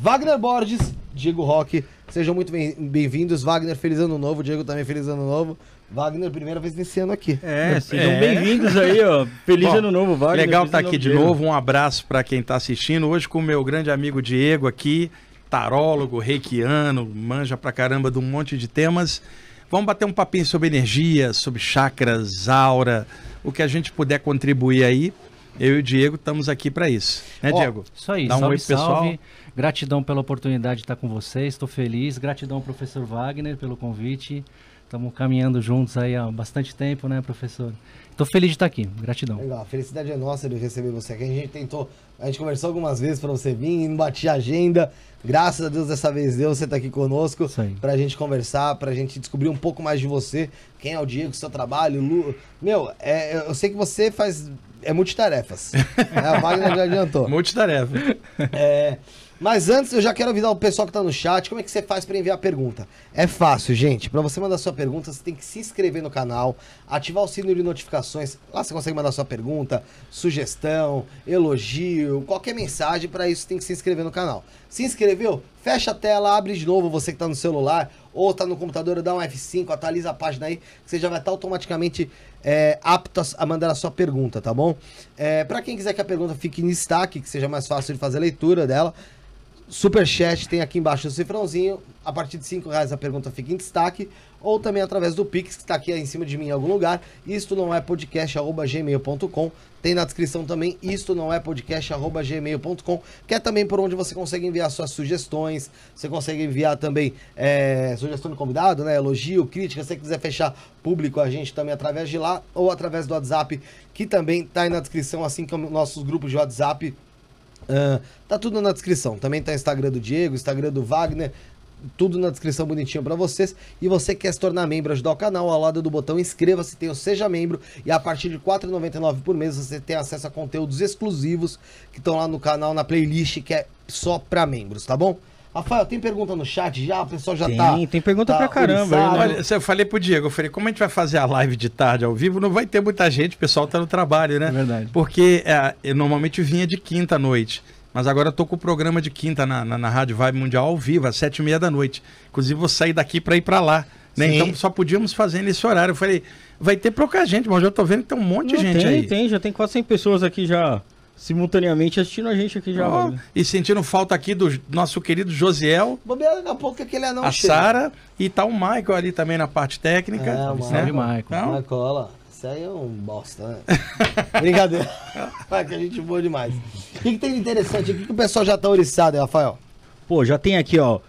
Wagner Borges, Diego Roque. Sejam muito bem-vindos. Wagner, feliz ano novo. Diego também, feliz ano novo. Wagner, primeira vez nesse ano aqui. É, é sejam é. bem-vindos aí, ó. Feliz Bom, ano novo, Wagner. Legal estar tá aqui de novo. Um abraço para quem está assistindo. Hoje com o meu grande amigo Diego aqui, tarólogo, reikiano, manja pra caramba de um monte de temas. Vamos bater um papinho sobre energia, sobre chakras, aura, o que a gente puder contribuir aí. Eu e o Diego estamos aqui para isso. Né, Diego? Isso aí, Dá um salve, oi pessoal. Salve. Gratidão pela oportunidade de estar com vocês, estou feliz. Gratidão, professor Wagner, pelo convite. Estamos caminhando juntos aí há bastante tempo, né, professor? Estou feliz de estar aqui. Gratidão. Legal. A felicidade é nossa de receber você aqui. A gente tentou, a gente conversou algumas vezes para você vir, não batia agenda. Graças a Deus dessa vez deu, você está aqui conosco para a gente conversar, para a gente descobrir um pouco mais de você, quem é o Diego, seu trabalho, Lu. Meu, é, eu sei que você faz é multitarefas. Né, a Wagner já adiantou. Multitarefa. É, mas antes, eu já quero avisar o pessoal que está no chat como é que você faz para enviar a pergunta. É fácil, gente. Para você mandar sua pergunta, você tem que se inscrever no canal, ativar o sininho de notificações. Lá você consegue mandar sua pergunta, sugestão, elogio, qualquer mensagem. Para isso, tem que se inscrever no canal. Se inscreveu? Fecha a tela, abre de novo você que está no celular ou está no computador, dá um F5, atualiza a página aí, que você já vai estar tá automaticamente é, apto a mandar a sua pergunta, tá bom? É, para quem quiser que a pergunta fique em destaque, que seja mais fácil de fazer a leitura dela, Superchat tem aqui embaixo o cifrãozinho. A partir de 5 reais a pergunta fica em destaque. Ou também através do Pix, que está aqui em cima de mim em algum lugar. Isto não é podcast.gmail.com. Tem na descrição também isto não é podcast.gmail.com, que é também por onde você consegue enviar suas sugestões. Você consegue enviar também é, sugestão de convidado, né? Elogio, crítica. Se você quiser fechar público, a gente também através de lá. Ou através do WhatsApp, que também está aí na descrição, assim como nossos grupos de WhatsApp. Uh, Tá tudo na descrição. Também tá Instagram do Diego, Instagram do Wagner, tudo na descrição bonitinho para vocês. E você quer se tornar membro, ajudar o canal, ao lado do botão inscreva-se, tem o Seja Membro. E a partir de R$ 4,99 por mês você tem acesso a conteúdos exclusivos que estão lá no canal, na playlist, que é só para membros, tá bom? Rafael, tem pergunta no chat já? O pessoal já tem, tá. Tem, tem pergunta tá pra caramba. Eu não... Olha, eu falei pro Diego, eu falei, como a gente vai fazer a live de tarde ao vivo, não vai ter muita gente, o pessoal tá no trabalho, né? É verdade. Porque é, normalmente vinha de quinta à noite. Mas agora eu tô com o programa de quinta na, na, na Rádio Vibe Mundial ao vivo, às sete e meia da noite. Inclusive, vou sair daqui para ir para lá. Né? Então só podíamos fazer nesse horário. Eu falei, vai ter pouca gente, mas eu tô vendo que tem um monte Não, de gente tem, aí. Tem, já tem quase 100 pessoas aqui já simultaneamente assistindo a gente aqui já. Oh, e sentindo falta aqui do nosso querido Josiel. Bobeira daqui a pouco aquele anão A Sara e tá o Michael ali também na parte técnica. É, o né? Michael. Então, Michael, isso aí é um bosta, né? Brincadeira. que a gente é boa demais. O que, que, tem de interessante? O que, que o pessoal já tá oriçado, Rafael? Pô, já tem aqui, ó,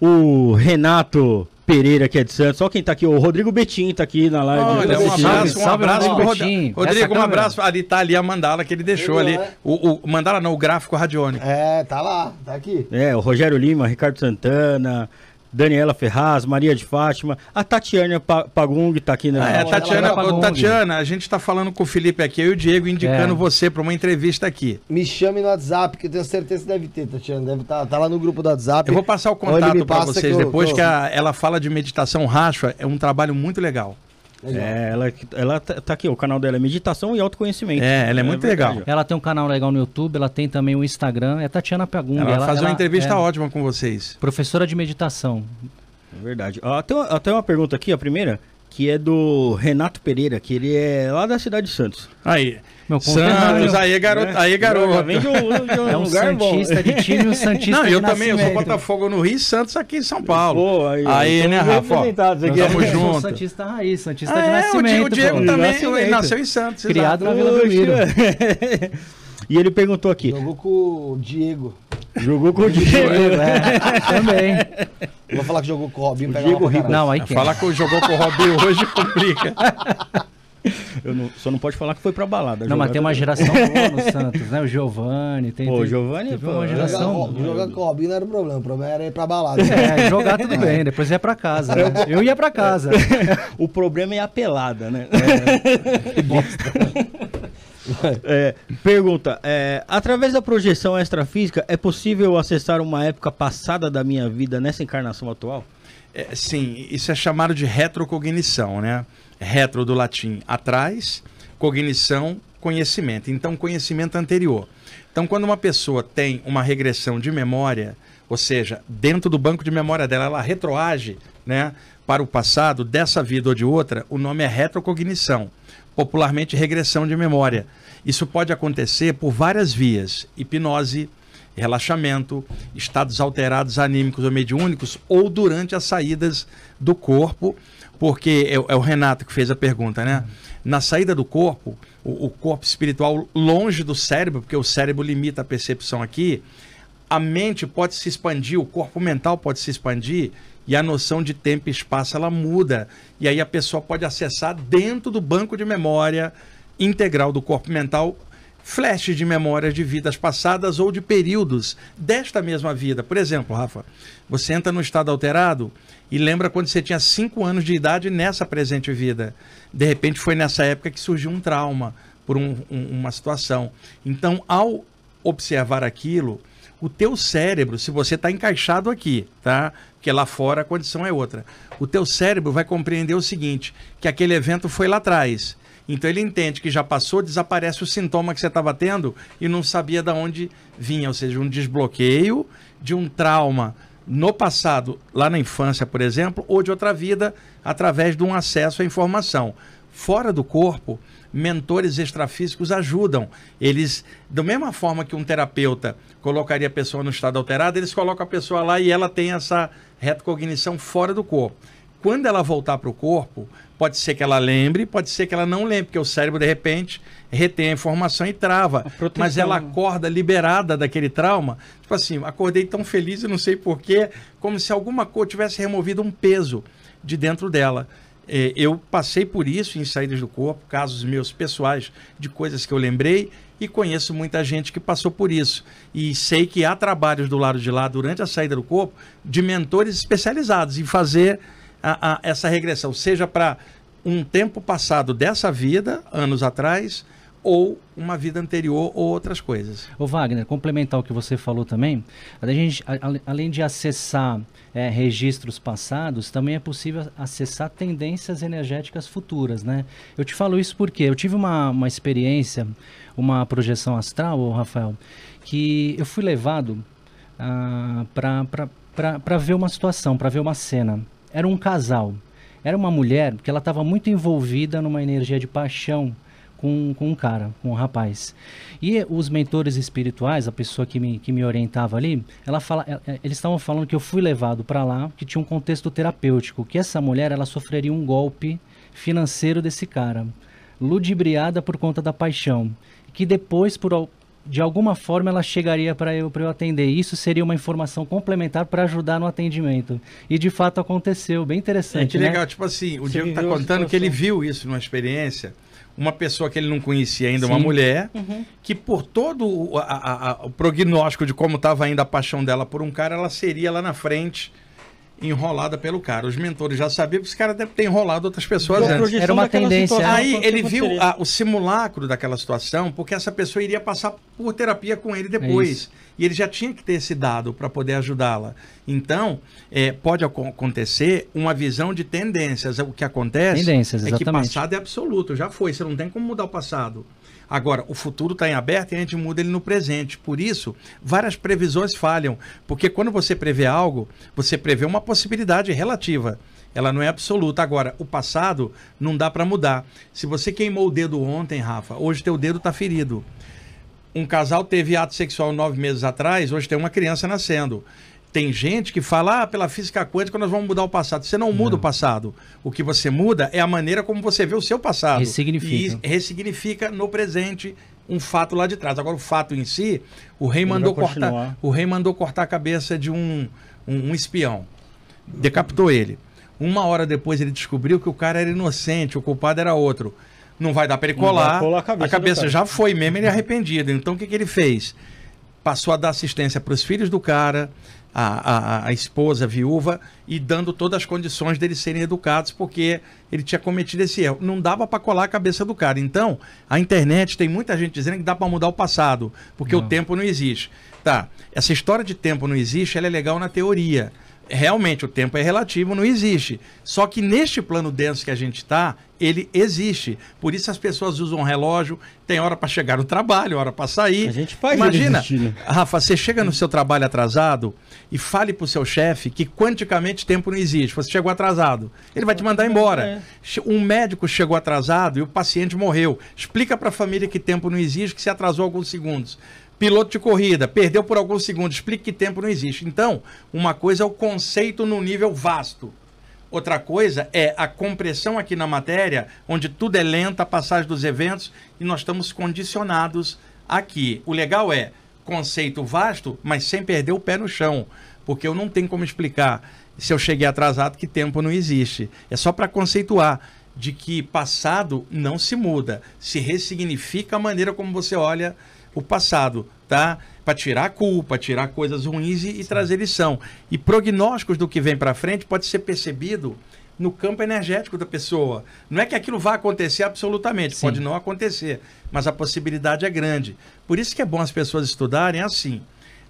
o Renato Pereira, que é de Santos. Só quem tá aqui, o Rodrigo Betim tá aqui na live. Olha, um abraço, um abraço pro Rodrigo. um abraço. Ali tá ali a mandala que ele deixou ali. Né? O, o, mandala não, o gráfico radiônico. É, tá lá, tá aqui. É, o Rogério Lima, Ricardo Santana, Daniela Ferraz, Maria de Fátima, a Tatiana Pagung está aqui na. Né? Ah, é, Tatiana, Tatiana, a gente está falando com o Felipe aqui, eu e o Diego indicando é. você para uma entrevista aqui. Me chame no WhatsApp, que eu tenho certeza que deve ter, Tatiana. Deve estar tá, tá lá no grupo do WhatsApp. Eu vou passar o contato para vocês que eu, depois, que a, ela fala de meditação racha, é um trabalho muito legal. É, ela, é ela tá, tá aqui, o canal dela é Meditação e Autoconhecimento. É, ela é, muito é legal. legal. Ela tem um canal legal no YouTube, ela tem também um Instagram, é Tatiana Pagunga. Ela, ela faz ela, uma entrevista é, ótima com vocês. Professora de meditação. É verdade. Até, até uma pergunta aqui, a primeira, que é do Renato Pereira, que ele é lá da cidade de Santos. Aí, meu, Santos, aí, é garoto, né? aí é garoto, um, é um lugar santista bom. de time, um santista Não, eu também, eu sou Botafogo no Rio e Santos aqui em São Paulo. Pô, aí, aí então né, Rafa? É tamo junto. Santista raiz, santista ah, de é, O Diego pô. também, ele nasceu em Santos. Criado na Vila Belmiro. E ele perguntou aqui. Jogou com o Diego. Jogou com o Diego. né? também. vou falar que jogou com o Robinho. O Diego Rico. Não, aí quem? Falar que jogou com o Robinho hoje complica. Eu não, só não pode falar que foi pra balada. Não, mas tem uma geração boa no Santos, né? O Giovani. Tem, pô, o Giovani foi é uma geração. Jogar, com o Albino era o problema. O problema era ir pra balada. É, é jogar tudo é. bem, depois ia pra casa. Né? Eu ia pra casa. o problema é a pelada, né? É. Que bosta. É, pergunta: é, através da projeção extrafísica, é possível acessar uma época passada da minha vida nessa encarnação atual? É, sim, isso é chamado de retrocognição, né? retro do latim atrás, cognição, conhecimento. Então, conhecimento anterior. Então, quando uma pessoa tem uma regressão de memória, ou seja, dentro do banco de memória dela, ela retroage né, para o passado, dessa vida ou de outra, o nome é retrocognição, popularmente regressão de memória. Isso pode acontecer por várias vias: hipnose, relaxamento, estados alterados anímicos ou mediúnicos, ou durante as saídas do corpo porque é, é, o Renato que fez a pergunta, né? Na saída do corpo, o, o, corpo espiritual longe do cérebro, porque o cérebro limita a percepção aqui, a mente pode se expandir, o corpo mental pode se expandir e a noção de tempo e espaço ela muda. E aí a pessoa pode acessar dentro do banco de memória integral do corpo mental flashes de memórias de vidas passadas ou de períodos desta mesma vida. Por exemplo, Rafa, você entra no estado alterado, e lembra quando você tinha 5 anos de idade nessa presente vida. De repente foi nessa época que surgiu um trauma por um, um, uma situação. Então, ao observar aquilo, o teu cérebro, se você está encaixado aqui, tá? Porque lá fora a condição é outra. O teu cérebro vai compreender o seguinte, que aquele evento foi lá atrás. Então ele entende que já passou, desaparece o sintoma que você estava tendo e não sabia de onde vinha, ou seja, um desbloqueio de um trauma no passado, lá na infância, por exemplo, ou de outra vida, através de um acesso à informação. Fora do corpo, mentores extrafísicos ajudam. Eles, da mesma forma que um terapeuta colocaria a pessoa no estado alterado, eles colocam a pessoa lá e ela tem essa retocognição fora do corpo. Quando ela voltar para o corpo, Pode ser que ela lembre, pode ser que ela não lembre, porque o cérebro, de repente, retém a informação e trava. Mas ela né? acorda liberada daquele trauma. Tipo assim, acordei tão feliz e não sei porquê, como se alguma coisa tivesse removido um peso de dentro dela. É, eu passei por isso em saídas do corpo, casos meus pessoais de coisas que eu lembrei e conheço muita gente que passou por isso. E sei que há trabalhos do lado de lá durante a saída do corpo de mentores especializados em fazer a, a essa regressão, seja para um tempo passado dessa vida, anos atrás, ou uma vida anterior ou outras coisas. O Wagner, complementar o que você falou também, a gente, a, além de acessar é, registros passados, também é possível acessar tendências energéticas futuras, né? Eu te falo isso porque eu tive uma, uma experiência, uma projeção astral, Rafael, que eu fui levado ah, para ver uma situação, para ver uma cena. Era um casal. Era uma mulher que ela estava muito envolvida numa energia de paixão com, com um cara, com um rapaz. E os mentores espirituais, a pessoa que me, que me orientava ali, ela fala, é, é, eles estavam falando que eu fui levado para lá, que tinha um contexto terapêutico, que essa mulher ela sofreria um golpe financeiro desse cara, ludibriada por conta da paixão, que depois por de alguma forma ela chegaria para eu, para eu atender. Isso seria uma informação complementar para ajudar no atendimento. E de fato aconteceu, bem é, interessante. É, que né? legal, tipo assim, o Você Diego está contando que ele viu isso numa experiência. Uma pessoa que ele não conhecia ainda, Sim. uma mulher, uhum. que por todo o, a, a, o prognóstico de como estava ainda a paixão dela por um cara, ela seria lá na frente enrolada pelo cara. Os mentores já sabiam que esse cara deve ter enrolado outras pessoas antes. Era uma tendência. Aí ele viu a, o simulacro daquela situação, porque essa pessoa iria passar por terapia com ele depois. É e ele já tinha que ter esse dado para poder ajudá-la. Então, é, pode acontecer uma visão de tendências. O que acontece tendências, é que passado é absoluto, já foi. Você não tem como mudar o passado. Agora, o futuro está em aberto e a gente muda ele no presente. Por isso, várias previsões falham, porque quando você prevê algo, você prevê uma possibilidade relativa. Ela não é absoluta. Agora, o passado não dá para mudar. Se você queimou o dedo ontem, Rafa, hoje teu dedo está ferido. Um casal teve ato sexual nove meses atrás, hoje tem uma criança nascendo. Tem gente que fala, ah, pela física quântica nós vamos mudar o passado. Você não, não muda o passado. O que você muda é a maneira como você vê o seu passado. Ressignifica. E ressignifica no presente um fato lá de trás. Agora o fato em si, o rei mandou cortar, o rei mandou cortar a cabeça de um, um, um espião. Decapitou ele. Uma hora depois ele descobriu que o cara era inocente, o culpado era outro. Não vai dar para ele colar. colar a cabeça, a cabeça já foi mesmo, ele é arrependido. Então o que, que ele fez? Passou a dar assistência para os filhos do cara, a, a, a esposa a viúva e dando todas as condições deles serem educados, porque ele tinha cometido esse erro. Não dava para colar a cabeça do cara. Então, a internet tem muita gente dizendo que dá para mudar o passado, porque não. o tempo não existe. Tá, essa história de tempo não existe, ela é legal na teoria realmente o tempo é relativo, não existe. Só que neste plano denso que a gente está, ele existe. Por isso as pessoas usam relógio, tem hora para chegar no trabalho, hora para sair. A gente faz Imagina, existir, né? Rafa, você chega no seu trabalho atrasado, e fale para o seu chefe que quanticamente tempo não existe. Você chegou atrasado. Ele vai te mandar é. embora. Um médico chegou atrasado e o paciente morreu. Explica para a família que tempo não existe, que se atrasou alguns segundos piloto de corrida, perdeu por alguns segundos, explique que tempo não existe. Então, uma coisa é o conceito no nível vasto. Outra coisa é a compressão aqui na matéria, onde tudo é lento, a passagem dos eventos, e nós estamos condicionados aqui. O legal é, conceito vasto, mas sem perder o pé no chão, porque eu não tenho como explicar se eu cheguei atrasado que tempo não existe. É só para conceituar de que passado não se muda, se ressignifica a maneira como você olha o passado, tá? Para tirar a culpa, tirar coisas ruins e, e trazer lição. E prognósticos do que vem para frente pode ser percebido no campo energético da pessoa. Não é que aquilo vá acontecer absolutamente, Sim. pode não acontecer, mas a possibilidade é grande. Por isso que é bom as pessoas estudarem assim.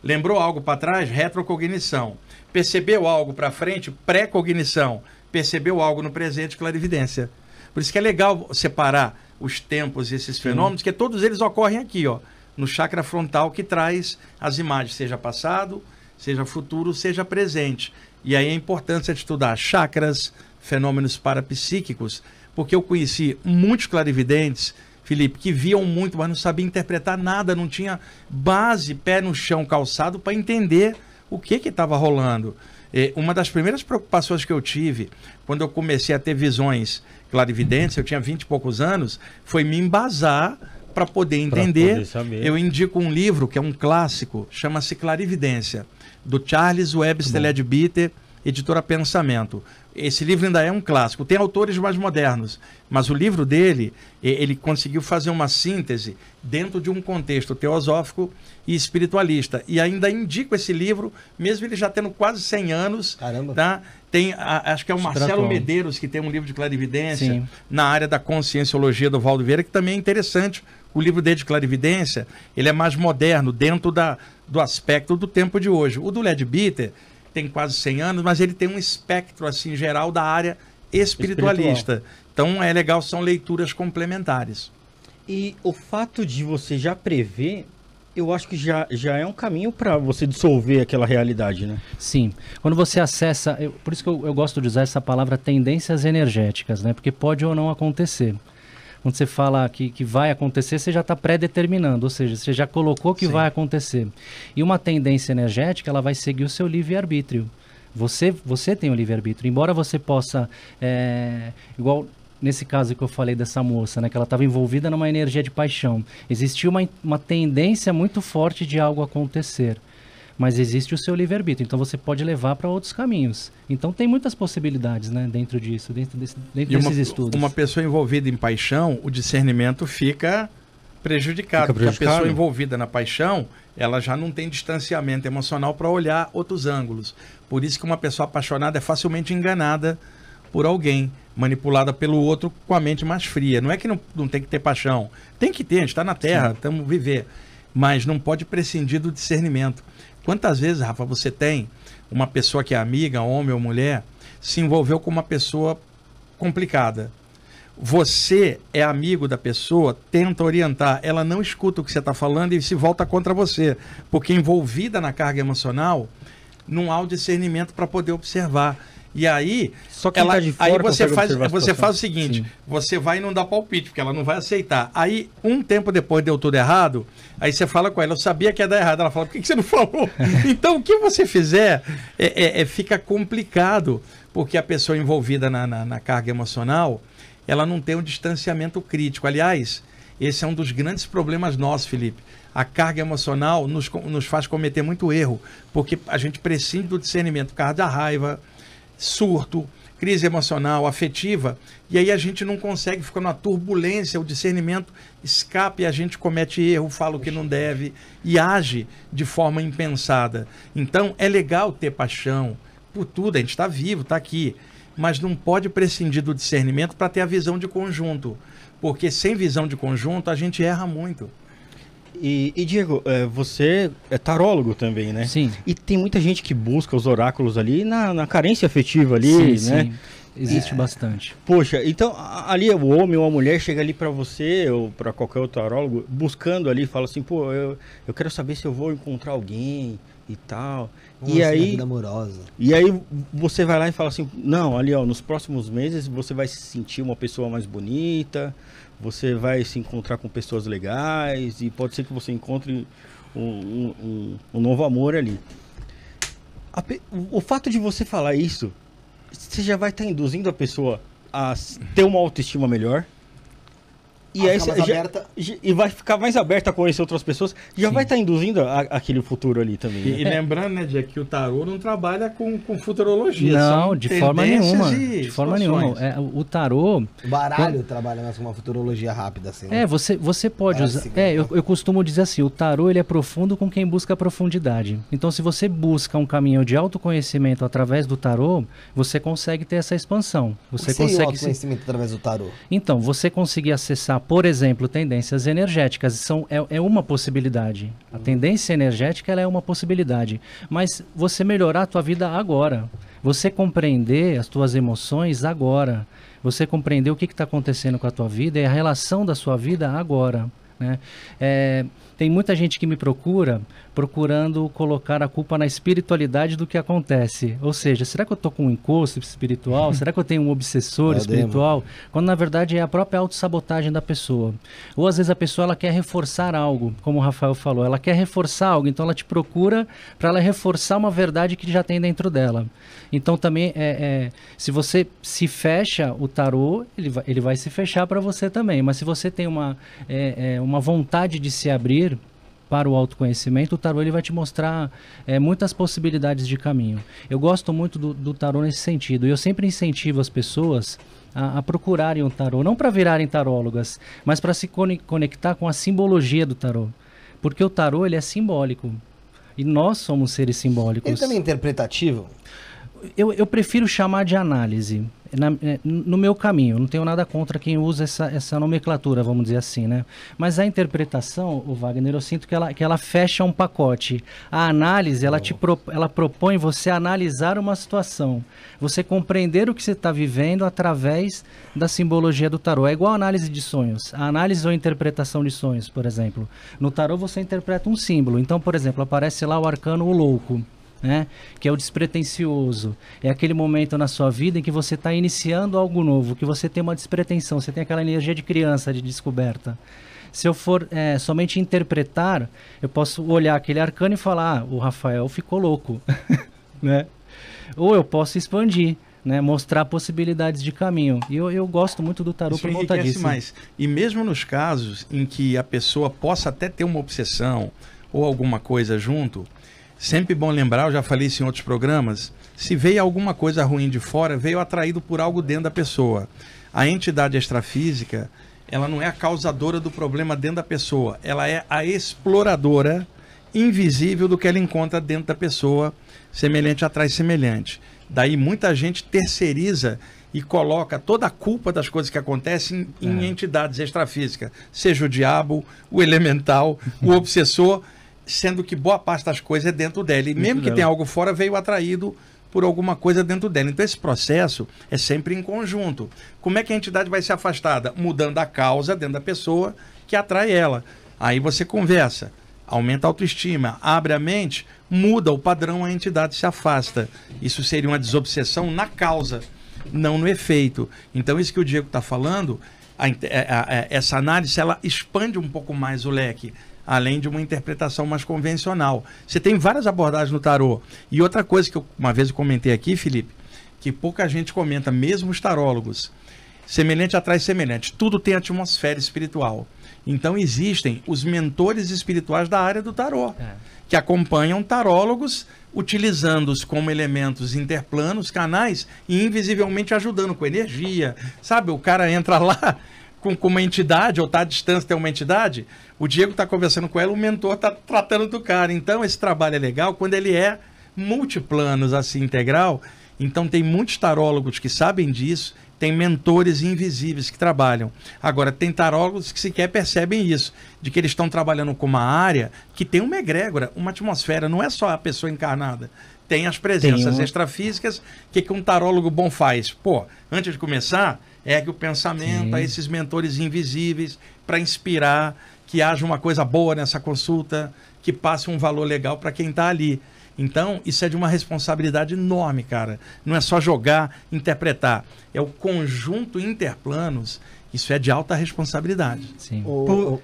Lembrou algo para trás? Retrocognição. Percebeu algo para frente? Pré-cognição. Percebeu algo no presente? Clarividência. Por isso que é legal separar os tempos e esses fenômenos, que todos eles ocorrem aqui, ó, no chakra frontal que traz as imagens, seja passado, seja futuro, seja presente. E aí a importância de estudar chakras, fenômenos parapsíquicos, porque eu conheci muitos clarividentes, Felipe, que viam muito, mas não sabiam interpretar nada, não tinha base, pé no chão, calçado, para entender o que estava rolando. E é, uma das primeiras preocupações que eu tive quando eu comecei a ter visões clarividentes, eu tinha vinte e poucos anos, foi me embasar para poder entender. Poder eu indico um livro que é um clássico, chama-se Clarividência, do Charles Webster Ledbetter editora Pensamento. Esse livro ainda é um clássico. Tem autores mais modernos, mas o livro dele, ele conseguiu fazer uma síntese dentro de um contexto teosófico e espiritualista. E ainda indico esse livro, mesmo ele já tendo quase 100 anos. Caramba. Tá? Tem, a, acho que é o Marcelo é Medeiros, que tem um livro de clarividência Sim. na área da conscienciologia do Valdo Vieira, que também é interessante. O livro dele de clarividência, ele é mais moderno dentro da, do aspecto do tempo de hoje. O do Led Bitter tem quase 100 anos, mas ele tem um espectro assim geral da área espiritualista. Espiritual. Então é legal, são leituras complementares. E o fato de você já prever, eu acho que já, já é um caminho para você dissolver aquela realidade, né? Sim. Quando você acessa, eu, por isso que eu, eu gosto de usar essa palavra tendências energéticas, né? Porque pode ou não acontecer quando você fala que, que vai acontecer, você já está pré-determinando, ou seja, você já colocou que Sim. vai acontecer. E uma tendência energética, ela vai seguir o seu livre-arbítrio. Você, você tem o livre-arbítrio. Embora você possa, é, igual nesse caso que eu falei dessa moça, né, que ela estava envolvida numa energia de paixão, existia uma, uma tendência muito forte de algo acontecer mas existe o seu livre-arbítrio, então você pode levar para outros caminhos. Então tem muitas possibilidades né, dentro disso, dentro, desse, dentro e desses estudos. Uma pessoa envolvida em paixão, o discernimento fica prejudicado, fica prejudicado. porque a pessoa envolvida na paixão, ela já não tem distanciamento emocional para olhar outros ângulos. Por isso que uma pessoa apaixonada é facilmente enganada por alguém, manipulada pelo outro com a mente mais fria. Não é que não, não tem que ter paixão. Tem que ter, a gente está na Terra, estamos viver. Mas não pode prescindir do discernimento. Quantas vezes, Rafa, você tem uma pessoa que é amiga, homem ou mulher, se envolveu com uma pessoa complicada? Você é amigo da pessoa, tenta orientar, ela não escuta o que você está falando e se volta contra você, porque envolvida na carga emocional, não há o discernimento para poder observar. E aí, Só que ela, tá de fora aí você faz, você faz o seguinte: Sim. você vai não dá palpite, porque ela não vai aceitar. Aí, um tempo depois deu tudo errado, aí você fala com ela, eu sabia que ia dar errado. Ela fala, por que, que você não falou? então, o que você fizer é, é, é, fica complicado, porque a pessoa envolvida na, na, na carga emocional, ela não tem um distanciamento crítico. Aliás, esse é um dos grandes problemas nossos, Felipe a carga emocional nos, nos faz cometer muito erro, porque a gente prescinde do discernimento carga da raiva, surto, crise emocional, afetiva, e aí a gente não consegue, fica numa turbulência, o discernimento escapa e a gente comete erro, fala o que não deve e age de forma impensada. Então é legal ter paixão por tudo, a gente está vivo, está aqui, mas não pode prescindir do discernimento para ter a visão de conjunto, porque sem visão de conjunto a gente erra muito. E, e Diego, é, você é tarólogo também, né? Sim. E tem muita gente que busca os oráculos ali na, na carência afetiva ali, sim, né? Sim. Existe é. bastante. Poxa, então ali o homem ou a mulher chega ali para você ou para qualquer outro tarólogo buscando ali, fala assim, pô, eu, eu quero saber se eu vou encontrar alguém e tal. Nossa, e assim, aí vida amorosa. E aí você vai lá e fala assim, não, ali ó, nos próximos meses você vai se sentir uma pessoa mais bonita, você vai se encontrar com pessoas legais e pode ser que você encontre um, um, um, novo amor ali. A, o fato de você falar isso, você já vai estar tá induzindo a pessoa a ter uma autoestima melhor, e, aí, já, já, e vai ficar mais aberta a conhecer outras pessoas, já Sim. vai estar tá induzindo a, aquele futuro ali também. Né? E, e, lembrando, né, de que o tarô não trabalha com, com futurologia. Não, de forma nenhuma. De forma nenhuma. É, o tarô. O baralho trabalha mais com uma futurologia rápida, assim. Né? É, você, você pode é usar. Assim, né? é, eu, eu costumo dizer assim: o tarô ele é profundo com quem busca profundidade. Então, se você busca um caminho de autoconhecimento através do tarô, você consegue ter essa expansão. Você o que assim, consegue. Seria através do tarô. Então, você conseguir acessar por exemplo, tendências energéticas. São, é, é uma possibilidade. A tendência energética é uma possibilidade. Mas você melhorar a tua vida agora. Você compreender as tuas emoções agora. Você compreender o que está acontecendo com a tua vida e a relação da sua vida agora. Né? É, tem muita gente que me procura procurando colocar a culpa na espiritualidade do que acontece. Ou seja, será que eu estou com um encosto espiritual? será que eu tenho um obsessor é espiritual? Demo. Quando na verdade é a própria autossabotagem da pessoa. Ou às vezes a pessoa ela quer reforçar algo, como o Rafael falou, ela quer reforçar algo, então ela te procura para ela reforçar uma verdade que já tem dentro dela. Então também é, é se você se fecha o tarô, ele vai, ele vai se fechar para você também. Mas se você tem uma, é, é uma vontade de se abrir, para o autoconhecimento, o tarô ele vai te mostrar é, muitas possibilidades de caminho. Eu gosto muito do, do tarô nesse sentido. E eu sempre incentivo as pessoas a, a procurarem o tarô, não para virarem tarólogas, mas para se conectar com a simbologia do tarô. Porque o tarô ele é simbólico. E nós somos seres simbólicos. Ele também é interpretativo? Eu, eu prefiro chamar de análise na, é, no meu caminho. Não tenho nada contra quem usa essa, essa nomenclatura, vamos dizer assim, né? Mas a interpretação, o Wagner, eu sinto que ela, que ela fecha um pacote. A análise, ela, te pro, ela propõe você analisar uma situação, você compreender o que você está vivendo através da simbologia do tarô. É igual a análise de sonhos. A análise ou interpretação de sonhos, por exemplo. No tarô você interpreta um símbolo. Então, por exemplo, aparece lá o arcano o louco né? Que é o despretensioso. É aquele momento na sua vida em que você está iniciando algo novo, que você tem uma despretensão, você tem aquela energia de criança, de descoberta. Se eu for é, somente interpretar, eu posso olhar aquele arcano e falar: ah, o Rafael ficou louco, né? Ou eu posso expandir. Né, mostrar possibilidades de caminho. E eu, eu gosto muito do tarô para por conta disso. mais. E mesmo nos casos em que a pessoa possa até ter uma obsessão ou alguma coisa junto, Sempre bom lembrar, eu já falei isso em outros programas, se veio alguma coisa ruim de fora, veio atraído por algo dentro da pessoa. A entidade extrafísica, ela não é a causadora do problema dentro da pessoa, ela é a exploradora invisível do que ela encontra dentro da pessoa, semelhante atrás semelhante. Daí muita gente terceiriza e coloca toda a culpa das coisas que acontecem em, é. entidades extrafísicas, seja o diabo, o elemental, o obsessor sendo que boa parte das coisas é dentro dela. E mesmo que dela. tenha algo fora, veio atraído por alguma coisa dentro dela. Então, esse processo é sempre em conjunto. Como é que a entidade vai ser afastada? Mudando a causa dentro da pessoa que atrai ela. Aí você conversa, aumenta a autoestima, abre a mente, muda o padrão, a entidade se afasta. Isso seria uma desobsessão na causa, não no efeito. Então, isso que o Diego está falando, a, a, a, é, é, é, essa análise, ela expande um pouco mais o leque além de uma interpretação mais convencional. Você tem várias abordagens no tarô. E outra coisa que eu, uma vez eu comentei aqui, Felipe, que pouca gente comenta, mesmo os tarólogos. Semelhante atrás semelhante. Tudo tem atmosfera espiritual. Então existem os mentores espirituais da área do tarô, é. que acompanham tarólogos, utilizando-os como elementos interplanos, canais, e invisivelmente ajudando com energia. Sabe, o cara entra lá, com, com uma entidade, ou está à distância, tem uma entidade, o Diego está conversando com ela, o mentor está tratando do cara. Então, esse trabalho é legal quando ele é multiplanos, assim, integral. Então, tem muitos tarólogos que sabem disso, tem mentores invisíveis que trabalham. Agora, tem tarólogos que sequer percebem isso, de que eles estão trabalhando com uma área que tem uma egrégora, uma atmosfera, não é só a pessoa encarnada. Tem as presenças tem um... extrafísicas. O que, é que um tarólogo bom faz? Pô, antes de começar, ergue o pensamento Sim. a esses mentores invisíveis para inspirar que haja uma coisa boa nessa consulta, que passe um valor legal para quem está ali. Então, isso é de uma responsabilidade enorme, cara. Não é só jogar, interpretar. É o conjunto interplanos. Isso é de alta responsabilidade. Sim. O,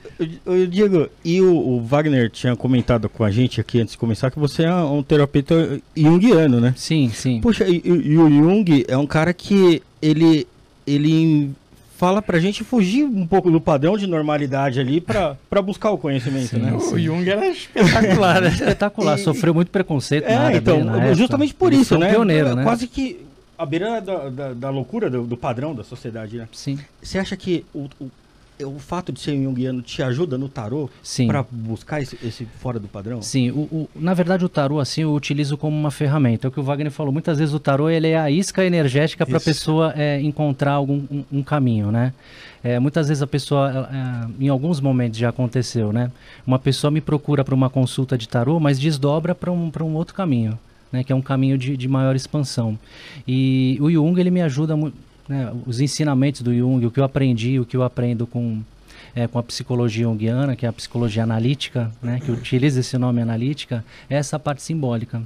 o, o Diego, e o, o, Wagner tinha comentado com a gente aqui antes de começar que você é um terapeuta junguiano, né? Sim, sim. Poxa, e, e o Jung é um cara que ele ele fala pra gente fugir um pouco do padrão de normalidade ali para buscar o conhecimento, né? Sim, né? O Jung era espetacular, né? espetacular, e... sofreu muito preconceito é, área, então, justamente por isso, né? Pioneiro, é né? Quase que a beira da, da, da loucura do, do, padrão da sociedade, né? Sim. Você acha que o, o, é, o fato de ser junguiano te ajuda no tarô para buscar esse, esse, fora do padrão? Sim, o, o, na verdade o tarô assim eu utilizo como uma ferramenta. É o que o Wagner falou, muitas vezes o tarô ele é a isca energética para a pessoa é, encontrar algum um, um caminho, né? É, muitas vezes a pessoa, é, em alguns momentos já aconteceu, né? Uma pessoa me procura para uma consulta de tarô, mas desdobra para um, um outro caminho. Né, que é um caminho de, de maior expansão. E o Jung ele me ajuda muito né, os ensinamentos do Jung, o que eu aprendi, o que eu aprendo com, é, com a psicologia junguiana, que é a psicologia analítica, né, que utiliza esse nome analítica, é essa parte simbólica.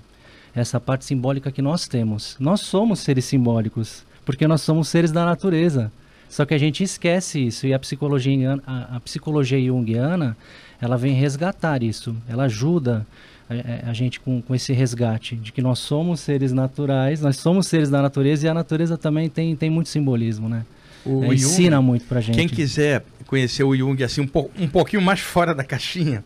É essa parte simbólica que nós temos. Nós somos seres simbólicos, porque nós somos seres da natureza. Só que a gente esquece isso e a psicologia, a, a psicologia junguiana, ela vem resgatar isso. Ela ajuda é, é, a, gente com, com esse resgate de que nós somos seres naturais, nós somos seres da natureza e a natureza também tem, tem muito simbolismo, né? O é, Jung, ensina muito pra gente. Quem quiser conhecer o Jung assim um, po um pouquinho mais fora da caixinha,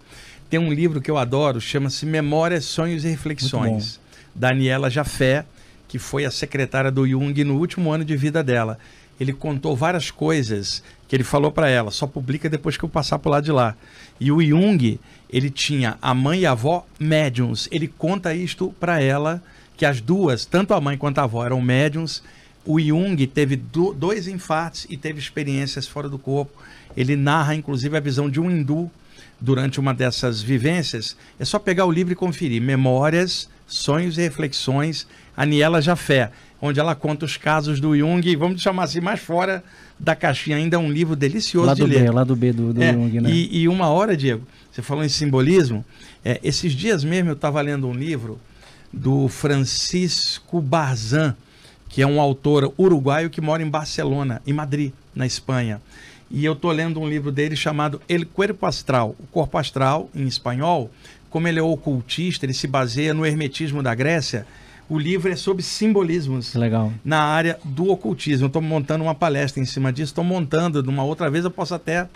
tem um livro que eu adoro, chama-se Memórias, Sonhos e Reflexões, Daniela Jafé, que foi a secretária do Jung no último ano de vida dela. Ele contou várias coisas que ele falou para ela, só publica depois que eu passar por lá de lá. E o Jung, ele tinha a mãe e a avó médiums. Ele conta isto para ela, que as duas, tanto a mãe quanto a avó, eram médiums. O Jung teve do, dois infartos e teve experiências fora do corpo. Ele narra, inclusive, a visão de um hindu durante uma dessas vivências. É só pegar o livro e conferir. Memórias, Sonhos e Reflexões, Aniela Jafé onde ela conta os casos do Jung, vamos chamar assim, mais fora da caixinha. Ainda é um livro delicioso lado de ler. B, do B do, do é, Jung, né? E, e, uma hora, Diego, você falou em simbolismo. É, esses dias mesmo eu estava lendo um livro do Francisco Barzan, que é um autor uruguaio que mora em Barcelona, em Madrid, na Espanha. E eu estou lendo um livro dele chamado El Cuerpo Astral, o corpo astral em espanhol. Como ele é ocultista, ele se baseia no hermetismo da Grécia o livro é sobre simbolismos. Legal. Na área do ocultismo. Estou montando uma palestra em cima disso. Estou montando. uma outra vez eu posso até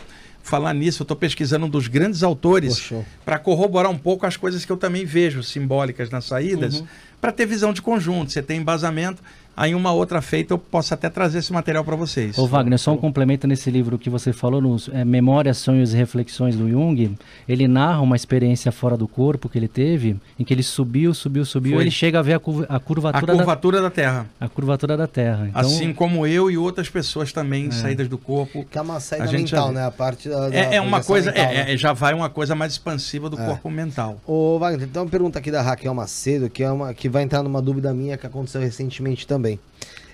falar nisso. Estou pesquisando um dos grandes autores para corroborar um pouco as coisas que eu também vejo simbólicas nas saídas, uhum. para ter visão de conjunto. Você tem embasamento aí uma outra feita eu posso até trazer esse material para vocês. Ô Wagner, só um complemento nesse livro que você falou, nos é, Memórias, Sonhos e Reflexões do Jung, ele narra uma experiência fora do corpo que ele teve, em que ele subiu, subiu, subiu, e ele chega a ver a, curva, a curvatura, a curvatura da, da, Terra. A curvatura da Terra. Então, assim como eu e outras pessoas também, é. saídas do corpo. Que é uma saída mental, né? A parte da, da é, é, uma coisa, mental, é, né? É, já vai uma coisa mais expansiva do é. corpo mental. Ô Wagner, então uma pergunta aqui da Raquel Macedo, que, é uma, que vai entrar numa dúvida minha que aconteceu recentemente também.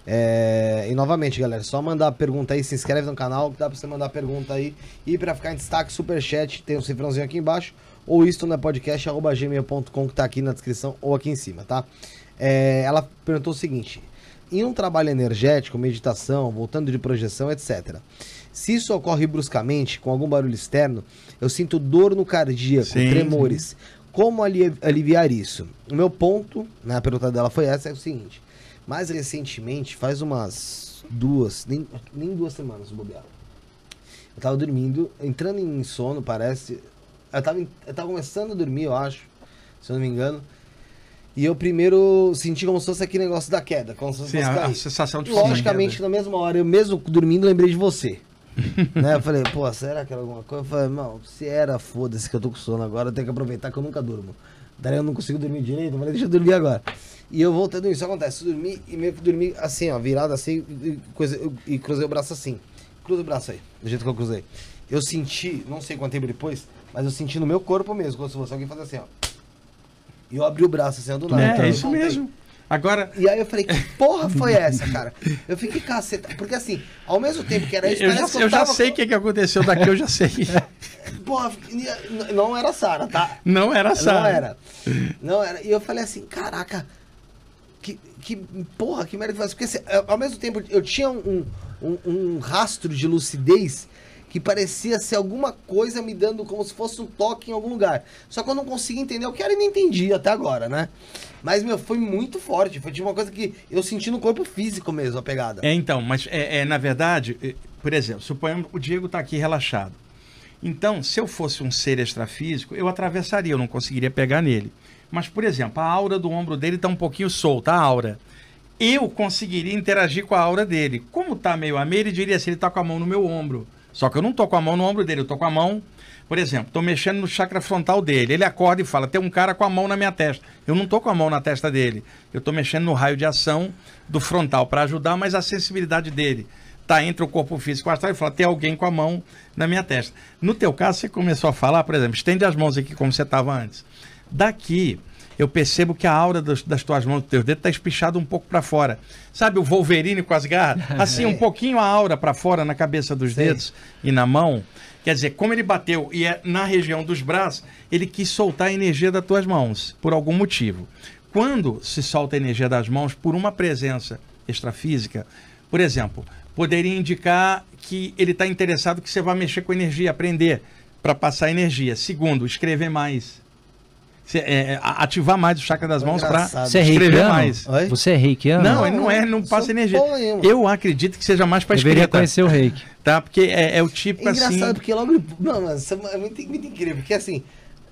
É, e novamente, galera, só mandar pergunta aí, se inscreve no canal, que dá pra você mandar pergunta aí. E pra ficar em destaque, superchat, tem um cifrãozinho aqui embaixo, ou isto na podcast.gmail.com que tá aqui na descrição ou aqui em cima, tá? É, ela perguntou o seguinte: em um trabalho energético, meditação, voltando de projeção, etc. Se isso ocorre bruscamente, com algum barulho externo, eu sinto dor no cardíaco, sim, tremores. Sim. Como aliviar isso? O meu ponto, na né, pergunta dela foi essa, é o seguinte. Mais recentemente, faz umas duas, nem, nem duas semanas, bobear. Eu tava dormindo, entrando em sono, parece. Eu tava, eu tava começando a dormir, eu acho, se eu não me engano. E eu primeiro senti como se fosse aquele negócio da queda, como se fosse Sim, a, a sensação de Logicamente, na mesma hora, eu mesmo dormindo, lembrei de você. né? Eu falei, pô, será que era alguma coisa? Eu falei, não, se era, foda-se que eu tô com sono agora, eu tenho que aproveitar que eu nunca durmo. Daí eu não consigo dormir direito, falei, deixa eu dormir agora. E eu voltando isso acontece, dormi e meio que dormi assim, ó, virado assim, e, coisa, eu, e cruzei o braço assim. Cruza o braço aí, do jeito que eu cruzei. Eu senti, não sei quanto tempo depois, mas eu senti no meu corpo mesmo, como se fosse alguém fazer assim, ó. E eu abri o braço assim, ó, do é, lado. É, então, é isso voltei. mesmo. Agora. E aí eu falei, que porra foi essa, cara? Eu fiquei caceta. Porque assim, ao mesmo tempo que era isso, eu já, eu, eu já tava... sei o que, que aconteceu daqui, eu já sei. porra, não era Sara, tá? Não era Sara. Não era. Não era. E eu falei assim, caraca, que, que porra, que merda que faz. Porque assim, ao mesmo tempo eu tinha um, um, um rastro de lucidez que parecia ser alguma coisa me dando como se fosse um toque em algum lugar. Só que eu não consegui entender o que era e não entendi até agora, né? Mas, meu, foi muito forte. Foi tipo uma coisa que eu senti no corpo físico mesmo a pegada. É, então, mas é, é na verdade, é, por exemplo, suponhamos o Diego tá aqui relaxado. Então, se eu fosse um ser extrafísico, eu atravessaria, eu não conseguiria pegar nele. Mas, por exemplo, a aura do ombro dele está um pouquinho solta, a aura eu conseguiria interagir com a aura dele. Como está meio a meio, ele diria assim, ele está com a mão no meu ombro. Só que eu não tô com a mão no ombro dele, eu tô com a mão, por exemplo, tô mexendo no chakra frontal dele. Ele acorda e fala: "Tem um cara com a mão na minha testa". Eu não tô com a mão na testa dele. Eu tô mexendo no raio de ação do frontal para ajudar, mas a sensibilidade dele tá entre o corpo físico e o astral e fala: "Tem alguém com a mão na minha testa". No teu caso, você começou a falar, por exemplo, estende as mãos aqui como você estava antes. Daqui eu percebo que a aura das tuas mãos, dos teus dedos, está espichada um pouco para fora. Sabe o Wolverine com as garras? Assim, um é. pouquinho a aura para fora na cabeça dos Sim. dedos e na mão. Quer dizer, como ele bateu e é na região dos braços, ele quis soltar a energia das tuas mãos, por algum motivo. Quando se solta a energia das mãos por uma presença extrafísica, por exemplo, poderia indicar que ele está interessado que você vá mexer com energia, aprender para passar energia. Segundo, escrever mais é, é ativar mais o chakra das é mãos para é escrever mais. Oi? Você é reikiano? Não, não é, não passa energia. Eu acredito que seja mais para escrever. Deveria conhecer o reiki. Tá, porque é, é o tipo é engraçado, assim... porque logo... Não, mas é muito, muito incrível, porque assim,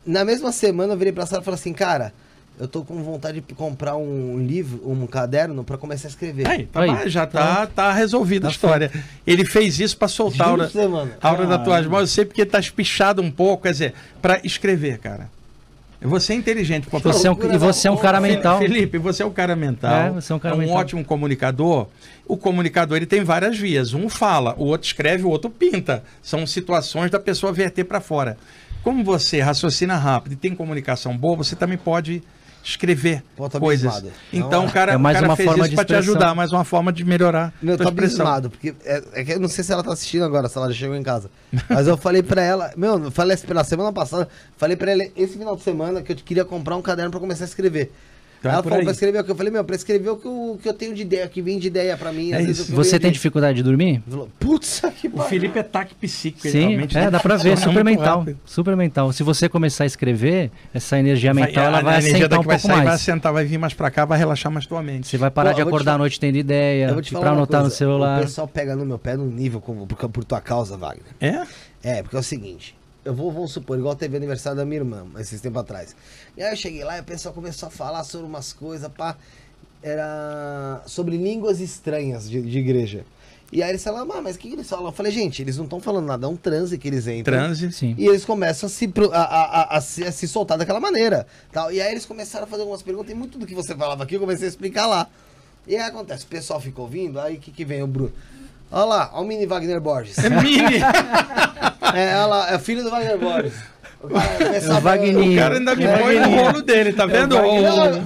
na mesma semana eu virei pra sala e falei assim, cara... Eu tô com vontade de comprar um livro, um caderno para começar a escrever. Aí, tá, Aí. já tá, tá resolvida tá a história. Feito. Ele fez isso para soltar a hora né, a aura ah, da tua ah. mão. Eu sei porque tá espichado um pouco, quer dizer, para escrever, cara. Você é inteligente. Pra... Você é um, e você é um cara mental. Felipe, você é um cara mental. É, você é um, cara é um mental. ótimo comunicador. O comunicador ele tem várias vias. Um fala, o outro escreve, o outro pinta. São situações da pessoa verter para fora. Como você raciocina rápido e tem comunicação boa, você também pode escrever Bota coisas. Então o cara, é mais o cara uma fez forma isso de pra te ajudar, mais uma forma de melhorar Meu, tua tá abismado, porque é, é que eu não sei se ela tá assistindo agora, se ela já chegou em casa. Mas eu falei pra ela, meu, falei pela assim, semana passada, falei pra ela esse final de semana que eu queria comprar um caderno pra começar a escrever. Então é ela é falou pra escrever o que eu falei, meu, pra escrever o que eu, que eu tenho de ideia, que vem de ideia pra mim. É Você tem de... dificuldade de dormir? Putz, que O Felipe é taque psíquico, Sim, é, dá pra ver, é super mental. Super mental. Se você começar a escrever, essa energia vai, mental, ela vai assentar um pouco sair, mais. Vai assentar, vai vir mais pra cá, vai relaxar mais tua mente. Você vai parar Pô, de acordar à noite tendo ideia, pra anotar coisa, no celular. O pessoal pega no meu pé num nível como, por, por tua causa, Wagner. É? É, porque é o seguinte, eu vou, vamos supor, igual teve aniversário da minha irmã, esses tempo atrás. E aí eu cheguei lá e o pessoal começou a falar sobre umas coisas, pá. Era sobre línguas estranhas de, de igreja. E aí eles falaram, ah, mas o que, que, eles falam? Eu falei, gente, eles não estão falando nada, é um transe que eles entram. Transe, sim. E eles começam a se, a, a, a, a, se, soltar daquela maneira. Tal. E aí eles começaram a fazer algumas perguntas, e muito do que você falava aqui eu comecei a explicar lá. E aí acontece, o pessoal ficou ouvindo, aí o que, que vem o Bruno? Olha lá, olha o mini Wagner Borges. É mini! é, olha lá, é filho do Wagner Borges. É o cara, o, o cara ainda me é põe no bolo dele, tá vendo? É o o... já é, assim,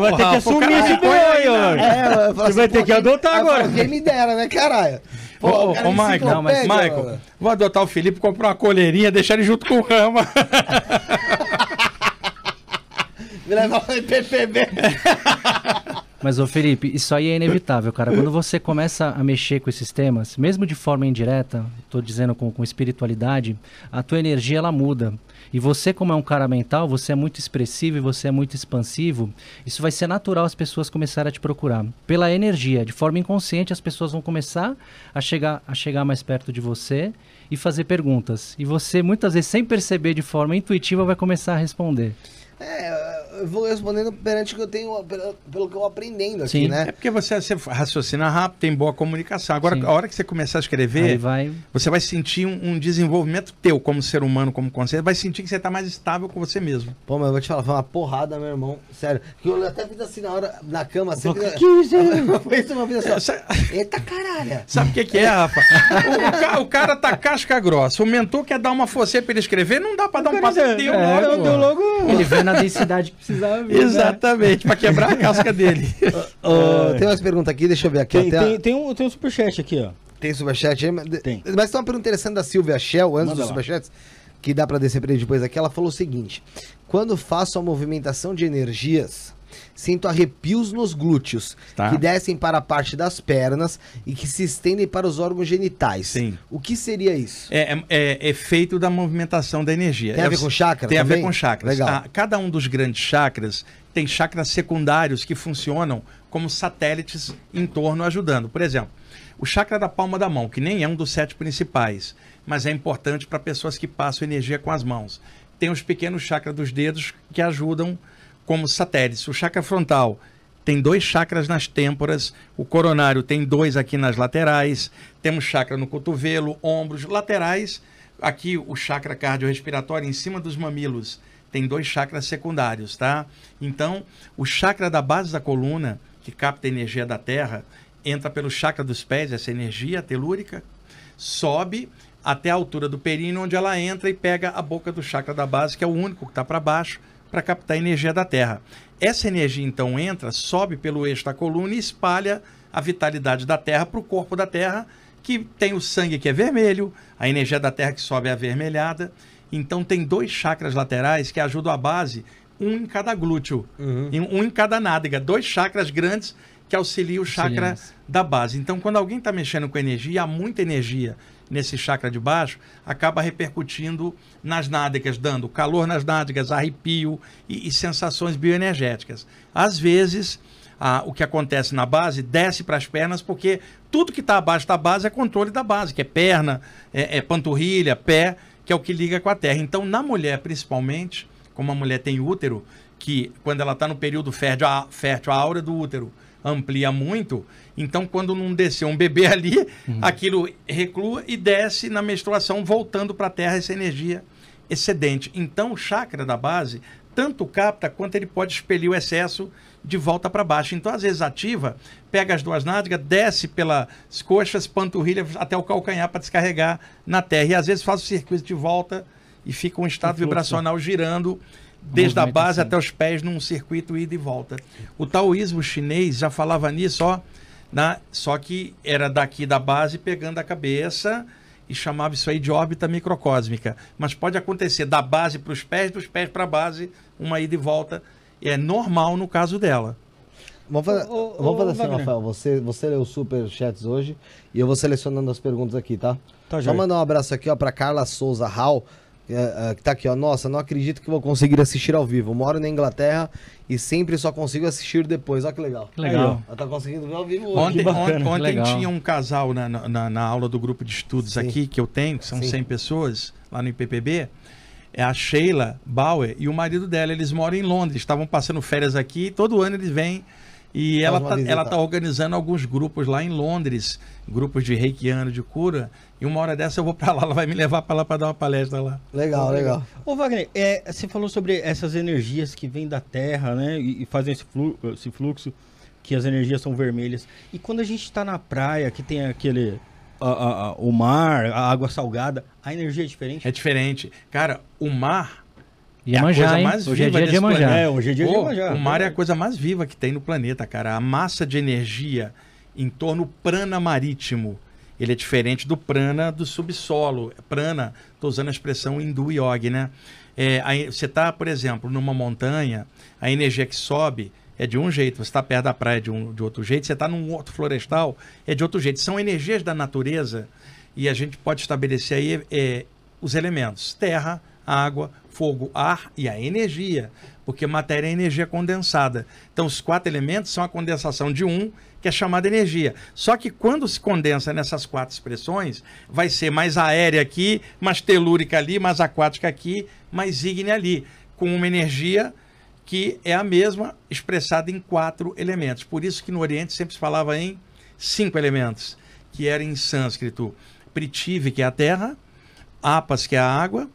vai ter que assumir esse boi aí, ó. Você vai ter que adotar agora. Quem me dera, né, caralho? Pô, ô, ô, não, mas Michael, vou adotar o Felipe, comprar uma colherinha, deixar ele junto com o Rama. me levar pro IPPB. Mas, ô Felipe, isso aí é inevitável, cara. Quando você começa a mexer com esses temas, mesmo de forma indireta, estou dizendo com, com espiritualidade, a tua energia ela muda. E você, como é um cara mental, você é muito expressivo e você é muito expansivo, isso vai ser natural as pessoas começarem a te procurar. Pela energia, de forma inconsciente, as pessoas vão começar a chegar, a chegar mais perto de você e fazer perguntas. E você, muitas vezes, sem perceber de forma intuitiva, vai começar a responder. É, eu vou respondendo perante o que eu tenho, pelo que eu aprendendo aqui, né? É porque você, você raciocina rápido, tem boa comunicação. Agora, Sim. a hora que você começar a escrever, vai... você vai sentir um, um, desenvolvimento teu como ser humano, como conceito, vai sentir que você está mais estável com você mesmo. Pô, mas eu vou te falar, foi uma porrada, meu irmão. Sério. Que eu até fiz assim na hora, na cama, assim. Que, que é isso, Fez uma vida só assim, É, Eita caralho. Sabe o que, que é, Rafa? o, o, o, cara tá casca grossa. O mentor quer dar uma força pra ele escrever, não dá pra dar um passeio. É, não deu logo. Ele vê na densidade precisava vir. Né? Exatamente, né? para quebrar a casca dele. Uh, tem umas perguntas aqui, deixa eu ver aqui. Tem, tem, a... tem, um, tem um superchat aqui, ó. Tem superchat aí? Tem. Mas tem uma pergunta interessante da Silvia Shell, antes Manda dos superchats, que dá para descer pra ele depois aqui. Ela falou o seguinte: quando faço a movimentação de energias sinto arrepios nos glúteos, tá. que descem para a parte das pernas e que se estendem para os órgãos genitais. Sim. O que seria isso? É, é, é efeito da movimentação da energia. Tem a é ver com chakra Tem também? a ver com chakras. Legal. Ah, cada um dos grandes chakras tem chakras secundários que funcionam como satélites em torno ajudando. Por exemplo, o chakra da palma da mão, que nem é um dos sete principais, mas é importante para pessoas que passam energia com as mãos. Tem os pequenos chakras dos dedos que ajudam como satélites. O chakra frontal tem dois chakras nas têmporas, o coronário tem dois aqui nas laterais, temos chakra no cotovelo, ombros, laterais. Aqui o chakra cardiorrespiratório em cima dos mamilos tem dois chakras secundários, tá? Então, o chakra da base da coluna, que capta a energia da terra, entra pelo chakra dos pés, essa energia telúrica, sobe até a altura do períneo, onde ela entra e pega a boca do chakra da base, que é o único que está para baixo, para captar energia da Terra. Essa energia então entra, sobe pelo eixo da coluna e espalha a vitalidade da Terra para o corpo da Terra, que tem o sangue que é vermelho, a energia da Terra que sobe é avermelhada. Então tem dois chakras laterais que ajudam a base, um em cada glúteo, uhum. um em cada nádega, dois chakras grandes que auxiliam o chakra Auxiliamos. da base. Então, quando alguém está mexendo com energia, há muita energia nesse chakra de baixo, acaba repercutindo nas nádegas, dando calor nas nádegas, arrepio e, e sensações bioenergéticas. Às vezes, a, o que acontece na base desce para as pernas, porque tudo que está abaixo da base é controle da base, que é perna, é, é panturrilha, pé, que é o que liga com a terra. Então, na mulher, principalmente, como a mulher tem útero, que quando ela está no período fértil, a, fértil, a aura do útero amplia muito. Então, quando não desceu um bebê ali, uhum. aquilo reclua e desce na menstruação, voltando para a Terra essa energia excedente. Então, o chakra da base tanto capta quanto ele pode expelir o excesso de volta para baixo. Então, às vezes ativa, pega as duas nádegas, desce pelas coxas, panturrilha até o calcanhar para descarregar na terra. E às vezes faz o circuito de volta e fica um estado vibracional girando desde a base assim. até os pés num circuito ida e volta. O taoísmo chinês já falava nisso, ó, na, né? só que era daqui da base pegando a cabeça e chamava isso aí de órbita microcósmica. Mas pode acontecer da base para os pés, dos pés para a base, uma ida e volta. É normal no caso dela. Vamos fazer, ô, vamos fazer ô, assim, Wagner. Rafael. Você, você leu super superchats hoje e eu vou selecionando as perguntas aqui, tá? tá Vamos mandar um abraço aqui ó, para Carla Souza Hall. É, é, que tá aqui, ó. Nossa, não acredito que vou conseguir assistir ao vivo. Moro na Inglaterra e sempre só consigo assistir depois. Olha que legal. legal. Aí, tá conseguindo ver ao vivo hoje. Ontem, ontem, ontem tinha um casal na, na, na, aula do grupo de estudos Sim. aqui que eu tenho, que são Sim. 100 pessoas lá no IPPB. É a Sheila Bauer e o marido dela. Eles moram em Londres, estavam passando férias aqui. Todo ano eles vêm. E ela tá, ela tá organizando alguns grupos lá em Londres grupos de reikiano de cura. E uma hora dessa eu vou para lá, ela vai me levar para lá para dar uma palestra lá. Legal, legal. Ô Wagner, é, você falou sobre essas energias que vêm da terra, né? E, e fazem esse, flu, esse fluxo, que as energias são vermelhas. E quando a gente está na praia, que tem aquele. A, a, a, o mar, a água salgada, a energia é diferente? É diferente. Cara, o mar. É a coisa mais hoje é viva é dia de Iemanjá. É, hoje é dia oh, de O mar é a coisa mais viva que tem no planeta, cara. A massa de energia em torno prana marítimo. Ele é diferente do prana do subsolo. Prana, estou usando a expressão hindu yogi, né? É, aí você está, por exemplo, numa montanha, a energia que sobe é de um jeito, você está perto da praia de, um, de outro jeito, você está num outro florestal, é de outro jeito. São energias da natureza e a gente pode estabelecer aí é, os elementos: terra, água, fogo, ar e a energia, porque matéria é energia condensada. Então, os quatro elementos são a condensação de um que é chamada energia. Só que quando se condensa nessas quatro expressões, vai ser mais aérea aqui, mais telúrica ali, mais aquática aqui, mais ígnea ali, com uma energia que é a mesma expressada em quatro elementos. Por isso que no Oriente sempre se falava em cinco elementos, que era em sânscrito Pritive, que é a terra, Apas, que é a água,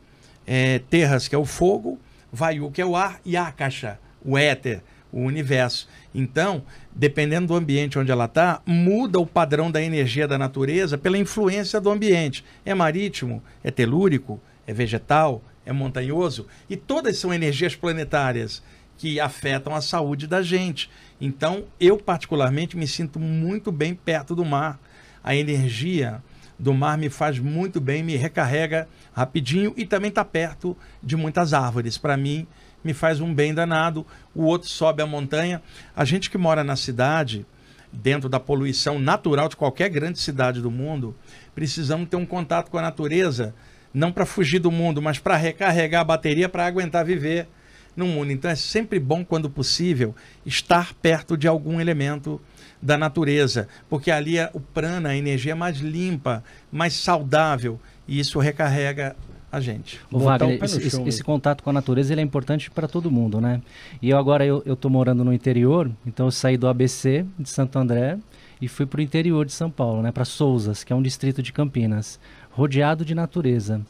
é, Terras, que é o fogo, Vayu, que é o ar, e Akasha, o éter o universo. Então, dependendo do ambiente onde ela está, muda o padrão da energia da natureza pela influência do ambiente. É marítimo, é telúrico, é vegetal, é montanhoso, e todas são energias planetárias que afetam a saúde da gente. Então, eu particularmente me sinto muito bem perto do mar. A energia do mar me faz muito bem, me recarrega rapidinho e também está perto de muitas árvores. Para mim, me faz um bem danado, o outro sobe a montanha. A gente que mora na cidade, dentro da poluição natural de qualquer grande cidade do mundo, precisamos ter um contato com a natureza, não para fugir do mundo, mas para recarregar a bateria para aguentar viver no mundo. Então é sempre bom, quando possível, estar perto de algum elemento da natureza, porque ali é o prana, a energia mais limpa, mais saudável, e isso recarrega a gente. O Wagner, esse, esse, esse, contato com a natureza ele é importante para todo mundo, né? E eu agora eu estou morando no interior, então eu saí do ABC de Santo André e fui para o interior de São Paulo, né? Para Souzas, que é um distrito de Campinas, rodeado de natureza.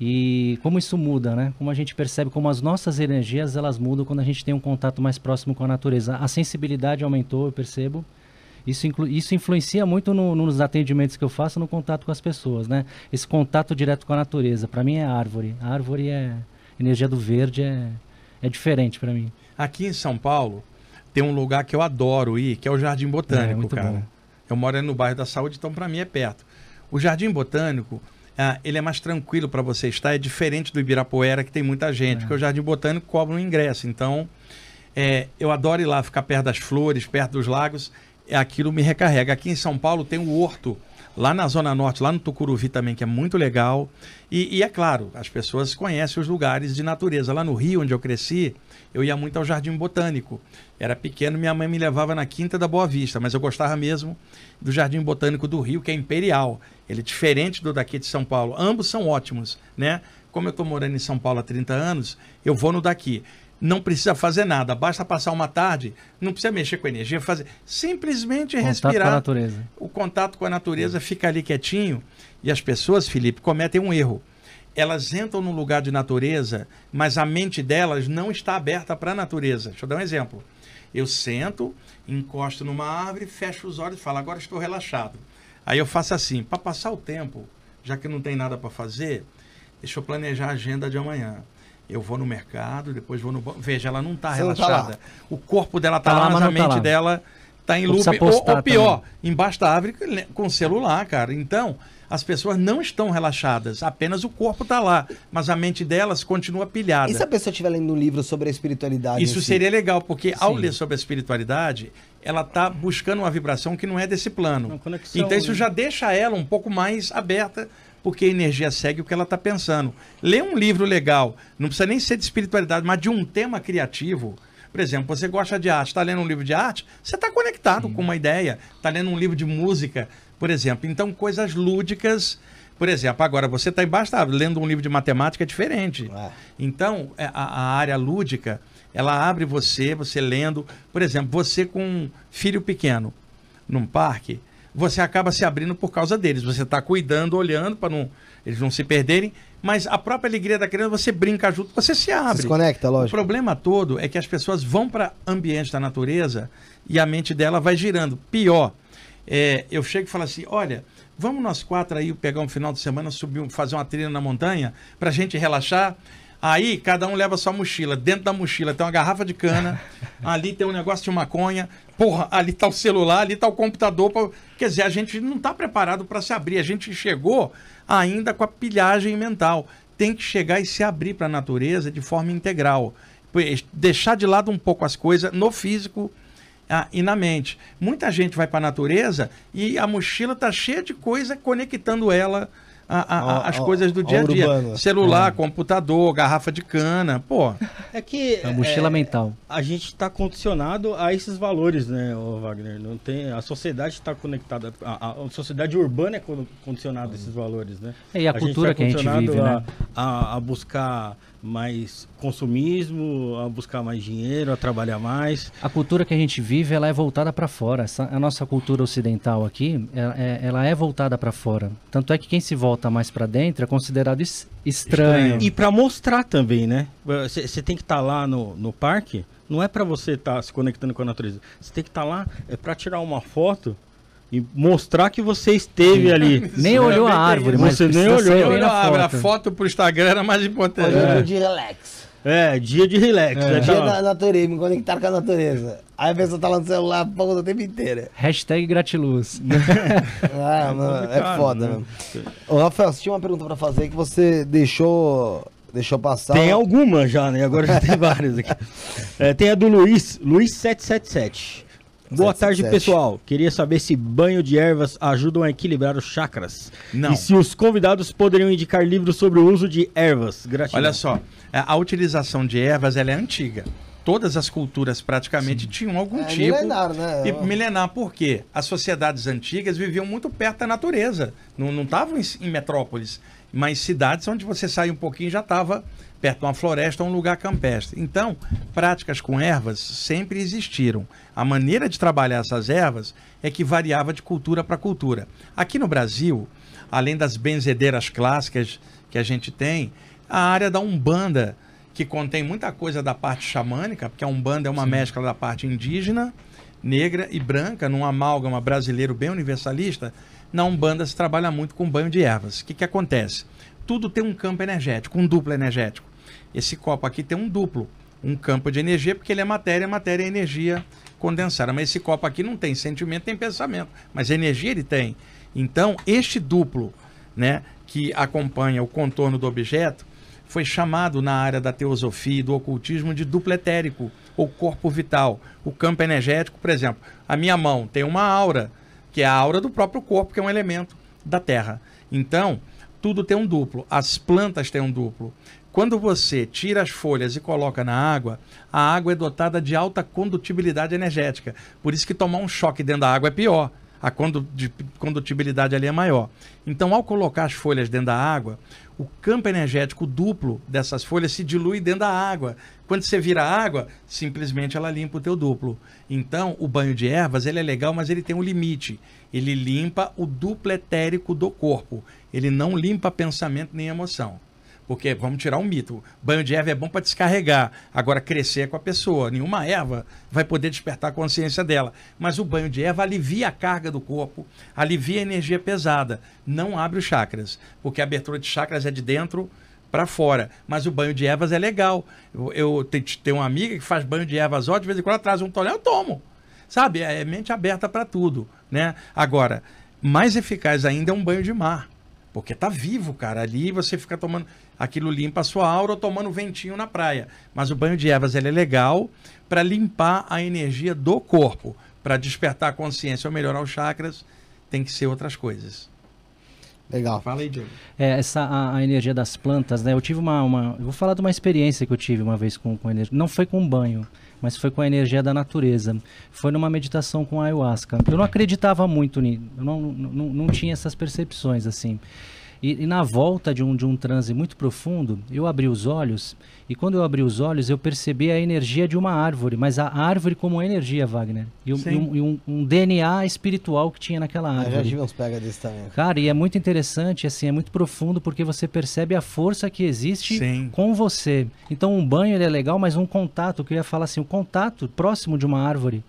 E como isso muda, né? Como a gente percebe como as nossas energias elas mudam quando a gente tem um contato mais próximo com a natureza. A sensibilidade aumentou, eu percebo isso, isso influencia muito no, nos atendimentos que eu faço, no contato com as pessoas, né? Esse contato direto com a natureza, para mim é árvore. A árvore é energia do verde é, é diferente para mim. Aqui em São Paulo tem um lugar que eu adoro ir, que é o Jardim Botânico, é, cara. Bom. Eu moro no bairro da Saúde, então para mim é perto. O Jardim Botânico, ah, ele é mais tranquilo para você estar, é diferente do Ibirapuera, que tem muita gente, é. porque o Jardim Botânico cobra um ingresso. Então, é, eu adoro ir lá, ficar perto das flores, perto dos lagos. É aquilo me recarrega. Aqui em São Paulo tem o Horto, lá na Zona Norte, lá no Tucuruvi também, que é muito legal. E, e, é claro, as pessoas conhecem os lugares de natureza. Lá no Rio, onde eu cresci, eu ia muito ao Jardim Botânico. Era pequeno, minha mãe me levava na Quinta da Boa Vista, mas eu gostava mesmo do Jardim Botânico do Rio, que é imperial. Ele é diferente do daqui de São Paulo. Ambos são ótimos, né? Como eu estou morando em São Paulo há 30 anos, eu vou no daqui não precisa fazer nada, basta passar uma tarde, não precisa mexer com energia, fazer simplesmente contato respirar. Com a natureza. O contato com a natureza é. fica ali quietinho e as pessoas, Felipe, cometem um erro. Elas entram num lugar de natureza, mas a mente delas não está aberta para a natureza. Deixa eu dar um exemplo. Eu sento, encosto numa árvore, fecho os olhos e falo, agora estou relaxado. Aí eu faço assim, para passar o tempo, já que não tem nada para fazer, deixa eu planejar a agenda de amanhã. Eu vou no mercado, depois vou no banco. Veja, ela não está tá relaxada. tá o corpo dela está tá, tá lá, mas, mas a tá mente tá dela está em loop. Ou, ou pior, também. embaixo da árvore com celular, cara. Então, as pessoas não estão relaxadas. Apenas o corpo está lá, mas a mente delas continua pilhada. E se a pessoa estiver lendo um livro sobre a espiritualidade? Isso seria si? legal, porque Sim. ao ler sobre a espiritualidade, ela está buscando uma vibração que não é desse plano. Conexão, então, isso né? já deixa ela um pouco mais aberta porque a energia segue o que ela está pensando. Lê um livro legal, não precisa nem ser de espiritualidade, mas de um tema criativo. Por exemplo, você gosta de arte, está lendo um livro de arte, você está conectado Sim. com uma ideia, está lendo um livro de música, por exemplo. Então, coisas lúdicas. Por exemplo, agora você está embaixo, tá lendo um livro de matemática é diferente. É. Então, é, a, a área lúdica, ela abre você, você lendo. Por exemplo, você com um filho pequeno num parque, você acaba se abrindo por causa deles. Você está cuidando, olhando para não eles não se perderem, mas a própria alegria da criança, você brinca junto, você se abre. Se conecta, lógico. O problema todo é que as pessoas vão para ambientes da natureza e a mente dela vai girando. Pior, é, eu chego e falo assim, olha, vamos nós quatro aí pegar um final de semana, subir, fazer uma trilha na montanha para a gente relaxar. Aí cada um leva sua mochila. Dentro da mochila tem uma garrafa de cana, ali tem um negócio de maconha, porra, ali tá o celular, ali tá o computador. Pra... Quer dizer, a gente não está preparado para se abrir. A gente chegou ainda com a pilhagem mental. Tem que chegar e se abrir para a natureza de forma integral. Deixar de lado um pouco as coisas no físico ah, e na mente. Muita gente vai para a natureza e a mochila tá cheia de coisa conectando ela a, a, a, as coisas do dia a dia. Celular, é. computador, garrafa de cana, pô. É que. É a mochila é, mental. A gente está condicionado a esses valores, né, Wagner? Não tem, a sociedade está conectada. A, sociedade urbana é condicionada a esses valores, né? É, e a, cultura gente tá que a gente vive, né? a buscar mais consumismo, a buscar mais dinheiro, a trabalhar mais. A cultura que a gente vive, ela é voltada para fora. Essa, a nossa cultura ocidental aqui, ela é, é, ela é voltada para fora. Tanto é que quem se volta mais para dentro é considerado es, estranho. estranho. E para mostrar também, né? Você tem que estar tá lá no, no parque, não é para você estar tá se conectando com a natureza. Você tem que estar tá lá é para tirar uma foto e mostrar que você esteve ali. Nem olhou a é árvore, mas você nem olhou. Nem olhou a árvore. A foto pro Instagram era mais importante. Hoje é. é. de relax. É, dia de relax. É. Né, dia da natureza, me conectar com a natureza. Aí a pessoa tá lá no celular porra, o tempo inteiro. Hashtag gratiluz. ah, mano, é foda, né? Ô, Rafael, você tinha uma pergunta pra fazer que você deixou deixou passar. Tem alguma já, né? Agora já tem várias aqui. É, tem a do Luiz, Luiz777. Boa tarde, pessoal. Queria saber se banho de ervas ajudam a equilibrar os chakras. Não. E se os convidados poderiam indicar livros sobre o uso de ervas. Gratidão. Olha só, é, a utilização de ervas ela é antiga. Todas as culturas praticamente Sim. tinham algum é, tipo. Milenar, né? E milenar, por quê? As sociedades antigas viviam muito perto da natureza. Não estavam em, em metrópoles, mas cidades onde você sai um pouquinho já estava perto de uma floresta ou um lugar campestre. Então, práticas com ervas sempre existiram. A maneira de trabalhar essas ervas é que variava de cultura para cultura. Aqui no Brasil, além das benzedeiras clássicas que a gente tem, a área da Umbanda, que contém muita coisa da parte xamânica, porque a Umbanda é uma Sim. mescla da parte indígena, negra e branca, num amálgama brasileiro bem universalista, na Umbanda se trabalha muito com banho de ervas. O que, que acontece? Tudo tem um campo energético, um duplo energético. Esse copo aqui tem um duplo, um campo de energia, porque ele é matéria, matéria é energia condensada. Mas esse copo aqui não tem sentimento, tem pensamento, mas energia ele tem. Então, este duplo, né, que acompanha o contorno do objeto, foi chamado na área da teosofia e do ocultismo de duplo etérico, ou corpo vital. O campo energético, por exemplo, a minha mão tem uma aura, que é a aura do próprio corpo, que é um elemento da Terra. Então, tudo tem um duplo. As plantas têm um duplo. Quando você tira as folhas e coloca na água, a água é dotada de alta condutibilidade energética. Por isso que tomar um choque dentro da água é pior. A condutibilidade ali é maior. Então, ao colocar as folhas dentro da água, o campo energético duplo dessas folhas se dilui dentro da água. Quando você vira a água, simplesmente ela limpa o teu duplo. Então, o banho de ervas, ele é legal, mas ele tem um limite. Ele limpa o duplo etérico do corpo. Ele não limpa pensamento nem emoção. Porque vamos tirar um mito. Banho de erva é bom para descarregar. Agora, crescer é com a pessoa. Nenhuma erva vai poder despertar a consciência dela. Mas o banho de erva alivia a carga do corpo, alivia a energia pesada. Não abre os chakras. Porque a abertura de chakras é de dentro para fora. Mas o banho de ervas é legal. Eu, eu tenho, tenho uma amiga que faz banho de ervas ó, de vez em quando ela traz um tolé, eu tomo. Sabe? É, é mente aberta para tudo. né? Agora, mais eficaz ainda é um banho de mar. Porque tá vivo, cara. Ali você fica tomando. Aquilo limpa a sua aura tomando ventinho na praia. Mas o banho de ervas ele é legal para limpar a energia do corpo. Para despertar a consciência ou melhorar os chakras, tem que ser outras coisas. Legal. Fala aí, Diego. É, essa, a, a, energia das plantas, né? Eu tive uma, uma. Vou falar de uma experiência que eu tive uma vez com, com energia. Não foi com banho, mas foi com a energia da natureza. Foi numa meditação com ayahuasca. Eu não acreditava muito nisso. não, não, não tinha essas percepções, assim. E, e, na volta de um, de um transe muito profundo, eu abri os olhos, e quando eu abri os olhos, eu percebi a energia de uma árvore, mas a árvore como energia, Wagner. E, um, e, um, e um, um, DNA espiritual que tinha naquela árvore. Eu já tive uns pega desse também. Cara, e é muito interessante, assim, é muito profundo, porque você percebe a força que existe Sim. com você. Então, um banho ele é legal, mas um contato, que eu ia falar assim, um contato próximo de uma árvore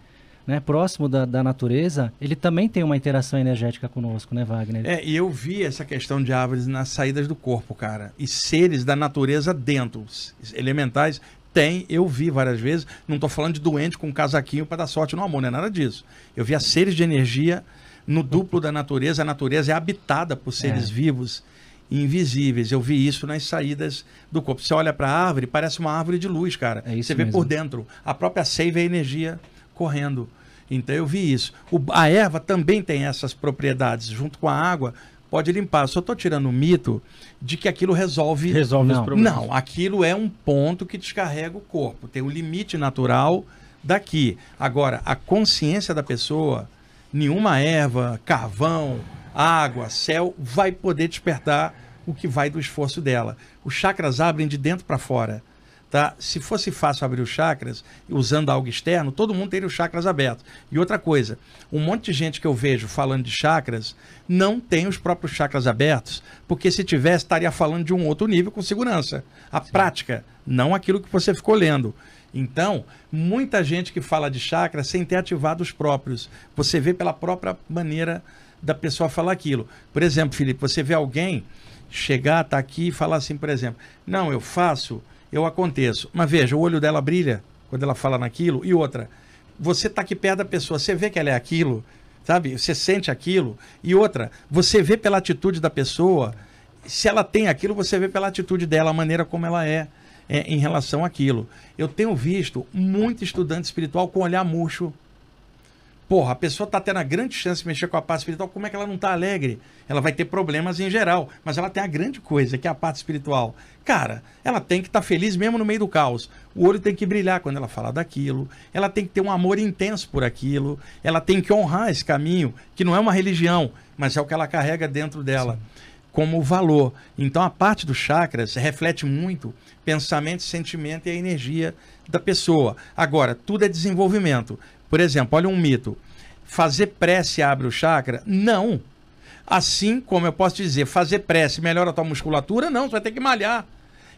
né, próximo da, da, natureza, ele também tem uma interação energética conosco, né, Wagner? É, e eu vi essa questão de árvores nas saídas do corpo, cara. E seres da natureza dentro, elementais, tem, eu vi várias vezes. Não estou falando de doente com um casaquinho para dar sorte no amor, não é nada disso. Eu vi seres de energia no duplo da natureza. A natureza é habitada por seres é. vivos invisíveis. Eu vi isso nas saídas do corpo. Você olha para a árvore, parece uma árvore de luz, cara. É você vê mesmo. por dentro. A própria seiva é energia correndo. Então eu vi isso. O, a erva também tem essas propriedades, junto com a água, pode limpar. Só estou tirando o mito de que aquilo resolve. Resolve não. Não, aquilo é um ponto que descarrega o corpo. Tem um limite natural daqui. Agora, a consciência da pessoa, nenhuma erva, carvão, água, céu, vai poder despertar o que vai do esforço dela. Os chakras abrem de dentro para fora. Tá? Se fosse fácil abrir os chakras, usando algo externo, todo mundo teria os chakras abertos. E outra coisa, um monte de gente que eu vejo falando de chakras não tem os próprios chakras abertos, porque se tivesse, estaria falando de um outro nível com segurança. A Sim. prática, não aquilo que você ficou lendo. Então, muita gente que fala de chakras sem ter ativado os próprios. Você vê pela própria maneira da pessoa falar aquilo. Por exemplo, Felipe, você vê alguém chegar, tá aqui e falar assim, por exemplo, não, eu faço eu aconteço. Mas veja, o olho dela brilha quando ela fala naquilo. E outra, você está aqui perto da pessoa, você vê que ela é aquilo, sabe? Você sente aquilo. E outra, você vê pela atitude da pessoa, se ela tem aquilo, você vê pela atitude dela, a maneira como ela é. é em relação àquilo. Eu tenho visto muito estudante espiritual com olhar murcho Porra, a pessoa está tendo a grande chance de mexer com a parte espiritual, como é que ela não está alegre? Ela vai ter problemas em geral, mas ela tem a grande coisa, que é a parte espiritual. Cara, ela tem que estar tá feliz mesmo no meio do caos. O olho tem que brilhar quando ela falar daquilo, ela tem que ter um amor intenso por aquilo, ela tem que honrar esse caminho, que não é uma religião, mas é o que ela carrega dentro dela. Sim. Como valor. Então, a parte dos chakras reflete muito pensamento, sentimento e a energia da pessoa. Agora, tudo é desenvolvimento. Por exemplo, olha um mito. Fazer prece abre o chakra? Não. Assim como eu posso dizer, fazer prece melhora a tua musculatura? Não, você vai ter que malhar.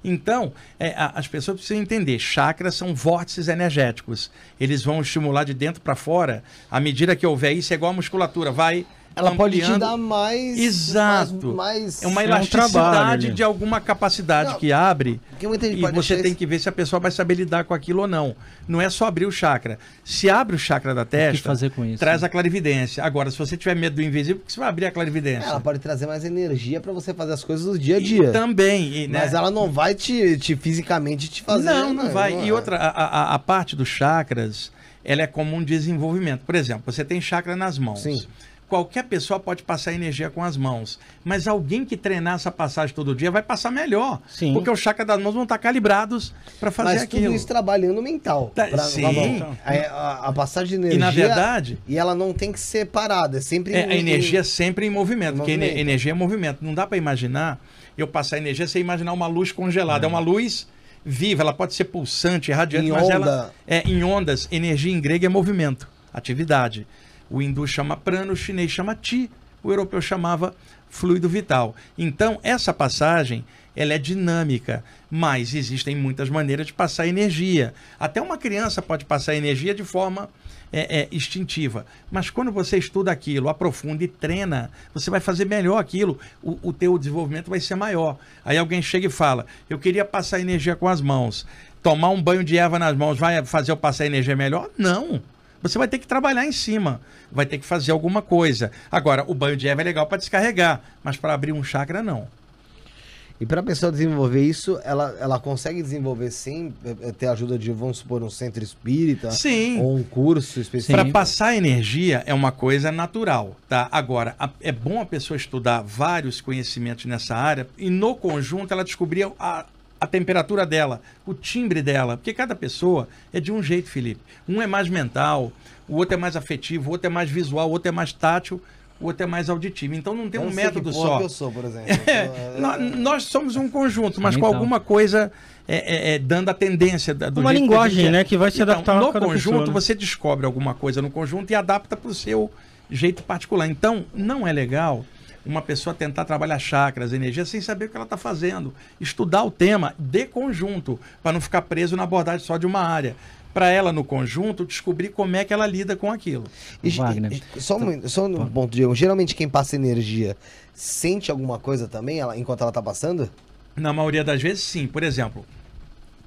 Então, é, as pessoas precisam entender: chakras são vórtices energéticos. Eles vão estimular de dentro para fora. À medida que houver isso, é igual a musculatura, vai ela pode te dar mais. Exato. Mais, é mais... É uma elasticidade é um trabalho, né? de alguma capacidade não, que abre. Que e você tem isso. que ver se a pessoa vai saber lidar com aquilo ou não. Não é só abrir o chakra. Se abre o chakra da testa, que fazer com isso, traz né? a clarividência. Agora, se você tiver medo do invisível, porque você vai abrir a clarividência? Ela pode trazer mais energia para você fazer as coisas do dia a dia. E também. E, né? Mas ela não vai te, te fisicamente te fazer. Não, não, não né? vai. Não e é. outra, a, a, a parte dos chakras, ela é como um desenvolvimento. Por exemplo, você tem chakra nas mãos. Sim qualquer pessoa pode passar energia com as mãos. Mas alguém que treinar essa passagem todo dia vai passar melhor. Sim. Porque os chakras das mãos vão estar calibrados para fazer Mas aquilo. Mas tudo isso trabalhando mental. Tá, pra, sim. A, a, passagem de energia... E na verdade... E ela não tem que ser parada. É sempre é, em, a energia é sempre em movimento. Em porque energia é movimento. Não dá para imaginar eu passar energia sem imaginar uma luz congelada. É uma luz viva, ela pode ser pulsante, radiante, em mas onda. ela é em ondas. Energia em grego é movimento, atividade. O hindu chama prana, o chinês chama ti, o europeu chamava fluido vital. Então, essa passagem ela é dinâmica, mas existem muitas maneiras de passar energia. Até uma criança pode passar energia de forma é, é, instintiva. Mas quando você estuda aquilo, aprofunda e treina, você vai fazer melhor aquilo, o, o teu desenvolvimento vai ser maior. Aí alguém chega e fala, eu queria passar energia com as mãos. Tomar um banho de erva nas mãos vai fazer eu passar energia melhor? Não você vai ter que trabalhar em cima, vai ter que fazer alguma coisa. Agora, o banho de erva é legal para descarregar, mas para abrir um chakra, não. E para a pessoa desenvolver isso, ela, ela consegue desenvolver sem é, é, ter ajuda de, vamos supor, um centro espírita? Sim. Ou um curso específico? Para passar energia é uma coisa natural, tá? Agora, a, é bom a pessoa estudar vários conhecimentos nessa área e no conjunto ela descobrir a, a temperatura dela, o timbre dela, porque cada pessoa é de um jeito, Felipe. Um é mais mental, o outro é mais afetivo, o outro é mais visual, o outro é mais tátil o outro é mais auditivo. Então não tem eu então, um método só. eu sou, por exemplo. É, nós, nós somos um conjunto, mas com então. alguma coisa é, é, é, dando a tendência do Uma linguagem, que é. né? Que vai se então, adaptar então, No conjunto, pessoa, né? você descobre alguma coisa no conjunto e adapta para o seu jeito particular. Então, não é legal uma pessoa tentar trabalhar chakras, energia, sem saber o que ela está fazendo. Estudar o tema de conjunto, para não ficar preso na abordagem só de uma área. Para ela, no conjunto, descobrir como é que ela lida com aquilo. E, Wagner. só, um, só ponto, Diego. Geralmente, quem passa energia sente alguma coisa também ela, enquanto ela está passando? Na maioria das vezes, sim. Por exemplo,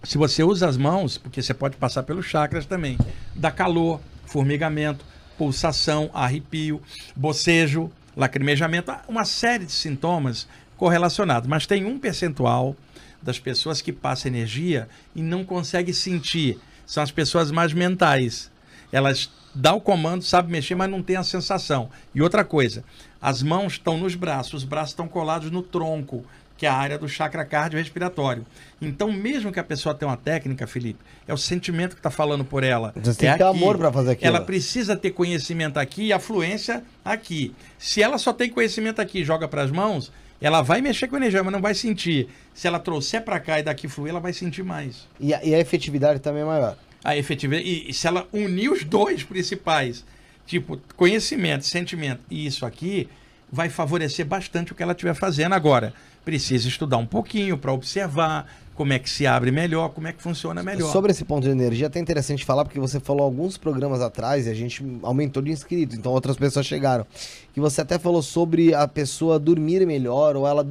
se você usa as mãos, porque você pode passar pelos chakras também, dá calor, formigamento, pulsação, arrepio, bocejo lacrimejamento, uma série de sintomas correlacionados. Mas tem um percentual das pessoas que passa energia e não consegue sentir. São as pessoas mais mentais. Elas dá o comando, sabe mexer, mas não tem a sensação. E outra coisa, as mãos estão nos braços, os braços estão colados no tronco que é a área do chakra cardiorrespiratório. Então, mesmo que a pessoa tenha uma técnica, Felipe, é o sentimento que está falando por ela. Você é tem que ter amor para fazer aquilo. Ela precisa ter conhecimento aqui e afluência aqui. Se ela só tem conhecimento aqui e joga para as mãos, ela vai mexer com energia, mas não vai sentir. Se ela trouxer para cá e daqui fluir, ela vai sentir mais. E a, e a efetividade também é maior. A efetividade. E, e se ela unir os dois principais, tipo conhecimento, sentimento e isso aqui, vai favorecer bastante o que ela estiver fazendo agora precisa estudar um pouquinho para observar como é que se abre melhor, como é que funciona melhor. Sobre esse ponto de energia, é até interessante falar, porque você falou alguns programas atrás e a gente aumentou de inscritos, então outras pessoas chegaram. Que você até falou sobre a pessoa dormir melhor ou ela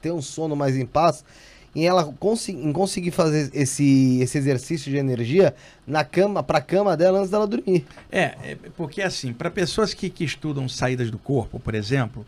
ter um sono mais em paz em ela em conseguir fazer esse, esse exercício de energia na cama para a cama dela antes dela dormir. É, é porque assim, para pessoas que, que estudam saídas do corpo, por exemplo,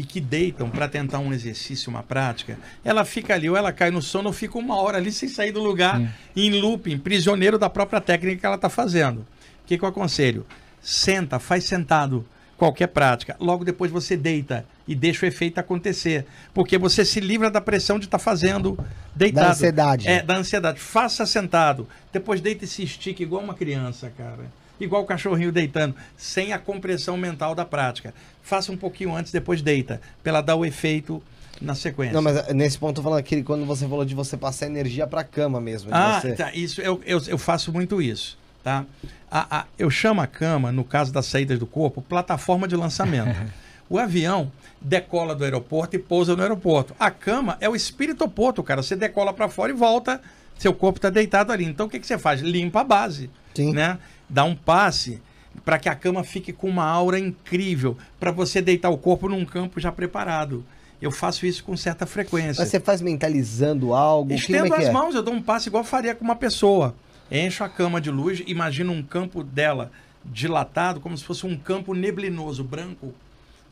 e que deitam para tentar um exercício, uma prática, ela fica ali ou ela cai no sono ou fica uma hora ali sem sair do lugar, em looping, prisioneiro da própria técnica que ela está fazendo. O que, que eu aconselho? Senta, faz sentado qualquer prática. Logo depois você deita e deixa o efeito acontecer. Porque você se livra da pressão de estar tá fazendo deitado. Da ansiedade. É, da ansiedade. Faça sentado. Depois deita e se estica igual uma criança, cara igual o cachorrinho deitando, sem a compressão mental da prática. Faça um pouquinho antes, depois deita, para ela dar o efeito na sequência. Não, mas eh, nesse ponto eu tô falando aquele quando você falou de você passar energia para cama mesmo. Ah, você... tá, isso eu, eu, eu, faço muito isso, tá? A, a, eu chamo a cama, no caso das saídas do corpo, plataforma de lançamento. o avião decola do aeroporto e pousa no aeroporto. A cama é o espírito oposto, cara. Você decola para fora e volta, seu corpo está deitado ali. Então o que, que você faz? Limpa a base, Sim. né? dá um passe para que a cama fique com uma aura incrível, para você deitar o corpo num campo já preparado. Eu faço isso com certa frequência. Mas você faz mentalizando algo? Estendo é as é? mãos, eu dou um passe igual faria com uma pessoa. Encho a cama de luz, imagino um campo dela dilatado, como se fosse um campo neblinoso, branco,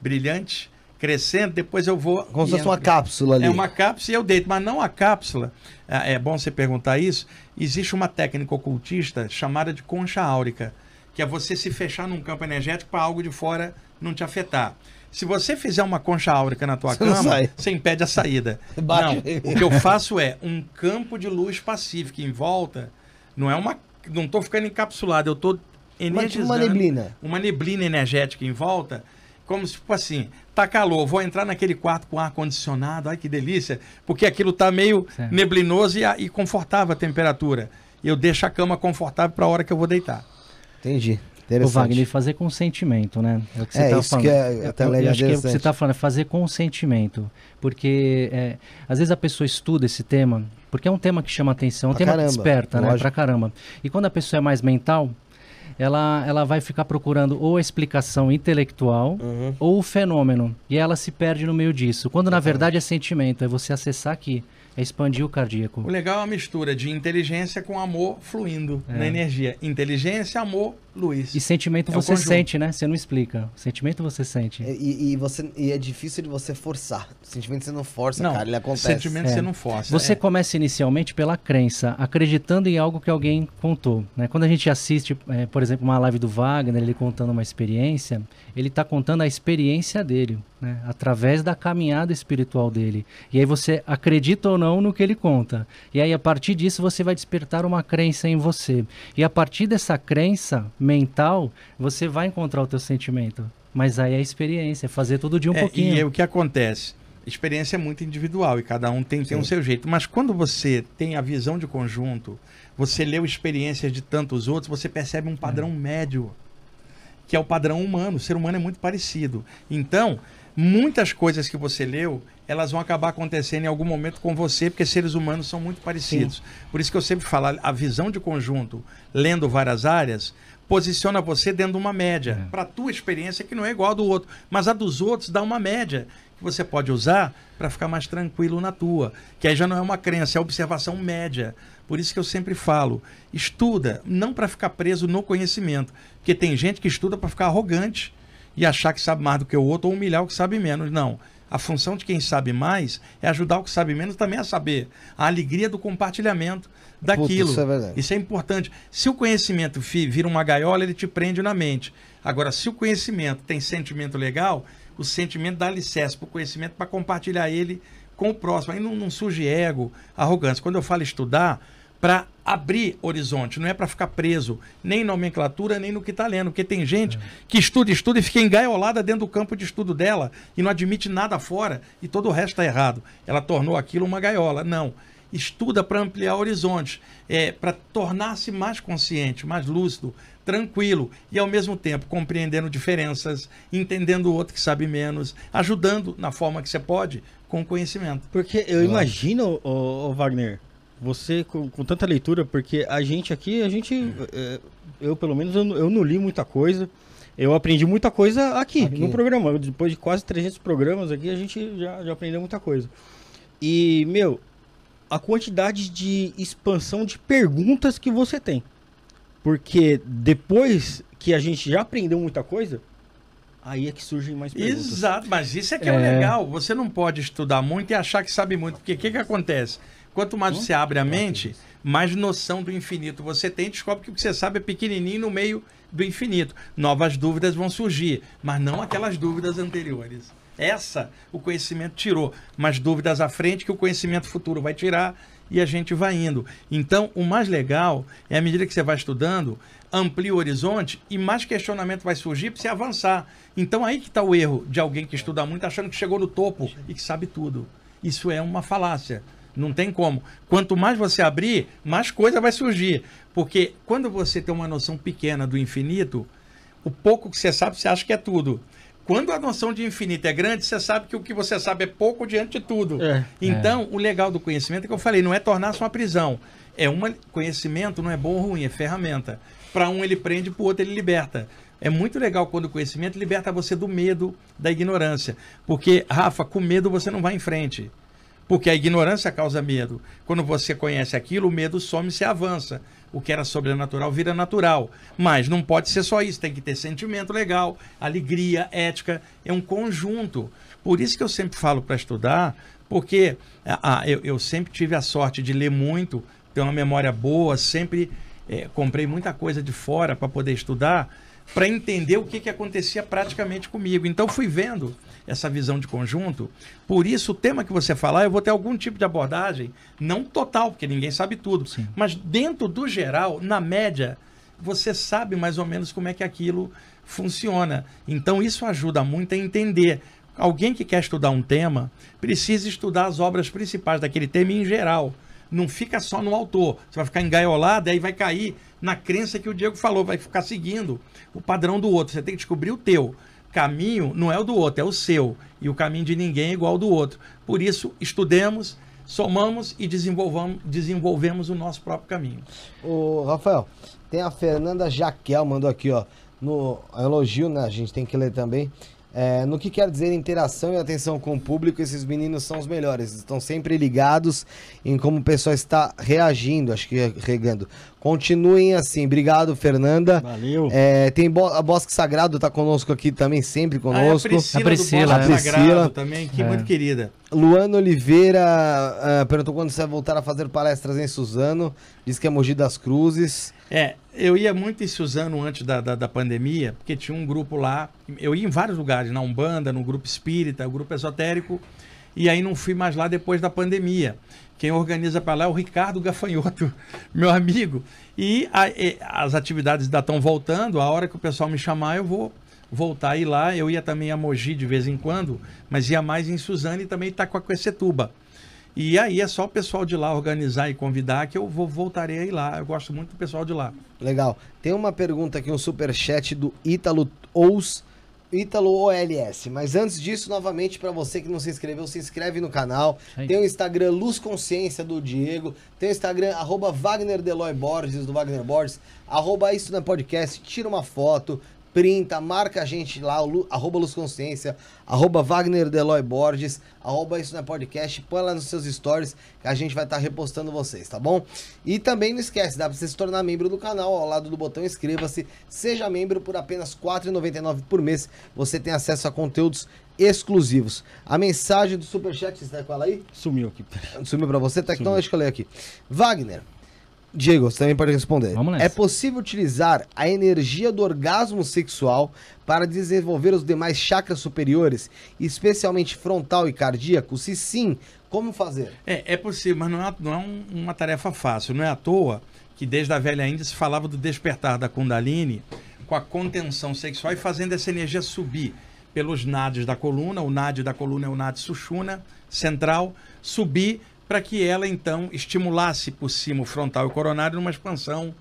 brilhante crescendo, depois eu vou. Como se fosse uma cápsula ali. É uma cápsula e eu deito, mas não a cápsula. É, é bom você perguntar isso. Existe uma técnica ocultista chamada de concha áurica, que é você se fechar num campo energético para algo de fora não te afetar. Se você fizer uma concha áurica na tua você cama, você impede a saída. Não, o que eu faço é um campo de luz pacífica em volta. Não é uma, não estou ficando encapsulado, eu estou tipo energizando uma neblina, uma neblina energética em volta, como se tipo assim, tá calor, vou entrar naquele quarto com ar condicionado, ai que delícia, porque aquilo tá meio certo. neblinoso e, e confortável a temperatura. Eu deixo a cama confortável para a hora que eu vou deitar. Entendi. O Wagner, fazer com sentimento, né? É, o que você é tá isso falando. que é, é até eu, eu é você tá falando, é fazer com sentimento. Porque é, às vezes a pessoa estuda esse tema, porque é um tema que chama atenção, é um pra tema caramba, que desperta, lógico. né? Pra caramba. E quando a pessoa é mais mental, ela, ela vai ficar procurando ou a explicação intelectual uhum. ou o fenômeno. E ela se perde no meio disso. Quando na verdade é sentimento, é você acessar aqui. É expandir o cardíaco. O legal é a mistura de inteligência com amor fluindo é. na energia. Inteligência, amor, Luiz. E sentimento é você sente, né? Você não explica. Sentimento você sente. É, e, e, você, e é difícil de você forçar. Sentimento você não força, não, cara. Ele acontece. Sentimento é. você não força. Você é. começa inicialmente pela crença, acreditando em algo que alguém contou. Né? Quando a gente assiste, é, por exemplo, uma live do Wagner, ele contando uma experiência, ele está contando a experiência dele, né? através da caminhada espiritual dele. E aí você acredita ou não no que ele conta. E aí a partir disso você vai despertar uma crença em você. E a partir dessa crença, mental, você vai encontrar o teu sentimento. Mas aí é a experiência, é fazer todo dia um é, pouquinho. E é o que acontece? Experiência é muito individual e cada um tem, tem o seu jeito. Mas quando você tem a visão de conjunto, você leu experiências de tantos outros, você percebe um hum. padrão é. médio, que é o padrão humano. O ser humano é muito parecido. Então, muitas coisas que você leu, elas vão acabar acontecendo em algum momento com você, porque seres humanos são muito parecidos. Sim. Por isso que eu sempre falo, a visão de conjunto, lendo várias áreas, posiciona você dentro de uma média, é. para a tua experiência que não é igual a do outro, mas a dos outros dá uma média que você pode usar para ficar mais tranquilo na tua, que aí já não é uma crença, é observação média. Por isso que eu sempre falo, estuda, não para ficar preso no conhecimento, porque tem gente que estuda para ficar arrogante e achar que sabe mais do que o outro ou humilhar o que sabe menos. Não. A função de quem sabe mais é ajudar o que sabe menos também a saber. A alegria do compartilhamento daquilo. Puta, isso, é verdade. isso é importante. Se o conhecimento vira uma gaiola, ele te prende na mente. Agora, se o conhecimento tem sentimento legal, o sentimento dá licença para o conhecimento para compartilhar ele com o próximo. Aí não, não surge ego, arrogância. Quando eu falo estudar, para abrir horizonte, não é para ficar preso nem nomenclatura, nem no que está lendo. Porque tem gente é. que estuda, estuda e fica engaiolada dentro do campo de estudo dela e não admite nada fora e todo o resto está errado. Ela tornou aquilo uma gaiola. Não estuda para ampliar horizontes, é, para tornar-se mais consciente, mais lúcido, tranquilo e ao mesmo tempo compreendendo diferenças, entendendo o outro que sabe menos, ajudando na forma que você pode com o conhecimento. Porque eu imagino, o Wagner, você com, com, tanta leitura, porque a gente aqui, a gente, é, eu pelo menos, eu, eu não li muita coisa. Eu aprendi muita coisa aqui, aqui, no programa. Depois de quase 300 programas aqui, a gente já, já aprendeu muita coisa. E, meu, a quantidade de expansão de perguntas que você tem. Porque depois que a gente já aprendeu muita coisa, aí é que surgem mais perguntas. Exato, mas isso é que é, é... legal. Você não pode estudar muito e achar que sabe muito, porque o que, que acontece? Quanto mais hum? você abre a mente, mais noção do infinito você tem, descobre que o que você sabe é pequenininho no meio do infinito. Novas dúvidas vão surgir, mas não aquelas dúvidas anteriores. Essa o conhecimento tirou, mas dúvidas à frente que o conhecimento futuro vai tirar e a gente vai indo. Então, o mais legal é à medida que você vai estudando, amplia o horizonte e mais questionamento vai surgir para você avançar. Então, aí que está o erro de alguém que estuda muito achando que chegou no topo e que sabe tudo. Isso é uma falácia. Não tem como. Quanto mais você abrir, mais coisa vai surgir. Porque quando você tem uma noção pequena do infinito, o pouco que você sabe, você acha que é tudo quando a noção de infinito é grande, você sabe que o que você sabe é pouco diante de tudo. É, então, é. o legal do conhecimento é que eu falei, não é tornar-se uma prisão. É um conhecimento não é bom ou ruim, é ferramenta. Para um ele prende, para o outro ele liberta. É muito legal quando o conhecimento liberta você do medo, da ignorância, porque Rafa, com medo você não vai em frente. Porque a ignorância causa medo. Quando você conhece aquilo, o medo some e se avança. O que era sobrenatural vira natural. Mas não pode ser só isso. Tem que ter sentimento legal, alegria, ética. É um conjunto. Por isso que eu sempre falo para estudar, porque ah, eu, eu, sempre tive a sorte de ler muito, ter uma memória boa, sempre é, comprei muita coisa de fora para poder estudar, para entender o que, que acontecia praticamente comigo. Então fui vendo essa visão de conjunto. Por isso, o tema que você falar, eu vou ter algum tipo de abordagem, não total, porque ninguém sabe tudo, Sim. mas dentro do geral, na média, você sabe mais ou menos como é que aquilo funciona. Então, isso ajuda muito a entender. Alguém que quer estudar um tema precisa estudar as obras principais daquele tema em geral. Não fica só no autor. Você vai ficar engaiolado, aí vai cair na crença que o Diego falou, vai ficar seguindo o padrão do outro. Você tem que descobrir o teu caminho não é o do outro, é o seu. E o caminho de ninguém é igual ao do outro. Por isso, estudemos, somamos e desenvolvamos, desenvolvemos o nosso próprio caminho. O Rafael, tem a Fernanda Jaquel mandou aqui, ó, no elogio, né? A gente tem que ler também. É, no que quer dizer interação e atenção com o público, esses meninos são os melhores. Estão sempre ligados em como o pessoal está reagindo, acho que é regando. Continuem assim. Obrigado, Fernanda. Valeu. É, tem Bo a Bosque Sagrado, tá conosco aqui também, sempre conosco. Ah, é a Priscila, né? a Priscila, Sagrado também, que é. muito querida. Luana Oliveira uh, perguntou quando você vai voltar a fazer palestras em Suzano. Diz que é Mogi das Cruzes. É, eu ia muito em Suzano antes da, da, da, pandemia, porque tinha um grupo lá. Eu ia em vários lugares, na Umbanda, no grupo espírita, no grupo esotérico. E aí não fui mais lá depois da pandemia. Quem organiza para lá é o Ricardo Gafanhoto, meu amigo. E, a, e as atividades ainda estão voltando. A hora que o pessoal me chamar, eu vou voltar e ir lá. Eu ia também a Mogi de vez em quando, mas ia mais em Suzane e também com a Itacoaquecetuba. E aí é só o pessoal de lá organizar e convidar que eu vou, voltarei a ir lá. Eu gosto muito do pessoal de lá. Legal. Tem uma pergunta aqui, um super chat do Ítalo Ous Ítalo OLS. Mas antes disso, novamente, para você que não se inscreveu, se inscreve no canal. Aí. Tem o Instagram Luz Consciência do Diego. Tem o Instagram arroba Wagner Deloy Borges, do Wagner Borges. Arroba Isso na Podcast. Tira uma foto printa, marca a gente lá, o, arroba Luz Consciência, arroba Wagner Deloy Borges, arroba isso na é podcast, põe lá nos seus stories que a gente vai estar tá repostando vocês, tá bom? E também não esquece, dá pra você se tornar membro do canal, ao lado do botão inscreva-se, seja membro por apenas R$ 4,99 por mês, você tem acesso a conteúdos exclusivos. A mensagem do Superchat, você tá com ela aí? Sumiu aqui. Sumiu para você? Tá, então deixa eu ler aqui. Wagner, Diego, você também pode responder. Vamos nessa. É possível utilizar a energia do orgasmo sexual para desenvolver os demais chakras superiores, especialmente frontal e cardíaco? Se sim, como fazer? É, é possível, mas não é, não é uma tarefa fácil. Não é à toa que desde a velha Índia se falava do despertar da Kundalini com a contenção sexual e fazendo essa energia subir pelos nadis da coluna. O nade da coluna é o nade sushuna central, subir para que ela então estimulasse por cima o frontal e o coronário numa expansão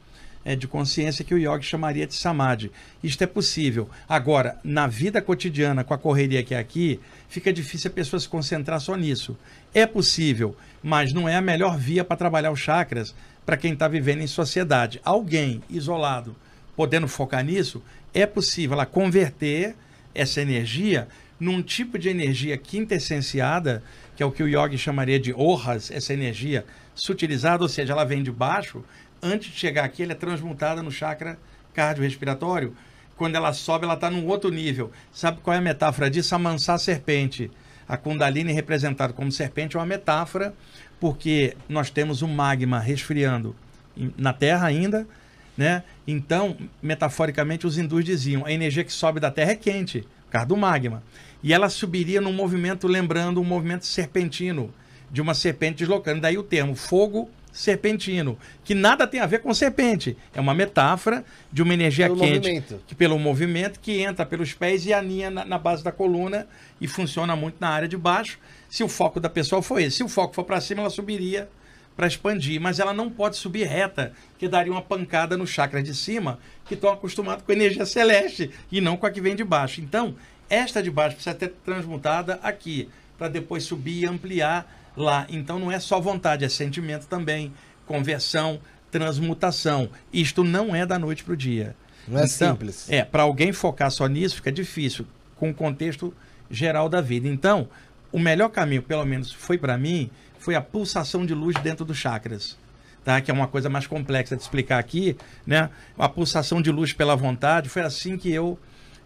é, de consciência que o yoga chamaria de samadhi. Isto é possível. Agora, na vida cotidiana, com a correria que é aqui, fica difícil a pessoa se concentrar só nisso. É possível, mas não é a melhor via para trabalhar os chakras para quem está vivendo em sociedade. Alguém isolado, podendo focar nisso, é possível ela converter essa energia num tipo de energia quintessenciada que é o que o Yogi chamaria de orras, essa energia sutilizada, ou seja, ela vem de baixo, antes de chegar aqui, ela é transmutada no chakra cardiorrespiratório. Quando ela sobe, ela está num outro nível. Sabe qual é a metáfora disso? Amansar a serpente. A Kundalini representada como serpente é uma metáfora, porque nós temos o magma resfriando na Terra ainda, né? Então, metaforicamente, os hindus diziam, a energia que sobe da Terra é quente, por causa do magma. E ela subiria num movimento lembrando um movimento serpentino, de uma serpente deslocando. Daí o termo fogo serpentino, que nada tem a ver com serpente. É uma metáfora de uma energia pelo quente, movimento. que pelo movimento que entra pelos pés e aninha na, na, base da coluna e funciona muito na área de baixo. Se o foco da pessoa for esse, se o foco for para cima, ela subiria para expandir, mas ela não pode subir reta, que daria uma pancada no chakra de cima, que estão acostumados com a energia celeste e não com a que vem de baixo. Então, esta de baixo precisa ser transmutada aqui, para depois subir e ampliar lá. Então não é só vontade, é sentimento também, conversão, transmutação. Isto não é da noite para o dia. Não é então, simples. É, para alguém focar só nisso fica difícil, com o contexto geral da vida. Então, o melhor caminho, pelo menos foi para mim, foi a pulsação de luz dentro dos chakras. Tá? Que é uma coisa mais complexa de explicar aqui, né? A pulsação de luz pela vontade, foi assim que eu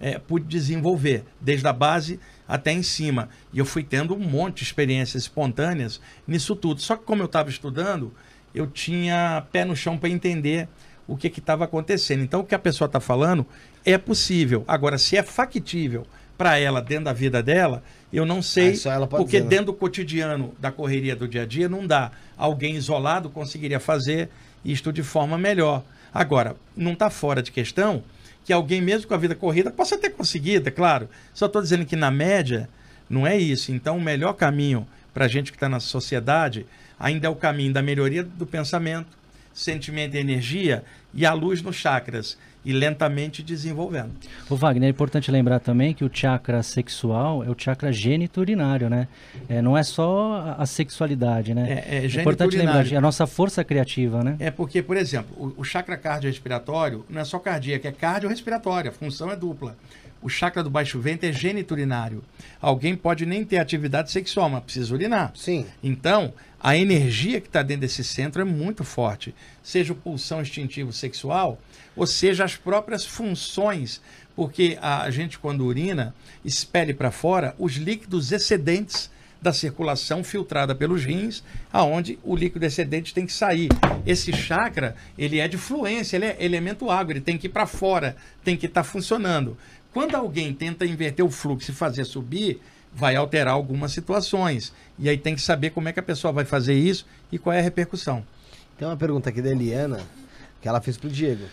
é, pude desenvolver, desde a base até em cima. E eu fui tendo um monte de experiências espontâneas nisso tudo. Só que como eu estava estudando, eu tinha pé no chão para entender o que estava acontecendo. Então, o que a pessoa está falando é possível. Agora, se é factível para ela dentro da vida dela, eu não sei, ah, porque dizer, né? dentro do cotidiano da correria do dia a dia não dá. Alguém isolado conseguiria fazer isto de forma melhor. Agora, não está fora de questão que alguém, mesmo com a vida corrida, possa ter conseguido, é claro. Só estou dizendo que, na média, não é isso. Então, o melhor caminho para a gente que está na sociedade ainda é o caminho da melhoria do pensamento, sentimento e energia e a luz nos chakras e lentamente desenvolvendo. O Wagner, é importante lembrar também que o chakra sexual é o chakra geniturinário, né? É, não é só a sexualidade, né? É, é, é importante lembrar, é a nossa força criativa, né? É porque, por exemplo, o, o chakra cardiorrespiratório não é só cardíaco, é cardiorrespiratório, a função é dupla. O chakra do baixo ventre é urinário. Alguém pode nem ter atividade sexual, mas precisa urinar. Sim. Então, a energia que está dentro desse centro é muito forte. Seja o pulsão instintivo sexual, ou seja, as próprias funções. Porque a gente, quando urina, expele para fora os líquidos excedentes da circulação filtrada pelos rins, aonde o líquido excedente tem que sair. Esse chakra, ele é de fluência, ele é elemento água, ele tem que ir para fora, tem que estar tá funcionando. Quando alguém tenta inverter o fluxo e fazer subir, vai alterar algumas situações. E aí tem que saber como é que a pessoa vai fazer isso e qual é a repercussão. Tem uma pergunta aqui da Eliana, que ela fez para o Diego.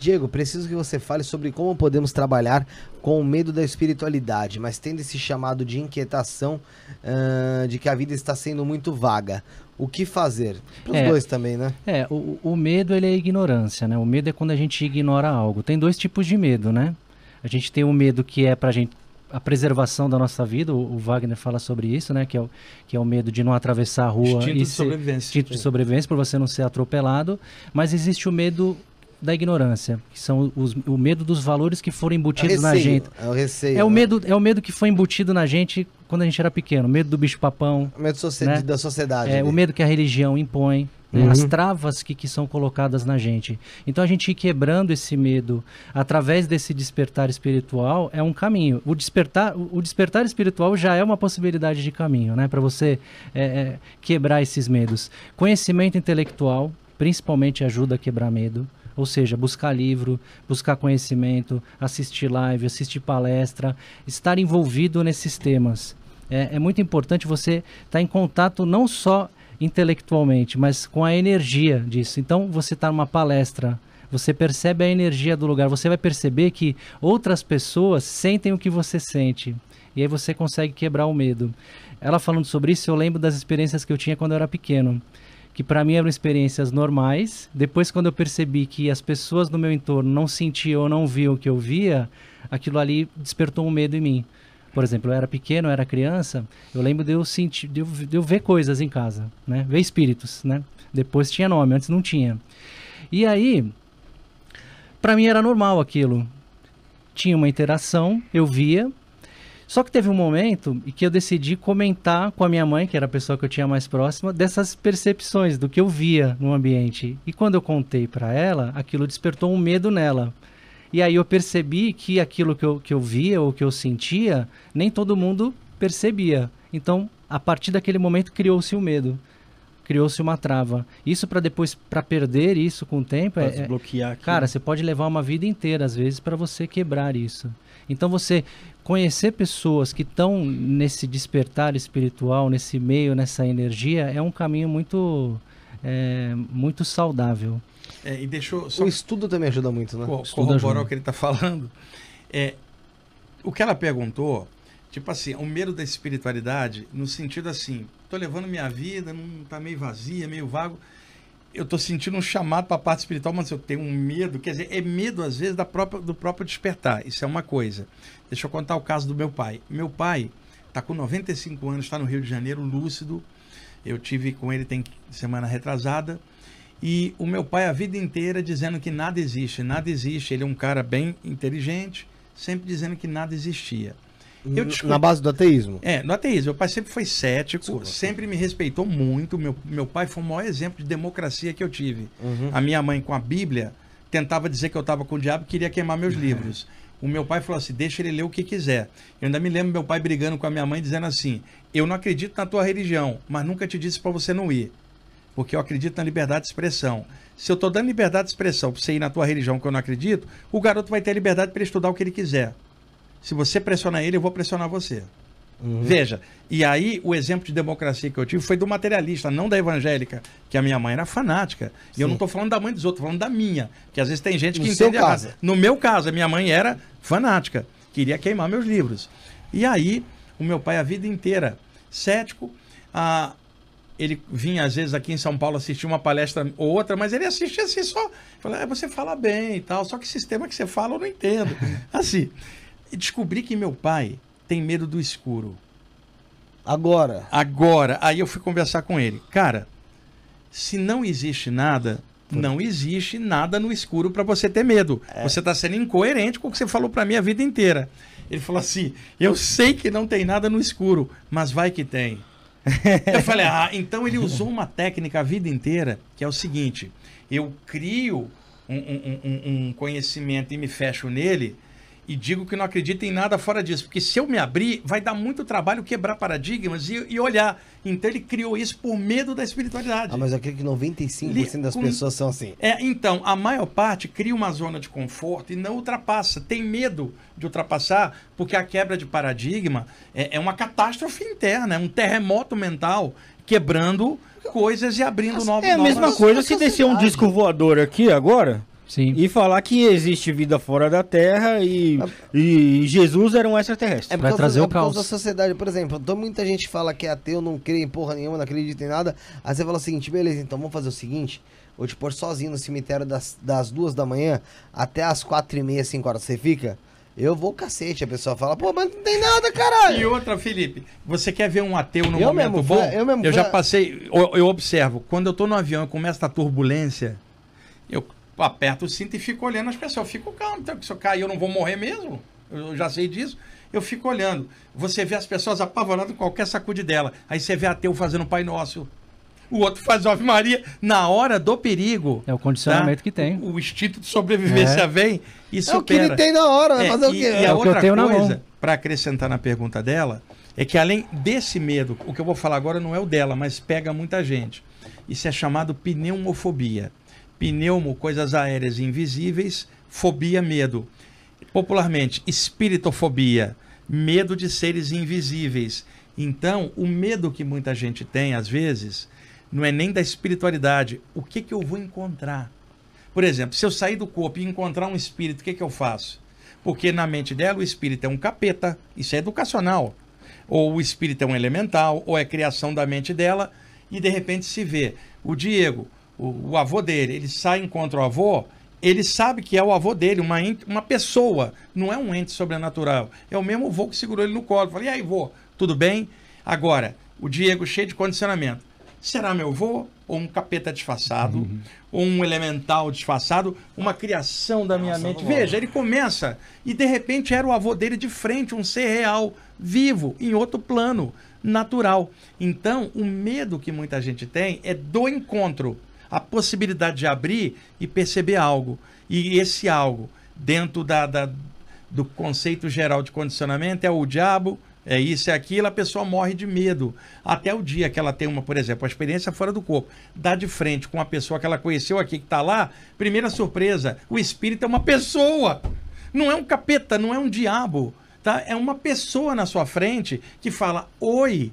Diego, preciso que você fale sobre como podemos trabalhar com o medo da espiritualidade, mas tendo esse chamado de inquietação uh, de que a vida está sendo muito vaga. O que fazer? Para os é, dois também, né? É, o, o medo ele é ignorância, né? O medo é quando a gente ignora algo. Tem dois tipos de medo, né? A gente tem um medo que é para a gente a preservação da nossa vida, o, o, Wagner fala sobre isso, né, que é o, que é o medo de não atravessar a rua instinto e ser, de sobrevivência. Instinto de sobrevivência por você não ser atropelado, mas existe o medo da ignorância, que são os, o medo dos valores que foram embutidos é receio, na gente. É o receio. É o, né? medo, é o medo que foi embutido na gente quando a gente era pequeno. medo do bicho papão. O medo né? da sociedade. É, né? O medo que a religião impõe né? uhum. as travas que, que são colocadas na gente. Então a gente ir quebrando esse medo através desse despertar espiritual é um caminho. O despertar, o despertar espiritual já é uma possibilidade de caminho, né? Para você é, é, quebrar esses medos. Conhecimento intelectual principalmente ajuda a quebrar medo. Ou seja, buscar livro, buscar conhecimento, assistir live, assistir palestra, estar envolvido nesses temas. É, é muito importante você estar tá em contato não só intelectualmente, mas com a energia disso. Então você está numa palestra, você percebe a energia do lugar, você vai perceber que outras pessoas sentem o que você sente. E aí você consegue quebrar o medo. Ela falando sobre isso, eu lembro das experiências que eu tinha quando eu era pequeno, que para mim eram experiências normais. Depois quando eu percebi que as pessoas no meu entorno não sentiam ou não viam o que eu via, aquilo ali despertou um medo em mim. Por exemplo, eu era pequeno, eu era criança, eu lembro de eu sentir, de eu, de eu ver coisas em casa, né? Ver espíritos, né? Depois tinha nome, antes não tinha. E aí, para mim era normal aquilo. Tinha uma interação, eu via. Só que teve um momento em que eu decidi comentar com a minha mãe, que era a pessoa que eu tinha mais próxima, dessas percepções do que eu via no ambiente. E quando eu contei para ela, aquilo despertou um medo nela. E aí eu percebi que aquilo que eu, que eu via ou que eu sentia, nem todo mundo percebia. Então, a partir daquele momento, criou-se o um medo. Criou-se uma trava. Isso para depois, para perder isso com o tempo... Pra é, é, desbloquear. Aquilo. cara, você pode levar uma vida inteira, às vezes, para você quebrar isso. Então, você conhecer pessoas que estão nesse despertar espiritual, nesse meio, nessa energia, é um caminho muito, é, muito saudável. É, e deixou, só... O estudo também ajuda muito, né? Co o o que ele está falando. É, o que ela perguntou, tipo assim, o é medo da espiritualidade, no sentido assim, estou levando minha vida, não está meio vazia, meio vago. Eu estou sentindo um chamado para a parte espiritual, mas eu tenho um medo, quer dizer, é medo às vezes da própria, do próprio despertar. Isso é uma coisa. Deixa eu contar o caso do meu pai. Meu pai está com 95 anos, está no Rio de Janeiro, lúcido. Eu tive com ele tem semana retrasada. E o meu pai a vida inteira dizendo que nada existe, nada existe. Ele é um cara bem inteligente, sempre dizendo que nada existia. Descobri... Na base do ateísmo? É, no ateísmo. Meu pai sempre foi cético, Desculpa. sempre me respeitou muito. Meu, meu pai foi o maior exemplo de democracia que eu tive. Uhum. A minha mãe, com a Bíblia, tentava dizer que eu estava com o diabo e queria queimar meus uhum. livros. O meu pai falou assim: deixa ele ler o que quiser. Eu ainda me lembro meu pai brigando com a minha mãe, dizendo assim: eu não acredito na tua religião, mas nunca te disse para você não ir porque eu acredito na liberdade de expressão. Se eu estou dando liberdade de expressão para você ir na tua religião que eu não acredito, o garoto vai ter a liberdade para estudar o que ele quiser. Se você pressionar ele, eu vou pressionar você. Uhum. Veja, e aí o exemplo de democracia que eu tive foi do materialista, não da evangélica, que a minha mãe era fanática. E eu não estou falando da mãe dos outros, estou falando da minha. Que às vezes tem gente que no entende errado. No meu caso, a minha mãe era fanática, queria queimar meus livros. E aí, o meu pai a vida inteira, cético, a, ele vinha às vezes aqui em São Paulo assistir uma palestra ou outra, mas ele assistia assim só. Falava, ah, é, você fala bem e tal, só que sistema que você fala eu não entendo. assim, descobri que meu pai tem medo do escuro. Agora. Agora. Aí eu fui conversar com ele. Cara, se não existe nada, não existe nada no escuro para você ter medo. É. Você está sendo incoerente com o que você falou para mim a vida inteira. Ele falou assim: eu sei que não tem nada no escuro, mas vai que tem eu falei, ah, então ele usou uma técnica a vida inteira, que é o seguinte: eu crio um, um, um, um conhecimento e me fecho nele e digo que não acredito em nada fora disso, porque se eu me abrir, vai dar muito trabalho quebrar paradigmas e, e olhar. Então ele criou isso por medo da espiritualidade. Ah, mas eu creio que 95% Li, das com, pessoas são assim. É, então, a maior parte cria uma zona de conforto e não ultrapassa. Tem medo de ultrapassar, porque a quebra de paradigma é, é uma catástrofe interna, é um terremoto mental quebrando coisas e abrindo novos É a mesma novas coisa se descer um disco voador aqui agora Sim. E falar que existe vida fora da Terra e, é e Jesus era um extraterrestre. É por causa, Vai trazer é por causa da sociedade, por exemplo. Então muita gente fala que é ateu, não crê em porra nenhuma, não acredita em nada. Aí você fala o seguinte, beleza, então vamos fazer o seguinte. Vou te pôr sozinho no cemitério das, das duas da manhã até as quatro e meia, cinco horas. Você fica? Eu vou cacete. A pessoa fala, pô, mas não tem nada, caralho. E outra, Felipe, você quer ver um ateu no eu momento mesmo, bom? eu mesmo eu já passei, eu, eu, observo, quando eu tô no avião e começa a turbulência, eu aperto o cinto e fico olhando as pessoas. Eu fico calmo, então, se eu cair eu não vou morrer mesmo, eu já sei disso. Eu fico olhando. Você vê as pessoas apavoradas qualquer sacude dela. Aí você vê ateu fazendo Pai Nosso. O outro faz Ave Maria na hora do perigo. É o condicionamento tá? que tem. O, o instinto de sobrevivência é. vem e supera. É o que ele tem na hora, vai né? é, fazer o quê? É é e tenho a outra coisa, para acrescentar na pergunta dela, é que além desse medo, o que eu vou falar agora não é o dela, mas pega muita gente. Isso é chamado pneumofobia pneumo, coisas aéreas invisíveis, fobia, medo. Popularmente, espiritofobia, medo de seres invisíveis. Então, o medo que muita gente tem, às vezes, não é nem da espiritualidade. O que, que eu vou encontrar? Por exemplo, se eu sair do corpo e encontrar um espírito, o que, que eu faço? Porque na mente dela o espírito é um capeta, isso é educacional. Ou o espírito é um elemental, ou é criação da mente dela, e de repente se vê o Diego, o, o avô dele, ele sai e encontra o avô, ele sabe que é o avô dele, uma, uma pessoa, não é um ente sobrenatural. É o mesmo avô que segurou ele no colo. Falei, e aí, avô, tudo bem? Agora, o Diego cheio de condicionamento. Será meu avô? Ou um capeta disfarçado? Uhum. Ou um elemental disfarçado? Uma criação da minha Nossa, mente. Veja, ele começa e de repente era o avô dele de frente, um ser real, vivo, em outro plano, natural. Então, o medo que muita gente tem é do encontro a possibilidade de abrir e perceber algo. E esse algo, dentro da, da do conceito geral de condicionamento, é o diabo, é isso, é aquilo, a pessoa morre de medo. Até o dia que ela tem uma, por exemplo, a experiência fora do corpo, dá de frente com uma pessoa que ela conheceu aqui, que está lá, primeira surpresa, o espírito é uma pessoa. Não é um capeta, não é um diabo. Tá? É uma pessoa na sua frente que fala: Oi,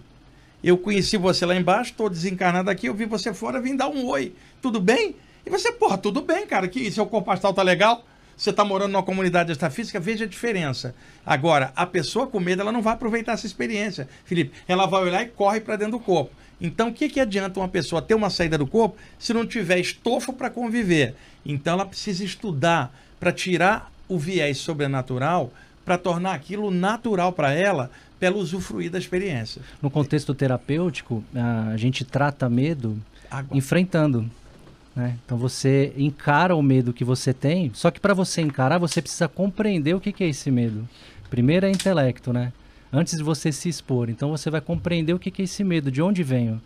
eu conheci você lá embaixo, estou desencarnado aqui, eu vi você fora, vim dar um oi tudo bem? E você, porra, tudo bem, cara, que seu corpo astral tá legal, você está morando numa comunidade extrafísica, veja a diferença. Agora, a pessoa com medo, ela não vai aproveitar essa experiência, Felipe. Ela vai olhar e corre para dentro do corpo. Então, o que, que adianta uma pessoa ter uma saída do corpo se não tiver estofo para conviver? Então, ela precisa estudar para tirar o viés sobrenatural, para tornar aquilo natural para ela, para ela usufruir da experiência. No contexto terapêutico, a gente trata medo Agora. enfrentando. Né? Então você encara o medo que você tem, só que para você encarar, você precisa compreender o que, que é esse medo. Primeiro é intelecto, né? Antes de você se expor. Então você vai compreender o que, que é esse medo, de onde venho.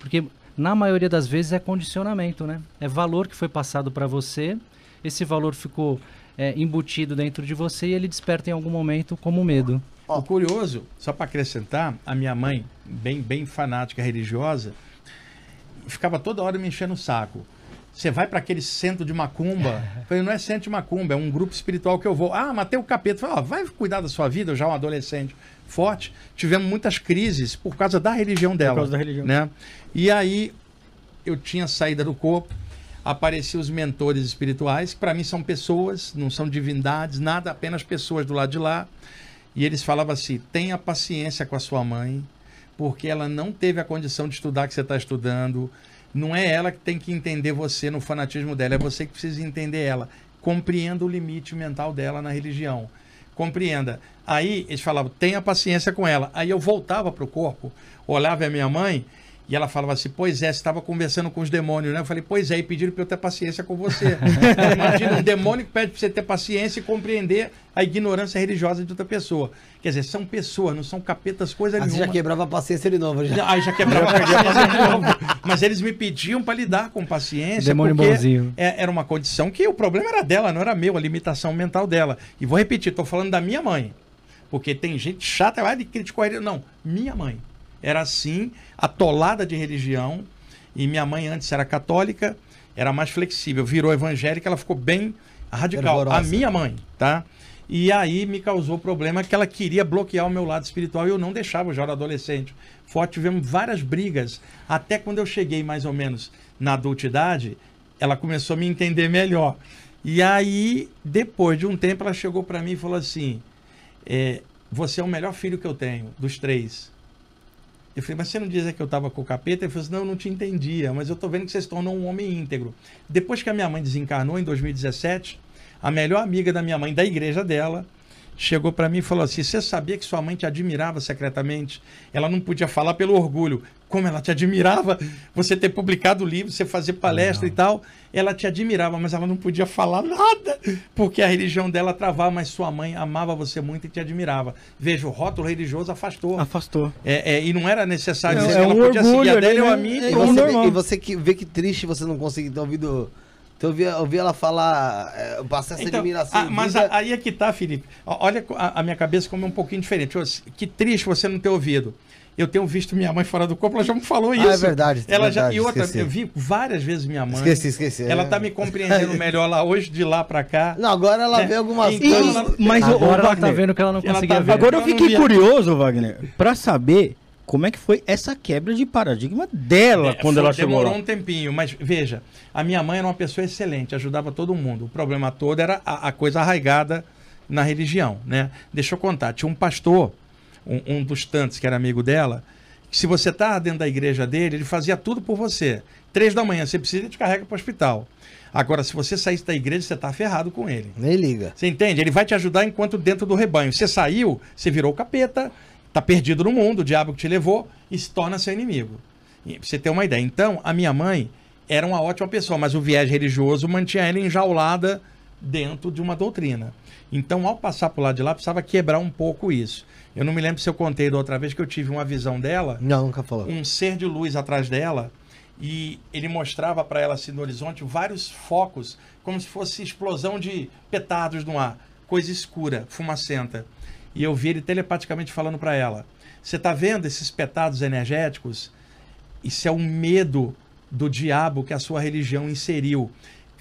Porque na maioria das vezes é condicionamento, né? É valor que foi passado para você, esse valor ficou é, embutido dentro de você e ele desperta em algum momento como medo. Ó, curioso, só para acrescentar, a minha mãe, bem, bem fanática religiosa, ficava toda hora me enchendo o saco você vai para aquele centro de macumba. Eu falei, não é centro de macumba, é um grupo espiritual que eu vou. Ah, matei o capeta. falei, vai cuidar da sua vida, eu já é um adolescente forte. Tivemos muitas crises por causa da religião dela. Por causa da religião. Né? E aí eu tinha saída do corpo, apareciam os mentores espirituais, que para mim são pessoas, não são divindades, nada, apenas pessoas do lado de lá. E eles falavam assim: tenha paciência com a sua mãe, porque ela não teve a condição de estudar que você está estudando não é ela que tem que entender você no fanatismo dela, é você que precisa entender ela. Compreenda o limite mental dela na religião. Compreenda. Aí eles falavam, tenha paciência com ela. Aí eu voltava para o corpo, olhava a minha mãe e ela falava assim: Pois é, você estava conversando com os demônios, né? Eu falei: Pois é, e pediram para eu ter paciência com você. Imagina um demônio que pede para você ter paciência e compreender a ignorância religiosa de outra pessoa. Quer dizer, são pessoas, não são capetas, coisa ah, nenhuma. Você já quebrava a paciência de novo. Já. Aí ah, já quebrava a paciência de novo. Mas eles me pediam para lidar com paciência. Demônio bonzinho. É, era uma condição que o problema era dela, não era meu, a limitação mental dela. E vou repetir: estou falando da minha mãe. Porque tem gente chata, vai de criticar. Não, minha mãe era assim, atolada de religião. E minha mãe antes era católica, era mais flexível, virou evangélica, ela ficou bem radical. A minha mãe, tá? E aí me causou problema que ela queria bloquear o meu lado espiritual e eu não deixava, eu já era adolescente. Forte, tivemos várias brigas. Até quando eu cheguei mais ou menos na adultidade, ela começou a me entender melhor. E aí, depois de um tempo, ela chegou para mim e falou assim: é, Você é o melhor filho que eu tenho, dos três. Eu falei, mas você não dizia é que eu estava com o capeta? Ele falou assim, não, não te entendia, mas eu estou vendo que você se tornou um homem íntegro. Depois que a minha mãe desencarnou, em 2017, a melhor amiga da minha mãe, da igreja dela, chegou para mim e falou assim: Você sabia que sua mãe te admirava secretamente? Ela não podia falar pelo orgulho como ela te admirava, você ter publicado o livro, você fazer palestra não. e tal, ela te admirava, mas ela não podia falar nada, porque a religião dela travava, mas sua mãe amava você muito e te admirava. Veja, o rótulo religioso afastou. Afastou. É, é e não era necessário, é, é não, é ela um podia orgulho, seguir a dela ou a É, e, é você, e você que vê que triste você não conseguir ter ouvido... Então eu ouvi ela falar, eu passei essa então, admiração. A, ah, mas a, aí é que tá, Felipe. Olha a, a, minha cabeça como é um pouquinho diferente. Que triste você não ter ouvido eu tenho visto minha mãe fora do corpo, ela já me falou isso. Ah, é verdade. Ela verdade, já, e outra, esqueci. eu vi várias vezes minha mãe. Esqueci, esqueci. Ela é. tá me compreendendo melhor lá hoje, de lá pra cá. Não, agora ela né? vê algumas e, então, coisas. mas agora, agora Wagner, ela tá vendo que ela não conseguia ela tá ver. Agora eu fiquei curioso, Wagner, pra saber como é que foi essa quebra de paradigma dela é, quando foi, ela chegou demorou lá. um tempinho, mas veja, a minha mãe era uma pessoa excelente, ajudava todo mundo. O problema todo era a, a coisa arraigada na religião, né? Deixa eu contar, tinha um pastor um, um dos tantos que era amigo dela, que se você tá dentro da igreja dele, ele fazia tudo por você. Três da manhã, você precisa, ele te carrega para o hospital. Agora, se você saísse da igreja, você está ferrado com ele. Nem liga. Você entende? Ele vai te ajudar enquanto dentro do rebanho. Você saiu, você virou capeta, está perdido no mundo, o diabo que te levou e se torna seu inimigo. E pra você ter uma ideia. Então, a minha mãe era uma ótima pessoa, mas o viés religioso mantinha ela enjaulada dentro de uma doutrina. Então, ao passar por lá de lá, precisava quebrar um pouco isso. Eu não me lembro se eu contei da outra vez que eu tive uma visão dela. Não, nunca falou. Um ser de luz atrás dela e ele mostrava para ela assim no horizonte vários focos, como se fosse explosão de petardos no ar, coisa escura, fumacenta. E eu vi ele telepaticamente falando para ela: "Você tá vendo esses petardos energéticos? Isso é um medo do diabo que a sua religião inseriu.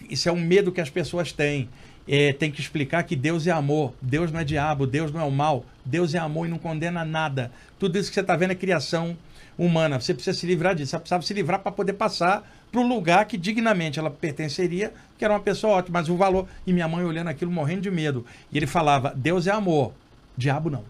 Isso é um medo que as pessoas têm. É, tem que explicar que Deus é amor, Deus não é diabo, Deus não é o mal, Deus é amor e não condena nada. Tudo isso que você está vendo é criação humana. Você precisa se livrar disso. Você precisava se livrar para poder passar para o lugar que dignamente ela pertenceria, que era uma pessoa ótima, mas o valor. E minha mãe olhando aquilo, morrendo de medo. E ele falava: Deus é amor, diabo não.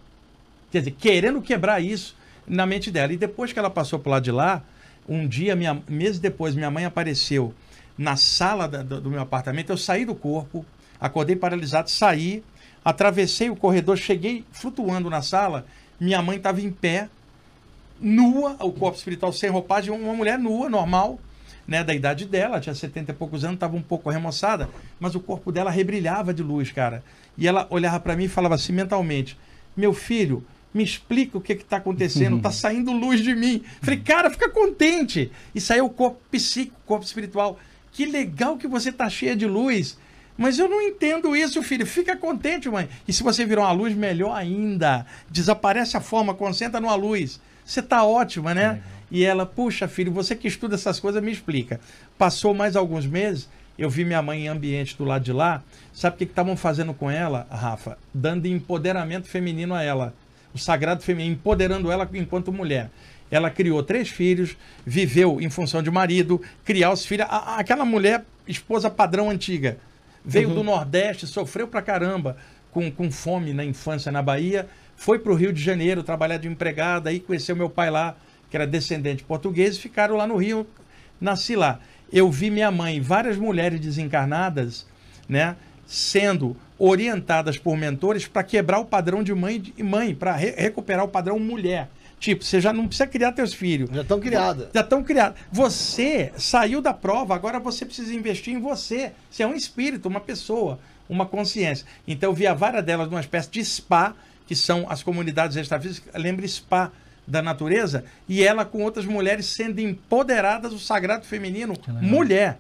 Quer dizer, querendo quebrar isso na mente dela. E depois que ela passou para lado de lá, um dia, minha, meses depois, minha mãe apareceu na sala da, do, do meu apartamento. Eu saí do corpo, acordei paralisado, saí. Atravessei o corredor, cheguei flutuando na sala, minha mãe estava em pé, nua, o corpo espiritual sem roupagem, uma mulher nua, normal, né, da idade dela, tinha 70 e poucos anos, estava um pouco arremoçada, mas o corpo dela rebrilhava de luz, cara. E ela olhava para mim e falava assim mentalmente: Meu filho, me explica o que está acontecendo, está saindo luz de mim. Falei, cara, fica contente. e saiu o corpo psíquico, o corpo espiritual. Que legal que você está cheia de luz. Mas eu não entendo isso, filho. Fica contente, mãe. E se você virar uma luz, melhor ainda. Desaparece a forma, concentra numa luz. Você tá ótima, né? E ela, puxa, filho, você que estuda essas coisas, me explica. Passou mais alguns meses, eu vi minha mãe em ambiente do lado de lá. Sabe o que estavam fazendo com ela, Rafa? Dando empoderamento feminino a ela. O sagrado feminino, empoderando ela enquanto mulher. Ela criou três filhos, viveu em função de marido, criar os filhos. Aquela mulher, esposa padrão antiga veio uhum. do Nordeste, sofreu pra caramba com, com fome na infância na Bahia, foi para o Rio de Janeiro trabalhar de empregada, aí conheceu meu pai lá, que era descendente português, e ficaram lá no Rio, nasci lá. Eu vi minha mãe, várias mulheres desencarnadas, né, sendo orientadas por mentores para quebrar o padrão de mãe e mãe, para re recuperar o padrão mulher. Tipo, você já não precisa criar teus filhos. Já estão criados. Já estão criados. Você saiu da prova, agora você precisa investir em você. Você é um espírito, uma pessoa, uma consciência. Então, via vara delas, numa espécie de spa, que são as comunidades extrafísicas, lembra spa da natureza, e ela com outras mulheres sendo empoderadas do sagrado feminino, mulher.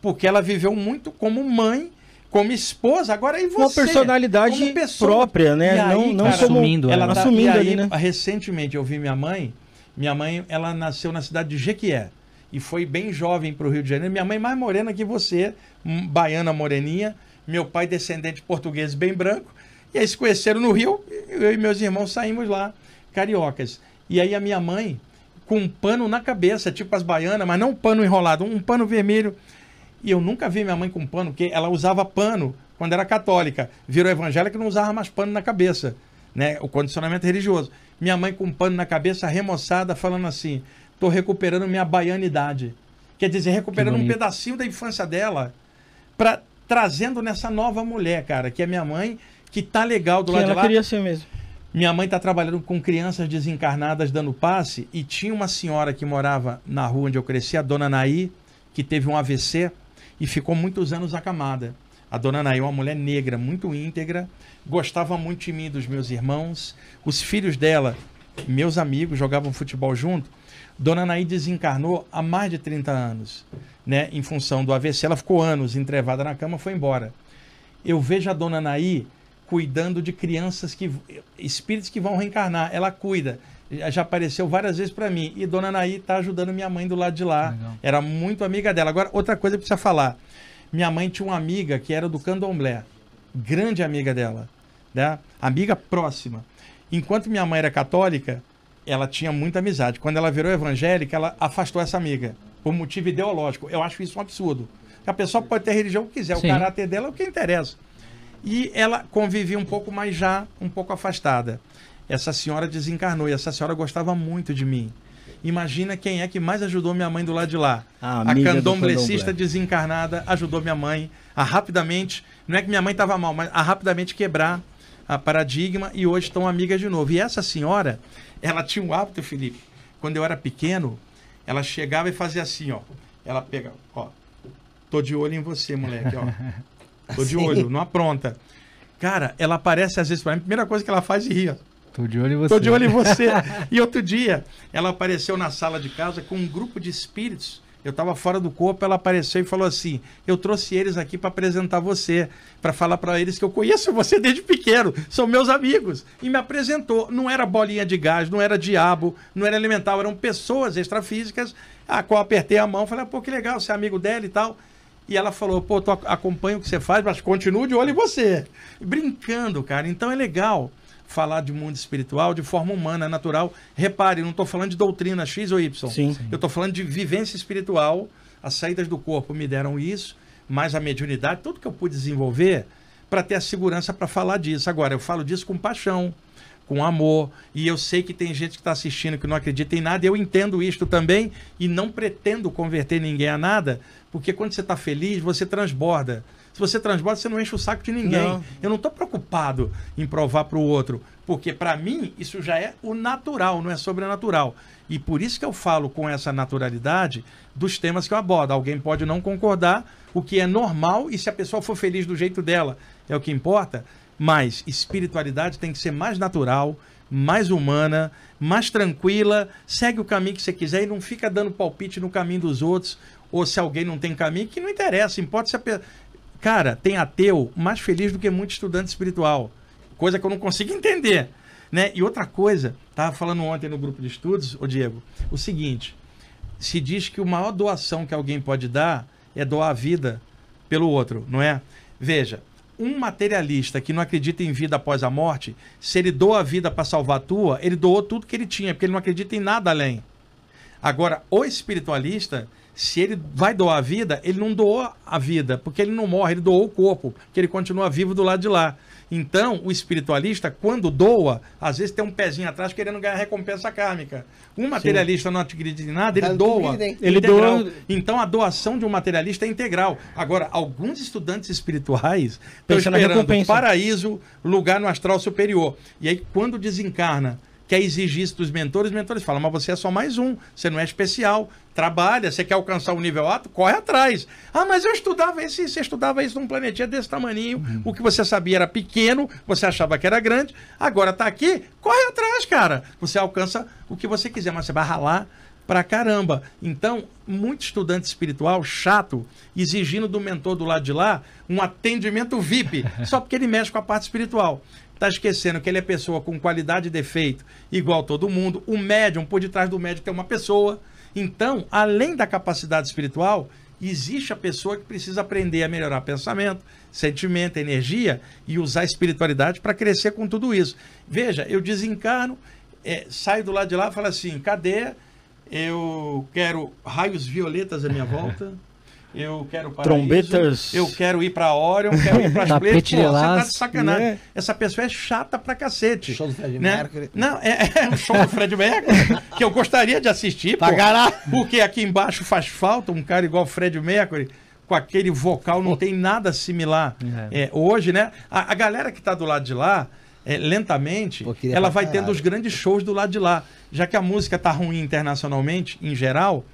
Porque ela viveu muito como mãe como esposa, agora em é você? Uma personalidade pessoa... própria, né? não não cara, assumindo, né? ela né? tá, assumindo aí, ali, né? Ah, recentemente eu vi minha mãe, minha mãe, ela nasceu na cidade de Jequié e foi bem jovem para o Rio de Janeiro. Minha mãe é mais morena que você, hum, baiana moreninha, meu pai descendente português bem branco. E aí se conheceram no Rio, eu e meus irmãos saímos lá, cariocas. E aí a minha mãe com um pano na cabeça, tipo as baianas, mas não um pano enrolado, um pano vermelho e eu nunca vi minha mãe com pano, porque ela usava pano quando era católica. Virou evangélica e não usava mais pano na cabeça. Né? O condicionamento religioso. Minha mãe com pano na cabeça, remoçada, falando assim: estou recuperando minha baianidade. Quer dizer, recuperando um pedacinho da infância dela, pra, trazendo nessa nova mulher, cara, que é minha mãe, que tá legal do que lado ela de lá. queria ser mesmo. Minha mãe tá trabalhando com crianças desencarnadas dando passe e tinha uma senhora que morava na rua onde eu cresci, a dona Naí, que teve um AVC e ficou muitos anos acamada. A dona Nay, uma mulher negra, muito íntegra, gostava muito de mim, dos meus irmãos. Os filhos dela, meus amigos, jogavam futebol junto. Dona Nay desencarnou há mais de 30 anos, né? Em função do AVC, ela ficou anos entrevada na cama, foi embora. Eu vejo a Dona Nay cuidando de crianças que espíritos que vão reencarnar, ela cuida já apareceu várias vezes para mim. E Dona Naí tá ajudando minha mãe do lado de lá. Legal. Era muito amiga dela. Agora, outra coisa que precisa falar. Minha mãe tinha uma amiga que era do candomblé. Grande amiga dela. Né? Amiga próxima. Enquanto minha mãe era católica, ela tinha muita amizade. Quando ela virou evangélica, ela afastou essa amiga. Por motivo ideológico. Eu acho isso um absurdo. A pessoa pode ter a religião que quiser. Sim. O caráter dela é o que interessa. E ela convivia um pouco mais já, um pouco afastada. Essa senhora desencarnou e essa senhora gostava muito de mim. Imagina quem é que mais ajudou minha mãe do lado de lá. a candomblecista desencarnada ajudou minha mãe a rapidamente, não é que minha mãe estava mal, mas a rapidamente quebrar a paradigma e hoje estão amigas de novo. E essa senhora, ela tinha um hábito, Felipe, quando eu era pequeno, ela chegava e fazia assim, ó. Ela pega, ó. Tô de olho em você, moleque, ó. Tô de olho, não apronta. Cara, ela aparece às vezes para mim, a primeira coisa que ela faz é rir, ó. Tô de olho em você. Tô de olho em você. e outro dia, ela apareceu na sala de casa com um grupo de espíritos. Eu estava fora do corpo, ela apareceu e falou assim: Eu trouxe eles aqui para apresentar você, para falar para eles que eu conheço você desde pequeno, são meus amigos. E me apresentou. Não era bolinha de gás, não era diabo, não era elemental, eram pessoas extrafísicas, a qual apertei a mão, falei: ah, Pô, que legal, você é amigo dela e tal. E ela falou: Pô, tu acompanho o que você faz, mas continuo de olho em você. Brincando, cara. Então é legal falar de mundo espiritual de forma humana, natural. Repare, não estou falando de doutrina X ou Y. Sim. Eu estou falando de vivência espiritual. As saídas do corpo me deram isso, mais a mediunidade, tudo que eu pude desenvolver para ter a segurança para falar disso. Agora, eu falo disso com paixão, com amor, e eu sei que tem gente que está assistindo que não acredita em nada, e eu entendo isto também, e não pretendo converter ninguém a nada, porque quando você está feliz, você transborda. Se você transborda, você não enche o saco de ninguém. Não. Eu não estou preocupado em provar para o outro, porque para mim isso já é o natural, não é sobrenatural. E por isso que eu falo com essa naturalidade dos temas que eu abordo. Alguém pode não concordar, o que é normal, e se a pessoa for feliz do jeito dela, é o que importa. Mas espiritualidade tem que ser mais natural, mais humana, mais tranquila, segue o caminho que você quiser e não fica dando palpite no caminho dos outros, ou se alguém não tem caminho, que não interessa, importa se a, Cara, tem ateu mais feliz do que muito estudante espiritual. Coisa que eu não consigo entender. Né? E outra coisa, estava falando ontem no grupo de estudos, o Diego, o seguinte: se diz que a maior doação que alguém pode dar é doar a vida pelo outro, não é? Veja, um materialista que não acredita em vida após a morte, se ele doa a vida para salvar a tua, ele doou tudo que ele tinha, porque ele não acredita em nada além. Agora, o espiritualista se ele vai doar a vida, ele não doou a vida, porque ele não morre, ele doou o corpo, que ele continua vivo do lado de lá. Então, o espiritualista, quando doa, às vezes tem um pezinho atrás querendo ganhar recompensa kármica. Um materialista Sim. não acredita em nada, ele doa. Ele doa. Então, a doação de um materialista é integral. Agora, alguns estudantes espirituais estão esperando paraíso, lugar no astral superior. E aí, quando desencarna, quer exigir isso dos mentores, os mentores falam, mas você é só mais um, você não é especial, trabalha, você quer alcançar o um nível alto, corre atrás. Ah, mas eu estudava isso, você estudava isso num planetinha desse tamaninho, uhum. o que você sabia era pequeno, você achava que era grande, agora está aqui, corre atrás, cara. Você alcança o que você quiser, mas você vai ralar pra caramba. Então, muito estudante espiritual chato, exigindo do mentor do lado de lá um atendimento VIP, só porque ele mexe com a parte espiritual. Tá esquecendo que ele é pessoa com qualidade e defeito igual todo mundo. O médium, por detrás do médium, tem uma pessoa. Então, além da capacidade espiritual, existe a pessoa que precisa aprender a melhorar pensamento, sentimento, energia e usar a espiritualidade para crescer com tudo isso. Veja, eu desencarno, é, saio do lado de lá e falo assim: cadê? Eu quero raios violetas à minha volta. eu quero para Trombetas. eu quero ir para Orion, quero ir para Tapete Pô, você tá de sacanagem. Né? Essa pessoa é chata pra cacete. O show do Fred né? Mercury. Não, é, é o show do Fred Mercury, que eu gostaria de assistir, Pagará? porque aqui embaixo faz falta um cara igual o Fred Mercury com aquele vocal, não tem nada similar. É. É, hoje, né? A, a galera que está do lado de lá, é, lentamente, Pô, ela vai tendo os grandes shows do lado de lá. Já que a música tá ruim internacionalmente, em geral,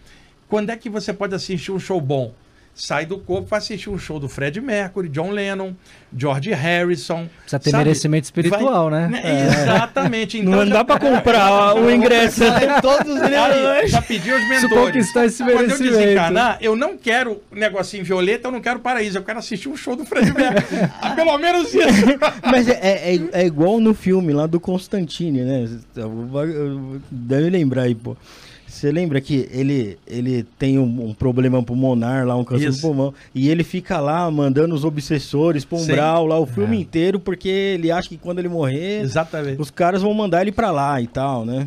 quando é que você pode assistir um show bom? sai do corpo para assistir um show do Fred Mercury, John Lennon, George Harrison. Precisa ter sabe? merecimento espiritual, Vai... né? né é. Exatamente. Então, não já... dá para comprar o ingresso. todos os já pedi os mentores. Se conquistar esse merecimento. Quando eu desencarnar, eu não quero negocinho violeta, eu não quero paraíso, eu quero assistir um show do Fred Mercury. Ah, pelo menos isso. Mas é, é, é, é, igual no filme lá do Constantine, né? Deve lembrar aí, pô. Você lembra que ele, ele tem um, um, problema pulmonar lá, um câncer Isso. do pulmão, e ele fica lá mandando os obsessores para umbral lá o filme é. inteiro, porque ele acha que quando ele morrer, Exatamente. os caras vão mandar ele pra lá e tal, né?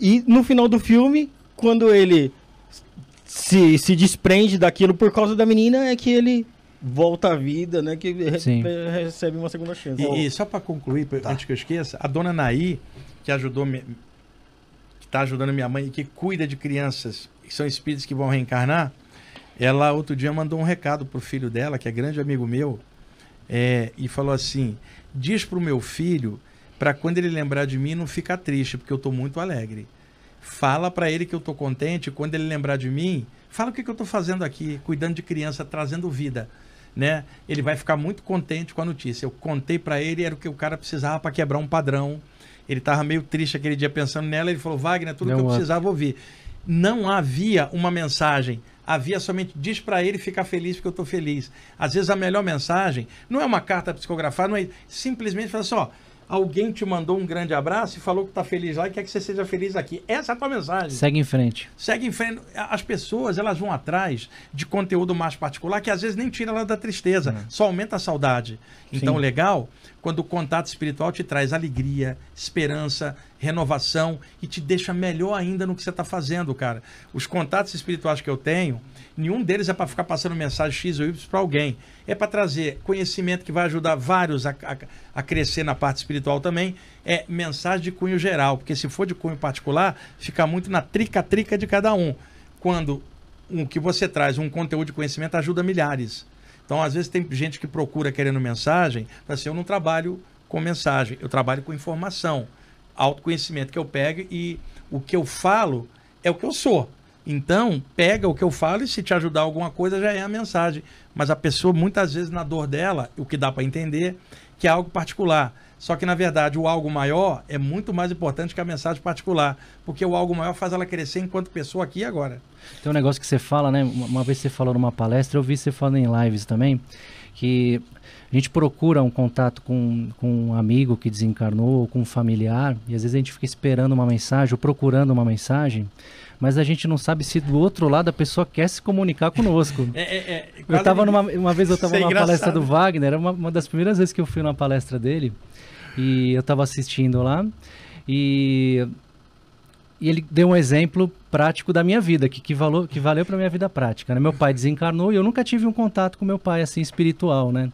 E no final do filme, quando ele se, se desprende daquilo por causa da menina, é que ele volta à vida, né? Que re recebe uma segunda chance. E, e só para concluir, tá. antes que eu esqueça, a dona Naí, que ajudou me, está ajudando minha mãe, que cuida de crianças, que são espíritos que vão reencarnar, ela outro dia mandou um recado pro filho dela, que é grande amigo meu, é, e falou assim: diz pro meu filho para quando ele lembrar de mim não ficar triste, porque eu tô muito alegre. Fala para ele que eu tô contente, quando ele lembrar de mim, fala o que, que eu tô fazendo aqui, cuidando de criança, trazendo vida. Né? Ele vai ficar muito contente com a notícia. Eu contei para ele, era o que o cara precisava para quebrar um padrão ele estava meio triste aquele dia pensando nela. Ele falou: Wagner, é tudo Não que eu precisava há... ouvir. Não havia uma mensagem havia somente diz para ele ficar feliz porque eu estou feliz. Às vezes a melhor mensagem não é uma carta psicografada, não é simplesmente falar assim, ó, alguém te mandou um grande abraço e falou que está feliz lá e quer que você seja feliz aqui. Essa é a tua mensagem. Segue em frente. Segue em frente. As pessoas, elas vão atrás de conteúdo mais particular que às vezes nem tira ela da tristeza, uhum. só aumenta a saudade. Então, Sim. legal quando o contato espiritual te traz alegria, esperança, renovação e te deixa melhor ainda no que você está fazendo, cara. Os contatos espirituais que eu tenho nenhum deles é para ficar passando mensagem X ou Y para alguém. É para trazer conhecimento que vai ajudar vários a, a, a, crescer na parte espiritual também. É mensagem de cunho geral, porque se for de cunho particular, fica muito na trica-trica de cada um. Quando o que você traz, um conteúdo de conhecimento, ajuda milhares. Então, às vezes, tem gente que procura querendo mensagem, para assim, eu não trabalho com mensagem, eu trabalho com informação, autoconhecimento que eu pego e o que eu falo é o que eu sou. Então, pega o que eu falo e se te ajudar alguma coisa já é a mensagem. Mas a pessoa, muitas vezes, na dor dela, o que dá para entender, que é algo particular. Só que, na verdade, o algo maior é muito mais importante que a mensagem particular, porque o algo maior faz ela crescer enquanto pessoa aqui e agora. Tem um negócio que você fala, né? Uma vez você falou numa palestra, eu vi você falando em lives também, que a gente procura um contato com, com um amigo que desencarnou, ou com um familiar, e às vezes a gente fica esperando uma mensagem, ou procurando uma mensagem, mas a gente não sabe se do outro lado a pessoa quer se comunicar conosco. é, é, é, eu tava numa, uma vez eu estava é numa palestra do Wagner, era é uma, uma das primeiras vezes que eu fui numa palestra dele, e eu estava assistindo lá, e e ele deu um exemplo prático da minha vida, que, que, valor, que valeu para minha vida prática. Né? Meu pai desencarnou e eu nunca tive um contato com meu pai assim espiritual, né?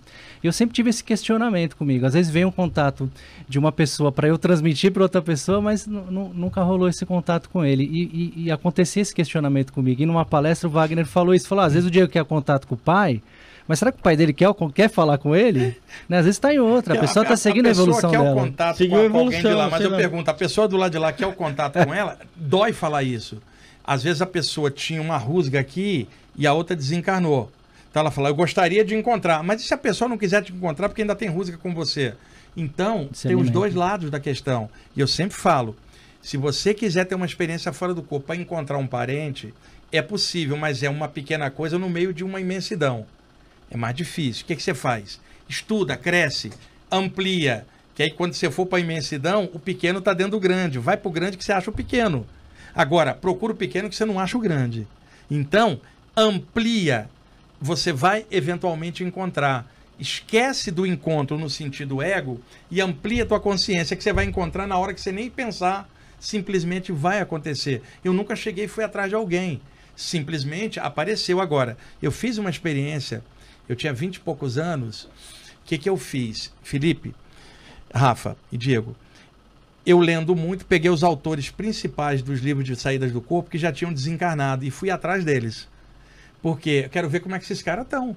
E eu sempre tive esse questionamento comigo. Às vezes vem um contato de uma pessoa para eu transmitir para outra pessoa, mas nunca rolou esse contato com ele. E, e, e, acontecia esse questionamento comigo. E numa palestra o Wagner falou isso: falou, ah, às vezes o Diego quer contato com o pai. Mas será que o pai dele quer, quer falar com ele? Né? Às vezes está em outra, a pessoa está seguindo a, evolução dela. A pessoa quer o contato com, a, com alguém de lá, mas eu não. pergunto, a pessoa do lado de lá quer o contato com ela? Dói falar isso. Às vezes a pessoa tinha uma rusga aqui e a outra desencarnou. Então ela fala, eu gostaria de encontrar. Mas e se a pessoa não quiser te encontrar porque ainda tem rusga com você? Então, tem os dois lados da questão. E eu sempre falo, se você quiser ter uma experiência fora do corpo para encontrar um parente, é possível, mas é uma pequena coisa no meio de uma imensidão. É mais difícil. O que, é que você faz? Estuda, cresce, amplia. Que aí quando você for para a imensidão, o pequeno está dentro do grande. Vai para o grande que você acha o pequeno. Agora, procura o pequeno que você não acha o grande. Então, amplia, você vai eventualmente encontrar. Esquece do encontro no sentido ego e amplia a tua consciência que você vai encontrar na hora que você nem pensar, simplesmente vai acontecer. Eu nunca cheguei e fui atrás de alguém. Simplesmente apareceu agora. Eu fiz uma experiência, eu tinha vinte e poucos anos. O que, que eu fiz? Felipe, Rafa e Diego, eu lendo muito, peguei os autores principais dos livros de saídas do corpo que já tinham desencarnado e fui atrás deles. Porque eu quero ver como é que esses caras estão.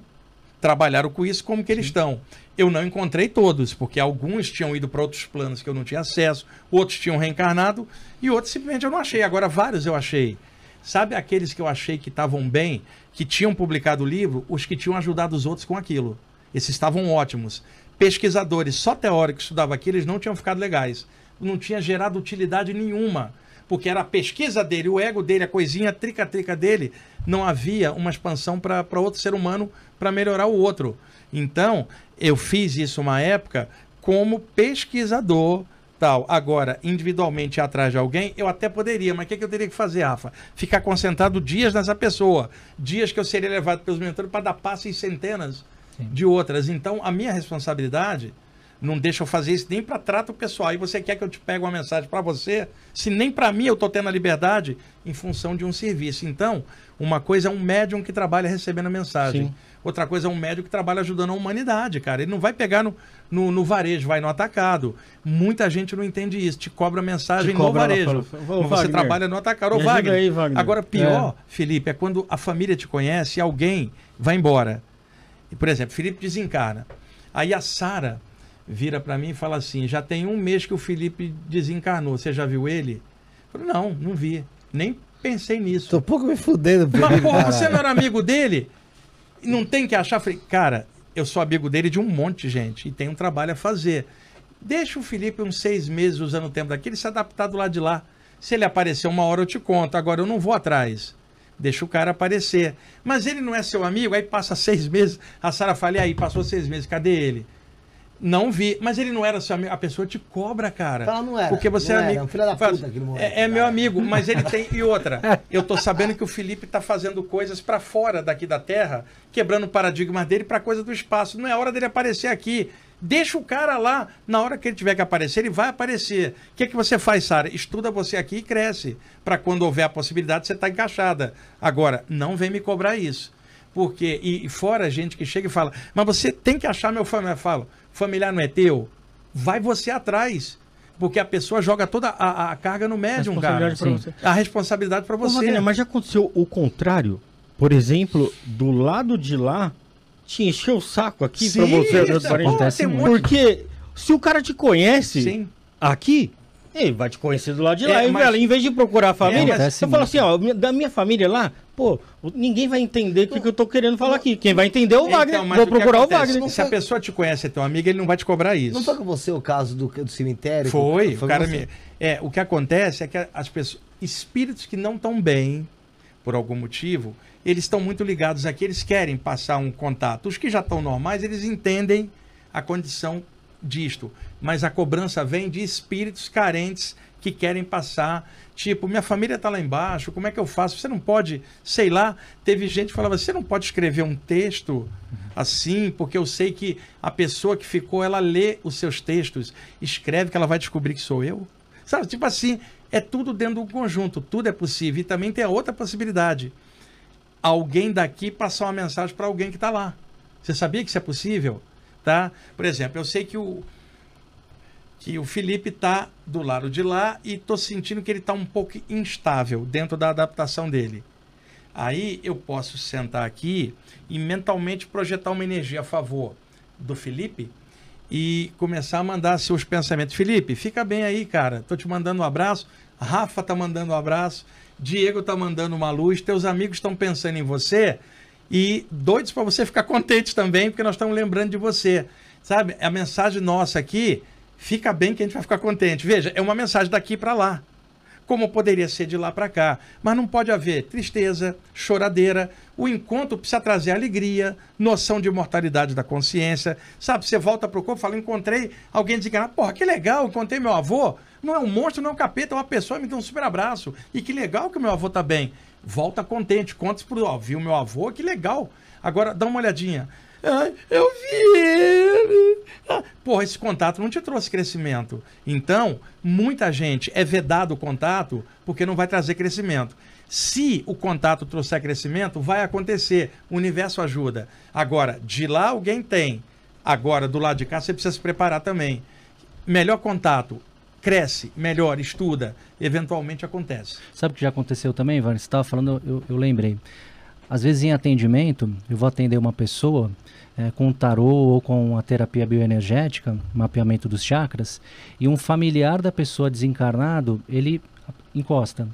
Trabalharam com isso, como que eles estão. Eu não encontrei todos, porque alguns tinham ido para outros planos que eu não tinha acesso, outros tinham reencarnado e outros simplesmente eu não achei. Agora, vários eu achei. Sabe aqueles que eu achei que estavam bem, que tinham publicado o livro, os que tinham ajudado os outros com aquilo. Esses estavam ótimos. Pesquisadores, só teóricos que estudavam aquilo, eles não tinham ficado legais. Não tinha gerado utilidade nenhuma porque era a pesquisa dele, o ego dele, a coisinha trica-trica dele, não havia uma expansão para outro ser humano para melhorar o outro. Então, eu fiz isso uma época como pesquisador, tal. Agora, individualmente atrás de alguém, eu até poderia, mas o que, que, eu teria que fazer, Rafa? Ficar concentrado dias nessa pessoa, dias que eu seria levado pelos mentores para dar passos em centenas Sim. de outras. Então, a minha responsabilidade não deixa eu fazer isso nem para trato pessoal. E você quer que eu te pegue uma mensagem para você, se nem para mim eu tô tendo a liberdade em função de um serviço. Então, uma coisa é um médium que trabalha recebendo a mensagem. Sim. Outra coisa é um médium que trabalha ajudando a humanidade, cara. Ele não vai pegar no, no, no varejo, vai no atacado. Muita gente não entende isso. Te cobra mensagem te cobra no varejo. você trabalha no atacado. Ô, Wagner. Aí, Wagner. Agora, pior, é. Felipe, é quando a família te conhece e alguém vai embora. Por exemplo, Felipe desencarna. Aí a Sara vira para mim e fala assim: já tem um mês que o Felipe desencarnou, você já viu ele? Eu falo, não, não vi. Nem pensei nisso. Tô pouco me fudendo. Mas, porra, você não era amigo dele? Não tem que achar. Falei, cara, eu sou amigo dele de um monte de gente e tem um trabalho a fazer. Deixa o Felipe uns seis meses usando o tempo daquele se adaptar do lado de lá. Se ele aparecer uma hora, eu te conto. Agora eu não vou atrás. Deixa o cara aparecer. Mas ele não é seu amigo, aí passa seis meses. A Sara fala, aí, passou seis meses, cadê ele? Não vi, mas ele não era seu amigo. A pessoa te cobra, cara. Ela não era. Porque você é não é amigo. Era, filho da puta é, é meu amigo, mas ele tem. E outra, eu tô sabendo que o Felipe tá fazendo coisas para fora daqui da Terra, quebrando o paradigma dele para coisa do espaço. Não é hora dele aparecer aqui. Deixa o cara lá. Na hora que ele tiver que aparecer, ele vai aparecer. O que é que você faz, Sara? Estuda você aqui e cresce. Para quando houver a possibilidade, você tá encaixada. Agora, não vem me cobrar isso. Porque, e, fora a gente que chega e fala, mas você tem que achar meu familiar. Eu falo, familiar não é teu? Vai você atrás porque a pessoa joga toda a, a carga no médium, responsabilidade cara. A responsabilidade para você. Ô, Wagner, mas já aconteceu o contrário? Por exemplo, do lado de lá, te encheu o saco aqui para você. Pô, porque se o cara te conhece Sim. aqui, e vai te conhecer do lado de lá. É, mas... em vez de procurar a é, família, é, você fala assim, ó, da minha família lá, pô, ninguém vai entender o que, que eu tô querendo falar aqui. Quem vai entender é o então, Wagner. Então, Vou procurar o Wagner. Se, a pessoa te conhece, é teu amigo, ele não vai te cobrar isso. Não foi com você o caso do, do cemitério? Foi, o cara me... É, o que acontece é que as pessoas... Espíritos que não estão bem, por algum motivo, eles estão muito ligados aqui, eles querem passar um contato. Os que já estão normais, eles entendem a condição disto, mas a cobrança vem de espíritos carentes que querem passar. Tipo, minha família está lá embaixo, como é que eu faço? Você não pode, sei lá. Teve gente que falava: você não pode escrever um texto assim, porque eu sei que a pessoa que ficou, ela lê os seus textos, escreve que ela vai descobrir que sou eu. Sabe? Tipo assim, é tudo dentro do conjunto, tudo é possível. E também tem a outra possibilidade: alguém daqui passar uma mensagem para alguém que está lá. Você sabia que isso é possível? tá? Por exemplo, eu sei que o que o Felipe tá do lado de lá e tô sentindo que ele tá um pouco instável dentro da adaptação dele. Aí eu posso sentar aqui e mentalmente projetar uma energia a favor do Felipe e começar a mandar seus pensamentos. Felipe, fica bem aí, cara. Tô te mandando um abraço. Rafa tá mandando um abraço. Diego tá mandando uma luz. Teus amigos estão pensando em você e doidos para você ficar contente também, porque nós estamos lembrando de você. Sabe, a mensagem nossa aqui, fica bem que a gente vai ficar contente. Veja, é uma mensagem daqui para lá, como poderia ser de lá para cá. Mas não pode haver tristeza, choradeira. O encontro precisa trazer alegria, noção de imortalidade da consciência. Sabe, você volta para o corpo e fala, encontrei alguém desencarnado. Ah, porra, que legal, encontrei meu avô. Não é um monstro, não é um capeta, é uma pessoa me deu um super abraço. E que legal que meu avô está bem volta contente. Conta pro, ó, viu meu avô, que legal. Agora, dá uma olhadinha. Ah, eu vi ele. Ah, porra, esse contato não te trouxe crescimento. Então, muita gente é vedado o contato porque não vai trazer crescimento. Se o contato trouxer crescimento, vai acontecer. O universo ajuda. Agora, de lá alguém tem. Agora, do lado de cá, você precisa se preparar também. Melhor contato cresce, melhora, estuda, eventualmente acontece. Sabe o que já aconteceu também, Ivan? Você estava falando, eu, eu lembrei. Às vezes em atendimento, eu vou atender uma pessoa é, com tarô ou com a terapia bioenergética, mapeamento dos chakras, e um familiar da pessoa desencarnado, ele encosta.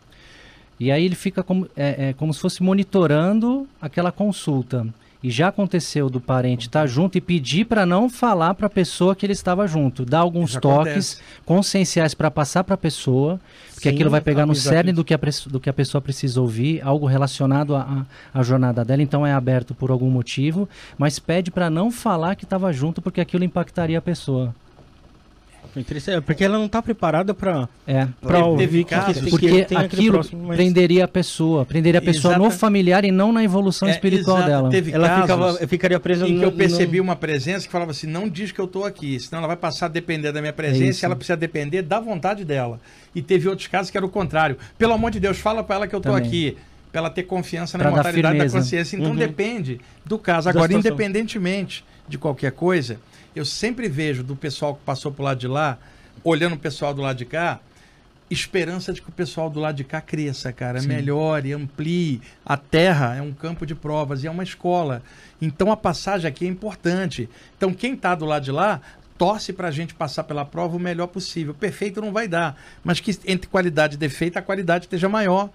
E aí ele fica como, é, é, como se fosse monitorando aquela consulta. E já aconteceu do parente estar tá junto e pedir para não falar para a pessoa que ele estava junto. Dar alguns Isso toques acontece. conscienciais para passar para a pessoa, porque Sim, aquilo vai pegar no cerne do que, a, do que a pessoa precisa ouvir, algo relacionado à jornada dela. Então é aberto por algum motivo, mas pede para não falar que estava junto, porque aquilo impactaria a pessoa. É, porque ela não está preparada para é. para ouvir porque aquilo próximo, mas... prenderia a pessoa, prenderia a pessoa no familiar e não na evolução é, espiritual exato. dela. Teve ela ficava, ficaria presa. Em no, que eu percebi no... uma presença que falava assim, não diz que eu estou aqui, senão ela vai passar a depender da minha é presença. É ela precisa depender da vontade dela. E teve outros casos que era o contrário. Pelo amor de Deus, fala para ela que eu estou aqui para ela ter confiança pra na mortalidade da consciência. Então uhum. depende do caso. Agora, independentemente de qualquer coisa, eu sempre vejo do pessoal que passou pro lado de lá, olhando o pessoal do lado de cá, esperança de que o pessoal do lado de cá cresça, cara, é Sim. melhore, é amplie. A terra é um campo de provas e é uma escola. Então a passagem aqui é importante. Então quem está do lado de lá torce para a gente passar pela prova o melhor possível. Perfeito não vai dar, mas que entre qualidade e defeito a qualidade esteja maior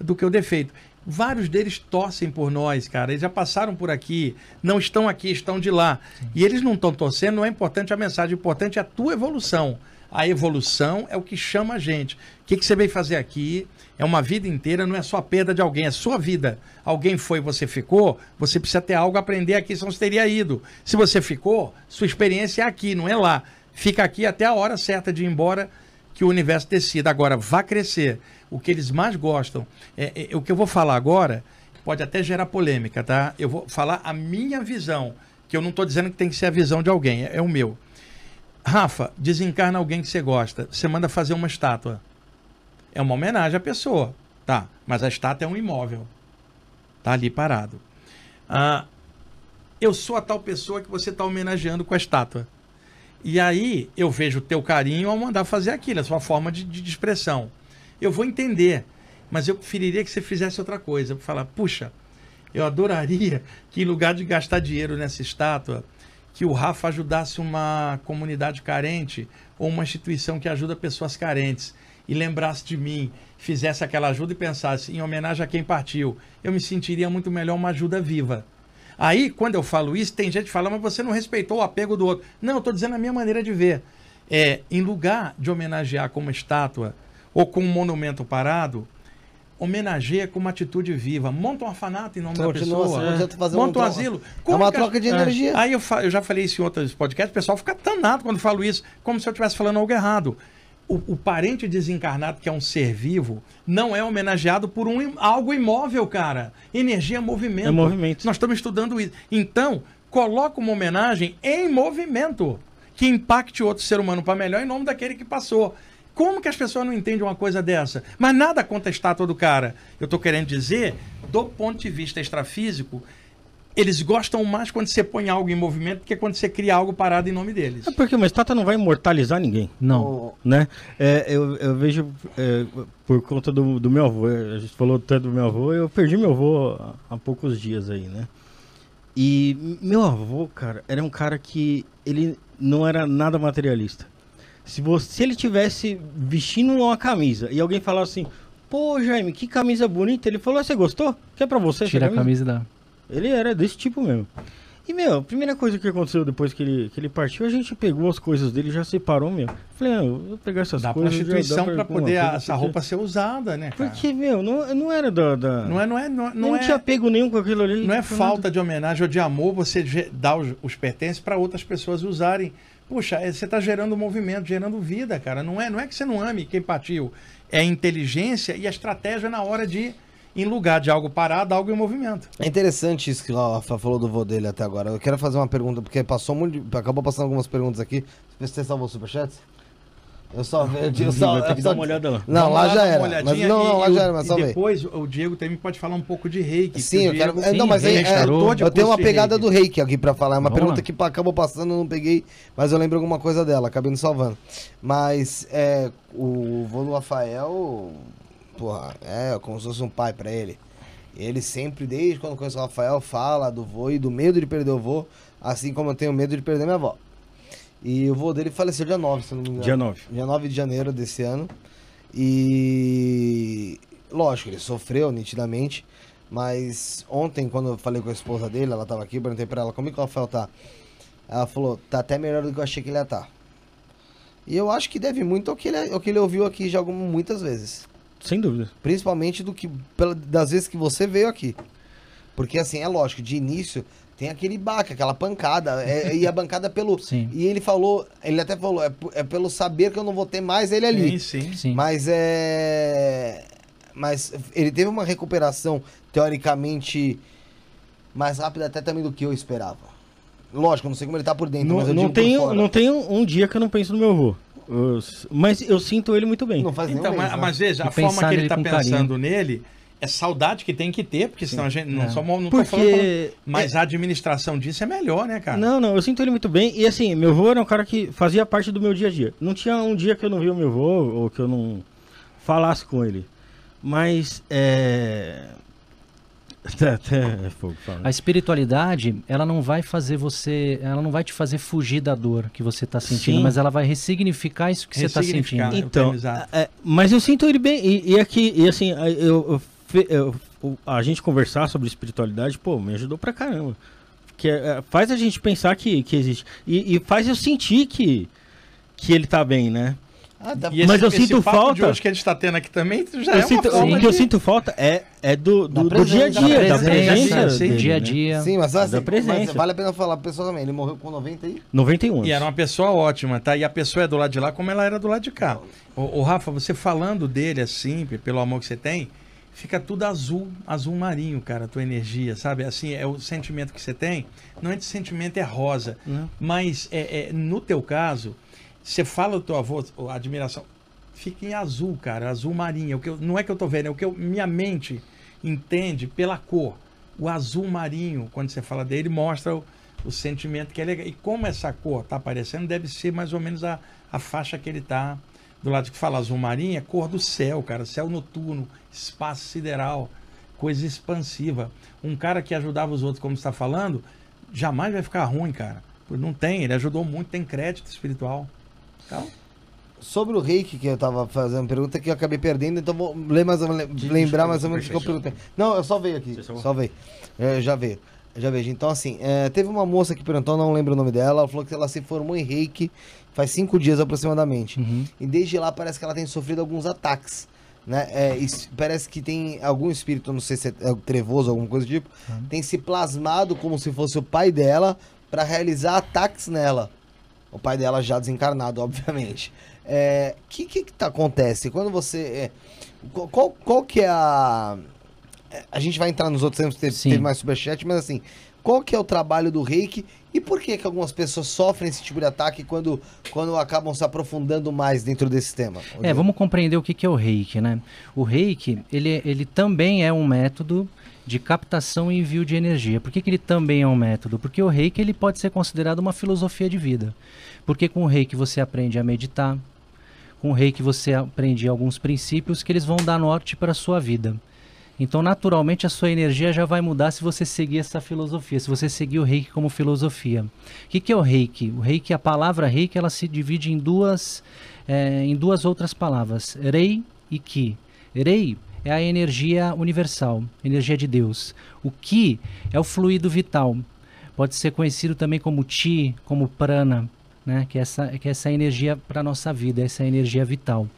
do que o defeito. Vários deles torcem por nós, cara. Eles já passaram por aqui, não estão aqui, estão de lá. Sim. E eles não estão torcendo, não é importante a mensagem, o importante é a tua evolução. A evolução é o que chama a gente. O que, que você veio fazer aqui? É uma vida inteira, não é só a perda de alguém, é sua vida. Alguém foi, você ficou, você precisa ter algo a aprender aqui, senão você teria ido. Se você ficou, sua experiência é aqui, não é lá. Fica aqui até a hora certa de ir embora que o universo decida. Agora, vá crescer o que eles mais gostam. É, é, é, o que eu vou falar agora pode até gerar polêmica, tá? Eu vou falar a minha visão, que eu não estou dizendo que tem que ser a visão de alguém, é, é o meu. Rafa, desencarna alguém que você gosta, você manda fazer uma estátua. É uma homenagem à pessoa, tá? Mas a estátua é um imóvel, tá ali parado. Ah, eu sou a tal pessoa que você está homenageando com a estátua. E aí eu vejo o teu carinho ao mandar fazer aquilo, a sua forma de, de expressão eu vou entender, mas eu preferiria que você fizesse outra coisa. Falar, puxa, eu adoraria que em lugar de gastar dinheiro nessa estátua, que o Rafa ajudasse uma comunidade carente ou uma instituição que ajuda pessoas carentes e lembrasse de mim, fizesse aquela ajuda e pensasse em homenagem a quem partiu, eu me sentiria muito melhor uma ajuda viva. Aí, quando eu falo isso, tem gente que fala, mas você não respeitou o apego do outro. Não, eu estou dizendo a minha maneira de ver. É, em lugar de homenagear como estátua ou com um monumento parado, homenageia com uma atitude viva. Monta um orfanato em nome assim, Tô, da pessoa. Nossa, é. Monta um, um asilo. Como é uma troca de é. energia. Aí eu, fa... eu, já falei isso em outros podcasts, o pessoal fica tanado quando eu falo isso, como se eu estivesse falando algo errado. O, o, parente desencarnado, que é um ser vivo, não é homenageado por um, algo imóvel, cara. Energia é movimento. É movimento. Nós estamos estudando isso. Então, coloca uma homenagem em movimento que impacte outro ser humano para melhor em nome daquele que passou. Como que as pessoas não entendem uma coisa dessa? Mas nada contra a estátua do cara. Eu estou querendo dizer, do ponto de vista extrafísico, eles gostam mais quando você põe algo em movimento do que quando você cria algo parado em nome deles. É porque uma estátua não vai imortalizar ninguém. Não. Oh. Né? É, eu, eu, vejo, é, por conta do, do, meu avô, é, a gente falou tanto do meu avô, eu perdi meu avô há, há poucos dias aí, né? E meu avô, cara, era um cara que ele não era nada materialista. Se, você, se ele tivesse vestindo uma camisa e alguém falasse assim, pô, Jaime, que camisa bonita, ele falou, ah, você gostou? Que é pra você? Tira a camisa da... Ele era desse tipo mesmo. E, meu, a primeira coisa que aconteceu depois que ele, que ele partiu, a gente pegou as coisas dele, já separou, meu. Falei, ah, eu vou pegar essas dá coisas. Prostituição pra, pra poder a, essa roupa ser usada, né, cara? Porque, meu, não, não era da, da... Não é, não é, não, é, não, não é... tinha apego nenhum com aquilo ali. Não é falta nada. de homenagem ou de amor você dar os, os pertences para outras pessoas usarem. Puxa, é, você está gerando movimento, gerando vida, cara. Não é, não é que você não ame quem partiu. É inteligência e a estratégia na hora de em lugar de algo parado, algo em movimento. É interessante isso que o Rafa falou do vô dele até agora. Eu quero fazer uma pergunta, porque passou muito. Acabou passando algumas perguntas aqui. Você salvou o superchat? Eu só vejo. Eu só, eu é, só... uma olhada lá. Não, lá, já era. Mas, não, não, lá já era, mas só vejo. depois o Diego também pode falar um pouco de reiki. Sim, eu quero. Não, mas aí, é, é eu tenho uma pegada reiki. do reiki aqui pra falar. É uma Vamos pergunta lá. que acabou passando, não peguei, mas eu lembro alguma coisa dela, acabei me salvando. Mas é, o vô do Rafael, porra, é como se fosse um pai pra ele. Ele sempre, desde quando conheço o Rafael, fala do vô e do medo de perder o vô, assim como eu tenho medo de perder minha avó. E o voo dele faleceu dia 9, se não me engano. Dia 9. Dia 9 de janeiro desse ano. E lógico, ele sofreu nitidamente, mas ontem quando eu falei com a esposa dele, ela tava aqui, perguntei para ela como é que o Rafael tá. Ela falou: "Tá até melhor do que eu achei que ele ia tá". E eu acho que deve muito ao que ele, ao que ele ouviu aqui já algumas, muitas vezes. Sem dúvida. Principalmente do que pela, das vezes que você veio aqui. Porque assim, é lógico, de início tem aquele baque, aquela pancada. É, e a bancada pelo. Sim. E ele falou, ele até falou, é, é, pelo saber que eu não vou ter mais ele ali. Sim, sim. sim. Mas é. Mas ele teve uma recuperação, teoricamente, mais rápida até também do que eu esperava. Lógico, não sei como ele tá por dentro, não, mas eu não tenho, Não tem um dia que eu não penso no meu avô. Eu, mas eu sinto ele muito bem. Não faz então, mas, né? mas, veja, a forma que ele, ele tá pensando carinho. nele é saudade que tem que ter, porque senão Sim. a gente não, é. só, não tá porque... falando, falando, Mas é... a administração disso é melhor, né, cara? Não, não, eu sinto ele muito bem. E assim, meu avô era um cara que fazia parte do meu dia a dia. Não tinha um dia que eu não via o meu avô ou que eu não falasse com ele. Mas é. é a espiritualidade, ela não vai fazer você, ela não vai te fazer fugir da dor que você está sentindo, Sim. mas ela vai ressignificar isso que você está sentindo. É então, é, mas eu sinto ele bem e, e aqui, e assim, eu, eu é, a gente conversar sobre espiritualidade, pô, me ajudou pra caramba. Que é, é, faz a gente pensar que, que existe. E, e, faz eu sentir que, que ele tá bem, né? Ah, tá. Esse, mas eu sinto falta. De que a gente tá tendo aqui também já eu é sinto, O que de... eu sinto falta é, é do, do, do dia a dia, da presença. Da presença sim, dele, dia a né? dia. Né? Sim, mas, assim, da presença. mas vale a pena falar pra pessoa também. Ele morreu com 90 e... 91. E era uma pessoa ótima, tá? E a pessoa é do lado de lá como ela era do lado de cá. o Rafa, você falando dele assim, pelo amor que você tem, fica tudo azul, azul marinho, cara, a tua energia, sabe? Assim, é o sentimento que você tem, não é de sentimento, é rosa. Uhum. Mas é, é, no teu caso, você fala do teu avô, a admiração, fica em azul, cara, azul marinho. É o que eu, não é que eu tô vendo, é o que eu, minha mente entende pela cor. O azul marinho, quando você fala dele, mostra o, o sentimento que é legal. E como essa cor tá aparecendo, deve ser mais ou menos a, a faixa que ele tá do lado que fala azul marinho, é cor do céu, cara, céu noturno, espaço sideral, coisa expansiva. Um cara que ajudava os outros, como está falando, jamais vai ficar ruim, cara. Não tem, ele ajudou muito, tem crédito espiritual. Então. Sobre o reiki que eu estava fazendo pergunta que eu acabei perdendo, então vou ler mais lembrar mais ou menos o que eu perguntei. Não, eu só veio aqui. Só veio. Eu é, já veio. Já vejo. Então, assim, é, teve uma moça que perguntou, não lembro o nome dela, ela falou que ela se formou em reiki faz cinco dias aproximadamente. Uhum. E desde lá parece que ela tem sofrido alguns ataques né? É, parece que tem algum espírito, não sei se é, é trevoso, alguma coisa do tipo, uhum. tem se plasmado como se fosse o pai dela para realizar ataques nela. O pai dela já desencarnado, obviamente. O é, que, que que tá acontece? Quando você... É, qual, qual que é a... É, a gente vai entrar nos outros tempos, teve, teve mais superchat, mas assim, qual que é o trabalho do reiki e por que, que algumas pessoas sofrem esse tipo de ataque quando, quando acabam se aprofundando mais dentro desse tema? É, vamos compreender o que, que é o reiki, né? O reiki, ele, ele também é um método de captação e envio de energia. Por que, que ele também é um método? Porque o reiki ele pode ser considerado uma filosofia de vida. Porque com o reiki você aprende a meditar, com o reiki você aprende alguns princípios que eles vão dar norte para a sua vida. Então, naturalmente, a sua energia já vai mudar se você seguir essa filosofia, se você seguir o reiki como filosofia. O que, que é o reiki? O reiki, a palavra reiki, ela se divide em duas, é, em duas outras palavras, rei e ki. Rei é a energia universal, energia de Deus. O ki é o fluido vital, pode ser conhecido também como ti, como prana né? Que essa que essa energia para nossa vida, essa energia vital.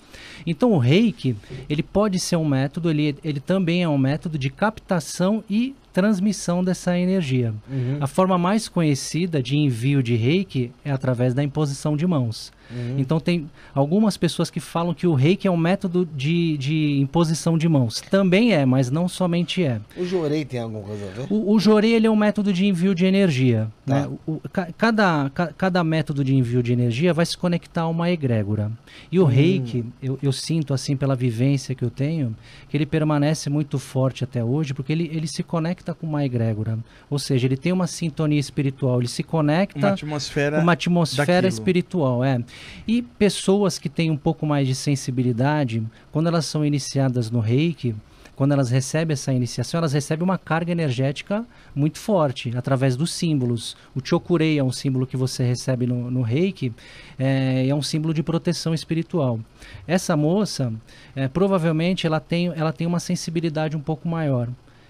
Então o Reiki, ele pode ser um método, ele ele também é um método de captação e transmissão dessa energia. Uhum. A forma mais conhecida de envio de Reiki é através da imposição de mãos. Uhum. Então tem algumas pessoas que falam que o reiki é um método de, de imposição de mãos. Também é, mas não somente é. O jorei tem alguma coisa a ver? O, o jorei ele é um método de envio de energia. Tá. Né? O, o, cada, cada método de envio de energia vai se conectar a uma egrégora. E o hum. reiki, eu, eu sinto assim pela vivência que eu tenho, que ele permanece muito forte até hoje, porque ele, ele se conecta com uma egrégora. Ou seja, ele tem uma sintonia espiritual, ele se conecta... Uma atmosfera... Uma atmosfera espiritual, é. E pessoas que têm um pouco mais de sensibilidade, quando elas são iniciadas no reiki, quando elas recebem essa iniciação, elas recebem uma carga energética muito forte através dos símbolos. O Chokurei é um símbolo que você recebe no, no reiki, é, é um símbolo de proteção espiritual. Essa moça, é, provavelmente, ela tem, ela tem uma sensibilidade um pouco maior.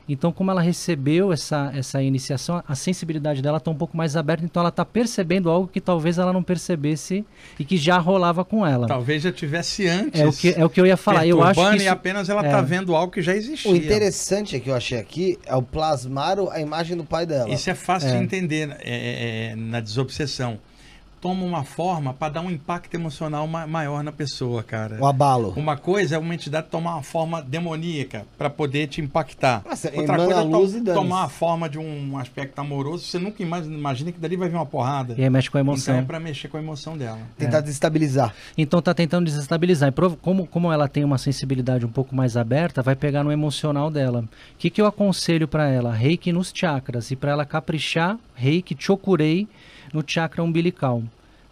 Então, como ela recebeu essa, essa iniciação, a sensibilidade dela está um pouco mais aberta, então ela está percebendo algo que talvez ela não percebesse e que já rolava com ela. Talvez já tivesse antes. É o que, é o que eu ia falar. Eu acho que isso, e apenas ela está é... Tá vendo algo que já existia. O interessante que eu achei aqui é o plasmar a imagem do pai dela. Isso é fácil é. de entender é, é, é, na desobsessão toma uma forma para dar um impacto emocional ma maior na pessoa, cara. O abalo. Uma coisa é uma entidade tomar uma forma demoníaca para poder te impactar. Nossa, Outra coisa é luz to e tomar a forma de um aspecto amoroso. Você nunca imagina, imagina que dali vai vir uma porrada. E aí mexe com a emoção. Então é para mexer com a emoção dela. É. Tentar é. desestabilizar. Então tá tentando desestabilizar. E como, como ela tem uma sensibilidade um pouco mais aberta, vai pegar no emocional dela. O que, que eu aconselho para ela? Reiki nos chakras. E para ela caprichar, reiki chokurei no chakra umbilical.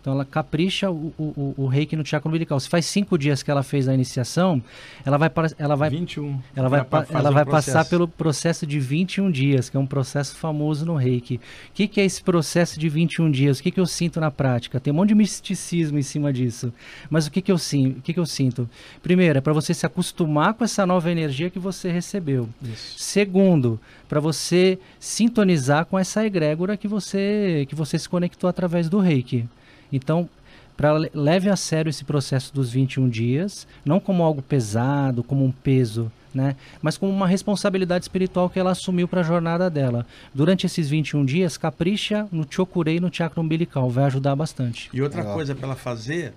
Então ela capricha o, o, o reiki no chakra umbilical. Se faz cinco dias que ela fez a iniciação, ela vai ela vai 21. Ela vai, é ela, vai um passar pelo processo de 21 dias, que é um processo famoso no reiki. O que, que, é esse processo de 21 dias? O que, que eu sinto na prática? Tem um monte de misticismo em cima disso. Mas o que, que, eu, sim, o que, que eu sinto? Primeiro, é para você se acostumar com essa nova energia que você recebeu. Isso. Segundo, para você sintonizar com essa egrégora que você, que você se conectou através do reiki. Então, para leve a sério esse processo dos 21 dias, não como algo pesado, como um peso, né? Mas como uma responsabilidade espiritual que ela assumiu para a jornada dela. Durante esses 21 dias, capricha no chokurei, no chakra umbilical, vai ajudar bastante. E outra coisa para ela fazer,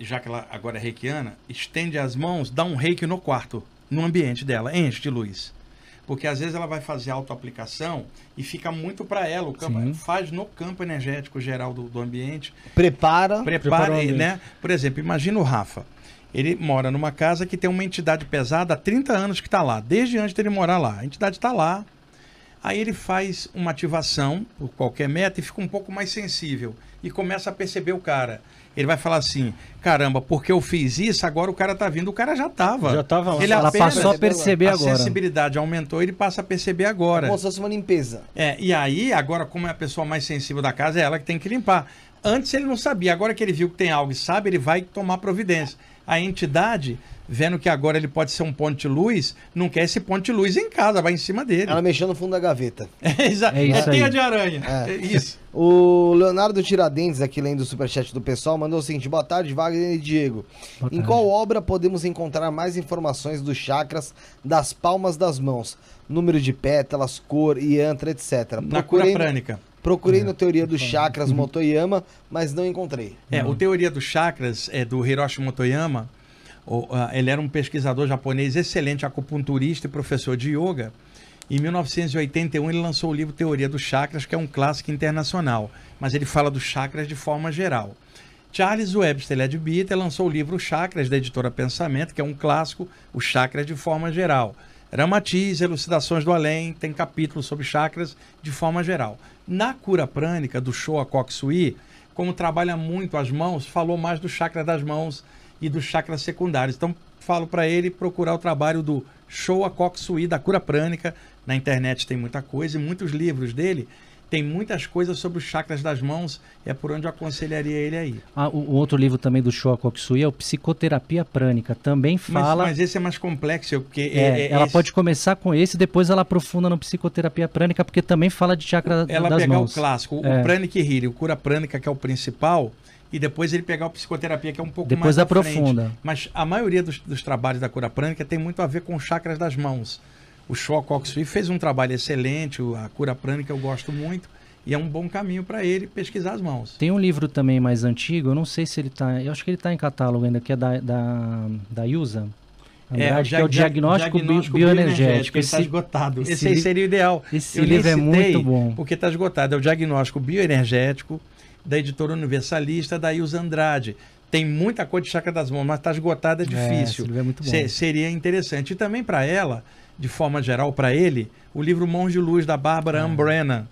já que ela agora é reikiana, estende as mãos, dá um reiki no quarto, no ambiente dela, enche de luz. Porque às vezes ela vai fazer autoaplicação e fica muito para ela. O campo Sim. faz no campo energético geral do, do ambiente. Prepara. Prepara, prepara né? Por exemplo, imagina o Rafa. Ele mora numa casa que tem uma entidade pesada há 30 anos que está lá, desde antes dele morar lá. A entidade está lá. Aí ele faz uma ativação por qualquer meta e fica um pouco mais sensível. E começa a perceber o cara ele vai falar assim: caramba, porque eu fiz isso, agora o cara tá vindo, o cara já tava. Já tava lá. Ele Ela passou a perceber a agora. A sensibilidade aumentou, ele passa a perceber agora. É como se fosse uma limpeza. É, e aí, agora, como é a pessoa mais sensível da casa, é ela que tem que limpar. Antes ele não sabia, agora que ele viu que tem algo e sabe, ele vai tomar providência. É a entidade, vendo que agora ele pode ser um ponte luz, não quer esse ponte luz em casa, vai em cima dele. Ela mexeu no fundo da gaveta. é, é, isso é teia de aranha. É. é. isso. O Leonardo Tiradentes, aqui lendo o superchat do pessoal, mandou o seguinte: boa tarde, Wagner e Diego. em qual obra podemos encontrar mais informações dos chakras das palmas das mãos? Número de pétalas, cor, yantra, etc. Procurei Na cura prânica. Procurei é. no Teoria dos uhum. Chakras uhum. Motoyama, mas não encontrei. É, uhum. o Teoria dos Chakras é do Hiroshi Motoyama. Ele era um pesquisador japonês excelente, acupunturista e professor de yoga. Em 1981 ele lançou o livro Teoria dos Chakras, que é um clássico internacional, mas ele fala dos chakras de forma geral. Charles Webster Leadbeater é lançou o livro Chakras da editora Pensamento, que é um clássico, o chakras de forma geral. Ramatiz, Elucidações do Além, tem capítulos sobre chakras de forma geral. Na cura prânica do Shoa Koksui, como trabalha muito as mãos, falou mais do chakra das mãos e dos chakras secundários. Então, falo para ele procurar o trabalho do Shoa Koksui, da cura prânica. Na internet tem muita coisa e muitos livros dele tem muitas coisas sobre os chakras das mãos, é por onde eu aconselharia ele aí. Ah, o, o outro livro também do Shoa Koksui é o Psicoterapia Prânica, também fala... Mas, mas esse é mais complexo, é porque... É, é, é, ela esse... pode começar com esse, depois ela aprofunda no Psicoterapia Prânica, porque também fala de chakra ela das mãos. Ela pegar o clássico, é. o Pranic Hiri, o Cura Prânica, que é o principal, e depois ele pegar a psicoterapia, que é um pouco depois mais Depois aprofunda. Frente. Mas a maioria dos, dos trabalhos da Cura Prânica tem muito a ver com chakras das mãos o choque fez um trabalho excelente, a cura prânica eu gosto muito. E é um bom caminho para ele pesquisar as mãos. Tem um livro também mais antigo, eu não sei se ele está. Eu acho que ele está em catálogo ainda, que é da, da, da USA. é, que é o diagnóstico, diagnóstico bioenergético. Está esgotado. Esse, esse seria o ideal. Esse eu livro é muito bom. Porque está esgotado. É o diagnóstico bioenergético da editora universalista da Ilza Andrade. Tem muita coisa de chaca das mãos, mas está esgotada, é, é difícil. É, esse livro é muito bom. Se, seria interessante. E também para ela, de forma geral para ele, o livro Mãos de Luz da Bárbara é. Ambrennan,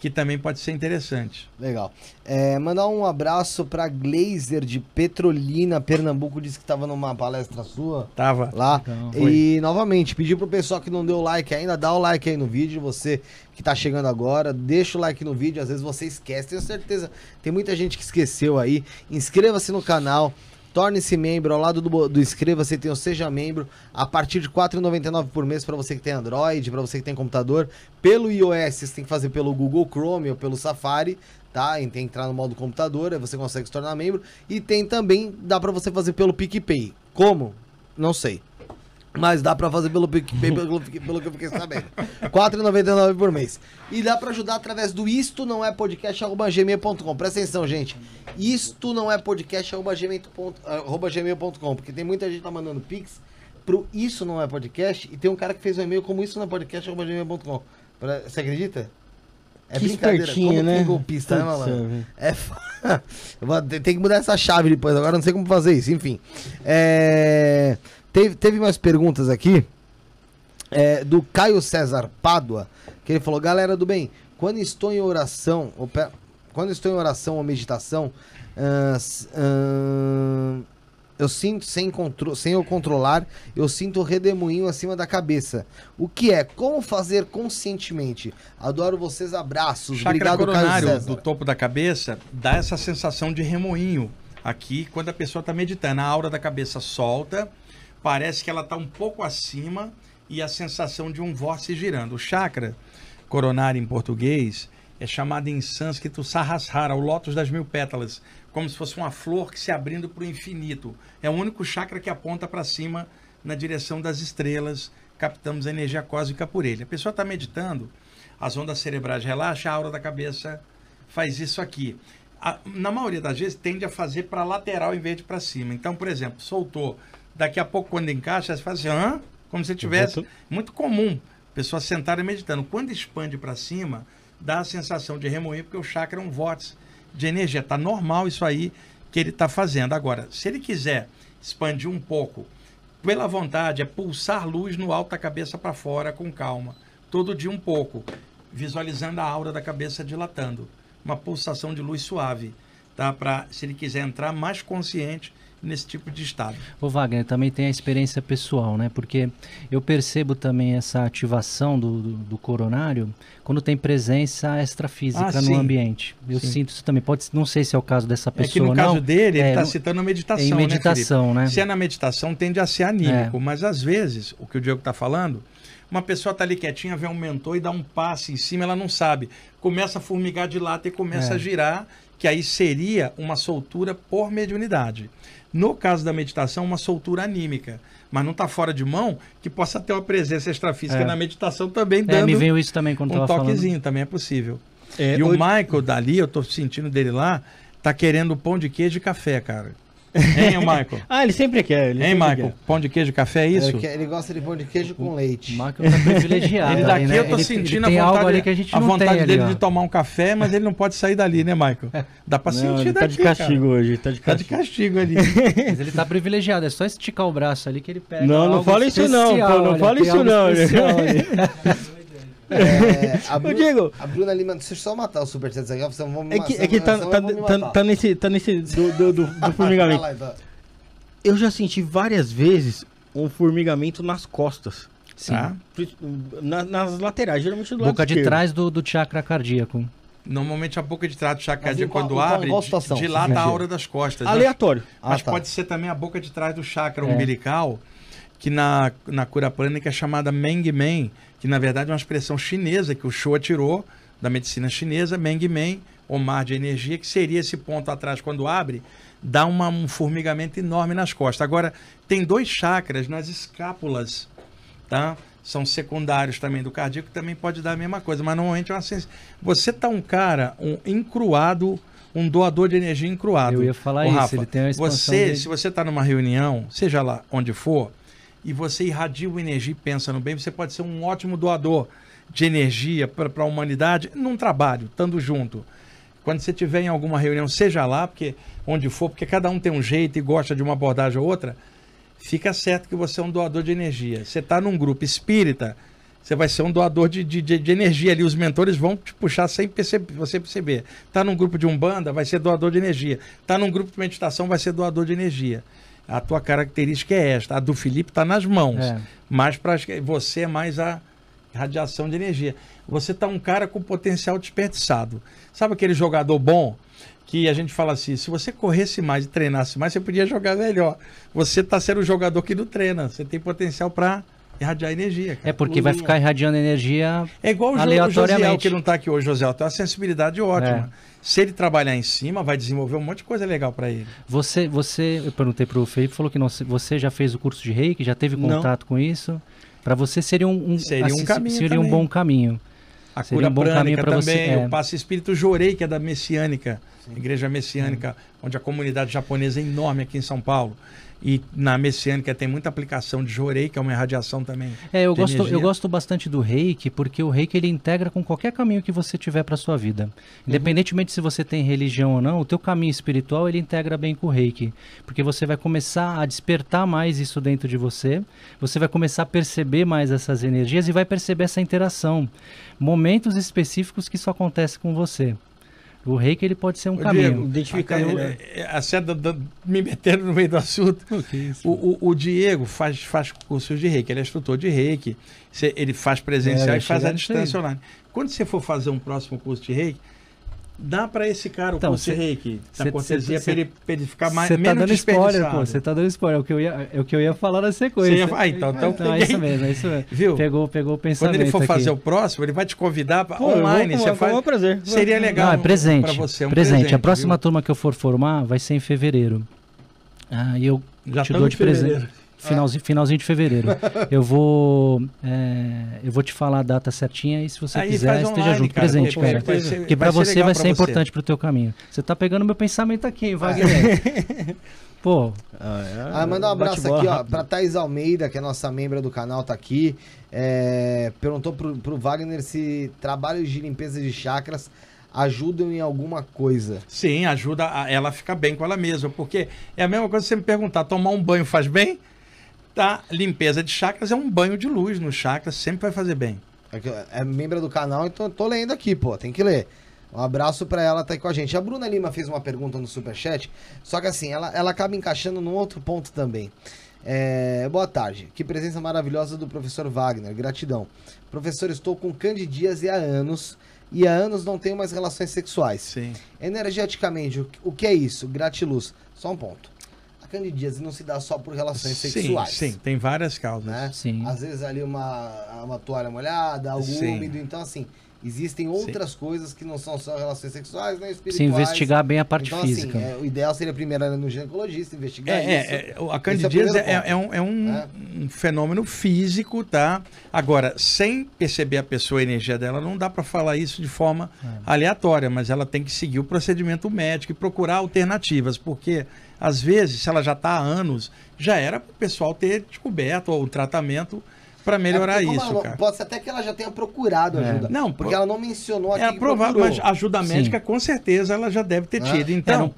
que também pode ser interessante. Legal. É, mandar um abraço para Glazer de Petrolina, Pernambuco, disse que estava numa palestra sua. Tava. Lá. Então, e novamente, pedir pro pessoal que não deu like ainda, dá o like aí no vídeo, você que tá chegando agora, deixa o like no vídeo, às vezes você esquece, tenho certeza, tem muita gente que esqueceu aí. Inscreva-se no canal. Torne-se membro ao lado do, do inscreva-se, tem o Seja Membro a partir de R$ 4,99 por mês para você que tem Android, para você que tem computador. Pelo iOS, você tem que fazer pelo Google Chrome ou pelo Safari, tá? Tem que entrar no modo computador, aí você consegue se tornar membro. E tem também, dá para você fazer pelo PicPay. Como? Não sei. Mas dá pra fazer pelo PicPay, pelo, pelo que eu fiquei sabendo. R$ 4,99 por mês. E dá pra ajudar através do isto não é podcast.gmail.com. Presta atenção, gente. Isto não é podcast.gmail.com. Porque tem muita gente que tá mandando pix pro isso não é podcast. E tem um cara que fez um e-mail como isso não é podcast.gmail.com. Você acredita? É que brincadeira, como né? golpista, né, mano É Tem que mudar essa chave depois, agora não sei como fazer isso, enfim. É... Teve, teve umas perguntas aqui é, do Caio César Pádua, que ele falou: Galera do bem, quando estou em oração, ou, quando estou em oração ou meditação, uh, uh, eu sinto, sem, contro sem eu controlar, eu sinto redemoinho acima da cabeça. O que é? Como fazer conscientemente? Adoro vocês, abraços. Chakra Obrigado, Caio César. do topo da cabeça dá essa sensação de remoinho aqui quando a pessoa está meditando. A aura da cabeça solta parece que ela está um pouco acima e a sensação de um vórtice girando. O chakra coronário em português é chamado em sânscrito Sahasrara, o lótus das mil pétalas, como se fosse uma flor que se abrindo para o infinito. É o único chakra que aponta para cima na direção das estrelas, captamos a energia cósmica por ele. A pessoa está meditando, as ondas cerebrais relaxam, a aura da cabeça faz isso aqui. A, na maioria das vezes tende a fazer para lateral em vez de para cima. Então, por exemplo, soltou Daqui a pouco, quando encaixa, você faz assim, hã? Como se tivesse. Muito comum pessoas sentarem meditando. Quando expande para cima, dá a sensação de remoer, porque o chakra é um vórtice de energia. Está normal isso aí que ele está fazendo. Agora, se ele quiser expandir um pouco, pela vontade, é pulsar luz no alto da cabeça para fora com calma. Todo dia um pouco, visualizando a aura da cabeça dilatando. Uma pulsação de luz suave. Tá? para se ele quiser entrar mais consciente nesse tipo de estado. O Wagner também tem a experiência pessoal, né? Porque eu percebo também essa ativação do, do, do coronário quando tem presença extrafísica ah, no ambiente. Eu sim. sinto isso também. Pode, não sei se é o caso dessa pessoa. É que no não, caso dele, ele está é, citando meditação. É em né, meditação, né, né, Se é na meditação, tende a ser anímico. É. Mas às vezes, o que o Diego está falando, uma pessoa está ali quietinha, vê um mentor e dá um passe em cima, ela não sabe. Começa a formigar de lata e começa a é. girar, que aí seria uma soltura por mediunidade. No caso da meditação, uma soltura anímica mas não está fora de mão que possa ter uma presença extrafísica é. na meditação também dando. É, me veio isso também quando um toquezinho falando. também é possível. É, e hoje... o Michael dali, eu estou sentindo dele lá, tá querendo pão de queijo e café, cara. Hein, Michael? ah, ele sempre quer. Ele hein, sempre Michael? Quer. Pão de queijo, café é isso? Ele, quer, ele gosta de pão de queijo com leite. O Michael tá privilegiado. ele daqui tá né? eu tô ele, sentindo ele a vontade, ali que a gente a vontade dele de tomar um café, mas ele não pode sair dali, né, Michael? Dá pra não, sentir ele tá daqui. Tá de castigo cara. hoje. Tá, tá de castigo. tá de castigo ali. mas ele tá privilegiado, é só esticar o braço ali que ele pega. Não, não fala isso não, pô, não fala isso não. É, a Bru, Diego. A Bruna Lima, deixa eu só matar o superchat aqui, vocês vão É que, é que tá, tá, tá, tá, nesse. Tá nesse. Do, do, do, do formigamento. lá, então. Eu já senti várias vezes um formigamento nas costas. Sim. Tá? Na, nas laterais, geralmente do lado Boca de trás do, do chakra cardíaco. Normalmente a boca de trás do chakra cardíaco, qual, então, quando qual, então, abre, qual situação, de, de lá tá a aura das costas. Né? Aleatório. Mas, ah, mas tá. pode ser também a boca de trás do chakra é. umbilical, que na, na cura prânica é chamada Meng meng que na verdade é uma expressão chinesa que o Shoa tirou da medicina chinesa, Meng meng ou mar de energia, que seria esse ponto atrás quando abre, dá uma, um formigamento enorme nas costas. Agora, tem dois chakras nas escápulas, tá? São secundários também do cardíaco, também pode dar a mesma coisa, mas normalmente é uma ciência. Você tá um cara, um encruado, um doador de energia encruado. Eu ia falar Ô, isso, Rafa, ele tem uma expansão Você, se você tá numa reunião, seja lá onde for, e você irradia uma energia e pensa no bem, você pode ser um ótimo doador de energia para a humanidade num trabalho, estando junto. Quando você estiver em alguma reunião, seja lá, porque onde for, porque cada um tem um jeito e gosta de uma abordagem ou outra, fica certo que você é um doador de energia. Você está num grupo espírita, você vai ser um doador de, de, de, energia ali. Os mentores vão te puxar sem perceber, você perceber. Está num grupo de umbanda, vai ser doador de energia. Está num grupo de meditação, vai ser doador de energia a tua característica é esta. A do Felipe está nas mãos. É. Mas para você é mais a radiação de energia. Você está um cara com potencial desperdiçado. Sabe aquele jogador bom que a gente fala assim, se você corresse mais e treinasse mais, você podia jogar melhor. Você está sendo o jogador que não treina. Você tem potencial para irradiar energia. Cara. É porque vai ficar irradiando energia É igual o, jo o Josiel, que não está aqui hoje, Josiel. Tem uma sensibilidade é ótima. É. Se ele trabalhar em cima, vai desenvolver um monte de coisa legal para ele. Você, você, eu perguntei para o Felipe, falou que não, você já fez o curso de reiki, já teve contato não. com isso. Para você seria um, um seria assim, um caminho, seria um bom caminho. A seria cura um bom caminho para você. É. O passe espírito Jorei, que é da messiânica, igreja messiânica, Sim. onde a comunidade japonesa é enorme aqui em São Paulo. E na messiânica tem muita aplicação de jorei, que é uma irradiação também. É, eu gosto, energia. eu gosto bastante do reiki, porque o reiki ele integra com qualquer caminho que você tiver para sua vida. Independentemente uhum. se você tem religião ou não, o teu caminho espiritual ele integra bem com o reiki. Porque você vai começar a despertar mais isso dentro de você, você vai começar a perceber mais essas energias e vai perceber essa interação. Momentos específicos que isso acontece com você. O reiki ele pode ser um Ô, caminho. Diego, identificar né? é, a seda me metendo no meio do assunto. O, o, o, Diego faz, faz cursos de reiki, ele é instrutor de reiki. Ele faz presencial é, e faz a distância online. Quando você for fazer um próximo curso de reiki, Dá para esse cara então, curso reiki, da cê, tá cortesia, para ele, ficar mais, tá menos tá dando spoiler, pô. Você tá dando spoiler. É o que eu ia, é o que eu ia falar na sequência. Ia, ah, então, então, então é isso mesmo, é isso mesmo. Viu? Pegou, pegou o pensamento Quando ele for aqui. fazer o próximo, ele vai te convidar para online. Vou, você faz... um prazer. Seria legal Não, é presente, pra você. É um presente. presente. A próxima viu? turma que eu for formar vai ser em fevereiro. Ah, e eu já te dou de presente. Finalzinho, ah. finalzinho de fevereiro. eu vou é, eu vou te falar a data certinha e se você aí quiser, online, esteja junto, cara, presente, cara. porque para você vai ser você. importante para o teu caminho. Você tá pegando meu pensamento aqui, Wagner. Ah. É. Pô. Ah, manda um abraço aqui, rápido. ó, pra Thais Almeida, que é nossa membra do canal, tá aqui. É, perguntou pro, pro Wagner se trabalhos de limpeza de chakras ajudam em alguma coisa. Sim, ajuda a, ela a ficar bem com ela mesma, porque é a mesma coisa que você me perguntar, tomar um banho faz bem? da limpeza de chakras é um banho de luz no chakra, sempre vai fazer bem. É, é membro do canal, então tô lendo aqui, pô, tem que ler. Um abraço para ela, tá aí com a gente. A Bruna Lima fez uma pergunta no superchat, só que assim, ela, ela acaba encaixando num outro ponto também. É, boa tarde, que presença maravilhosa do professor Wagner, gratidão. Professor, estou com candidíase há anos e há anos não tenho mais relações sexuais. Sim. Energeticamente, o que é isso? Gratiluz. Só um ponto candidíase não se dá só por relações sim, sexuais. Sim, tem várias causas. Né? Sim. Às vezes ali uma, uma toalha molhada, algo sim. úmido, então assim, existem outras sim. coisas que não são só relações sexuais, né? Espirituais. Se investigar bem a parte então, assim, física. é, o ideal seria primeiro ir no ginecologista, investigar é, é isso. É, a é candidíase é, é, um, é um, né? um, fenômeno físico, tá? Agora, sem perceber a pessoa, a energia dela, não dá para falar isso de forma é. aleatória, mas ela tem que seguir o procedimento médico e procurar alternativas, porque às vezes, se ela já está há anos, já era para o pessoal ter descoberto o tratamento para é, melhorar é isso, ela, cara. Pode ser até que ela já tenha procurado é. ajuda. Não, porque ela não mencionou aqui. É provável, mas ajuda médica Sim. com certeza ela já deve ter né? tido. Ah, então,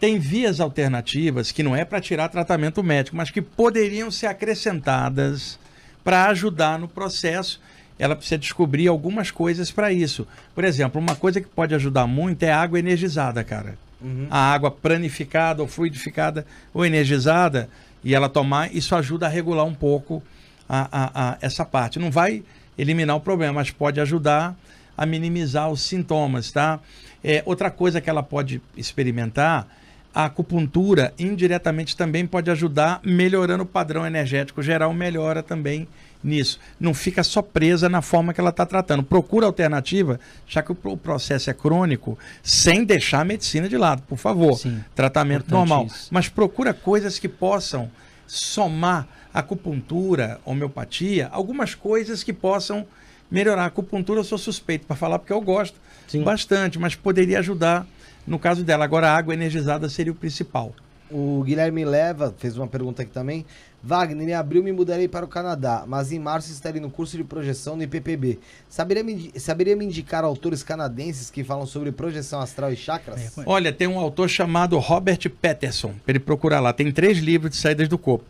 tem vias alternativas que não é para tirar tratamento médico, mas que poderiam ser acrescentadas para ajudar no processo. Ela precisa descobrir algumas coisas para isso. Por exemplo, uma coisa que pode ajudar muito é água energizada, cara uhum. a água planificada ou fluidificada ou energizada e ela tomar, isso ajuda a regular um pouco a, a, a essa parte. Não vai eliminar o problema, mas pode ajudar a minimizar os sintomas, tá? É, outra coisa que ela pode experimentar, a acupuntura indiretamente também pode ajudar melhorando o padrão energético geral, melhora também nisso. Não fica só presa na forma que ela está tratando. Procura alternativa, já que o processo é crônico, sem deixar a medicina de lado, por favor. Sim, Tratamento normal. Isso. Mas procura coisas que possam somar acupuntura, homeopatia, algumas coisas que possam melhorar. acupuntura eu sou suspeito para falar porque eu gosto Sim. bastante, mas poderia ajudar no caso dela. Agora, a água energizada seria o principal. O Guilherme Leva fez uma pergunta aqui também. Wagner, em abril me mudarei para o Canadá, mas em março estarei no curso de projeção no IPPB. Saberia me, saberia me indicar autores canadenses que falam sobre projeção astral e chakras? É, Olha, tem um autor chamado Robert Peterson, para ele procurar lá. Tem três livros de saídas do corpo.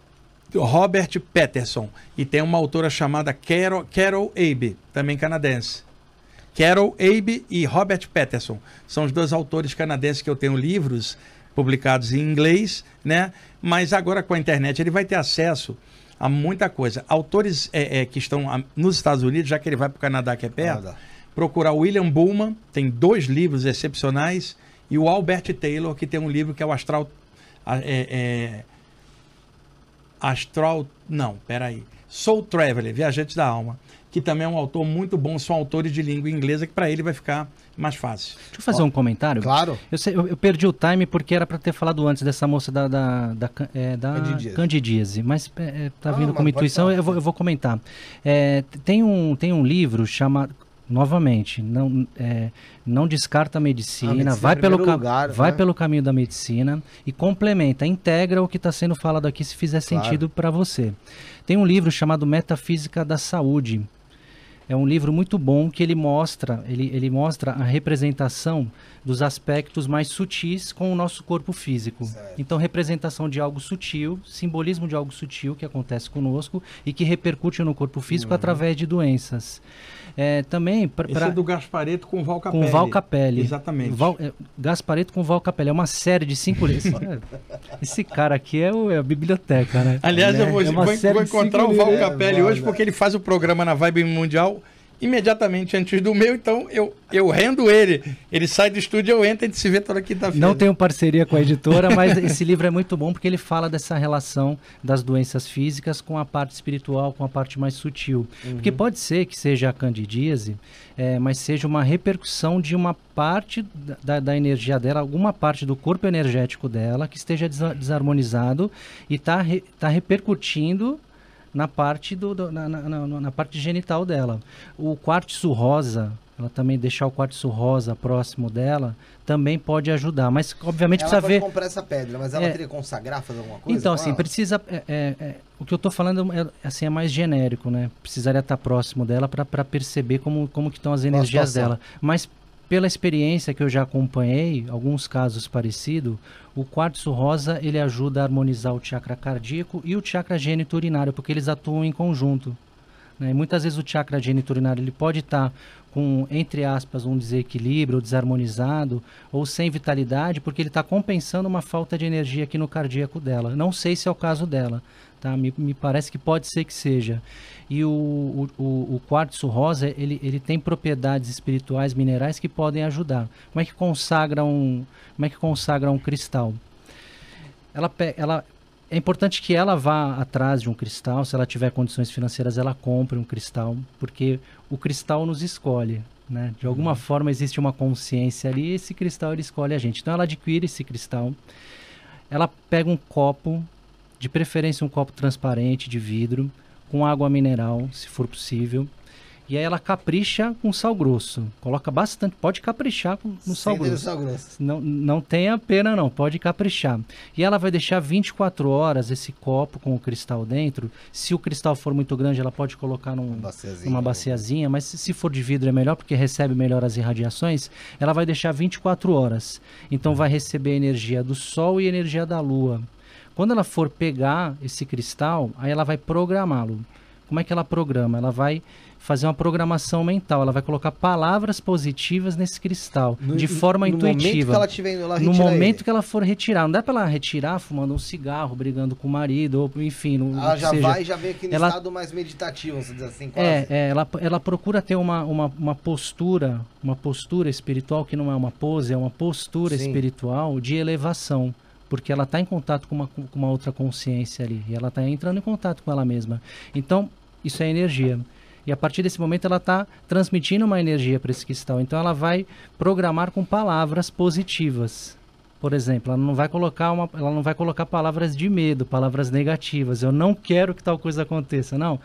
Robert Peterson. E tem uma autora chamada Carol, Carol Abe, também canadense. Carol Abe e Robert Peterson são os dois autores canadenses que eu tenho livros publicados em inglês, né? Mas agora com a internet ele vai ter acesso a muita coisa. Autores é, é, que estão ah, nos Estados Unidos, já que ele vai para o Canadá que é perto, Canadá. procurar William Bullman, tem dois livros excepcionais, e o Albert Taylor, que tem um livro que é o Astral. É, é, Astral. Não, peraí. Soul Traveler, Viajantes da Alma, que também é um autor muito bom, são autores de língua inglesa, que para ele vai ficar mais fácil. Deixa eu fazer Ó, um comentário. Claro. Eu, sei, eu, eu, perdi o time porque era para ter falado antes dessa moça da, da, da, é, da Candidíase. Candidíase, mas é, é, tá ah, vindo como intuição, eu vou, eu vou comentar. É, tem, um, tem um livro chamado novamente, não, é, não descarta a medicina, a medicina vai, pelo, lugar, vai né? pelo caminho da medicina e complementa, integra o que está sendo falado aqui se fizer claro. sentido para você. Tem um livro chamado Metafísica da Saúde, é um livro muito bom que ele mostra, ele, ele mostra a representação dos aspectos mais sutis com o nosso corpo físico. Certo. Então, representação de algo sutil, simbolismo de algo sutil que acontece conosco e que repercute no corpo físico uhum. através de doenças. É, também pra, Esse é do Gaspareto com Val Capelli. Com Val Capelli. Exatamente. Val, é, Gaspareto com Val Capelli. É uma série de cinco livros. Esse cara aqui é, o, é a biblioteca, né? Aliás, eu vou, é vou, vou encontrar o Val Capelli hoje porque ele faz o programa na Vibe Mundial imediatamente antes do meu, então eu, eu rendo ele. Ele sai do estúdio, eu entro, a gente se vê toda quinta-feira. Não tenho parceria com a editora, mas esse livro é muito bom porque ele fala dessa relação das doenças físicas com a parte espiritual, com a parte mais sutil. Uhum. Porque pode ser que seja a candidíase, é, mas seja uma repercussão de uma parte da, da, energia dela, alguma parte do corpo energético dela que esteja desarmonizado e está re, tá repercutindo na parte do, do na, na, na, na, parte genital dela. O quartzo rosa, ela também deixar o quartzo rosa próximo dela também pode ajudar, mas obviamente ela precisa pode ver. Ela comprar essa pedra, mas ela é... que consagrar, fazer alguma coisa. Então assim ela? precisa. É, é, é o que eu estou falando é, assim é mais genérico, né? Precisaria estar próximo dela para perceber como como que estão as energias dela, mas pela experiência que eu já acompanhei, alguns casos parecidos, o quartzo rosa ele ajuda a harmonizar o chakra cardíaco e o chakra urinário porque eles atuam em conjunto. Né? Muitas vezes o chakra urinário ele pode estar tá com, entre aspas, um desequilíbrio, ou desarmonizado, ou sem vitalidade, porque ele está compensando uma falta de energia aqui no cardíaco dela. Não sei se é o caso dela, tá? me, me parece que pode ser que seja. E o, o, o, quartzo rosa, ele, ele tem propriedades espirituais, minerais que podem ajudar. Como é que consagra um, como é que consagra um cristal? Ela, ela é importante que ela vá atrás de um cristal, se ela tiver condições financeiras, ela compre um cristal, porque o cristal nos escolhe. Né? De alguma uhum. forma existe uma consciência ali e esse cristal ele escolhe a gente. Então ela adquire esse cristal, ela pega um copo, de preferência um copo transparente de vidro, com água mineral, se for possível. E aí ela capricha com sal grosso. Coloca bastante, pode caprichar com, no sal grosso. sal grosso. Não, não tenha pena não, pode caprichar. E ela vai deixar 24 horas esse copo com o cristal dentro. Se o cristal for muito grande, ela pode colocar num, baciazinha, numa baciazinha, mas se, se for de vidro é melhor, porque recebe melhor as irradiações. Ela vai deixar 24 horas. Então hum. vai receber energia do sol e energia da lua. Quando ela for pegar esse cristal, aí ela vai programá-lo. Como é que ela programa? Ela vai fazer uma programação mental. Ela vai colocar palavras positivas nesse cristal, no, de forma no intuitiva. Momento que ela tiver indo no momento ele. que ela for retirar. Não dá para ela retirar fumando um cigarro, brigando com o marido, ou enfim. ela já seja. vai já vem aqui no ela, estado mais meditativo, você diz assim, quase. É, é ela, ela procura ter uma, uma, uma, postura, uma postura espiritual, que não é uma pose, é uma postura Sim. espiritual de elevação porque ela está em contato com uma, com uma outra consciência ali, e ela está entrando em contato com ela mesma. Então, isso é energia. E a partir desse momento ela está transmitindo uma energia para esse cristal. Então ela vai programar com palavras positivas. Por exemplo, ela não vai colocar uma, ela não vai colocar palavras de medo, palavras negativas. Eu não quero que tal coisa aconteça, não.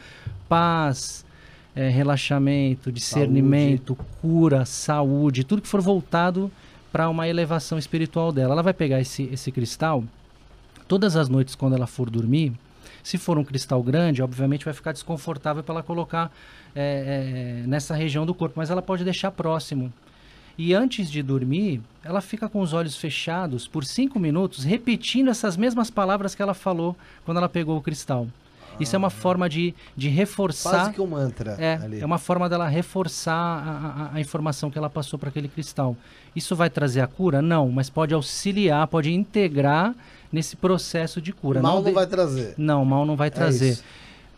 Paz, é, relaxamento, discernimento, saúde. cura, saúde, tudo que for voltado para uma elevação espiritual dela. Ela vai pegar esse, esse cristal todas as noites quando ela for dormir. Se for um cristal grande, obviamente vai ficar desconfortável para ela colocar é, é, é, nessa região do corpo, mas ela pode deixar próximo. E antes de dormir, ela fica com os olhos fechados por cinco minutos, repetindo essas mesmas palavras que ela falou quando ela pegou o cristal. Isso é uma forma de, de reforçar. Quase que um mantra. É, ali. é uma forma dela reforçar a, a, a informação que ela passou para aquele cristal. Isso vai trazer a cura? Não, mas pode auxiliar, pode integrar nesse processo de cura. Mal não, não vai trazer. Não, mal não vai é trazer. É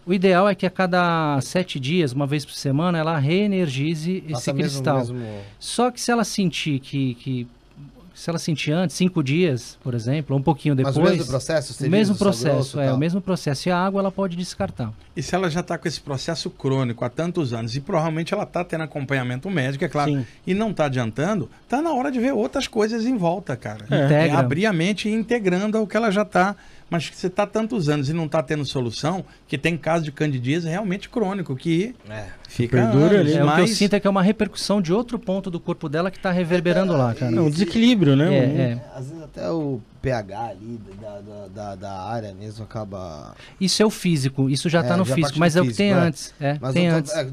o ideal é que a cada sete dias, uma vez por semana, ela reenergize esse cristal. Mesmo, mesmo... Só que se ela sentir que, que se ela sentir antes, cinco dias, por exemplo, ou um pouquinho depois. Mas o mesmo processo? O mesmo processo, é, o mesmo processo. E a água ela pode descartar. E se ela já está com esse processo crônico há tantos anos, e provavelmente ela está tendo acompanhamento médico, é claro, Sim. e não está adiantando, está na hora de ver outras coisas em volta, cara. É. Integra. É abrir a mente e integrando o que ela já está mas você está tantos anos e não está tendo solução, que tem caso de candidíase realmente crônico, que é, fica perdura anos, é, O que eu sinto é que é uma repercussão de outro ponto do corpo dela que está reverberando lá, cara. É um desequilíbrio, né? É, é, Às vezes até o pH ali da, da, da, da área mesmo acaba... Isso é o físico, isso já está é, no físico, mas é o que tem é. antes. É, mas tem antes. É,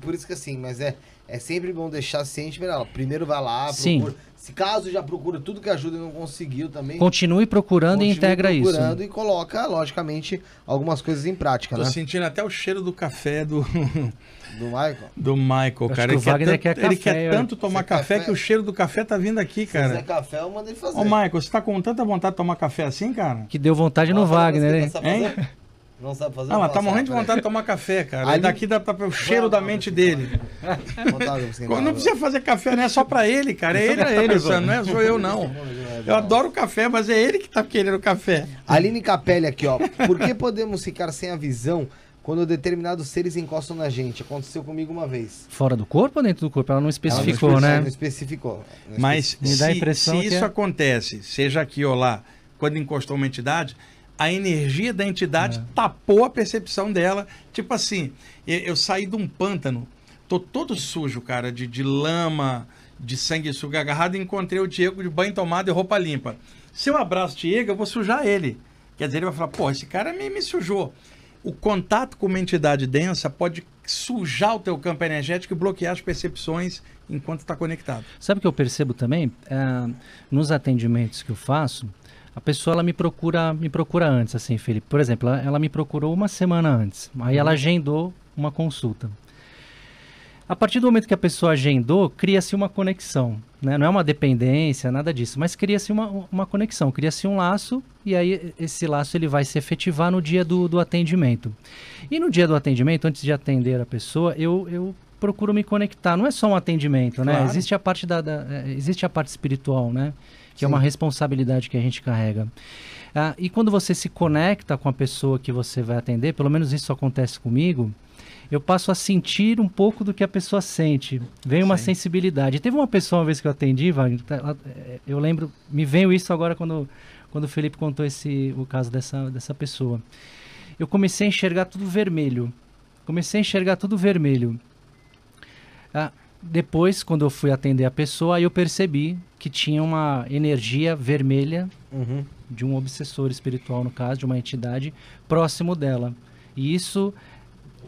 por isso que assim, mas é, é sempre bom deixar ciente, primeiro vai lá, Sim. Se caso já procura tudo que ajuda e não conseguiu também. Continue procurando continue e integra procurando isso. Procurando né? e coloca, logicamente, algumas coisas em prática. Tô né? sentindo até o cheiro do café do. Do Michael? Do Michael, cara. Ele quer, tanto, quer café, ele quer tanto tomar café, café, que o cheiro do café tá vindo aqui, cara. Se quiser café, eu mando ele fazer. Ô, Michael, você tá com tanta vontade de tomar café assim, cara? Que deu vontade no Wagner, né? Hein? Não sabe fazer? Ah, mas tá morrendo de vontade de tomar café, cara. aí Daqui dá pra... o cheiro da mente dele. não precisa fazer café, não é só pra ele, cara. É ele que ele não é sou eu, não. Eu adoro café, mas é ele que tá querendo café. Aline Capelli aqui, ó. Por que podemos ficar sem a visão quando determinados seres encostam na gente. Aconteceu comigo uma vez. Fora do corpo ou dentro do corpo? Ela não especificou, Ela não especificou né? Não especificou. Não especificou. Mas Me se, dá a impressão se isso é... acontece, seja aqui ou lá, quando encostou uma entidade, a energia da entidade é. tapou a percepção dela. Tipo assim, eu, eu, saí de um pântano, tô todo sujo, cara, de, de lama, de sanguessuga agarrado, e encontrei o Diego de banho tomado e roupa limpa. Se eu abraço o Diego, eu vou sujar ele. Quer dizer, ele vai falar, pô, esse cara me, me sujou. O contato com uma entidade densa pode sujar o teu campo energético e bloquear as percepções enquanto está conectado. Sabe o que eu percebo também? É, nos atendimentos que eu faço, a pessoa ela me procura me procura antes, assim, Felipe. Por exemplo, ela, ela me procurou uma semana antes. Aí ela uhum. agendou uma consulta. A partir do momento que a pessoa agendou, cria-se uma conexão. Né? Não é uma dependência, nada disso, mas cria-se uma, uma conexão, cria-se um laço e aí esse laço ele vai se efetivar no dia do, do atendimento. E no dia do atendimento, antes de atender a pessoa, eu, eu procuro me conectar. Não é só um atendimento, né? Existe a parte da, da, é, existe a parte espiritual, né? que é uma responsabilidade que a gente carrega. Ah, e quando você se conecta com a pessoa que você vai atender, pelo menos isso acontece comigo, eu passo a sentir um pouco do que a pessoa sente. Vem uma Sim. sensibilidade. Teve uma pessoa uma vez que eu atendi, Wagner, tá, eh, eu lembro, me veio isso agora quando, quando o Felipe contou esse, o caso dessa, dessa pessoa. Eu comecei a enxergar tudo vermelho. Comecei a enxergar tudo vermelho. Ah, depois, quando eu fui atender a pessoa, eu percebi que tinha uma energia vermelha uhum. de um obsessor espiritual, no caso, de uma entidade próximo dela. E isso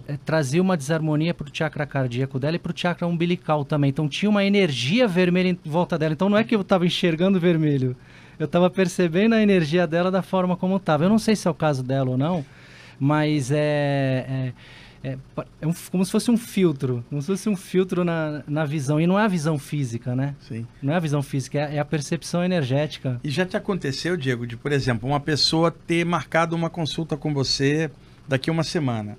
é, trazia uma desarmonia para o chakra cardíaco dela e para o chakra umbilical também. Então tinha uma energia vermelha em volta dela. Então não é que eu estava enxergando vermelho, eu estava percebendo a energia dela da forma como estava. Eu não sei se é o caso dela ou não, mas é, é é, é um, como se fosse um filtro, como se fosse um filtro na, na visão. E não é a visão física, né? Sim. Não é a visão física, é, é a percepção energética. E já te aconteceu, Diego, de, por exemplo, uma pessoa ter marcado uma consulta com você daqui a uma semana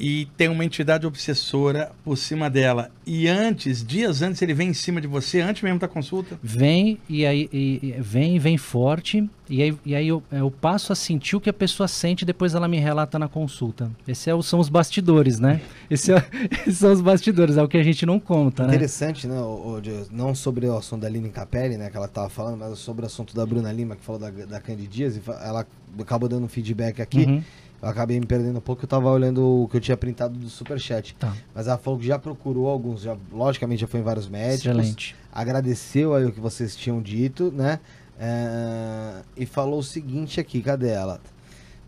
e tem uma entidade obsessora por cima dela. E antes, dias antes, ele vem em cima de você, antes mesmo da consulta? Vem e aí e, e vem, vem forte. E aí, e aí eu, eu, passo a sentir o que a pessoa sente depois ela me relata na consulta. Esses é são os bastidores, né? Uhum. Esse é, esses são os bastidores, é o que a gente não conta, né? Interessante, né? né? não sobre o assunto da Lina Capelli, né, que ela estava falando, mas sobre o assunto da Bruna Lima, que falou da, da Candy Dias, ela acabou dando um feedback aqui. Uhum eu acabei me perdendo um pouco, eu tava olhando o que eu tinha printado do Superchat. Tá. Mas ela falou que já procurou alguns, já, logicamente já foi em vários médicos. Excelente. Agradeceu aí o que vocês tinham dito, né? É, e falou o seguinte aqui, cadê ela?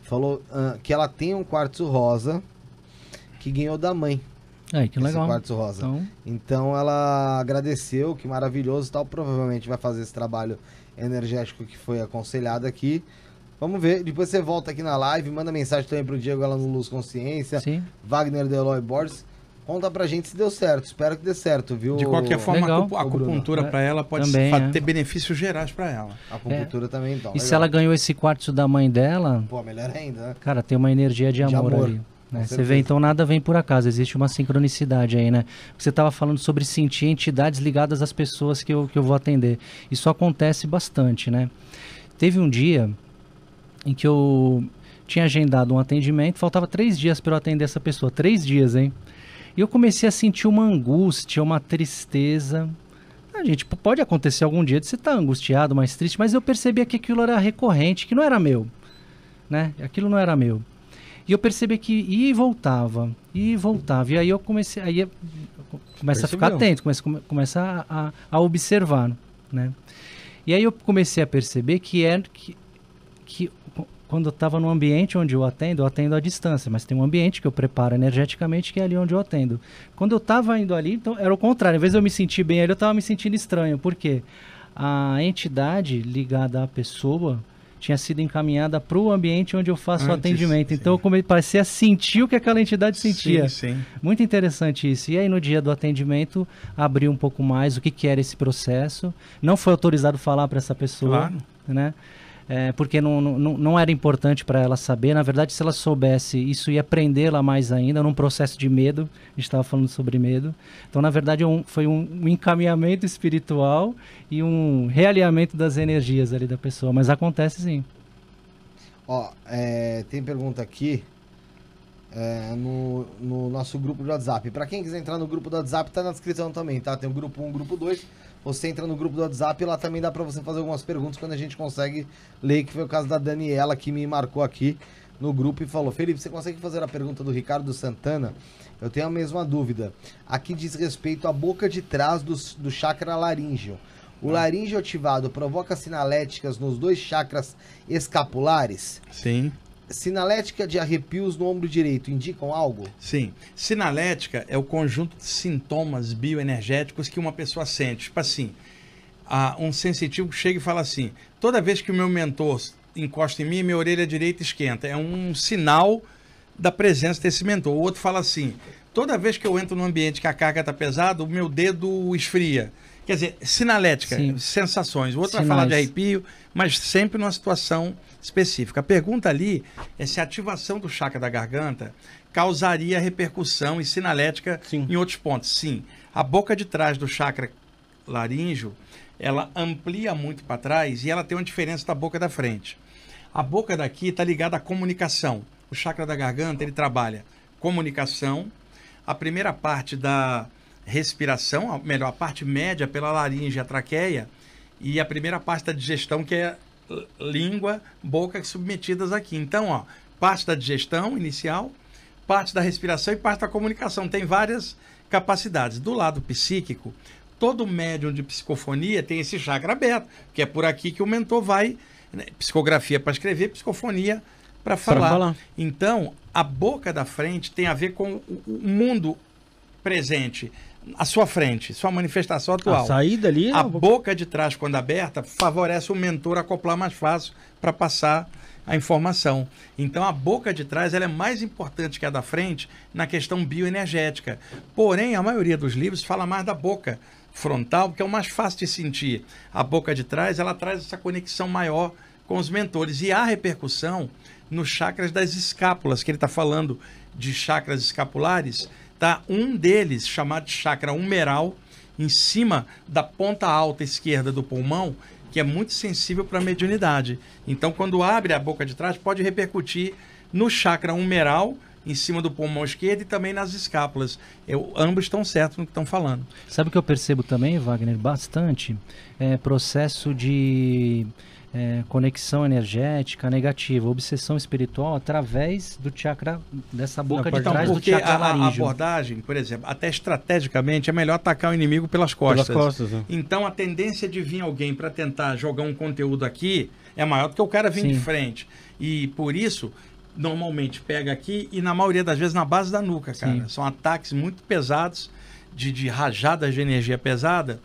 Falou uh, que ela tem um quartzo rosa que ganhou da mãe. É, que legal. quartzo rosa. Então... então ela agradeceu, que maravilhoso tal. Provavelmente vai fazer esse trabalho energético que foi aconselhado aqui. Vamos ver. Depois você volta aqui na live, manda mensagem também pro Diego lá no Luz Consciência. Sim. Wagner Deloy Borges. Conta pra gente se deu certo. Espero que dê certo, viu? De qualquer forma, Legal. a acupuntura é, para ela pode também, é. ter é. benefícios gerais para ela. A acupuntura é. também, então. E Legal. se ela ganhou esse quartzo da mãe dela. Pô, melhor ainda, né? Cara, tem uma energia de amor, de amor. ali. Né? Você vê, então nada vem por acaso, existe uma sincronicidade aí, né? Você estava falando sobre sentir entidades ligadas às pessoas que eu, que eu vou atender. Isso acontece bastante, né? Teve um dia em que eu tinha agendado um atendimento, faltava três dias para eu atender essa pessoa. Três dias, hein? E eu comecei a sentir uma angústia, uma tristeza. A ah, gente, pode acontecer algum dia de você estar tá angustiado, mais triste, mas eu percebia que aquilo era recorrente, que não era meu. Né? Aquilo não era meu. E eu percebi que ia e voltava, ia e voltava. E aí eu comecei, aí começa a ficar atento, começa, a, a, a, observar, né? E aí eu comecei a perceber que é que, que quando eu estava no ambiente onde eu atendo, eu atendo à distância, mas tem um ambiente que eu preparo energeticamente que é ali onde eu atendo. Quando eu estava indo ali, então era o contrário. às vezes eu me senti bem ali, eu estava me sentindo estranho. Por quê? A entidade ligada à pessoa tinha sido encaminhada para o ambiente onde eu faço Antes, o atendimento. Sim. Então como parecia sentir o que aquela entidade sentia. Sim, sim. Muito interessante isso. E aí no dia do atendimento abri um pouco mais o que, que era esse processo. Não foi autorizado falar para essa pessoa, claro. né? é, porque não, não, não era importante para ela saber. Na verdade, se ela soubesse, isso ia prendê-la mais ainda num processo de medo. A gente estava falando sobre medo. Então, na verdade, é um, foi um, encaminhamento espiritual e um realinhamento das energias ali da pessoa. Mas acontece sim. Ó, é, tem pergunta aqui. É, no, no, nosso grupo do WhatsApp. Para quem quiser entrar no grupo do WhatsApp, tá na descrição também, tá? Tem o grupo 1, grupo 2. Você entra no grupo do WhatsApp e lá também dá para você fazer algumas perguntas quando a gente consegue ler, que foi o caso da Daniela que me marcou aqui no grupo e falou: Felipe, você consegue fazer a pergunta do Ricardo Santana? Eu tenho a mesma dúvida. Aqui diz respeito à boca de trás do, do chakra laríngeo. O ah. laríngeo ativado provoca sinaléticas nos dois chakras escapulares? Sim. Sinalética de arrepios no ombro direito indicam algo? Sim. Sinalética é o conjunto de sintomas bioenergéticos que uma pessoa sente. Tipo assim, a, um sensitivo chega e fala assim: toda vez que o meu mentor encosta em mim, minha orelha direita esquenta. É um sinal da presença desse mentor. O outro fala assim: toda vez que eu entro num ambiente que a carga está pesada, o meu dedo esfria. Quer dizer, sinalética, Sim. sensações. O outro Sinais. vai falar de arrepio, mas sempre numa situação específica. A pergunta ali é se a ativação do chakra da garganta causaria repercussão e sinalética Sim. em outros pontos. Sim. A boca de trás do chakra laríngeo, ela amplia muito para trás e ela tem uma diferença da boca da frente. A boca daqui está ligada à comunicação. O chakra da garganta, ele trabalha comunicação, a primeira parte da respiração, melhor, a parte média pela laringe, a traqueia, e a primeira parte da digestão, que é língua, boca submetidas aqui. Então, ó, parte da digestão inicial, parte da respiração e parte da comunicação. Tem várias capacidades. Do lado psíquico, todo médium de psicofonia tem esse chakra aberto, que é por aqui que o mentor vai, né? psicografia para escrever, psicofonia para falar. falar. Então, a boca da frente tem a ver com o mundo presente a sua frente, sua manifestação atual. A saída ali. A boca... boca de trás, quando aberta, favorece o mentor acoplar mais fácil para passar a informação. Então a boca de trás ela é mais importante que a da frente na questão bioenergética. Porém, a maioria dos livros fala mais da boca frontal, que é o mais fácil de sentir. A boca de trás, ela traz essa conexão maior com os mentores e há repercussão nos chakras das escápulas, que ele está falando de chakras escapulares tá? Um deles, chamado de chakra humeral, em cima da ponta alta esquerda do pulmão, que é muito sensível para a mediunidade. Então, quando abre a boca de trás, pode repercutir no chakra humeral, em cima do pulmão esquerdo e também nas escápulas. Eu, ambos estão certos no que estão falando. Sabe o que eu percebo também, Wagner? Bastante é, processo de é, conexão energética negativa, obsessão espiritual através do chakra dessa boca Não, de trás então, do chakra laríngeo. A abordagem, por exemplo, até estrategicamente é melhor atacar o inimigo pelas costas. Pelas costas né? Então a tendência de vir alguém para tentar jogar um conteúdo aqui é maior do que o cara vir Sim. de frente. E por isso normalmente pega aqui e na maioria das vezes na base da nuca, cara. Sim. São ataques muito pesados de, de rajadas de energia pesada.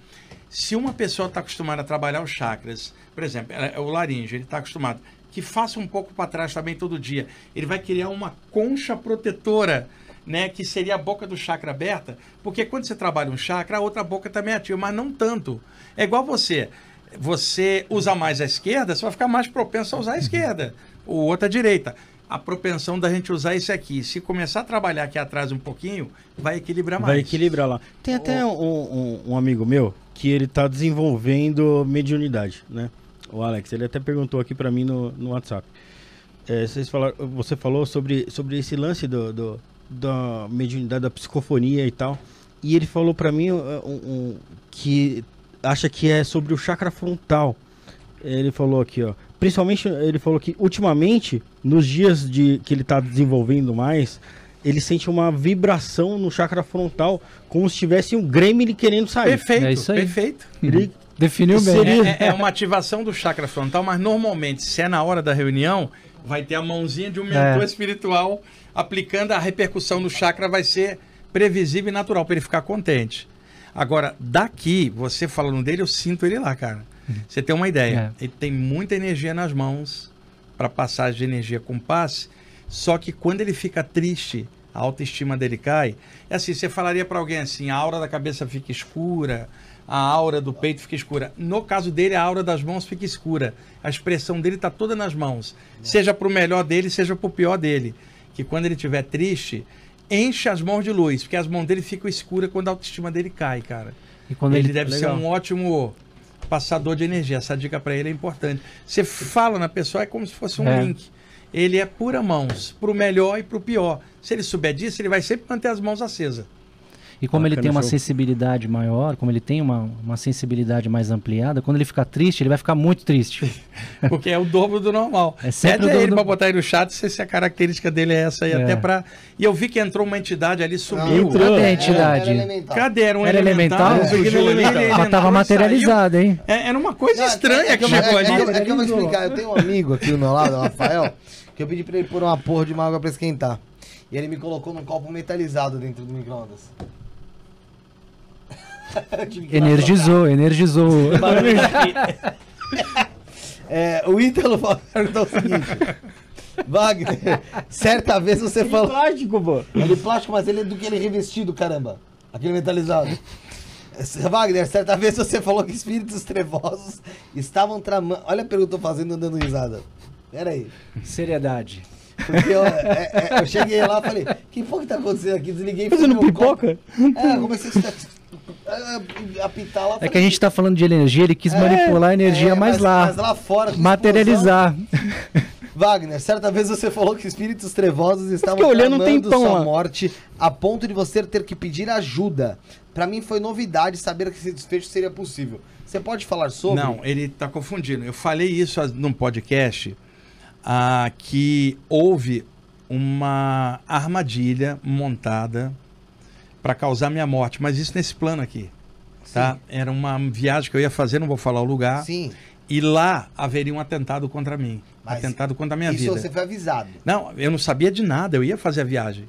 Se uma pessoa está acostumada a trabalhar os chakras por exemplo, é, é o laringe, ele está acostumado, que faça um pouco para trás também todo dia. Ele vai criar uma concha protetora, né, que seria a boca do chakra aberta, porque quando você trabalha um chakra, a outra boca também ativa, mas não tanto. É igual você, você usa mais a esquerda, você vai ficar mais propenso a usar a esquerda, ou outra direita. A propensão da gente usar esse aqui, se começar a trabalhar aqui atrás um pouquinho, vai equilibrar mais. Vai equilibrar lá. Tem até um, um, um amigo meu que ele está desenvolvendo mediunidade, né? o Alex, ele até perguntou aqui para mim no, no WhatsApp. É, vocês falaram, você falou sobre, sobre esse lance do, do da mediunidade, da psicofonia e tal. E ele falou para mim é, um, um, que acha que é sobre o chakra frontal. Ele falou aqui, ó. Principalmente, ele falou que ultimamente, nos dias de que ele está desenvolvendo mais, ele sente uma vibração no chakra frontal, como se tivesse um Gremlin querendo sair. Perfeito, é perfeito. Ele Definiu bem. Seria... É, é, é, uma ativação do chakra frontal, mas normalmente, se é na hora da reunião, vai ter a mãozinha de um mentor é. espiritual aplicando a repercussão no chakra, vai ser previsível e natural para ele ficar contente. Agora, daqui, você falando dele, eu sinto ele lá, cara. Você tem uma ideia. É. Ele tem muita energia nas mãos para passagem de energia com passe, só que quando ele fica triste, a autoestima dele cai. É assim, você falaria para alguém assim, a aura da cabeça fica escura, a aura do peito fica escura. No caso dele, a aura das mãos fica escura. A expressão dele está toda nas mãos, seja para o melhor dele, seja para o pior dele. Que quando ele estiver triste, enche as mãos de luz, porque as mãos dele ficam escuras quando a autoestima dele cai, cara. E quando ele, ele deve ser um ótimo passador de energia. Essa dica para ele é importante. Você fala na pessoa, é como se fosse um é. link. Ele é pura mãos, para o melhor e para o pior. Se ele souber disso, ele vai sempre manter as mãos acesas. E como Bacana, ele tem uma sensibilidade maior, como ele tem uma, uma sensibilidade mais ampliada, quando ele ficar triste, ele vai ficar muito triste. Porque é o dobro do normal. É sempre Pede o dobro ele do... botar aí no chat se, se a característica dele é essa aí, é. até para. E eu vi que entrou uma entidade ali, subiu. Cadê a entidade? Era, era Cadê? Era um era elemental? elemental? É. tava materializada, hein? É, era uma coisa Não, estranha é, que, que chegou ali. É, que eu vou explicar. Eu tenho um amigo aqui do meu lado, o Rafael, que eu pedi para ele pôr uma porra de uma água para esquentar. E ele me colocou num copo metalizado dentro do microondas energizou, energizou. é, o Ítalo perguntou o seguinte. Wagner, certa vez você é falou. plástico, pô. É plástico, mas ele é do que ele é revestido, caramba. Aquele metalizado. É, Wagner, certa vez você falou que espíritos trevosos estavam tramando. Olha a pergunta que eu tô fazendo dando risada. Pera aí. Seriedade. Porque eu, é, é, eu cheguei lá e falei: que porra que tá acontecendo aqui? Desliguei. Fazendo pipoca? Copo. É, comecei a é, é, apitar lá. É que a gente está falando de energia, ele quis é, manipular a energia é, mais mas, lá. Mas lá fora. Materializar. Wagner, certa vez você falou que espíritos trevosos estavam olhando um sua morte a ponto de você ter que pedir ajuda. Para mim foi novidade saber que esse desfecho seria possível. Você pode falar sobre? Não, ele está confundindo. Eu falei isso num podcast ah, que houve uma armadilha montada para causar minha morte, mas isso nesse plano aqui, tá? Era uma viagem que eu ia fazer, não vou falar o lugar. Sim. E lá haveria um atentado contra mim, mas atentado contra a minha isso vida. Isso você foi avisado? Não, eu não sabia de nada, eu ia fazer a viagem.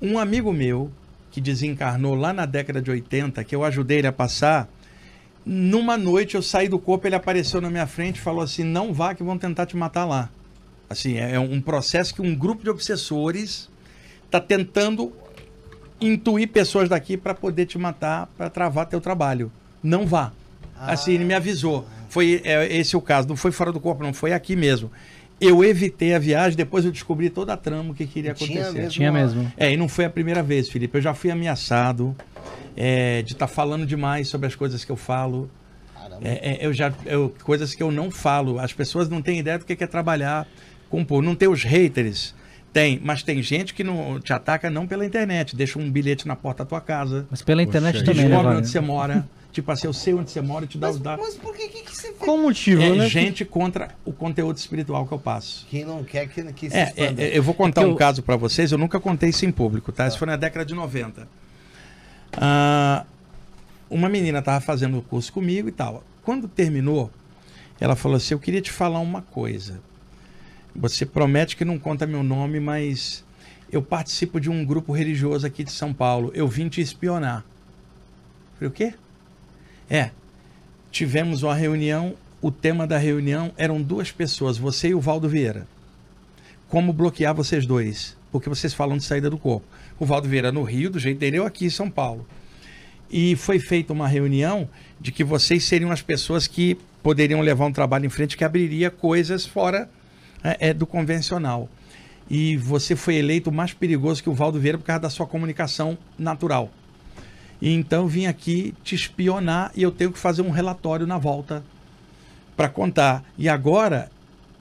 Um amigo meu que desencarnou lá na década de 80, que eu ajudei ele a passar, numa noite eu saí do corpo, ele apareceu na minha frente e falou assim: "Não vá que vão tentar te matar lá". Assim, é, é um processo que um grupo de obsessores está tentando intuir pessoas daqui para poder te matar, para travar teu trabalho. Não vá. Ah. Assim, ele me é. avisou. Foi é, esse é o caso. Não foi fora do corpo, não. Foi aqui mesmo. Eu evitei a viagem, depois eu descobri toda a trama que queria acontecer. Tinha mesmo. Tinha mesmo. É, e não foi a primeira vez, Felipe. Eu já fui ameaçado é, de estar tá falando demais sobre as coisas que eu falo. É, é, eu já eu, coisas que eu não falo. As pessoas não têm ideia do que é trabalhar, compor. Não tem os haters. Tem, mas tem gente que não te ataca não pela internet, deixa um bilhete na porta da tua casa. Mas pela internet Poxa, também, descobre né, onde você mora. Tipo assim, eu sei onde você mora e te dá os dados. Mas por que, que, que você fez? motivo, é, né? Gente contra o conteúdo espiritual que eu passo. Quem não quer que, que se é, é, é Eu vou contar é eu... um caso para vocês, eu nunca contei isso em público, tá? Isso foi na década de 90. Ah, uma menina tava fazendo o curso comigo e tal. Quando terminou, ela falou assim: Eu queria te falar uma coisa. Você promete que não conta meu nome, mas eu participo de um grupo religioso aqui de São Paulo. Eu vim te espionar. Falei, o quê? É, tivemos uma reunião. O tema da reunião eram duas pessoas, você e o Valdo Vieira. Como bloquear vocês dois? Porque vocês falam de saída do corpo. O Valdo Vieira no Rio, do jeito dele, eu aqui em São Paulo. E foi feita uma reunião de que vocês seriam as pessoas que poderiam levar um trabalho em frente que abriria coisas fora é, é, do convencional. E você foi eleito mais perigoso que o Valdo Vieira por causa da sua comunicação natural. E então vim aqui te espionar e eu tenho que fazer um relatório na volta para contar. E agora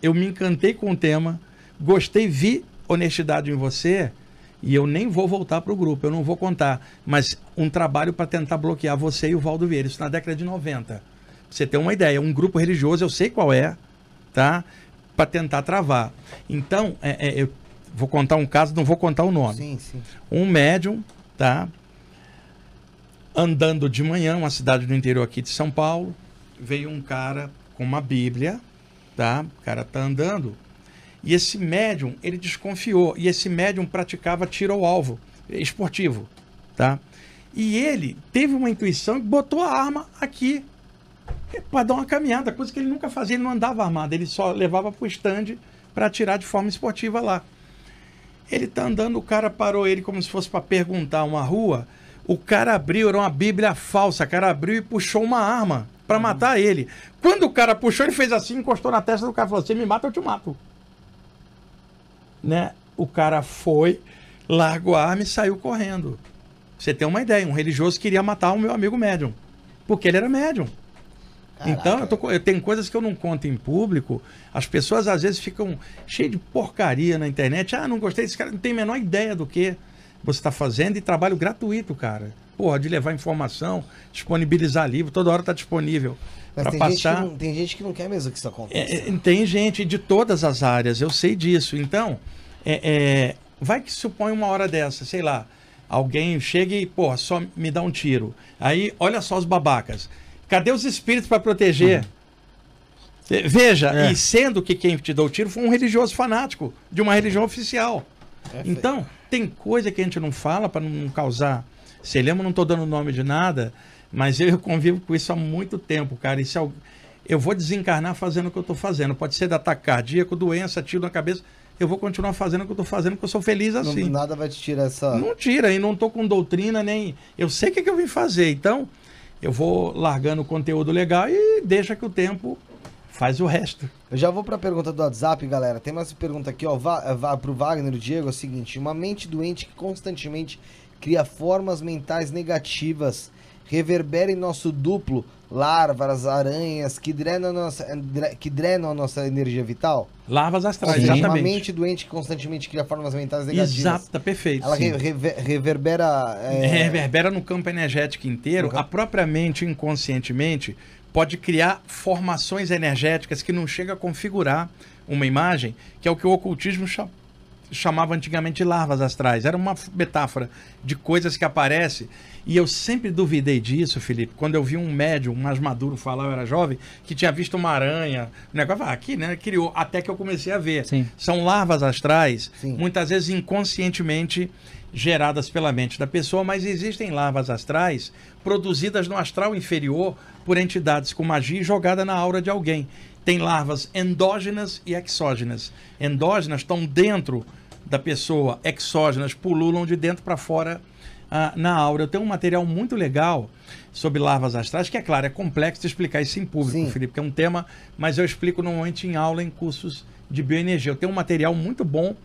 eu me encantei com o tema, gostei, vi honestidade em você e eu nem vou voltar para o grupo, eu não vou contar. Mas um trabalho para tentar bloquear você e o Valdo Vieira, isso na década de 90. Pra você tem uma ideia, um grupo religioso, eu sei qual é, tá? para tentar travar. Então, é, é, eu vou contar um caso, não vou contar o nome. Sim, sim. Um médium, tá? Andando de manhã, uma cidade do interior aqui de São Paulo, veio um cara com uma Bíblia, tá? O cara tá andando. E esse médium, ele desconfiou. E esse médium praticava tiro ao alvo, esportivo, tá? E ele teve uma intuição e botou a arma aqui para dar uma caminhada, coisa que ele nunca fazia, ele não andava armado, ele só levava para o stand para tirar de forma esportiva lá. Ele tá andando, o cara parou ele como se fosse para perguntar uma rua. O cara abriu, era uma Bíblia falsa. O cara abriu e puxou uma arma para uhum. matar ele. Quando o cara puxou, ele fez assim, encostou na testa do cara e falou: Você me mata, eu te mato. Né? O cara foi, largou a arma e saiu correndo. Você tem uma ideia: um religioso queria matar o meu amigo médium, porque ele era médium. Então, eu, tô, eu tenho coisas que eu não conto em público. As pessoas às vezes ficam cheias de porcaria na internet. Ah, não gostei desse cara, não tem a menor ideia do que você está fazendo e trabalho gratuito, cara. Porra, de levar informação, disponibilizar livro, toda hora está disponível. Mas tem, passar... gente não, tem gente que não quer mesmo que isso aconteça. É, é tem gente de todas as áreas, eu sei disso. Então, é, é, vai que supõe uma hora dessa, sei lá, alguém chega e, porra, só me dá um tiro. Aí, olha só os babacas. Cadê os espíritos para proteger? Uhum. Eh, veja, é. e sendo que quem te deu o tiro foi um religioso fanático de uma religião oficial. É então, tem coisa que a gente não fala para não causar. Se lembra, não estou dando nome de nada, mas eu convivo com isso há muito tempo, cara. Isso é, eu vou desencarnar fazendo o que eu estou fazendo. Pode ser de ataque cardíaco, doença, tiro na cabeça. Eu vou continuar fazendo o que eu estou fazendo, porque eu sou feliz assim. Não, nada vai te tirar essa. Não tira, e não estou com doutrina nem. Eu sei o que, é que eu vim fazer. Então, eu vou largando o conteúdo legal e deixa que o tempo faz o resto. Eu já vou para a pergunta do WhatsApp, galera. Tem mais pergunta aqui, ó, vá, eh, para o Wagner, o Diego, é o seguinte, uma mente doente que constantemente cria formas mentais negativas reverbera em nosso duplo larvas, aranhas, que drenam nossa, que drenam a nossa energia vital? Larvas astrais, exatamente. mente doente que constantemente cria formas mentais negativas. Exato, perfeito. Ela re, reverbera... É... Reverbera no campo energético inteiro. Campo... A própria mente, inconscientemente, pode criar formações energéticas que não chega a configurar uma imagem, que é o que o ocultismo chama chamava antigamente de larvas astrais. Era uma metáfora de coisas que aparecem. E eu sempre duvidei disso, Felipe. Quando eu vi um médium mais maduro falar, eu era jovem, que tinha visto uma aranha, o negócio, ah, aqui, né? Criou. Até que eu comecei a ver. Sim. São larvas astrais, Sim. muitas vezes inconscientemente geradas pela mente da pessoa, mas existem larvas astrais produzidas no astral inferior por entidades com magia e jogada na aura de alguém tem larvas endógenas e exógenas. Endógenas estão dentro da pessoa, exógenas pululam de dentro para fora ah, na aura. Eu tenho um material muito legal sobre larvas astrais, que é claro, é complexo de explicar isso em público, Sim. Felipe, que é um tema, mas eu explico normalmente em aula, em cursos de bioenergia. Eu tenho um material muito bom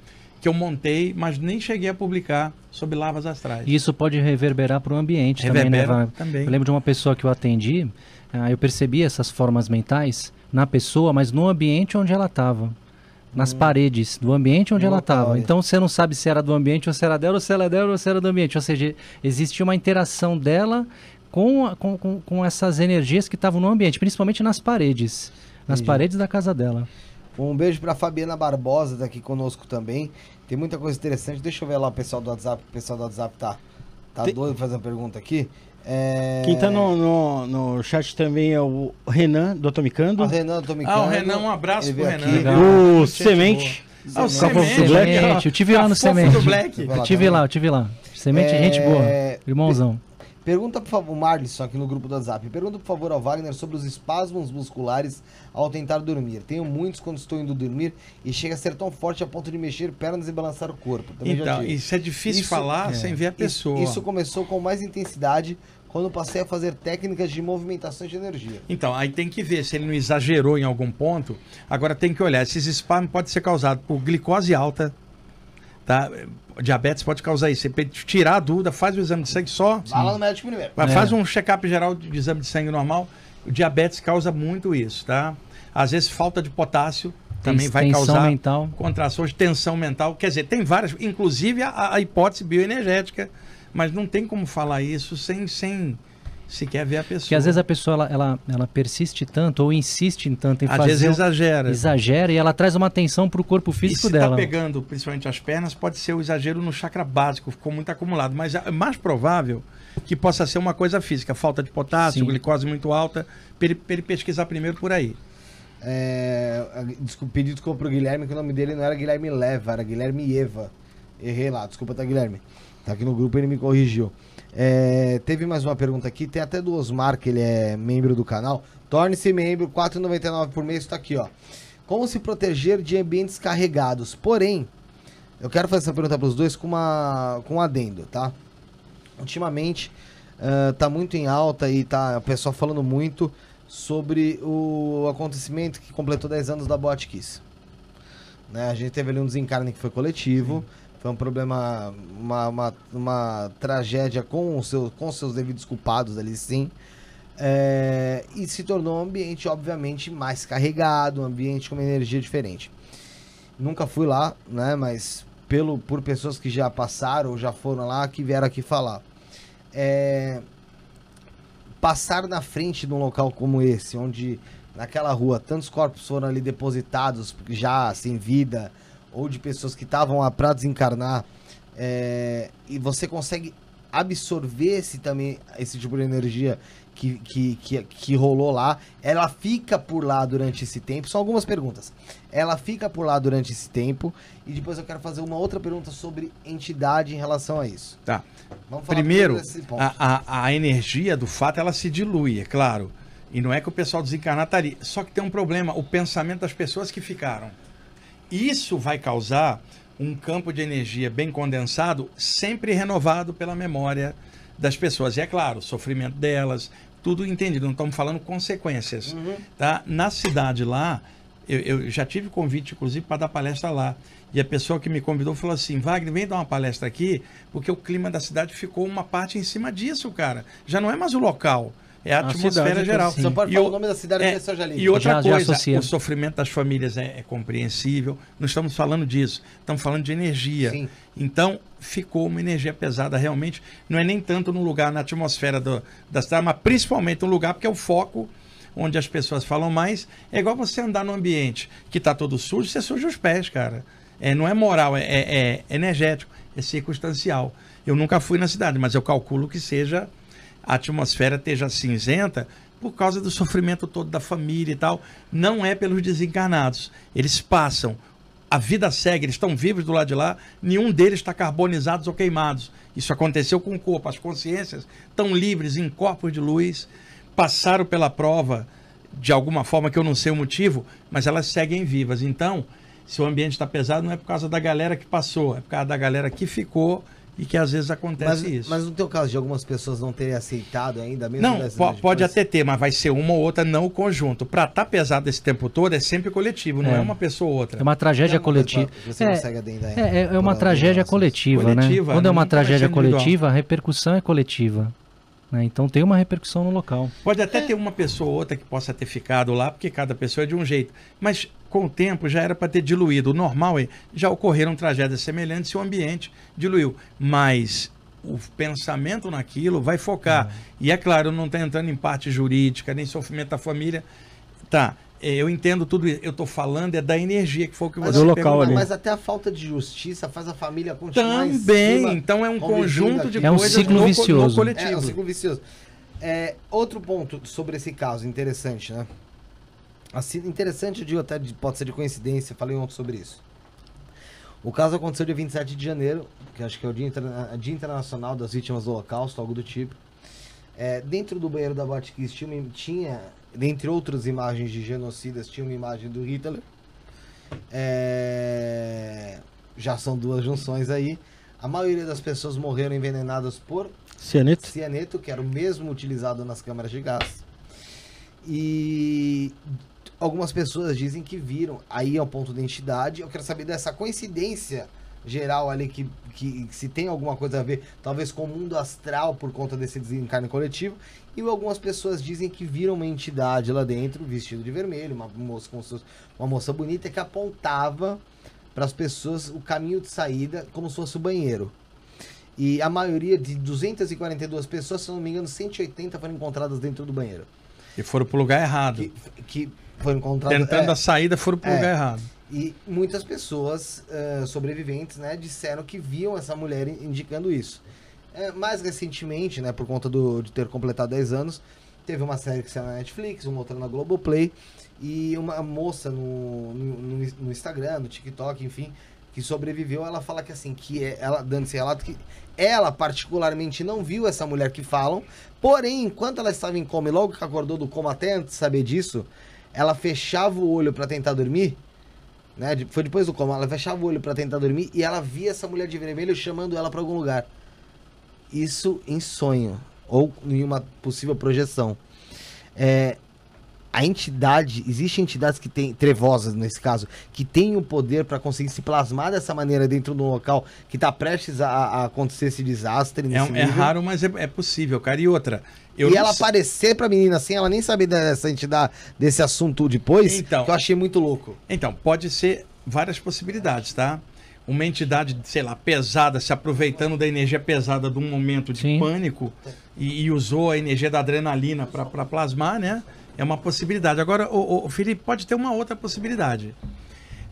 que eu montei, mas nem cheguei a publicar sobre larvas astrais. Isso pode reverberar para o ambiente Reverbera também, né? Também. Eu lembro de uma pessoa que eu atendi, ah, eu percebi essas formas mentais na pessoa, mas no ambiente onde ela estava. Nas hum. paredes do ambiente onde no ela estava. Então você não sabe se era do ambiente ou se era dela, ou se era é dela ou se era do ambiente. Ou seja, existe uma interação dela com, com, com essas energias que estavam no ambiente, principalmente nas paredes. Nas paredes da casa dela. Um beijo para Fabiana Barbosa, tá aqui conosco também. Tem muita coisa interessante. Deixa eu ver lá o pessoal do WhatsApp. O pessoal do WhatsApp tá, tá Tem... doido fazendo pergunta aqui. É... Quem tá no, no, no, chat também é o Renan do Atomicando. O Renan Atomicando. Ah, o Renan, um abraço pro Renan. Aqui. O, o Semente. Ah, o Semente. Do Black. Eu tive lá no Semente. Eu tive lá, eu tive lá. Semente, é... gente boa. Irmãozão. Pergunta, por favor, Marlison aqui no grupo do WhatsApp. Pergunta, por favor, ao Wagner sobre os espasmos musculares ao tentar dormir. Tenho muitos quando estou indo dormir e chega a ser tão forte a ponto de mexer pernas e balançar o corpo. Também então, isso é difícil isso, falar é, sem ver a pessoa. Isso, isso começou com mais intensidade quando passei a fazer técnicas de movimentação de energia. Então, aí tem que ver se ele não exagerou em algum ponto. Agora tem que olhar, esses espasmos podem ser causados por glicose alta, tá? Diabetes pode causar isso. Você tirar a dúvida, faz o exame de sangue só. Vai lá no médico primeiro. Mas é. Faz um check-up geral de exame de sangue normal. O diabetes causa muito isso, tá? Às vezes falta de potássio também tem, vai causar mental. contrações, tensão mental. Quer dizer, tem várias, inclusive a, a hipótese bioenergética, mas não tem como falar isso sem, sem se quer ver a pessoa. Porque às vezes a pessoa ela, ela, ela persiste tanto ou insiste em tanto em às fazer. Às vezes exagera. Exagera e ela traz uma atenção para o corpo físico e se tá dela. Se está pegando principalmente as pernas, pode ser o exagero no chakra básico, ficou muito acumulado. Mas é mais provável que possa ser uma coisa física, falta de potássio, Sim. glicose muito alta, para ele, ele pesquisar primeiro por aí. É, desculpa, pedi desculpa pro Guilherme, que o nome dele não era Guilherme Leva, era Guilherme Eva. Errei lá, desculpa, tá, Guilherme? Tá aqui no grupo ele me corrigiu. É, teve mais uma pergunta aqui, tem até do Osmar, que ele é membro do canal. Torne-se membro, R$ 4,99 por mês, está aqui, ó. Como se proteger de ambientes carregados? Porém, eu quero fazer essa pergunta para os dois com, uma, com um adendo, tá? Ultimamente, uh, tá muito em alta e tá o pessoal falando muito sobre o acontecimento que completou 10 anos da Botkiss. Né? A gente teve ali um desencarne que foi coletivo. Sim. Foi um problema, uma, uma, uma tragédia com, o seu, com seus devidos culpados ali, sim. É, e se tornou um ambiente, obviamente, mais carregado, um ambiente com uma energia diferente. Nunca fui lá, né? Mas pelo, por pessoas que já passaram ou já foram lá, que vieram aqui falar. É, passar na frente de um local como esse, onde naquela rua tantos corpos foram ali depositados, já sem vida, ou de pessoas que estavam lá para desencarnar, é, e você consegue absorver esse, também, esse tipo de energia que, que, que, que, rolou lá, ela fica por lá durante esse tempo. São algumas perguntas. Ela fica por lá durante esse tempo. E depois eu quero fazer uma outra pergunta sobre entidade em relação a isso. Tá. Vamos falar Primeiro, a, a, a, energia do fato ela se dilui, é claro. E não é que o pessoal desencarnar estaria. Só que tem um problema: o pensamento das pessoas que ficaram. Isso vai causar um campo de energia bem condensado, sempre renovado pela memória das pessoas. E é claro, o sofrimento delas, tudo entendido, não estamos falando consequências. Uhum. Tá? Na cidade lá, eu, eu já tive convite, inclusive, para dar palestra lá. E a pessoa que me convidou falou assim: Wagner, vem dar uma palestra aqui, porque o clima da cidade ficou uma parte em cima disso, cara. Já não é mais o local é a, atmosfera então, geral. Sim. São Paulo e o nome da cidade é, já E outra já, coisa, já o sofrimento das famílias é, é, compreensível. Não estamos falando disso, estamos falando de energia. Sim. Então, ficou uma energia pesada realmente. Não é nem tanto no lugar, na atmosfera do, da cidade, mas principalmente no lugar, porque é o foco onde as pessoas falam mais. É igual você andar num ambiente que está todo sujo, você suja os pés, cara. É, não é moral, é, é, é energético, é circunstancial. Eu nunca fui na cidade, mas eu calculo que seja a atmosfera esteja cinzenta por causa do sofrimento todo da família e tal. Não é pelos desencarnados. Eles passam, a vida segue, eles estão vivos do lado de lá, nenhum deles está carbonizados ou queimados. Isso aconteceu com o corpo. As consciências estão livres em corpos de luz, passaram pela prova de alguma forma que eu não sei o motivo, mas elas seguem vivas. Então, se o ambiente está pesado, não é por causa da galera que passou, é por causa da galera que ficou e que às vezes acontece mas, isso. Mas no teu caso, de algumas pessoas não terem aceitado ainda, mesmo Não, pode, pode até ter, mas vai ser uma ou outra, não o conjunto. Para estar tá pesado esse tempo todo, é sempre coletivo, não é, é uma pessoa ou outra. É uma tragédia é uma coletiva. Você é, consegue adendar, é, é, é, uma tragédia coletiva, coletiva, né? Quando é uma tragédia coletiva, a repercussão é coletiva. Né? Então tem uma repercussão no local. Pode até é. ter uma pessoa ou outra que possa ter ficado lá, porque cada pessoa é de um jeito. Mas com o tempo já era para ter diluído. O normal é já ocorreram tragédias semelhantes e o ambiente diluiu. Mas o pensamento naquilo vai focar. Uhum. E é claro, não está entrando em parte jurídica, nem sofrimento da família. Tá, é, eu entendo tudo isso. Eu estou falando é da energia que foi o que mas você local ali. Mas até a falta de justiça faz a família continuar Também, cima, então é um conjunto de é um coisas ciclo no, vicioso. No coletivo. É, é um ciclo vicioso. É, outro ponto sobre esse caso interessante, né? Assim, interessante de até pode ser de coincidência, falei ontem sobre isso. O caso aconteceu dia 27 de janeiro, que acho que é o Dia, Interna dia Internacional das Vítimas do Holocausto, algo do tipo. É, dentro do banheiro da Botkiss tinha, tinha, dentre outras imagens de genocidas, tinha uma imagem do Hitler. É, já são duas junções aí. A maioria das pessoas morreram envenenadas por cianeto, cianeto que era o mesmo utilizado nas câmaras de gás. E algumas pessoas dizem que viram. Aí é o ponto de entidade. Eu quero saber dessa coincidência geral ali que, que, se tem alguma coisa a ver, talvez com o mundo astral por conta desse desencarne coletivo. E algumas pessoas dizem que viram uma entidade lá dentro, vestido de vermelho, uma moça com uma moça bonita que apontava para as pessoas o caminho de saída como se fosse o banheiro. E a maioria de 242 pessoas, se não me engano, 180 foram encontradas dentro do banheiro. E foram pro lugar errado. que, que foi encontrado. Tentando é, a saída, foram pro é, lugar errado. E muitas pessoas uh, sobreviventes, né, disseram que viam essa mulher indicando isso. É, mais recentemente, né, por conta do, de ter completado 10 anos, teve uma série que saiu na Netflix, uma outra na Globoplay, e uma moça no, no, no Instagram, no TikTok, enfim, que sobreviveu, ela fala que assim, que é, ela dando esse relato que ela particularmente não viu essa mulher que falam, porém, enquanto ela estava em coma e logo que acordou do coma até antes de saber disso, ela fechava o olho para tentar dormir, né? Foi depois do coma, ela fechava o olho para tentar dormir e ela via essa mulher de vermelho chamando ela para algum lugar. Isso em sonho ou em uma possível projeção. É, a entidade, existem entidades que têm, trevosas nesse caso, que têm o poder para conseguir se plasmar dessa maneira dentro de um local que está prestes a, a, acontecer esse desastre. é, é raro, mas é, é, possível, cara. E outra. e ela sei. aparecer para a menina assim, ela nem saber dessa entidade, desse assunto depois, então, que eu achei muito louco. Então, pode ser várias possibilidades, tá? Uma entidade, sei lá, pesada, se aproveitando da energia pesada de um momento de Sim. pânico e, e usou a energia da adrenalina para plasmar, né? É uma possibilidade. Agora, o, o Felipe, pode ter uma outra possibilidade.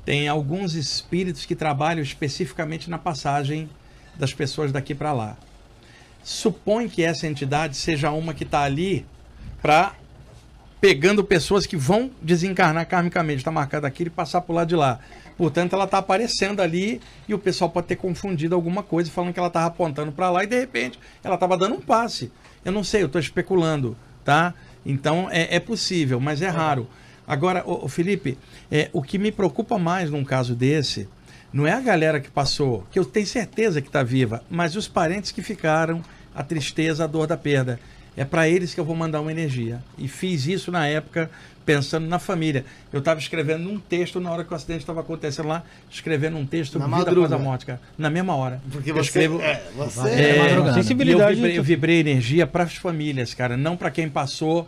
Tem alguns espíritos que trabalham especificamente na passagem das pessoas daqui para lá. Supõe que essa entidade seja uma que está ali para pegando pessoas que vão desencarnar karmicamente, está marcado aqui e passar por lá de lá. Portanto, ela está aparecendo ali e o pessoal pode ter confundido alguma coisa, falando que ela estava apontando para lá e de repente ela estava dando um passe. Eu não sei, eu estou especulando, tá? Então é, é possível, mas é, é raro. Agora, ô, ô Felipe, é, o que me preocupa mais num caso desse não é a galera que passou, que eu tenho certeza que está viva, mas os parentes que ficaram, a tristeza, a dor da perda. É para eles que eu vou mandar uma energia. E fiz isso na época pensando na família. Eu estava escrevendo um texto na hora que o acidente estava acontecendo lá, escrevendo um texto na vida após a morte, cara. Na mesma hora. Porque eu escrevo. É, você é, sensibilidade. Eu vibrei, eu vibrei energia para as famílias, cara, não para quem passou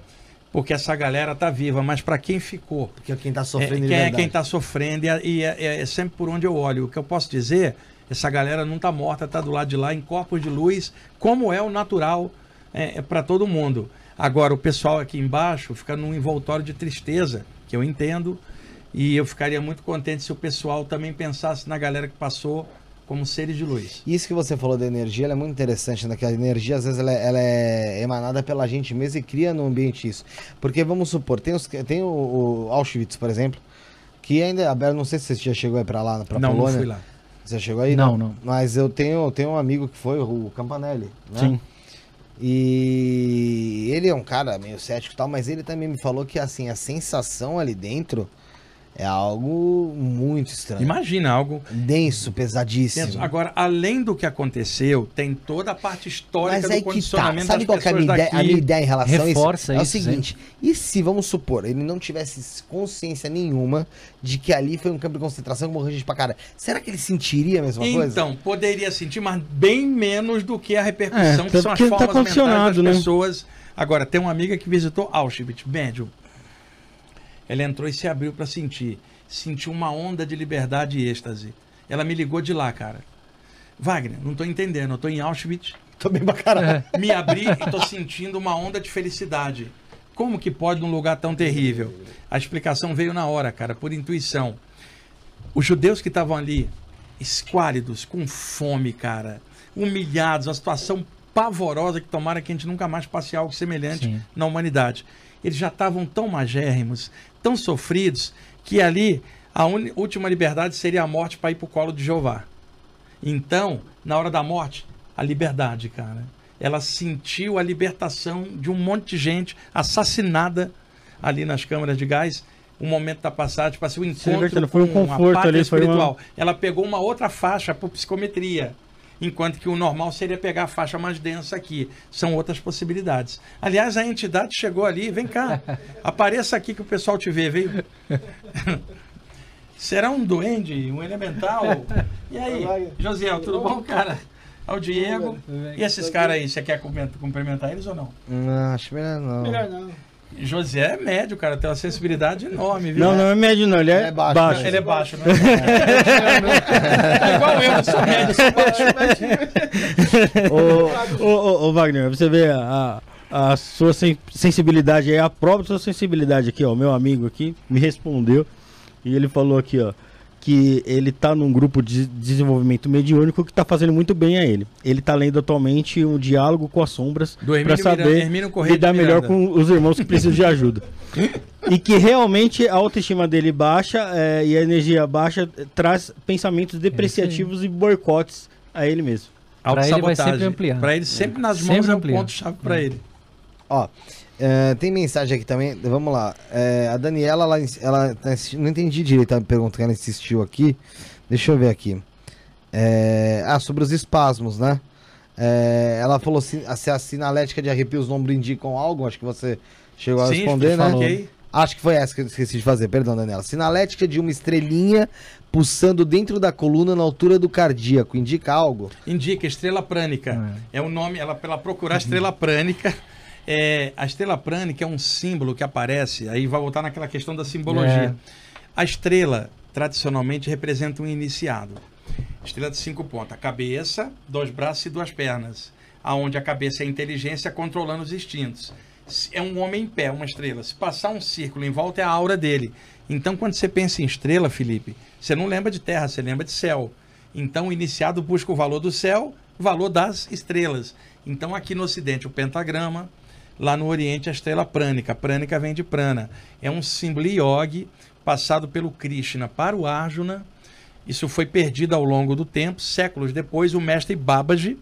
porque essa galera tá viva, mas para quem ficou. Porque é quem está sofrendo. É, quem é quem está sofrendo é, e, é, é, é, sempre por onde eu olho. O que eu posso dizer, essa galera não tá morta, tá do lado de lá em corpos de luz, como é o natural é, é para todo mundo. Agora, o pessoal aqui embaixo fica num envoltório de tristeza, que eu entendo, e eu ficaria muito contente se o pessoal também pensasse na galera que passou como seres de luz. Isso que você falou da energia, é muito interessante, né? Que a energia, às vezes, ela, é, ela, é emanada pela gente mesmo e cria no ambiente isso. Porque, vamos supor, tem, os, tem o, o Auschwitz, por exemplo, que ainda é aberto, não sei se você já chegou aí pra lá, pra não, Polônia. Não, não fui lá. Você chegou aí? Não, não. não. Mas eu tenho, tenho um amigo que foi, o Campanelli, né? Sim. E ele é um cara meio cético e tal, mas ele também me falou que assim, a sensação ali dentro é algo muito estranho. Imagina algo denso, pesadíssimo. Denso. Agora, além do que aconteceu, tem toda a parte histórica Mas é do condicionamento que tá. Sabe qual é a minha, ideia, a minha ideia em relação Reforça a isso? isso é o seguinte, hein? e se, vamos supor, ele não tivesse consciência nenhuma de que ali foi um campo de concentração que morreu gente pra cara, será que ele sentiria a mesma então, coisa? Então, poderia sentir, mas bem menos do que a repercussão é, que são as tá formas tá mentais das né? pessoas. Agora, tem uma amiga que visitou Auschwitz, médium ela entrou e se abriu para sentir. Sentiu uma onda de liberdade e êxtase. Ela me ligou de lá, cara. Wagner, não tô entendendo, eu tô em Auschwitz. Tô bem pra caralho. É. Me abri e tô sentindo uma onda de felicidade. Como que pode num lugar tão terrível? A explicação veio na hora, cara, por intuição. Os judeus que estavam ali, esquálidos, com fome, cara, humilhados, a situação pavorosa que tomara que a gente nunca mais passe algo semelhante Sim. na humanidade eles já estavam tão magérrimos, tão sofridos, que ali a un... última liberdade seria a morte para ir para o colo de Jeová. Então, na hora da morte, a liberdade, cara. Ela sentiu a libertação de um monte de gente assassinada ali nas câmaras de gás. O momento da passagem, tipo assim, o encontro Sim, foi um conforto ali, espiritual. Uma... Ela pegou uma outra faixa por psicometria enquanto que o normal seria pegar a faixa mais densa aqui. São outras possibilidades. Aliás, a entidade chegou ali, vem cá, apareça aqui que o pessoal te vê, veio. Será um duende, um elemental? E aí, Josiel, tudo bom, cara? Ao Diego. E esses caras aí, você quer cumprimentar eles ou não? Não, acho melhor não. Melhor não. José é médio, cara, tem uma sensibilidade enorme, viu? Não, não é médio, não, ele é, é baixo. baixo. Né? Ele é baixo, né? É, é igual eu, eu sou médio, eu sou baixo, médio. Né? ô, ô, ô, Wagner, você vê a, a sua sensibilidade aí, é a própria sua sensibilidade aqui, ó. Meu amigo aqui me respondeu e ele falou aqui, ó que ele está num grupo de desenvolvimento mediúnico que está fazendo muito bem a ele. Ele está lendo atualmente um diálogo com as sombras para saber Miranda, lidar melhor com os irmãos que precisam de ajuda. e que realmente a autoestima dele baixa é, e a energia baixa eh, traz pensamentos depreciativos é e boicotes a ele mesmo. Para ele vai sempre ampliar. Para ele sempre nas é. mãos sempre é um ponto-chave para é. ele. Ó, Uh, tem mensagem aqui também, vamos lá. Uh, a Daniela, ela, ela tá não entendi direito a pergunta que ela insistiu aqui. Deixa eu ver aqui. Uh, ah, sobre os espasmos, né? ela falou se, assim, se a sinalética de arrepio os ombro indicam algo, acho que você chegou a Sim, responder, né? Falou. Acho que foi essa que eu esqueci de fazer, perdão, Daniela. Sinalética de uma estrelinha pulsando dentro da coluna na altura do cardíaco, indica algo? Indica, estrela prânica. É, é o nome, ela, ela procurar estrela prânica. É, a estrela prânica é um símbolo que aparece, aí vai voltar naquela questão da simbologia. É. A estrela, tradicionalmente, representa um iniciado. Estrela de cinco pontas, cabeça, dois braços e duas pernas. aonde a cabeça é a inteligência controlando os instintos. É um homem em pé, uma estrela. Se passar um círculo em volta, é a aura dele. Então, quando você pensa em estrela, Felipe, você não lembra de terra, você lembra de céu. Então, o iniciado busca o valor do céu, valor das estrelas. Então, aqui no Ocidente, o pentagrama, Lá no Oriente, a estrela prânica. Prânica vem de prana. É um símbolo yogi passado pelo Krishna para o Arjuna. Isso foi perdido ao longo do tempo. Séculos depois, o mestre Babaji,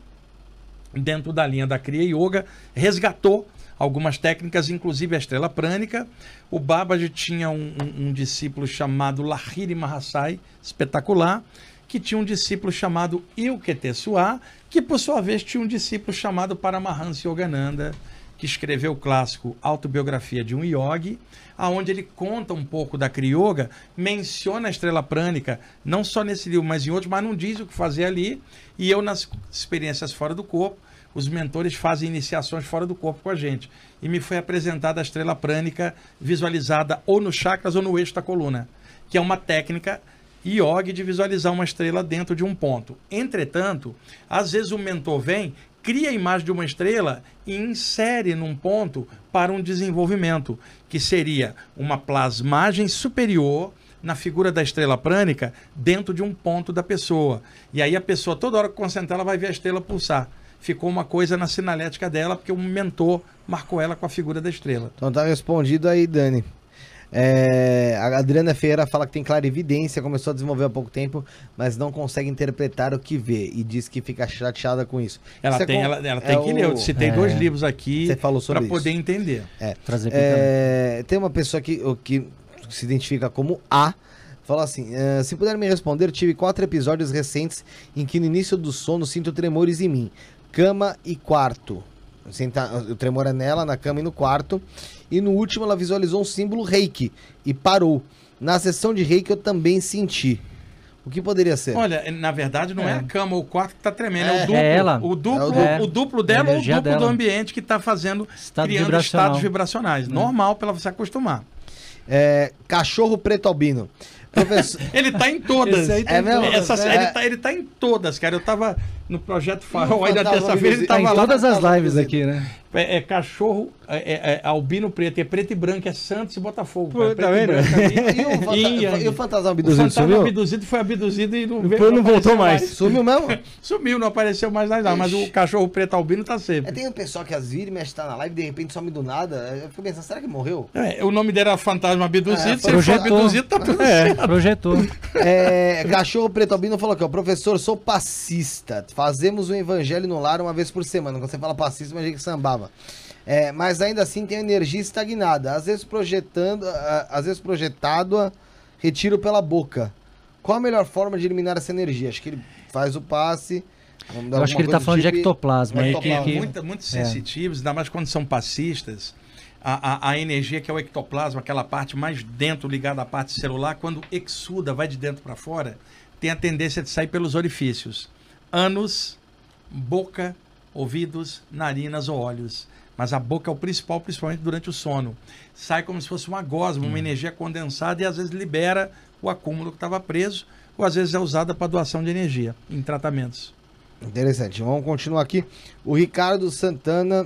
dentro da linha da Kriya Yoga, resgatou algumas técnicas, inclusive a estrela prânica. O Babaji tinha um, um, um discípulo chamado Lahiri Mahasai, espetacular, que tinha um discípulo chamado Ilketesuá, que por sua vez tinha um discípulo chamado Paramahansa Yogananda, que escreveu o clássico Autobiografia de um Yogi, aonde ele conta um pouco da crioga, menciona a estrela prânica, não só nesse livro, mas em outros, mas não diz o que fazer ali. E eu, nas experiências fora do corpo, os mentores fazem iniciações fora do corpo com a gente. E me foi apresentada a estrela prânica visualizada ou no chakras ou no eixo da coluna, que é uma técnica yoga de visualizar uma estrela dentro de um ponto. Entretanto, às vezes o mentor vem cria a imagem de uma estrela e insere num ponto para um desenvolvimento, que seria uma plasmagem superior na figura da estrela prânica dentro de um ponto da pessoa. E aí a pessoa, toda hora que concentrar, ela vai ver a estrela pulsar. Ficou uma coisa na sinalética dela, porque o mentor marcou ela com a figura da estrela. Então tá respondido aí, Dani. É, a Adriana Ferreira fala que tem clara evidência, começou a desenvolver há pouco tempo, mas não consegue interpretar o que vê e diz que fica chateada com isso. Ela isso é tem, é com, ela, ela é que o, ler. Eu citei é. dois livros aqui para poder entender. É. tem uma pessoa que, que se identifica como A. Fala assim, uh, se puder me responder, tive quatro episódios recentes em que no início do sono sinto tremores em mim, cama e quarto. Senta, é nela, na cama e no quarto. E no último ela visualizou um símbolo reiki e parou. Na sessão de reiki eu também senti. O que poderia ser? Olha, na verdade não é, é a cama ou o quarto que está tremendo, é, é, o duplo, é ela. O duplo, é o, duplo dela ou o duplo dela. do ambiente que está fazendo, Estado criando vibracional. estados vibracionais. É. Normal para ela se acostumar. É, cachorro preto albino. Professor... ele tá em todas. Tá é mesmo? ele, é. tá, ele tá em todas, cara. Eu tava no Projeto Farol aí da Ele tava tá em todas as lives aqui, né? É, é cachorro, é, é, é, albino preto, é preto e branco, é Santos e Botafogo. Pô, tá vendo? E, e, o fanta... e, e, o fantasma abduzido? O fantasma sumiu? abduzido foi abduzido e não, veio, não, não voltou mais. mais. Sumiu mesmo? Sumiu, não apareceu mais nada, mas o cachorro preto albino tá sempre. É, tem um pessoal que às vezes mexe tá na live de repente some do nada. Eu fico pensando, será que morreu? É, o nome dele era fantasma abduzido, é, se abduzido, tá tudo é, Projetou. É, cachorro preto albino falou aqui, ó, professor, sou passista. Fazemos um evangelho no lar uma vez por semana. Quando você fala passista, imagina que sambava. É, mas ainda assim tem energia estagnada, às vezes projetando, às vezes projetada, retiro pela boca. Qual a melhor forma de eliminar essa energia? Acho que ele faz o passe. Eu acho que ele está falando tipo de ectoplasma. É, ectoplasma. Que, Muito, muito é. sensitivos, ainda mais quando são passistas. A, a, a, energia que é o ectoplasma, aquela parte mais dentro ligada à parte celular, quando exuda, vai de dentro para fora, tem a tendência de sair pelos orifícios. anos, boca, ouvidos, narinas ou olhos. Mas a boca é o principal, principalmente durante o sono. Sai como se fosse uma gosma, uma hum. energia condensada e às vezes libera o acúmulo que estava preso, ou às vezes é usada para doação de energia em tratamentos. Interessante. Vamos continuar aqui. O Ricardo Santana.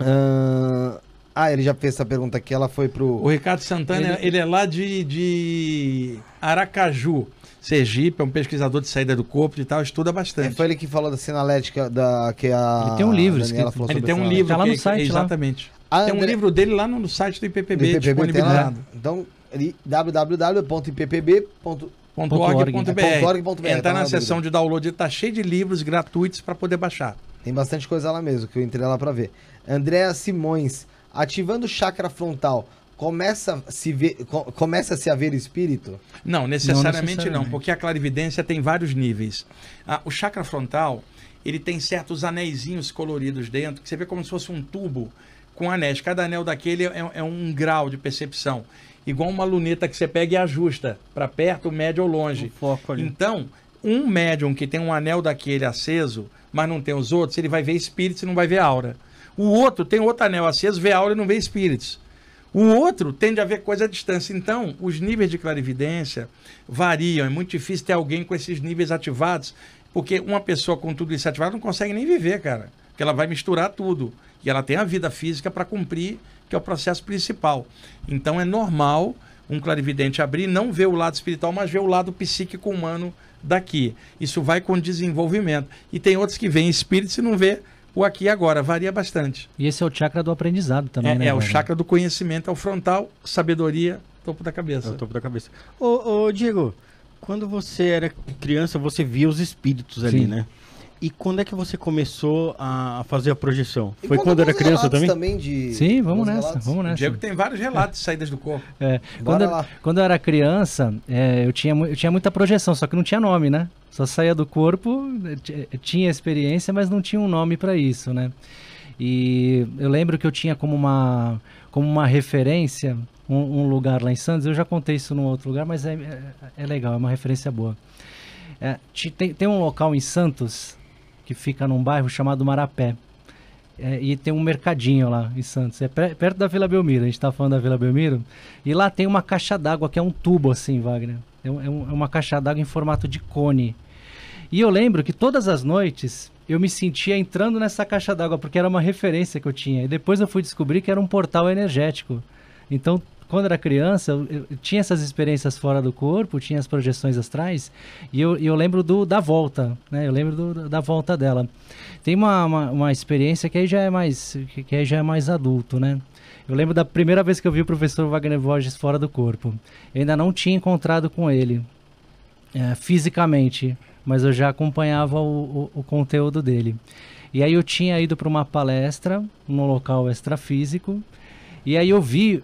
Uh... Ah, ele já fez essa pergunta aqui. Ela foi pro. O Ricardo Santana, ele, ele é lá de, de Aracaju. Sergipe, é um pesquisador de saída do corpo e tal, estuda bastante. É, foi ele que falou da sinalética da, que a. Ele tem um livro, que falou Ele tem um livro, tá lá no é que, site. Exatamente. Lá. Ah, tem um André... livro dele lá no site do IPPB, do IPPB disponibilizado. Então, www.ippb.org.br. .org.br. É, na seção de download, está cheio de livros gratuitos para poder baixar. Tem bastante coisa lá mesmo, que eu entrei lá para ver. Andréa Simões, ativando chakra frontal, começa a se ver, começa a se haver espírito? Não, necessariamente não, necessariamente. não porque a clarividência tem vários níveis. Ah, o chakra frontal, ele tem certos anéisinhos coloridos dentro, que você vê como se fosse um tubo com anéis. Cada anel daquele é, é um grau de percepção. Igual uma luneta que você pega e ajusta para perto, médio ou longe. Um foco ali. Então, um médium que tem um anel daquele aceso, mas não tem os outros, ele vai ver espíritos e não vai ver aura. O outro tem outro anel aceso, vê aura e não vê espíritos. O outro tende a ver coisa à distância. Então, os níveis de clarividência variam. É muito difícil ter alguém com esses níveis ativados, porque uma pessoa com tudo isso ativado não consegue nem viver, cara. Porque ela vai misturar tudo. E ela tem a vida física para cumprir, que é o processo principal. Então, é normal um clarividente abrir, não ver o lado espiritual, mas ver o lado psíquico humano daqui. Isso vai com desenvolvimento. E tem outros que veem espíritos e não vê o aqui e agora, varia bastante. E esse é o chakra do aprendizado também, é, né? É, o chakra do conhecimento, é o frontal, sabedoria, topo da cabeça. É o topo da cabeça. Ô, ô Diego, quando você era criança, você via os espíritos ali, Sim. né? E quando é que você começou a fazer a projeção? E Foi quando era criança também? também de... Sim, vamos nessa, relatos. vamos nessa. O Diego tem vários relatos de saídas do corpo. É, quando, eu, quando eu era criança, é, eu, tinha, eu tinha muita projeção, só que não tinha nome, né? Só saía do corpo, é, é, tinha experiência, mas não tinha um nome para isso, né? E eu lembro que eu tinha como uma, como uma referência um, um, lugar lá em Santos, eu já contei isso num outro lugar, mas é, é, é legal, é uma referência boa. É, tem, tem um local em Santos que fica num bairro chamado Marapé. É, e tem um mercadinho lá em Santos, é perto da Vila Belmiro, a gente está falando da Vila Belmiro, e lá tem uma caixa d'água que é um tubo assim, Wagner, é, é, um, é uma caixa d'água em formato de cone. E eu lembro que todas as noites eu me sentia entrando nessa caixa d'água, porque era uma referência que eu tinha, e depois eu fui descobrir que era um portal energético. Então, quando era criança, eu, eu tinha essas experiências fora do corpo, tinha as projeções astrais, e eu, eu lembro do, da volta, né? Eu lembro do, da volta dela. Tem uma, uma, uma, experiência que aí já é mais, que, aí já é mais adulto, né? Eu lembro da primeira vez que eu vi o professor Wagner Borges fora do corpo. Eu ainda não tinha encontrado com ele é, fisicamente, mas eu já acompanhava o, o, o conteúdo dele. E aí eu tinha ido para uma palestra num local extrafísico, e aí eu vi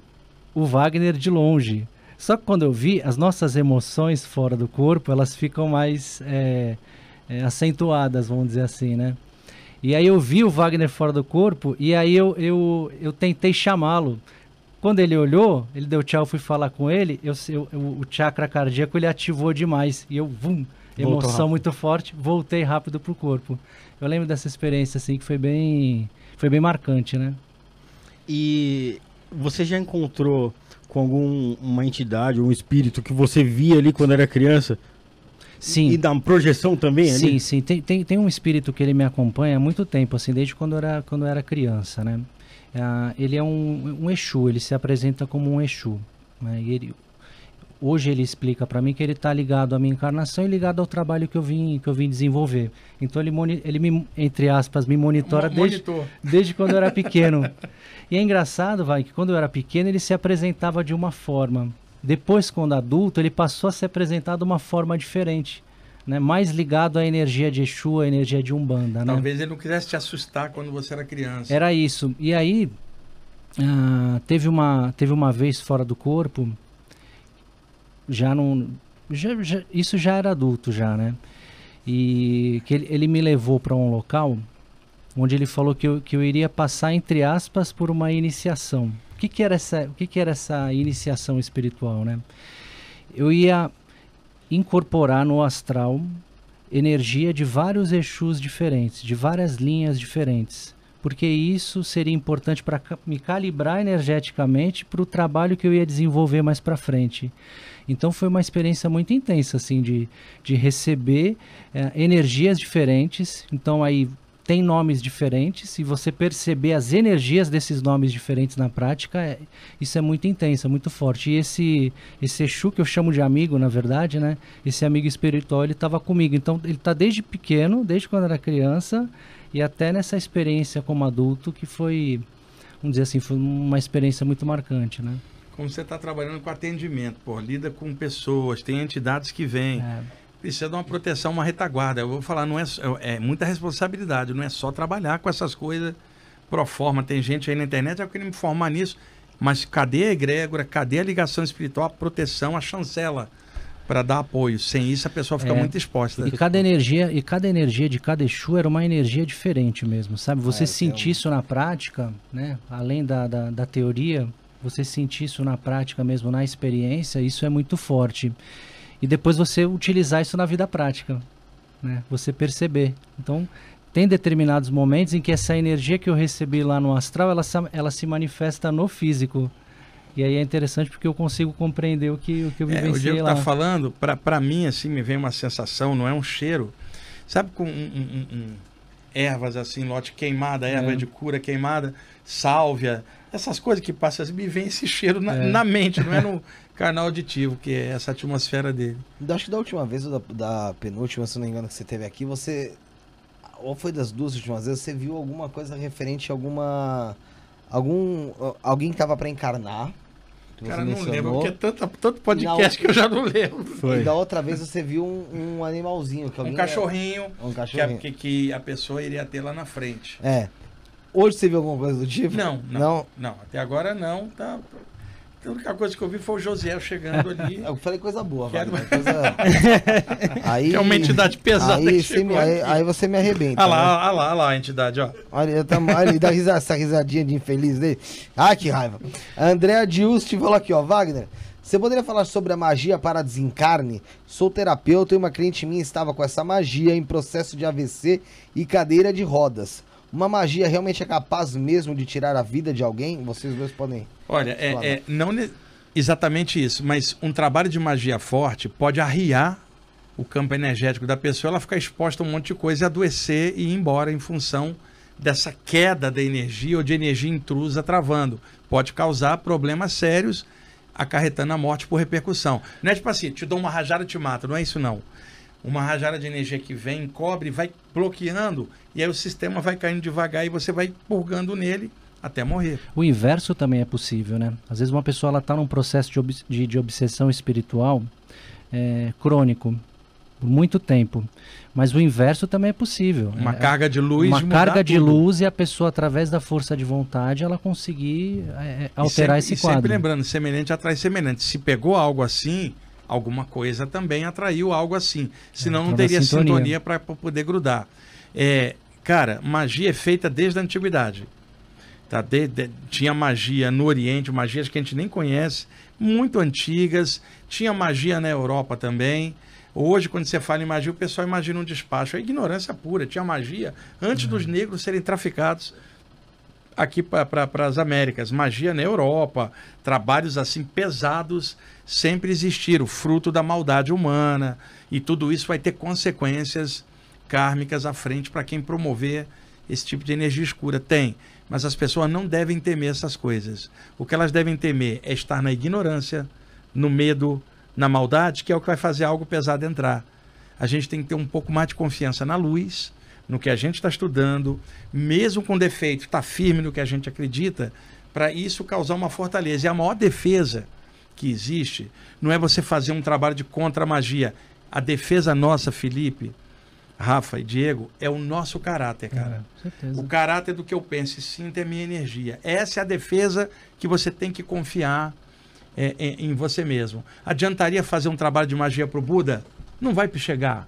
o Wagner de longe. Só que quando eu vi, as nossas emoções fora do corpo, elas ficam mais é, é, acentuadas, vamos dizer assim, né? E aí eu vi o Wagner fora do corpo e aí eu, eu, eu tentei chamá-lo. Quando ele olhou, ele deu tchau, eu fui falar com ele, eu, eu, eu o chakra cardíaco ele ativou demais e eu, vum, emoção muito forte, voltei rápido pro corpo. Eu lembro dessa experiência assim que foi bem, foi bem marcante, né? E você já encontrou com alguma entidade, um espírito que você via ali quando era criança? Sim. E dá uma projeção também ali? Sim, sim. Tem, tem, tem um espírito que ele me acompanha há muito tempo, assim, desde quando eu era, quando eu era criança, né? Ah, ele é um, um Exu, ele se apresenta como um Exu. Né? E ele, hoje ele explica para mim que ele está ligado à minha encarnação e ligado ao trabalho que eu vim que eu vim desenvolver. Então ele, ele me entre aspas me monitora desde, desde quando eu era pequeno. e é engraçado, vai, que quando eu era pequeno ele se apresentava de uma forma. Depois quando adulto ele passou a se apresentar de uma forma diferente. Né, mais ligado à energia de Exu, à energia de Umbanda. Né? Talvez né? ele não quisesse te assustar quando você era criança. Era isso. E aí, ah, teve, uma, teve uma vez fora do corpo, já não. Já, já, isso já era adulto, já, né? E que ele, ele me levou para um local onde ele falou que eu, que eu iria passar, entre aspas, por uma iniciação. O que, que, era, essa, o que, que era essa iniciação espiritual, né? Eu ia incorporar no astral energia de vários eixos diferentes, de várias linhas diferentes, porque isso seria importante para me calibrar energeticamente para o trabalho que eu ia desenvolver mais para frente. Então foi uma experiência muito intensa, assim, de, de receber é, energias diferentes. Então aí tem nomes diferentes e você perceber as energias desses nomes diferentes na prática, é, isso é muito intenso, é muito forte. E esse, esse Exu, que eu chamo de amigo, na verdade, né? Esse amigo espiritual, ele estava comigo. Então, ele está desde pequeno, desde quando era criança, e até nessa experiência como adulto, que foi, vamos dizer assim, foi uma experiência muito marcante, né? como você está trabalhando com atendimento, pô, lida com pessoas, tem entidades que vêm. É. Precisa de uma proteção, uma retaguarda. Eu vou falar, não é, é, é muita responsabilidade, não é só trabalhar com essas coisas pro forma. Tem gente aí na internet, eu é queria me formar nisso. Mas cadê a egrégora? Cadê a ligação espiritual, a proteção, a chancela para dar apoio? Sem isso a pessoa fica é, muito exposta. E cada energia, e cada energia de cada Exu era uma energia diferente mesmo, sabe? Você é, sentir é um... isso na prática, né? Além da, da, da teoria, você sentir isso na prática mesmo, na experiência, isso é muito forte. E depois você utilizar isso na vida prática, né? Você perceber. Então, tem determinados momentos em que essa energia que eu recebi lá no astral, ela, ela se manifesta no físico. E aí é interessante porque eu consigo compreender o que, o que eu vivenciei é, o Diego tá lá. tá falando, para mim, assim, me vem uma sensação, não é um cheiro. Sabe com um, um, um, ervas assim, lote queimada, erva é. de cura queimada, sálvia, essas coisas que passam, assim, me vem esse cheiro na, é. na mente, não é no canal auditivo, que é essa atmosfera dele. Acho que da última vez, ou da, da penúltima, se não me engano, que você teve aqui, você. Ou foi das duas últimas vezes, você viu alguma coisa referente a alguma. algum. alguém que tava para encarnar. Cara, não lembro, porque é tanto podcast outra... que eu já não lembro. Foi. E da outra vez você viu um, um animalzinho. Que um cachorrinho. Era... Um cachorrinho. Que a, que, que a pessoa iria ter lá na frente. É. Hoje você viu alguma coisa do tipo? Não, não. Não, não até agora não. Tá... A única coisa que eu vi foi o Josiel chegando ali. eu falei coisa boa, velho. Coisa... aí, é uma entidade pesada. Aí, me, aí, aí, você me arrebenta. Olha ah lá, olha né? Ah lá, olha ah lá a entidade, ó. Olha, tá, olha ele dá risada, essa risadinha de infeliz dele. Ah, que raiva. Andréa Diusti falou aqui, ó. Wagner, você poderia falar sobre a magia para desencarne? Sou terapeuta e uma cliente minha estava com essa magia em processo de AVC e cadeira de rodas. Uma magia realmente é capaz mesmo de tirar a vida de alguém? Vocês dois podem. Olha, é, é, né? não exatamente isso, mas um trabalho de magia forte pode arriar o campo energético da pessoa, ela ficar exposta a um monte de coisa e adoecer e ir embora em função dessa queda da energia ou de energia intrusa travando. Pode causar problemas sérios, acarretando a morte por repercussão. Não é tipo assim, te dou uma rajada e te mato, não é isso não uma rajada de energia que vem, cobre, vai bloqueando, e aí o sistema vai caindo devagar e você vai purgando nele até morrer. O inverso também é possível, né? Às vezes uma pessoa ela está num processo de, obs de, de obsessão espiritual é, crônico por muito tempo, mas o inverso também é possível. Uma é, carga de luz, uma de carga tudo. de luz e a pessoa através da força de vontade ela conseguir é, é alterar sempre, esse quadro. sempre lembrando, semelhante atrai semelhante. Se pegou algo assim, alguma coisa também atraiu algo assim. É, Senão é, não teria sintonia, sintonia para poder grudar. É, cara, magia é feita desde a antiguidade. Tá? De, de, tinha magia no Oriente, magias que a gente nem conhece, muito antigas. Tinha magia na Europa também. Hoje, quando você fala em magia, o pessoal imagina um despacho. É ignorância pura. Tinha magia antes uhum. dos negros serem traficados aqui para as Américas. Magia na Europa, trabalhos assim pesados sempre existiram, fruto da maldade humana, e tudo isso vai ter consequências kármicas à frente para quem promover esse tipo de energia escura. Tem, mas as pessoas não devem temer essas coisas. O que elas devem temer é estar na ignorância, no medo, na maldade, que é o que vai fazer algo pesado entrar. A gente tem que ter um pouco mais de confiança na luz no que a gente está estudando, mesmo com defeito, está firme no que a gente acredita, para isso causar uma fortaleza. E a maior defesa que existe não é você fazer um trabalho de contra-magia. A defesa nossa, Felipe, Rafa e Diego, é o nosso caráter, cara. É, o caráter do que eu penso e sinto é minha energia. Essa é a defesa que você tem que confiar é, em, é, em você mesmo. Adiantaria fazer um trabalho de magia para o Buda? Não vai chegar.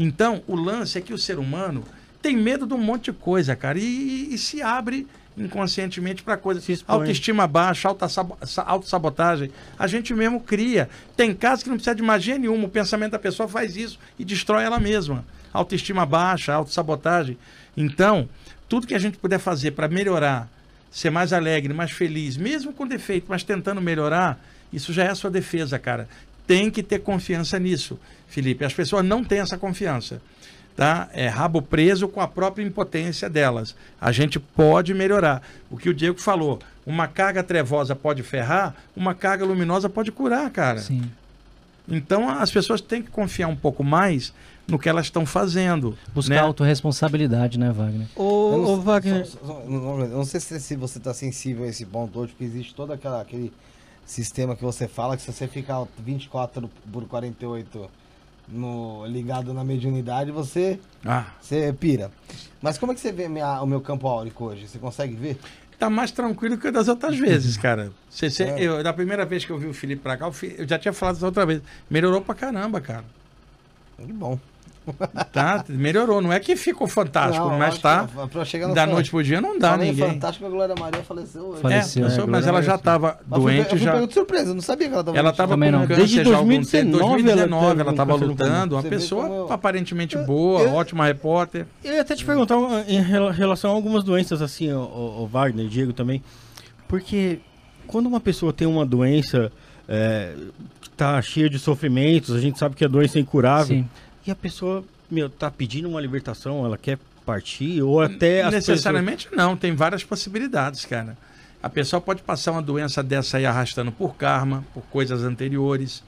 Então, o lance é que o ser humano tem medo de um monte de coisa, cara, e, e se abre inconscientemente para coisas. Autoestima baixa, autossabotagem. A gente mesmo cria. Tem casos que não precisa de magia nenhuma, o pensamento da pessoa faz isso e destrói ela mesma. Autoestima baixa, autossabotagem. Então, tudo que a gente puder fazer para melhorar, ser mais alegre, mais feliz, mesmo com defeito, mas tentando melhorar, isso já é a sua defesa, cara. Tem que ter confiança nisso, Felipe. As pessoas não têm essa confiança tá? É, rabo preso com a própria impotência delas. A gente pode melhorar. O que o Diego falou, uma carga trevosa pode ferrar, uma carga luminosa pode curar, cara. Sim. Então as pessoas têm que confiar um pouco mais no que elas estão fazendo. Buscar né? autorresponsabilidade, né, Wagner? Ô, não, ô Wagner. não, sei se, você está sensível a esse ponto hoje, porque existe todo aquela, aquele sistema que você fala que se você ficar 24 por 48 no, ligado na mediunidade, você, ah. você pira. Mas como é que você vê minha, o meu campo áurico hoje? Você consegue ver? Tá mais tranquilo que das outras vezes, cara. Você, você, é. eu, da primeira vez que eu vi o Felipe pra cá, eu já tinha falado isso outra vez. Melhorou pra caramba, cara. Que bom. Tá, melhorou. Não é que ficou fantástico, não, mas tá. Da noite pro dia não dá, ninguém fantástico, a Glória Maria faleceu hoje. É, faleceu, é, mas ela já tava doente. Eu fui, eu fui já... surpresa, não sabia que ela tava Ela tava com não. Desde 2019, 2019 ela, estava lutando. Uma pessoa é eu... aparentemente boa, eu... ótima repórter. Eu ia até te perguntar em relação a algumas doenças assim, o, o Wagner, Diego também. Porque quando uma pessoa tem uma doença é, que tá cheia de sofrimentos, a gente sabe que a doença é incurável. Sim a pessoa, meu, tá pedindo uma libertação, ela quer partir, ou até as Necessariamente pessoas... não, tem várias possibilidades, cara. A pessoa pode passar uma doença dessa aí arrastando por karma, por coisas anteriores.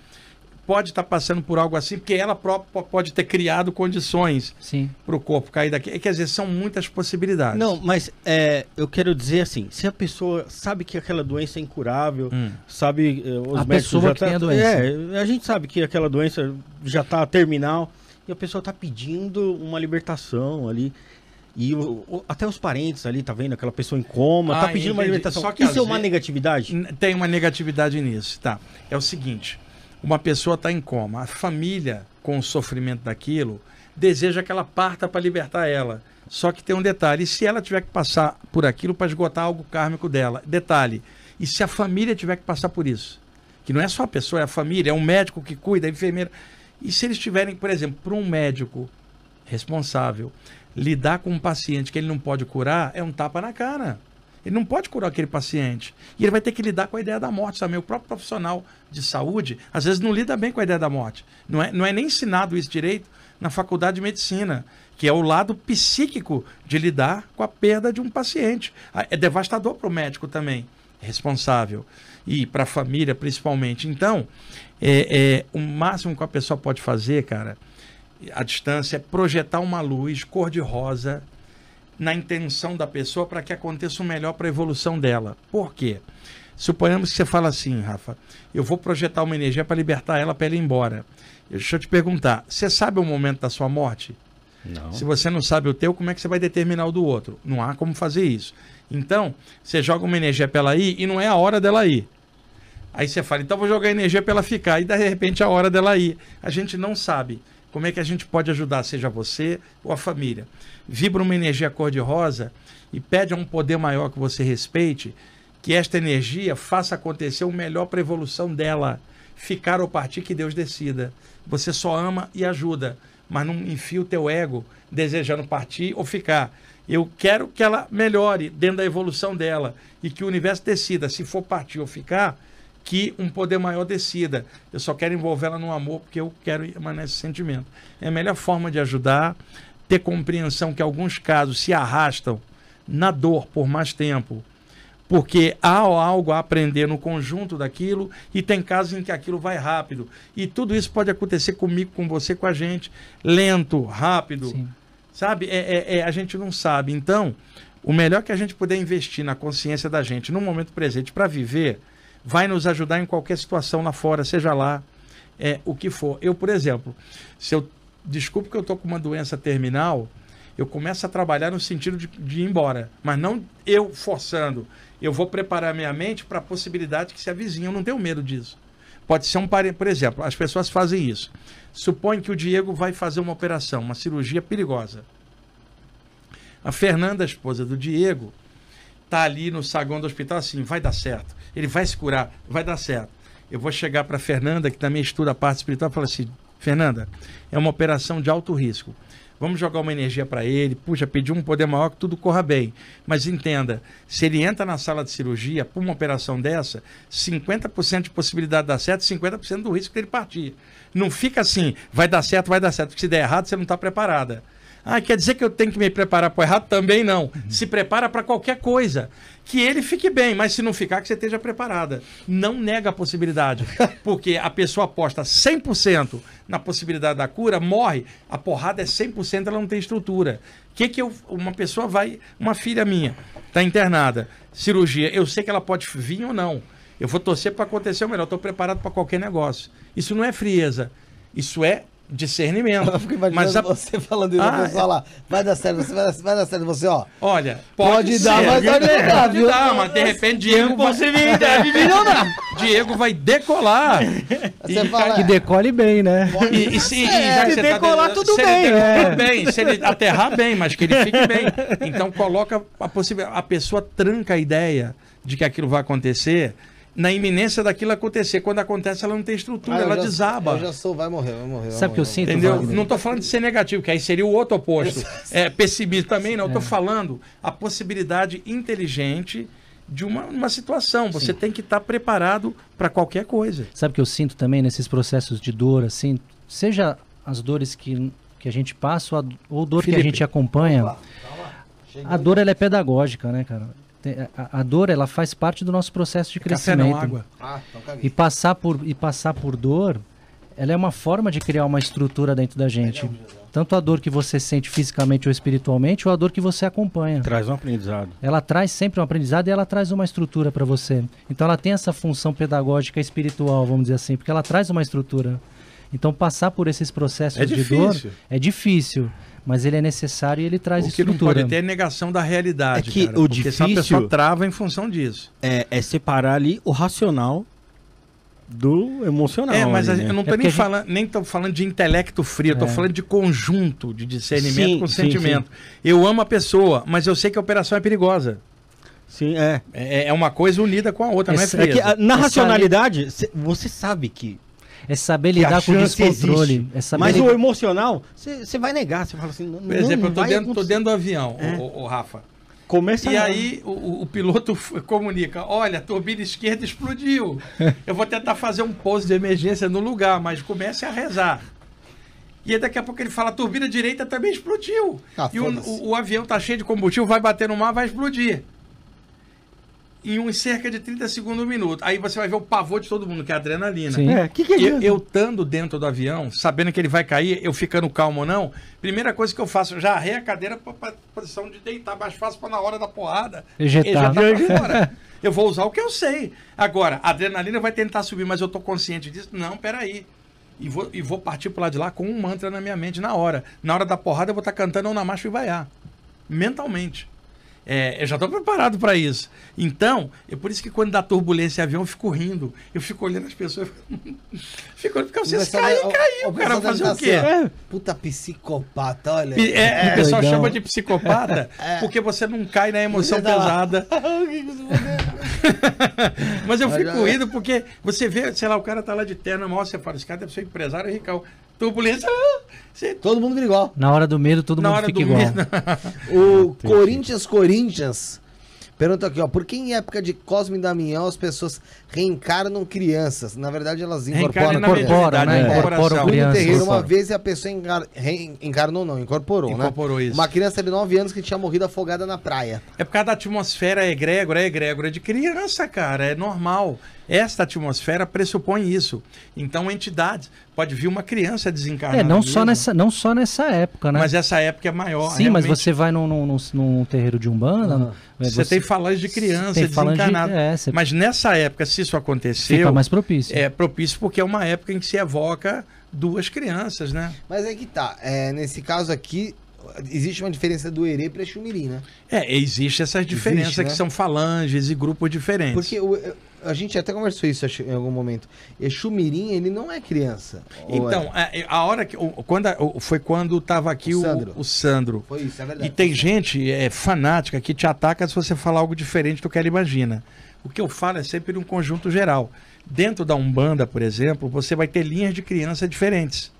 Pode estar tá passando por algo assim, porque ela própria pode ter criado condições para o corpo cair daqui. É quer dizer, são muitas possibilidades. Não, mas é, eu quero dizer assim: se a pessoa sabe que aquela doença é incurável, hum. sabe. Eh, os a médicos pessoa já que tá, tem a tá- doença. É, a gente sabe que aquela doença já está terminal e a pessoa tá pedindo uma libertação ali. E o, o, até os parentes ali, tá vendo? Aquela pessoa em coma, tá ah, tá pedindo entendi. uma libertação. Só que Isso é uma negatividade? Tem uma negatividade nisso, tá? É o seguinte, uma pessoa tá em coma, a família, com o sofrimento daquilo, deseja que ela parta para libertar ela. Só que tem um detalhe, e se ela tiver que passar por aquilo para esgotar algo kármico dela? Detalhe, e se a família tiver que passar por isso? Que não é só a pessoa, é a família, é um médico que cuida, a é enfermeira e se eles tiverem, por exemplo, para um médico responsável lidar com um paciente que ele não pode curar, é um tapa na cara. Ele não pode curar aquele paciente. E ele vai ter que lidar com a ideia da morte também. O próprio profissional de saúde, às vezes, não lida bem com a ideia da morte. Não é, não é nem ensinado isso direito na faculdade de medicina, que é o lado psíquico de lidar com a perda de um paciente. Ah, é devastador para o médico também, responsável. E para a família, principalmente. Então, é, é, o máximo que a pessoa pode fazer, cara, a distância, é projetar uma luz cor-de-rosa na intenção da pessoa para que aconteça o melhor para a evolução dela. Por quê? Suponhamos que você fala assim, Rafa, eu vou projetar uma energia para libertar ela para ela ir embora. Deixa eu te perguntar, você sabe o momento da sua morte? Não. Se você não sabe o teu, como é que você vai determinar o do outro? Não há como fazer isso. Então, você joga uma energia para ela ir e não é a hora dela ir. Aí você fala, então vou jogar energia para ela ficar. E de repente é a hora dela ir. A gente não sabe como é que a gente pode ajudar, seja você ou a família. Vibra uma energia cor-de-rosa e pede a um poder maior que você respeite que esta energia faça acontecer o melhor para a evolução dela. Ficar ou partir que Deus decida. Você só ama e ajuda, mas não enfia o teu ego desejando partir ou ficar. Eu quero que ela melhore dentro da evolução dela e que o universo decida se for partir ou ficar que um poder maior decida. Eu só quero envolvê-la no amor porque eu quero emanar esse sentimento. É a melhor forma de ajudar, ter compreensão que alguns casos se arrastam na dor por mais tempo, porque há algo a aprender no conjunto daquilo e tem casos em que aquilo vai rápido. E tudo isso pode acontecer comigo, com você, com a gente, lento, rápido. Sim. Sabe? É, é, é, a gente não sabe. Então, o melhor que a gente puder investir na consciência da gente no momento presente para viver vai nos ajudar em qualquer situação lá fora, seja lá é, o que for. Eu, por exemplo, se eu desculpe que eu estou com uma doença terminal, eu começo a trabalhar no sentido de, de ir embora, mas não eu forçando. Eu vou preparar minha mente para a possibilidade que se avizinha. Eu não tenho medo disso. Pode ser um parente, por exemplo, as pessoas fazem isso. Supõe que o Diego vai fazer uma operação, uma cirurgia perigosa. A Fernanda, a esposa do Diego, tá ali no saguão do hospital assim, vai dar certo, ele vai se curar, vai dar certo. Eu vou chegar para Fernanda, que também estuda a parte espiritual, e falar assim: Fernanda, é uma operação de alto risco. Vamos jogar uma energia para ele, puxa, pedir um poder maior que tudo corra bem. Mas entenda, se ele entra na sala de cirurgia por uma operação dessa, 50% de possibilidade de dar certo, 50% do risco dele partir. Não fica assim, vai dar certo, vai dar certo, porque se der errado, você não está preparada. Ah, quer dizer que eu tenho que me preparar para o errado? Também não. Uhum. Se prepara para qualquer coisa. Que ele fique bem, mas se não ficar, que você esteja preparada. Não nega a possibilidade. Porque a pessoa aposta 100% na possibilidade da cura, morre. A porrada é 100%, ela não tem estrutura. O que, que eu, uma pessoa vai. Uma filha minha está internada, cirurgia. Eu sei que ela pode vir ou não. Eu vou torcer para acontecer o melhor. Estou preparado para qualquer negócio. Isso não é frieza. Isso é discernimento. mas a... você falando isso, ah, pessoa é... lá, vai dar certo, você vai dar, vai dar certo, você, ó. Olha, pode, pode dar, mas pode é, dar, viu? Tá, pode dar, mas de repente Diego vai... você vir, deve vir ou não. Diego vai decolar. Você e, fala, que é. decole bem, né? E, e se, é, e se tá decolar, tá, tudo se bem. Ele decolar, é. bem. Se ele aterrar, bem, mas que ele fique bem. Então coloca a possível a pessoa tranca a ideia de que aquilo vai acontecer na iminência daquilo acontecer. Quando acontece, ela não tem estrutura, ah, ela já, desaba. Eu já sou, vai morrer, vai morrer. Vai Sabe o que eu sinto? Entendeu? Vale. Não estou falando de ser negativo, que aí seria o outro oposto. é pessimista também, não. Estou é. falando a possibilidade inteligente de uma, uma situação. Você Sim. tem que estar tá preparado para qualquer coisa. Sabe o que eu sinto também nesses processos de dor, assim? Seja as dores que, que a gente passa ou, a, ou dor Felipe, que a gente acompanha. A dor ela é pedagógica, né, cara? a, dor ela faz parte do nosso processo de crescimento. É café não, água. Ah, então é e passar por e passar por dor, ela é uma forma de criar uma estrutura dentro da gente. Tanto a dor que você sente fisicamente ou espiritualmente, ou a dor que você acompanha. Traz um aprendizado. Ela traz sempre um aprendizado e ela traz uma estrutura para você. Então ela tem essa função pedagógica espiritual, vamos dizer assim, porque ela traz uma estrutura. Então passar por esses processos é de dor é difícil mas ele é necessário e ele traz o que estrutura. não pode ter é negação da realidade. É que cara, o porque difícil. Essa a pessoa trava em função disso. É, é separar ali o racional do emocional. É, mas ali, né? eu não estou é nem, gente... falando, nem tô falando de intelecto frio, estou é. falando de conjunto, de discernimento sim, com sim, sentimento. Sim. Eu amo a pessoa, mas eu sei que a operação é perigosa. Sim, é. É, é uma coisa unida com a outra, não é, é que, Na racionalidade, você sabe que é saber lidar com o descontrole. É saber Mas o emocional, você vai negar, você fala assim. Não, Por exemplo, eu tô dentro, tô dentro, do avião, é. o, o Rafa. Começa e aí o, o, piloto comunica: olha, a turbina esquerda explodiu. Eu vou tentar fazer um pouso de emergência no lugar, mas comece a rezar. E daqui a pouco ele fala: a turbina direita também explodiu. Ah, e o, o, o avião tá cheio de combustível, vai bater no mar, vai explodir em um cerca de 30 segundos, um minuto. Aí você vai ver o pavor de todo mundo, que é a adrenalina. Sim. É, que que é isso? Eu, estando dentro do avião, sabendo que ele vai cair, eu ficando calmo ou não, primeira coisa que eu faço, eu já arrei a cadeira para posição de deitar, mais fácil para na hora da porrada. Ejetar. Ejetar fora. eu vou usar o que eu sei. Agora, a adrenalina vai tentar subir, mas eu tô consciente disso. Não, peraí. E vou, e vou partir para lado de lá com um mantra na minha mente na hora. Na hora da porrada, eu vou estar tá cantando ou na marcha e vaiar. Mentalmente. É, eu já estou preparado para isso. Então, é por isso que quando dá turbulência em avião, eu fico rindo. Eu fico olhando as pessoas. fico olhando, porque vocês caem, O, caiu, o cara vai fazer o quê? Assim, ah, puta psicopata, olha. É, é, o pessoal chama de psicopata é. porque você não cai na emoção pesada. Mas eu fico rindo porque você vê, sei lá, o cara tá lá de terno, mostra você fala, esse cara deve ser empresário ricão. Turbulência. Ah, todo mundo vira igual. Na hora do medo, todo Na mundo hora fica do igual. medo. O Corinthians Corinthians Pergunta aqui, ó. Por que em época de Cosme e Damião as pessoas reencarnam crianças? Na verdade, elas incorporam. Incorporam, né? É, incorporam crianças. terreiro uma vez e a pessoa encar... reencarnou, não, incorporou, incorporou né? Incorporou isso. Uma criança de 9 anos que tinha morrido afogada na praia. É por causa da atmosfera egrégora, é egrégora de criança, cara. É normal. Esta atmosfera pressupõe isso. Então, entidades. Pode vir uma criança desencarnada. É, não só, nessa, não só nessa época, né? Mas essa época é maior. Sim, realmente. mas você vai num, num, num, num terreiro de Umbanda. Uhum você, você tem falange de criança, desencarnada. De, é, você... Mas nessa época, se isso aconteceu. Fica mais propício. É propício porque é uma época em que se evoca duas crianças, né? Mas é que tá. É, nesse caso aqui, existe uma diferença do erê para Xumirim, né? É, existe essas diferenças existe, né? que são falanges e grupos diferentes. Porque o, a gente até conversou isso em algum momento. Exu Mirim, ele não é criança. Então, é? É, é? a, hora que. Quando, foi quando estava aqui o, o, Sandro. o, Sandro. Foi isso, é verdade. E tem gente é, fanática que te ataca se você falar algo diferente do que ela imagina. O que eu falo é sempre um conjunto geral. Dentro da Umbanda, por exemplo, você vai ter linhas de criança diferentes.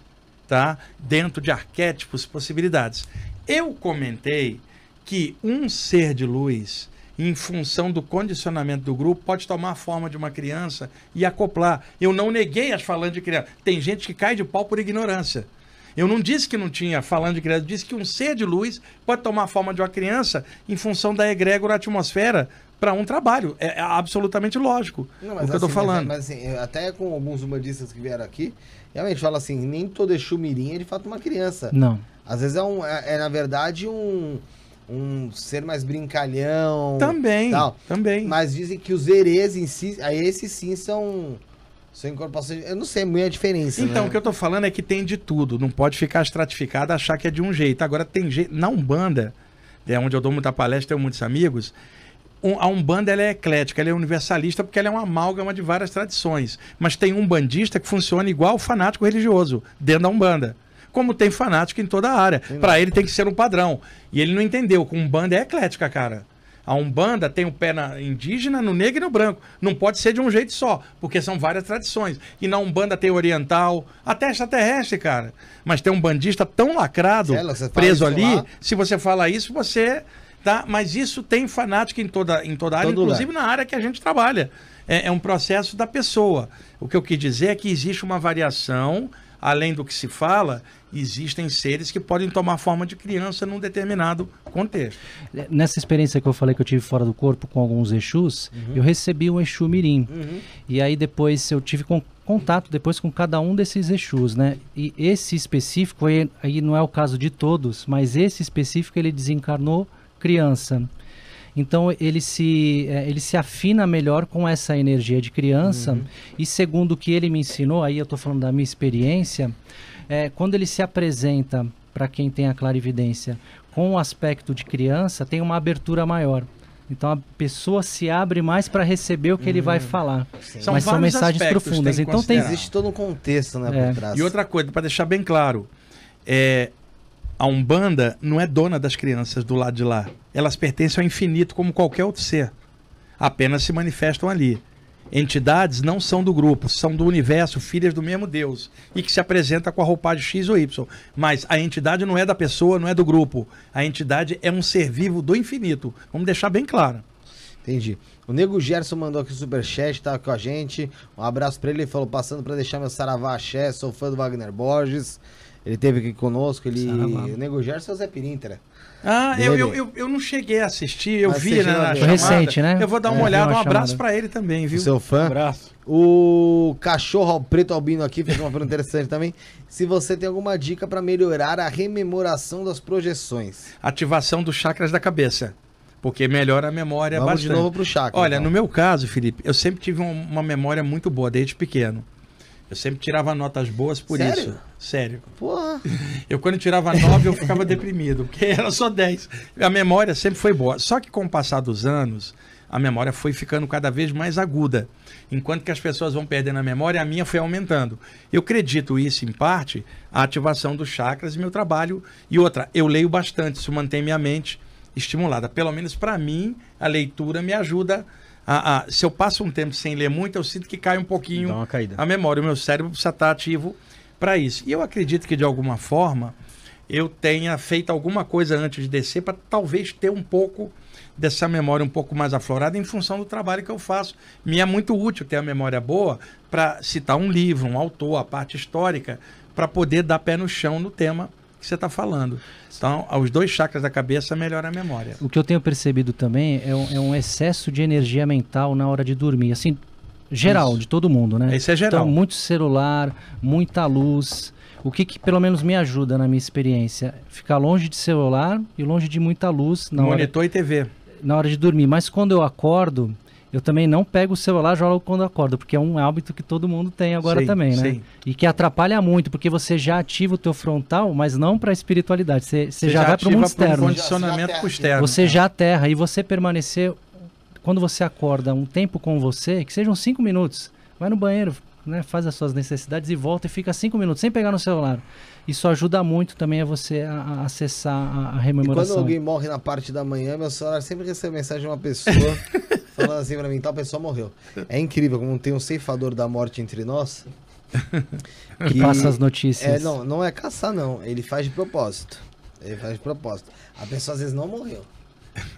Tá? Dentro de arquétipos, possibilidades. Eu comentei que um ser de luz em função do condicionamento do grupo, pode tomar a forma de uma criança e acoplar. Eu não neguei as falando de criança. Tem gente que cai de pau por ignorância. Eu não disse que não tinha falando de criança, disse que um ser de luz pode tomar a forma de uma criança em função da egrégora atmosfera para um trabalho. É, é, absolutamente lógico não, o que assim, é, assim, eu estou falando. Mas, mas assim, até com alguns humanistas que vieram aqui, realmente fala assim, nem todo Exu é de fato uma criança. Não. Às vezes é, um, é, é na verdade um um ser mais brincalhão. Também, tal. também. Mas dizem que os herês em si, esses sim são... são incorporações Eu não sei muito a diferença. Então, né? o que eu tô falando é que tem de tudo. Não pode ficar estratificado, achar que é de um jeito. Agora, tem jeito. Na Umbanda, é onde eu dou muita palestra, tenho muitos amigos. Um, a Umbanda ela é eclética, ela é universalista porque ela é uma amálgama de várias tradições. Mas tem um bandista que funciona igual o fanático religioso, dentro da Umbanda como tem fanático em toda a área. Para né? ele tem que ser um padrão. E ele não entendeu Com Umbanda é eclética, cara. A Umbanda tem o um pé na indígena, no negro e no branco. Não pode ser de um jeito só, porque são várias tradições. E na Umbanda tem oriental, até extraterrestre, cara. Mas tem um bandista tão lacrado, é preso ali. Lá. Se você fala isso, você tá? Mas isso tem fanático em toda, em toda a área, Todo inclusive na área que a gente trabalha. É, é, um processo da pessoa. O que eu quis dizer é que existe uma variação, além do que se fala, existem seres que podem tomar forma de criança num determinado contexto. Nessa experiência que eu falei que eu tive fora do corpo com alguns Exus, uhum. eu recebi um Exu Mirim. Uhum. E aí depois eu tive com, contato depois com cada um desses Exus, né? E esse específico, aí, aí não é o caso de todos, mas esse específico ele desencarnou criança. Então ele se, é, ele se afina melhor com essa energia de criança. Uhum. E segundo o que ele me ensinou, aí eu estou falando da minha experiência, é, quando ele se apresenta para quem tem a clarividência com o aspecto de criança, tem uma abertura maior. Então a pessoa se abre mais para receber o que uhum. ele vai uhum. falar. São Mas são mensagens profundas. Tem então tem existe todo um contexto, né, é. por trás. E outra coisa para deixar bem claro, é a Umbanda não é dona das crianças do lado de lá. Elas pertencem ao infinito como qualquer outro ser. Apenas se manifestam ali. Entidades não são do grupo, são do universo, filhas do mesmo Deus, e que se apresenta com a roupagem X ou Y. Mas a entidade não é da pessoa, não é do grupo. A entidade é um ser vivo do infinito. Vamos deixar bem claro. Entendi. O Nego Gerson mandou aqui o superchat, tá com a gente. Um abraço para ele, falou passando para deixar meu saravá axé, sou fã do Wagner Borges. Ele teve aqui conosco, ele Saravá. negociar seu é Zé Pirintra. Ah, eu, eu, eu, eu, não cheguei a assistir, eu Mas vi né, na chamada. Recente, né? Eu vou dar é, uma é, olhada, um abraço para ele também, viu? Seu fã. Um abraço. O cachorro preto albino aqui fez uma pergunta interessante também. Se você tem alguma dica para melhorar a rememoração das projeções. Ativação dos chakras da cabeça porque melhora a memória Vamos bastante. de novo pro chakra. Olha, então. no meu caso, Felipe, eu sempre tive uma memória muito boa desde pequeno. Eu sempre tirava notas boas por Sério? isso. Sério. Porra. Eu quando tirava nove eu ficava deprimido, porque era só dez. A memória sempre foi boa. Só que com o passar dos anos, a memória foi ficando cada vez mais aguda. Enquanto que as pessoas vão perdendo a memória, a minha foi aumentando. Eu acredito isso, em parte, a ativação dos chakras e meu trabalho. E outra, eu leio bastante, isso mantém minha mente estimulada. Pelo menos para mim, a leitura me ajuda a ah, ah, se eu passo um tempo sem ler muito, eu sinto que cai um pouquinho a memória. O meu cérebro precisa estar tá ativo para isso. E eu acredito que, de alguma forma, eu tenha feito alguma coisa antes de descer para talvez ter um pouco dessa memória um pouco mais aflorada em função do trabalho que eu faço. Me é muito útil ter a memória boa para citar um livro, um autor, a parte histórica, para poder dar pé no chão no tema que você está falando. Então, aos dois chakras da cabeça melhora a memória. O que eu tenho percebido também é um, é um excesso de energia mental na hora de dormir. Assim, geral, Isso. de todo mundo, né? Isso é geral. Então, muito celular, muita luz. O que, que pelo menos me ajuda na minha experiência? Ficar longe de celular e longe de muita luz. Na Monitor hora, e TV. Na hora de dormir. Mas quando eu acordo, eu também não pego o celular jogo quando acordo, porque é um hábito que todo mundo tem agora sim, também, né? Sim. E que atrapalha muito, porque você já ativa o teu frontal, mas não para a espiritualidade. Você, você, você já, já vai para o mundo externo. Um condicionamento já, externo. Você né? já aterra e você permanecer quando você acorda um tempo com você, que sejam cinco minutos, vai no banheiro, né, faz as suas necessidades e volta e fica cinco minutos sem pegar no celular. Isso ajuda muito também a você a, a acessar a, a rememoração. E quando alguém morre na parte da manhã, meu celular sempre recebe mensagem de uma pessoa falando assim pra mim, tal pessoa morreu. É incrível como tem um ceifador da morte entre nós. Que passa as notícias. É, não, não é caçar, não. Ele faz de propósito. Ele faz de propósito. A pessoa às vezes não morreu.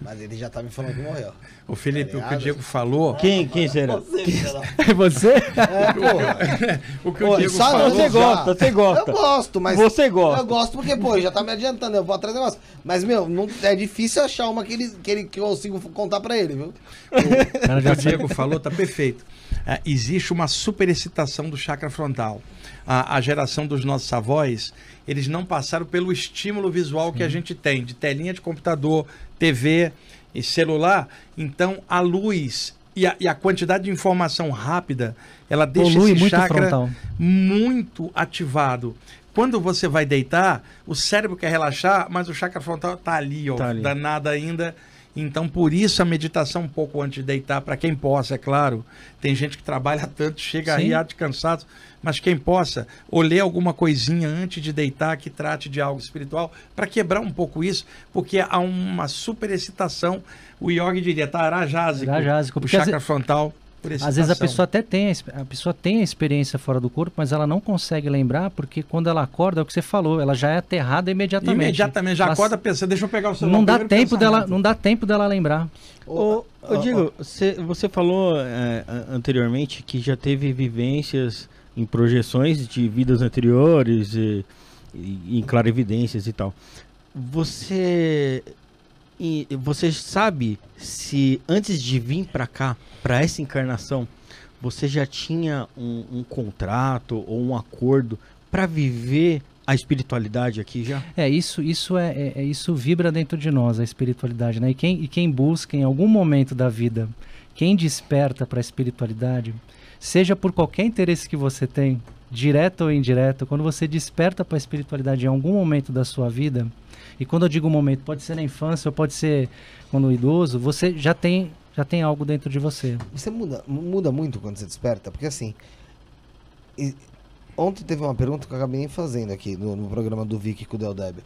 Mas ele já tá me falando que morreu. Ô Felipe, tá o que o Diego falou. Quem, quem será? Você? Quem... É você? É, o que o Diego só falou. Você gosta, você gosta. Eu gosto, mas. Você gosta. Eu gosto porque, pô, já tá me adiantando, eu vou atrás do negócio. Mas, meu, não, é difícil achar uma que, ele, que, ele, que eu consigo contar pra ele, viu? O, o que o Diego falou tá perfeito. É, existe uma superexcitação do chakra frontal a, a geração dos nossos avós, eles não passaram pelo estímulo visual Sim. que a gente tem, de telinha de computador, TV e celular. Então, a luz e a, e a quantidade de informação rápida, ela deixa Polui esse chakra frontal. muito ativado. Quando você vai deitar, o cérebro quer relaxar, mas o chakra frontal está ali, ó, tá ali. danado ainda. Então, por isso a meditação um pouco antes de deitar, para quem possa, é claro. Tem gente que trabalha tanto, chega Sim. aí, de cansado, mas quem possa olhar alguma coisinha antes de deitar que trate de algo espiritual, para quebrar um pouco isso, porque há uma superexcitação, o yoga diria, tá arajásico, arajásico o chakra as... frontal. Às vezes a pessoa até tem a pessoa tem a experiência fora do corpo, mas ela não consegue lembrar porque quando ela acorda, é o que você falou, ela já é aterrada imediatamente. Imediatamente já ela acorda pensando, deixa eu pegar o celular. Não dá tempo dela, não dá tempo dela lembrar. Ô, ô, ô Diego, ô, você, você falou é, anteriormente que já teve vivências em projeções de vidas anteriores e, e, em clarividências e tal. Você você sabe se antes de vir para cá, para essa encarnação, você já tinha um, um contrato ou um acordo para viver a espiritualidade aqui já? É, isso isso é, é, é, isso vibra dentro de nós, a espiritualidade, né? E quem, e quem busca em algum momento da vida, quem desperta para a espiritualidade, seja por qualquer interesse que você tem, direto ou indireto, quando você desperta para a espiritualidade em algum momento da sua vida, e quando eu digo momento, pode ser na infância ou pode ser quando idoso, você já tem já tem algo dentro de você. Você muda, muda muito quando você desperta, porque assim, e, ontem teve uma pergunta que eu acabei fazendo aqui no, no programa do Vicky com o Del Deb.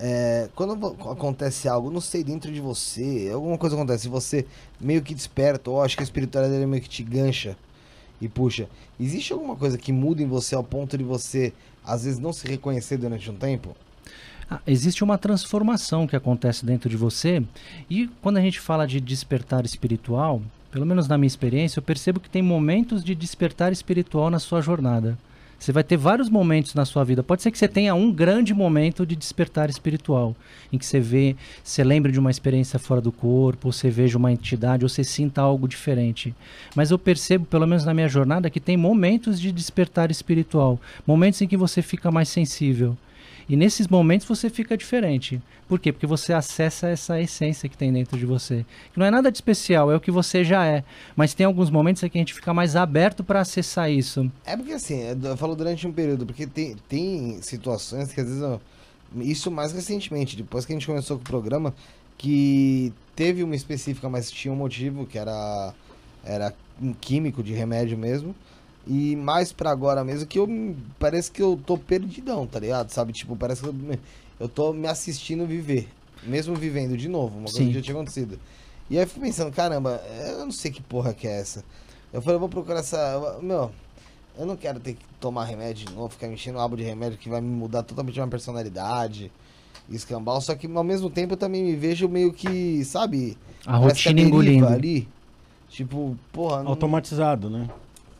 É, quando acontece algo, não sei, dentro de você, alguma coisa acontece, você meio que desperta, ou acho que a espiritualidade meio que te gancha e puxa. Existe alguma coisa que muda em você ao ponto de você, às vezes, não se reconhecer durante um tempo? Ah, existe uma transformação que acontece dentro de você. E quando a gente fala de despertar espiritual, pelo menos na minha experiência, eu percebo que tem momentos de despertar espiritual na sua jornada. Você vai ter vários momentos na sua vida. Pode ser que você tenha um grande momento de despertar espiritual, em que você vê, você lembre de uma experiência fora do corpo, você veja uma entidade, ou você sinta algo diferente. Mas eu percebo, pelo menos na minha jornada, que tem momentos de despertar espiritual, momentos em que você fica mais sensível. E nesses momentos você fica diferente. Por quê? Porque você acessa essa essência que tem dentro de você. Que não é nada de especial, é o que você já é. Mas tem alguns momentos em que a gente fica mais aberto para acessar isso. É porque assim, é eu falo durante um período, porque tem, tem situações que às vezes. Eu, isso mais recentemente, depois que a gente começou com o programa, que teve uma específica, mas tinha um motivo que era, era um químico de remédio mesmo. E mais para agora mesmo que eu parece que eu tô perdidão, tá ligado? Sabe, tipo, parece que eu, eu tô me assistindo viver, mesmo vivendo de novo, uma coisa que já tinha acontecido. E aí eu fico pensando, caramba, eu não sei que porra que é essa. Eu falei, eu vou procurar essa, meu, eu não quero ter que tomar remédio de novo, ficar mexendo no abo de remédio que vai me mudar totalmente minha personalidade escambau, só que ao mesmo tempo eu também me vejo meio que, sabe? A rotina é engolindo. Ali, tipo, porra. Automatizado, não... né?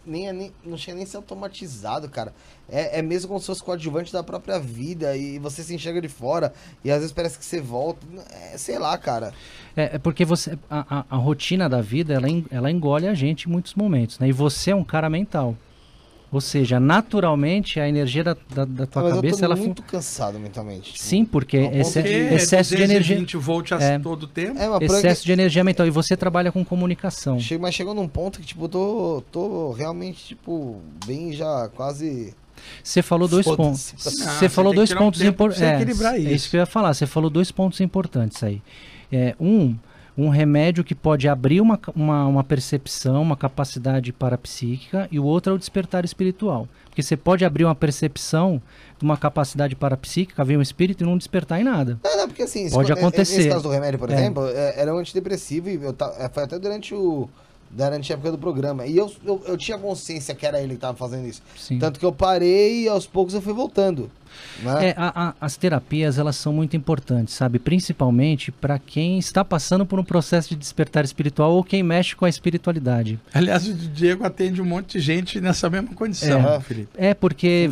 nem, é nem, não chega nem a ser automatizado, cara. É, é mesmo como se fosse coadjuvante da própria vida e você se enxerga de fora e às vezes parece que você volta. É, sei lá, cara. É, é porque você a, a, a, rotina da vida ela, ela engole a gente em muitos momentos, né? E você é um cara mental. Ou seja, naturalmente a energia da, da, da tua Mas cabeça. Eu tô ela muito cansado mentalmente. Tipo, Sim, porque, é porque excesso de energia. A gente é, todo tempo. É, excesso de energia mental. E você trabalha com comunicação. mas chegou num ponto que, tipo, eu tô, tô realmente, tipo, bem já quase. Você falou dois pontos. Você falou dois pontos um importantes. É, é isso. isso que eu ia falar. Você falou dois pontos importantes aí. É, um um remédio que pode abrir uma, uma, uma percepção, uma capacidade parapsíquica, e o outro é o despertar espiritual. Porque você pode abrir uma percepção de uma capacidade parapsíquica, ver um espírito e não despertar em nada. Não, é, não, porque assim, pode é, é, acontecer. Nesse caso do remédio, por é. exemplo, era um antidepressivo e eu, foi até durante o durante a época do programa. E eu, eu, eu, tinha consciência que era ele que estava fazendo isso. Sim. Tanto que eu parei e aos poucos eu fui voltando. Né? É, a, a, as terapias elas são muito importantes, sabe? Principalmente para quem está passando por um processo de despertar espiritual ou quem mexe com a espiritualidade. Aliás, o Diego atende um monte de gente nessa mesma condição, é, né, Felipe. É, porque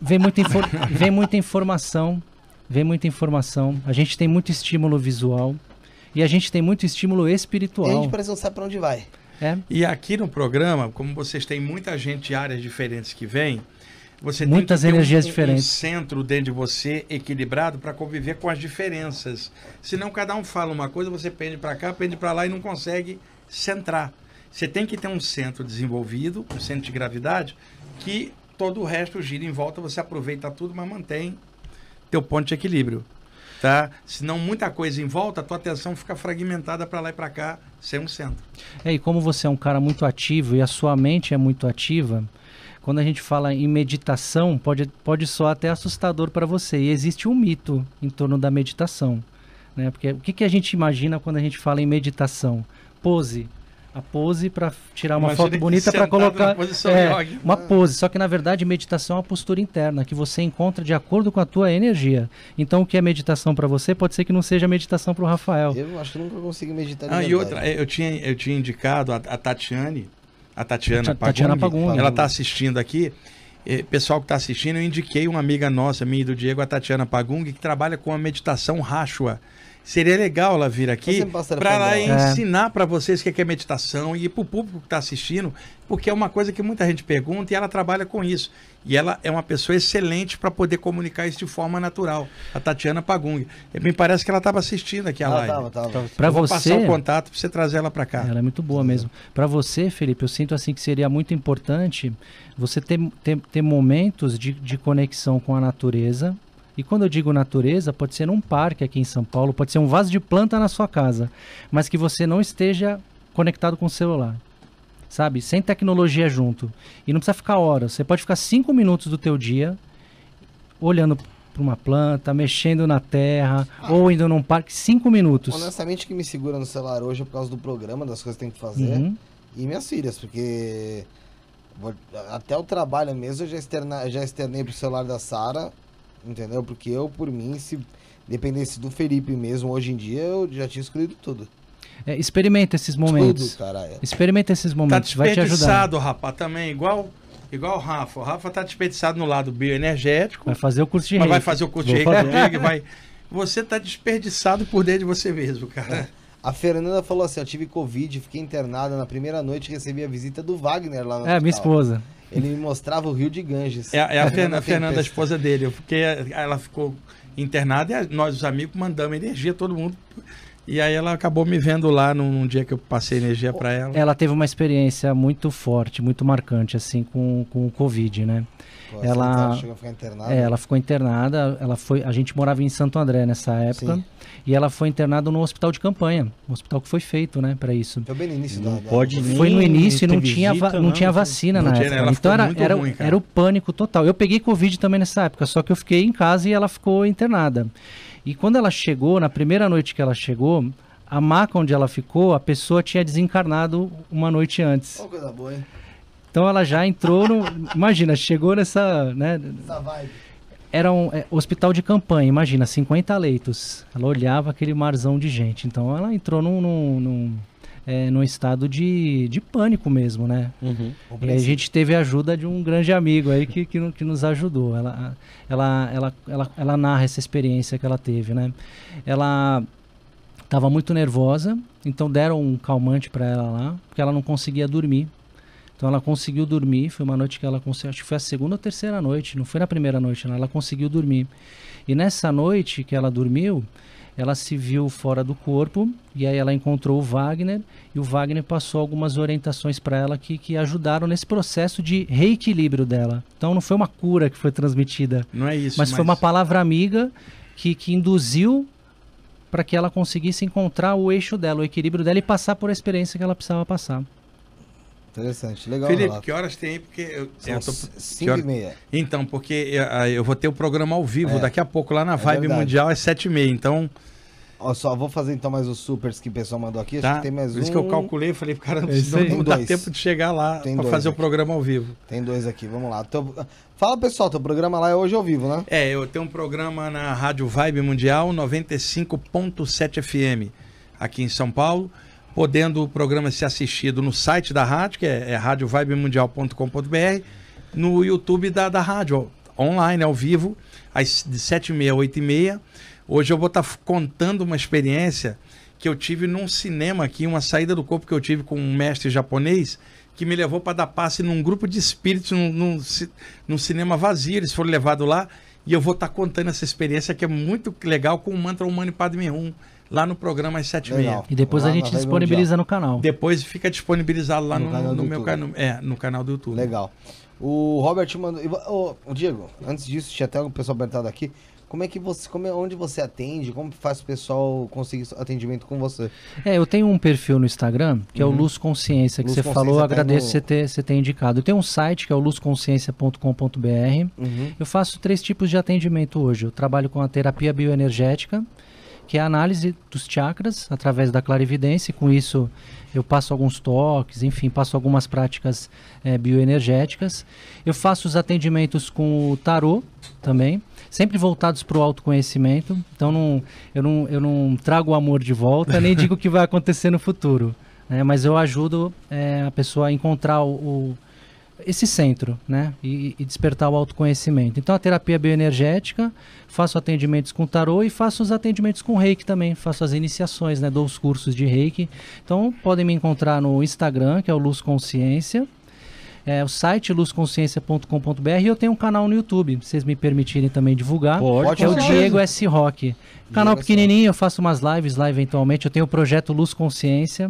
vem, muita vem muita informação, vem muita informação. A gente tem muito estímulo visual e a gente tem muito estímulo espiritual. E a gente parece não sabe para onde vai. É. E aqui no programa, como vocês têm muita gente de áreas diferentes que vem, você Muitas tem energias um, diferentes. um centro dentro de você equilibrado para conviver com as diferenças. Senão cada um fala uma coisa, você pende para cá, pende para lá e não consegue centrar. Você tem que ter um centro desenvolvido, um centro de gravidade, que todo o resto gira em volta, você aproveita tudo, mas mantém teu ponto de equilíbrio, tá? Senão muita coisa em volta, tua atenção fica fragmentada para lá e para cá 100%. É, e como você é um cara muito ativo e a sua mente é muito ativa, quando a gente fala em meditação, pode, pode soar até assustador para você. E existe um mito em torno da meditação. Né? Porque o que, que a gente imagina quando a gente fala em meditação? Pose, a pose para tirar uma Imagina foto bonita para colocar é, uma pose. Só que na verdade meditação é uma postura interna que você encontra de acordo com a tua energia. Então o que é meditação para você pode ser que não seja meditação para o Rafael. Eu acho que nunca consigo meditar. Ah, e outra, eu tinha eu tinha indicado a, a Tatiane, a Tatiana, Tatiana ela está assistindo aqui eh, pessoal que está assistindo, eu indiquei uma amiga nossa, minha e do Diego, a Tatiana Pagung, que trabalha com a meditação Rachua. Seria legal ela vir aqui para ela é. ensinar para vocês o que é, é meditação e para o público que está assistindo, porque é uma coisa que muita gente pergunta e ela trabalha com isso. E ela é uma pessoa excelente para poder comunicar isso de forma natural. A Tatiana Pagung. Me parece que ela estava assistindo aqui a ela live. Tava, então, então, vou você, passar o contato para você trazer ela para cá. Ela é muito boa mesmo. Para você, Felipe, eu sinto assim que seria muito importante você ter, ter, ter momentos de, de conexão com a natureza e quando eu digo natureza, pode ser um parque aqui em São Paulo, pode ser um vaso de planta na sua casa, mas que você não esteja conectado com o celular. Sabe? Sem tecnologia junto. E não precisa ficar horas. Você pode ficar cinco minutos do teu dia olhando para uma planta, mexendo na terra, ah. ou indo num parque, cinco minutos. Honestamente, que me segura no celular hoje é por causa do programa, das coisas que tem que fazer. Uhum. E minhas filhas, porque até o trabalho mesmo eu já, externei, já externei pro celular da Sara Entendeu? Porque eu, por mim, se dependesse do Felipe mesmo hoje em dia, eu já tinha escolhido tudo. É, experimenta esses momentos. Tudo, caralho. Experimenta esses tá momentos, tá vai te ajudar. rapaz, também, igual Igual o Rafa. O Rafa tá desperdiçado no lado bioenergético. Vai fazer o curso de mas Vai fazer o curso Vou de reiki vai... Você tá desperdiçado por dentro de você mesmo, cara. A Fernanda falou assim: eu tive Covid, fiquei internada na primeira noite, recebi a visita do Wagner lá no É, hospital. minha esposa. Ele me mostrava o rio de Ganges. É, é a, Fernanda, a Fernanda, a esposa dele, porque ela ficou internada e nós, os amigos, mandamos energia, todo mundo. E aí ela acabou me vendo lá num, num dia que eu passei energia para ela. Ela teve uma experiência muito forte, muito marcante, assim, com, com o Covid, né? Nossa, ela, ela, internada. É, ela ficou internada. Ela foi, a gente morava em Santo André nessa época. Sim. E ela foi internada no hospital de campanha, um hospital que foi feito, né, para isso. Foi então, bem no início não da, pode Foi no início, não tinha, não, não, tinha vacina não na época. Então era, era, ruim, era o pânico total. Eu peguei Covid também nessa época, só que eu fiquei em casa e ela ficou internada. E quando ela chegou, na primeira noite que ela chegou, a maca onde ela ficou, a pessoa tinha desencarnado uma noite antes. Oh, coisa boa, hein? Então ela já entrou no. imagina, chegou nessa. Né, Essa vibe era um é, hospital de campanha, imagina, 50 leitos. Ela olhava aquele marzão de gente. Então ela entrou num, num, num, é, num estado de, de pânico mesmo, né? Uhum. E a gente teve a ajuda de um grande amigo aí que, que, que nos ajudou. Ela, ela, ela, ela, ela narra essa experiência que ela teve, né? Ela estava muito nervosa, então deram um calmante para ela lá, porque ela não conseguia dormir. Então ela conseguiu dormir, foi uma noite que ela conseguiu, acho que foi a segunda ou terceira noite, não foi na primeira noite, não, ela conseguiu dormir. E nessa noite que ela dormiu, ela se viu fora do corpo e aí ela encontrou o Wagner e o Wagner passou algumas orientações para ela que, que ajudaram nesse processo de reequilíbrio dela. Então não foi uma cura que foi transmitida, não é isso, mas, mas... foi uma palavra amiga que, que induziu para que ela conseguisse encontrar o eixo dela, o equilíbrio dela e passar por a experiência que ela precisava passar. Interessante, legal. Felipe, que horas tem aí? Porque eu, São eu tô, cinco e meia. Então, porque eu, é, eu, vou ter o programa ao vivo é, daqui a pouco lá na é Vibe verdade. Mundial é sete e meia, então... Ó, só vou fazer então mais os supers que o pessoal mandou aqui, tá. acho que tem mais Por um. Por isso que eu calculei, falei, cara, não, precisa, não, dá tempo de chegar lá para fazer aqui. o programa ao vivo. Tem dois aqui, vamos lá. Tô... Fala pessoal, teu programa lá é hoje ao vivo, né? É, eu tenho um programa na Rádio Vibe Mundial 95.7 FM aqui em São Paulo podendo o programa ser assistido no site da rádio, que é, é radiovibemundial.com.br, no YouTube da, da rádio, online, ao vivo, às, sete 7h30 e 8 h Hoje eu vou estar tá contando uma experiência que eu tive num cinema aqui, uma saída do corpo que eu tive com um mestre japonês, que me levou para dar passe num grupo de espíritos, num, num, num cinema vazio. Eles foram levados lá e eu vou estar tá contando essa experiência que é muito legal com o mantra Humano Padme Hum lá no programa às 7 Legal. e meia. E depois lá a gente disponibiliza no canal. Depois fica disponibilizado lá no, no, canal no meu canal. É, no canal do YouTube. Legal. O Robert mandou. Ô, oh, Diego, antes disso, tinha até o pessoal apertado aqui. Como é que você. Como é, onde você atende? Como faz o pessoal conseguir atendimento com você? É, eu tenho um perfil no Instagram, que uhum. é o uhum. Luz Consciência, que Luz você Consciência falou. Tá agradeço no... você ter, você ter indicado. Eu tenho um site que é o luzconsciência.com.br. Uhum. Eu faço três tipos de atendimento hoje. Eu trabalho com a terapia bioenergética que é a análise dos chakras através da clarividência. Com isso, eu passo alguns toques, enfim, passo algumas práticas é, bioenergéticas. Eu faço os atendimentos com o tarô também, sempre voltados para o autoconhecimento. Então, não, eu, não, eu não trago o amor de volta, nem digo o que vai acontecer no futuro. Né? Mas eu ajudo é, a pessoa a encontrar o, o esse centro, né? E, e, despertar o autoconhecimento. Então a terapia bioenergética, faço atendimentos com tarô e faço os atendimentos com reiki também, faço as iniciações, né? Dou os cursos de reiki. Então podem me encontrar no Instagram, que é o Luz Consciência. É, o site luzconsciência.com.br e eu tenho um canal no YouTube, se vocês me permitirem também divulgar. Pode, que é o Diego S. Rock. Canal pequenininho, eu faço umas lives lá eventualmente. Eu tenho o projeto Luz Consciência,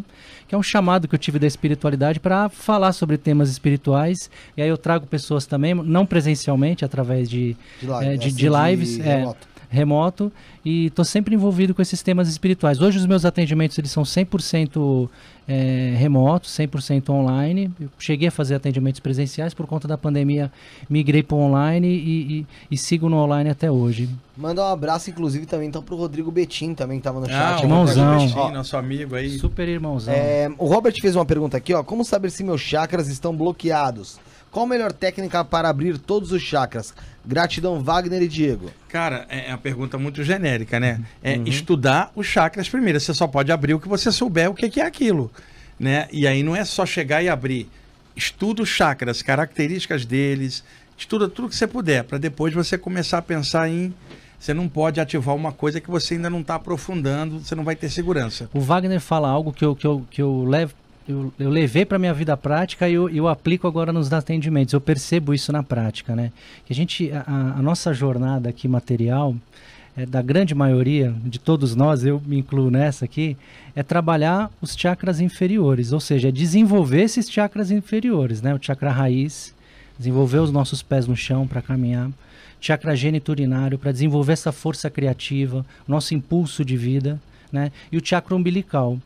que é um chamado que eu tive da espiritualidade para falar sobre temas espirituais. E aí eu trago pessoas também, não presencialmente, através de, de, live, é, de, né? assim, de lives. É, remoto e estou sempre envolvido com esses temas espirituais. Hoje os meus atendimentos eles são 100% é, remoto, 100% online. Eu cheguei a fazer atendimentos presenciais, por conta da pandemia migrei para online e, e, e, sigo no online até hoje. Manda um abraço, inclusive, também então o Rodrigo Betim, também que estava no ah, chat. Ah, irmãozão. Betim, nosso amigo aí. Super irmãozão. É, o Robert fez uma pergunta aqui, ó. Como saber se meus chakras estão bloqueados? Qual a melhor técnica para abrir todos os chakras? Gratidão, Wagner e Diego. Cara, é, é uma pergunta muito genérica, né? É uhum. estudar os chakras primeiro. Você só pode abrir o que você souber o que é aquilo. Né? E aí não é só chegar e abrir. Estuda os chakras, características deles, estuda tudo que você puder, para depois você começar a pensar em você não pode ativar uma coisa que você ainda não está aprofundando, você não vai ter segurança. O Wagner fala algo que eu, que eu, que eu levo eu, eu levei para minha vida prática e eu, eu, aplico agora nos atendimentos. Eu percebo isso na prática, né? Que a gente, a, a nossa jornada aqui material, é, da grande maioria, de todos nós, eu me incluo nessa aqui, é trabalhar os chakras inferiores, ou seja, é desenvolver esses chakras inferiores, né? O chakra raiz, desenvolver os nossos pés no chão para caminhar, chakra geniturinário para desenvolver essa força criativa, nosso impulso de vida, né? E o chakra umbilical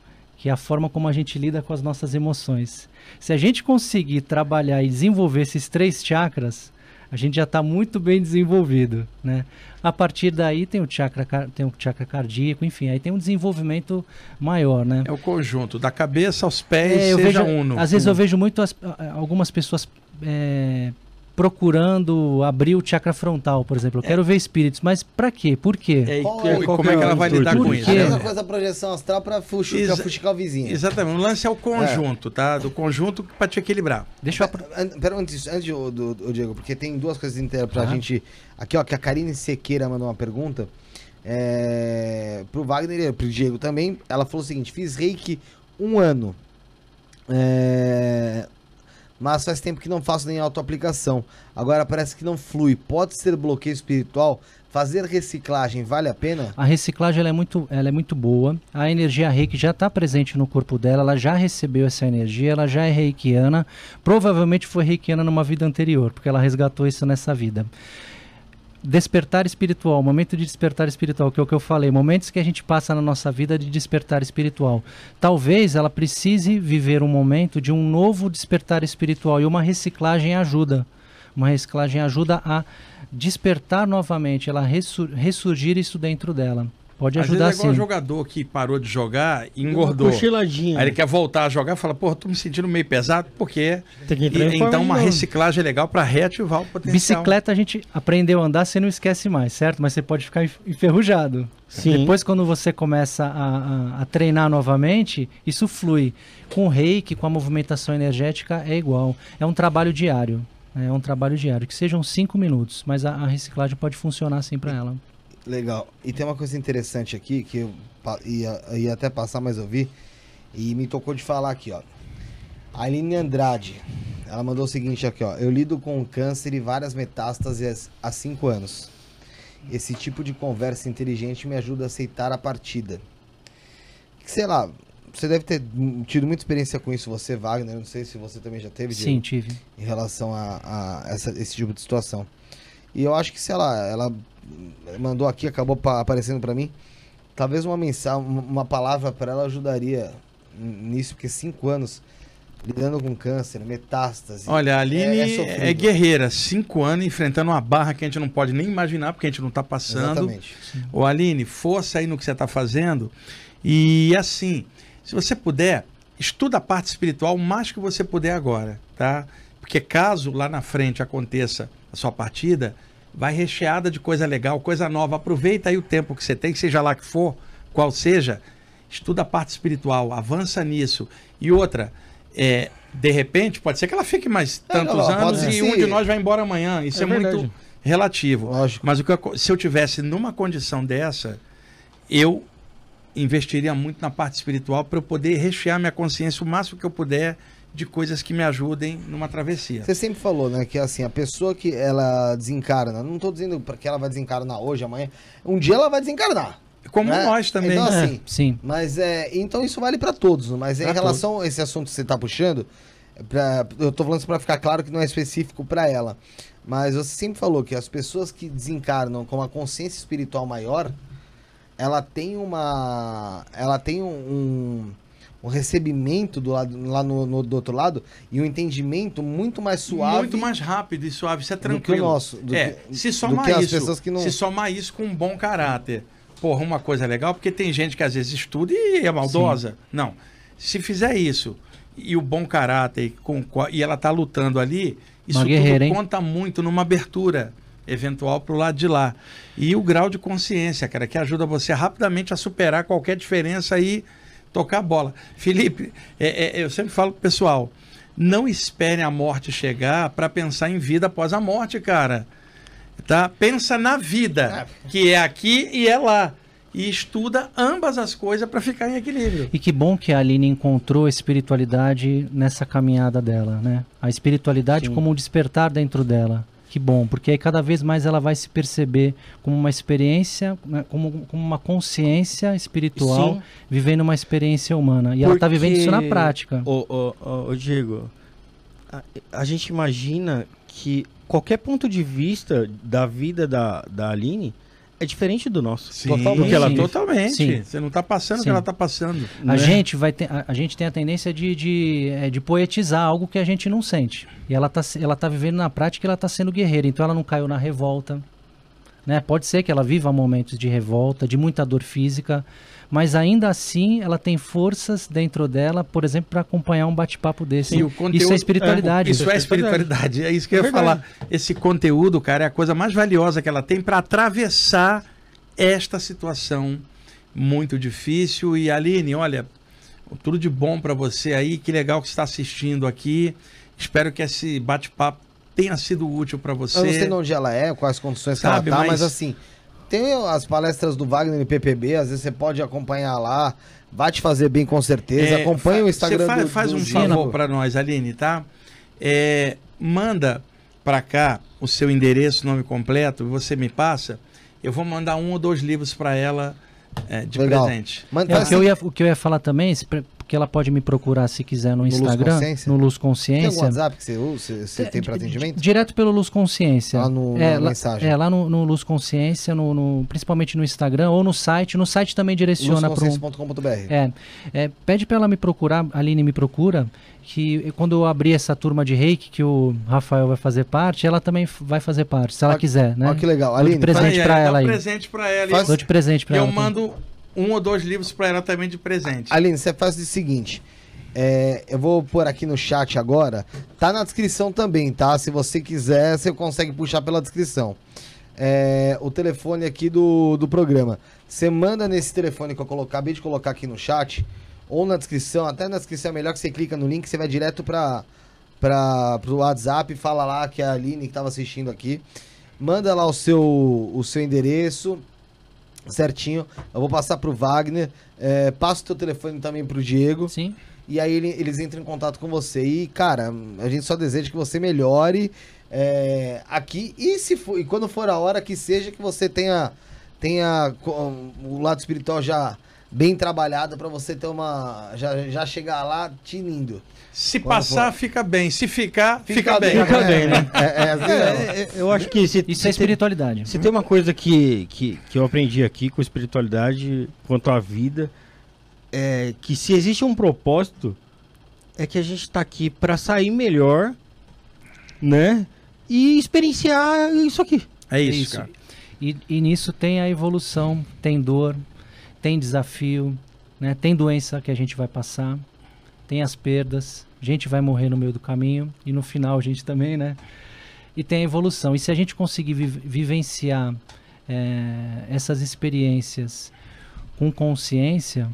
que é a forma como a gente lida com as nossas emoções. Se a gente conseguir trabalhar e desenvolver esses três chakras, a gente já está muito bem desenvolvido, né? A partir daí tem o chakra tem o chakra cardíaco, enfim, aí tem um desenvolvimento maior, né? É o conjunto da cabeça aos pés, é, seja vejo, uno. Às vezes eu vejo muito as, algumas pessoas é, procurando abrir o chakra frontal, por exemplo. Eu quero é. ver espíritos, mas para quê? Por quê? É, e, é como é que ela vai lidar com isso? A mesma coisa a projeção astral para fuxicar, o vizinho. Exatamente. O lance é o conjunto, é. tá? Do conjunto para te equilibrar. Deixa eu... Pera, antes, antes do, do, do, Diego, porque tem duas coisas inteiras pra ah. gente... Aqui, ó, que a Karine Sequeira mandou uma pergunta. É, pro Wagner e pro Diego também. Ela falou o seguinte, fiz reiki um ano. É, mas faz tempo que não faço nem autoaplicação. Agora parece que não flui. Pode ser bloqueio espiritual? Fazer reciclagem vale a pena? A reciclagem é, muito, ela é muito boa. A energia reiki já está presente no corpo dela, ela já recebeu essa energia, ela já é reikiana. Provavelmente foi reikiana numa vida anterior, porque ela resgatou isso nessa vida despertar espiritual, momento de despertar espiritual, que é o que eu falei, momentos que a gente passa na nossa vida de despertar espiritual. Talvez ela precise viver um momento de um novo despertar espiritual e uma reciclagem ajuda. Uma reciclagem ajuda a despertar novamente, ela ressur ressurgir isso dentro dela. Pode ajudar Às vezes é igual sim. jogador que parou de jogar e engordou. Cochiladinho. Aí ele quer voltar a jogar e fala, pô, tô me sentindo meio pesado, porque... Tem que e, então uma reciclagem é legal para reativar o potencial. Bicicleta a gente aprendeu a andar, você não esquece mais, certo? Mas você pode ficar enferrujado. Sim. Depois quando você começa a, a, a treinar novamente, isso flui. Com o reiki, com a movimentação energética, é igual. É um trabalho diário. Né? É um trabalho diário, que sejam cinco minutos, mas a, a reciclagem pode funcionar sim para ela. Legal. E tem uma coisa interessante aqui que eu ia, ia até passar, mas eu vi. E me tocou de falar aqui, ó. A Aline Andrade, ela mandou o seguinte aqui, ó. Eu lido com câncer e várias metástases há cinco anos. Esse tipo de conversa inteligente me ajuda a aceitar a partida. Sei lá, você deve ter tido muita experiência com isso, você, Wagner. Não sei se você também já teve. Sim, Diego, tive. Em relação a, a essa, esse tipo de situação. E eu acho que, sei lá, ela mandou aqui, acabou aparecendo para mim. Talvez uma mensagem, uma palavra para ela ajudaria nisso, porque cinco anos lidando com câncer, metástase. Olha, a Aline é, é, é, guerreira, cinco anos enfrentando uma barra que a gente não pode nem imaginar, porque a gente não está passando. Exatamente. Ô, Aline, força aí no que você está fazendo. E assim, se você puder, estuda a parte espiritual o mais que você puder agora, tá? Porque caso lá na frente aconteça a sua partida, vai recheada de coisa legal, coisa nova. Aproveita aí o tempo que você tem, seja lá que for, qual seja, estuda a parte espiritual, avança nisso. E outra, é, de repente, pode ser que ela fique mais é, tantos anos e um de nós vai embora amanhã. Isso é, é muito relativo. Lógico. Mas eu, se eu tivesse numa condição dessa, eu investiria muito na parte espiritual para eu poder rechear minha consciência o máximo que eu puder de coisas que me ajudem numa travessia. Você sempre falou, né, que assim, a pessoa que ela desencarna, não estou dizendo para que ela vai desencarnar hoje, amanhã, um dia ela vai desencarnar. Como né? nós também. Então, né? assim, é, sim. Mas é, então isso vale para todos, mas pra em relação todos. a esse assunto que você está puxando, é pra, eu estou falando isso para ficar claro que não é específico para ela. Mas você sempre falou que as pessoas que desencarnam com uma consciência espiritual maior, ela tem uma ela tem um, um um recebimento do lado, lá no, no, do outro lado e um entendimento muito mais suave. Muito mais rápido e suave, isso é tranquilo. Do que o nosso. Do é, que, se somar isso, não... se somar isso com um bom caráter. Porra, uma coisa é legal, porque tem gente que às vezes estuda e é maldosa. Sim. Não. Se fizer isso e o bom caráter com, e ela tá lutando ali, isso tudo conta muito numa abertura eventual para o lado de lá. E o grau de consciência, cara, que ajuda você rapidamente a superar qualquer diferença aí. E tocar a bola. Felipe, é, é, eu sempre falo pro pessoal, não espere a morte chegar para pensar em vida após a morte, cara. Tá? Pensa na vida, ah. que é aqui e é lá e estuda ambas as coisas para ficar em equilíbrio. E que bom que a Aline encontrou a espiritualidade nessa caminhada dela, né? A espiritualidade Sim. como o despertar dentro dela. Que bom, porque aí cada vez mais ela vai se perceber como uma experiência, né, como, como uma consciência espiritual, Sim. vivendo uma experiência humana. E porque... ela está vivendo isso na prática. Ô, ô, ô Diego, a, a, gente imagina que qualquer ponto de vista da vida da, da Aline é diferente do nosso. Sim, totalmente. Ela, totalmente. Sim. Você não está passando o que ela está passando. A, né? gente vai ter, a, a, gente tem a tendência de, de, é, de, poetizar algo que a gente não sente. E ela está ela tá vivendo na prática e ela está sendo guerreira. Então ela não caiu na revolta. Né? Pode ser que ela viva momentos de revolta, de muita dor física, mas ainda assim ela tem forças dentro dela, por exemplo, para acompanhar um bate-papo desse. conteúdo, isso é espiritualidade. É, isso é, é espiritualidade, é isso que eu ia é falar. Esse conteúdo, cara, é a coisa mais valiosa que ela tem para atravessar esta situação muito difícil. E Aline, olha, tudo de bom para você aí, que legal que está assistindo aqui. Espero que esse bate-papo tenha sido útil para você. Eu não sei onde ela é, quais condições Sabe, que ela tá, mas, mas assim, tem as palestras do Wagner e PPB, às vezes você pode acompanhar lá. Vai te fazer bem com certeza. É, Acompanha o Instagram faz, do, faz do um favor para nós, Aline, tá? É, manda para cá o seu endereço, nome completo, você me passa. Eu vou mandar um ou dois livros para ela é, de Legal. presente. é, o, que assim- ia, o, que eu ia, falar também, que ela pode me procurar se quiser no, no Instagram, Luz no Luz Consciência. Tem o WhatsApp que você usa, você tem para atendimento? Direto pelo Luz Consciência. Lá no, é, lá, mensagem. É, lá no, no Luz Consciência, no, no, principalmente no Instagram ou no site. No site também direciona para um... É, é, pede para ela me procurar, a Aline me procura, que quando eu abrir essa turma de reiki, que o Rafael vai fazer parte, ela também vai fazer parte, se ela ah, quiser, né? Ah, que legal. Aline, Dou de presente para ela aí. Presente para ela, Faz... Dou de presente para ela. Eu mando um ou dois livros para ela também de presente. Aline, você faz o seguinte. É, eu vou pôr aqui no chat agora. Tá na descrição também, tá? Se você quiser, você consegue puxar pela descrição. É, o telefone aqui do, do programa. Você manda nesse telefone que eu coloquei, acabei de colocar aqui no chat, ou na descrição, até na descrição é melhor que você clica no link, você vai direto para para pro WhatsApp, fala lá que é a Aline que estava assistindo aqui. Manda lá o seu o seu endereço, certinho. Eu vou passar pro Wagner. É, passa o teu telefone também pro Diego. Sim. E aí ele, eles entram em contato com você. E, cara, a gente só deseja que você melhore é, aqui. E, se for, e quando for a hora que seja, que você tenha, tenha o lado espiritual já bem trabalhada para você ter uma. Já, já chegar lá tinindo. Se Quando passar, for... fica bem. Se ficar, fica, fica bem. Fica bem, é, né? é, é, assim, é, é, é, eu acho que. Se, Isso é espiritualidade. Se tem uma coisa que, que, que eu aprendi aqui com espiritualidade quanto à vida, é que se existe um propósito, é que a gente está aqui para sair melhor, né? E experienciar isso aqui. É isso, isso. cara. E, e nisso tem a evolução, tem dor, tem desafio, né? tem doença que a gente vai passar, tem as perdas, gente vai morrer no meio do caminho e no final a gente também, né? E tem a evolução. E se a gente conseguir vi vivenciar é, essas experiências com consciência,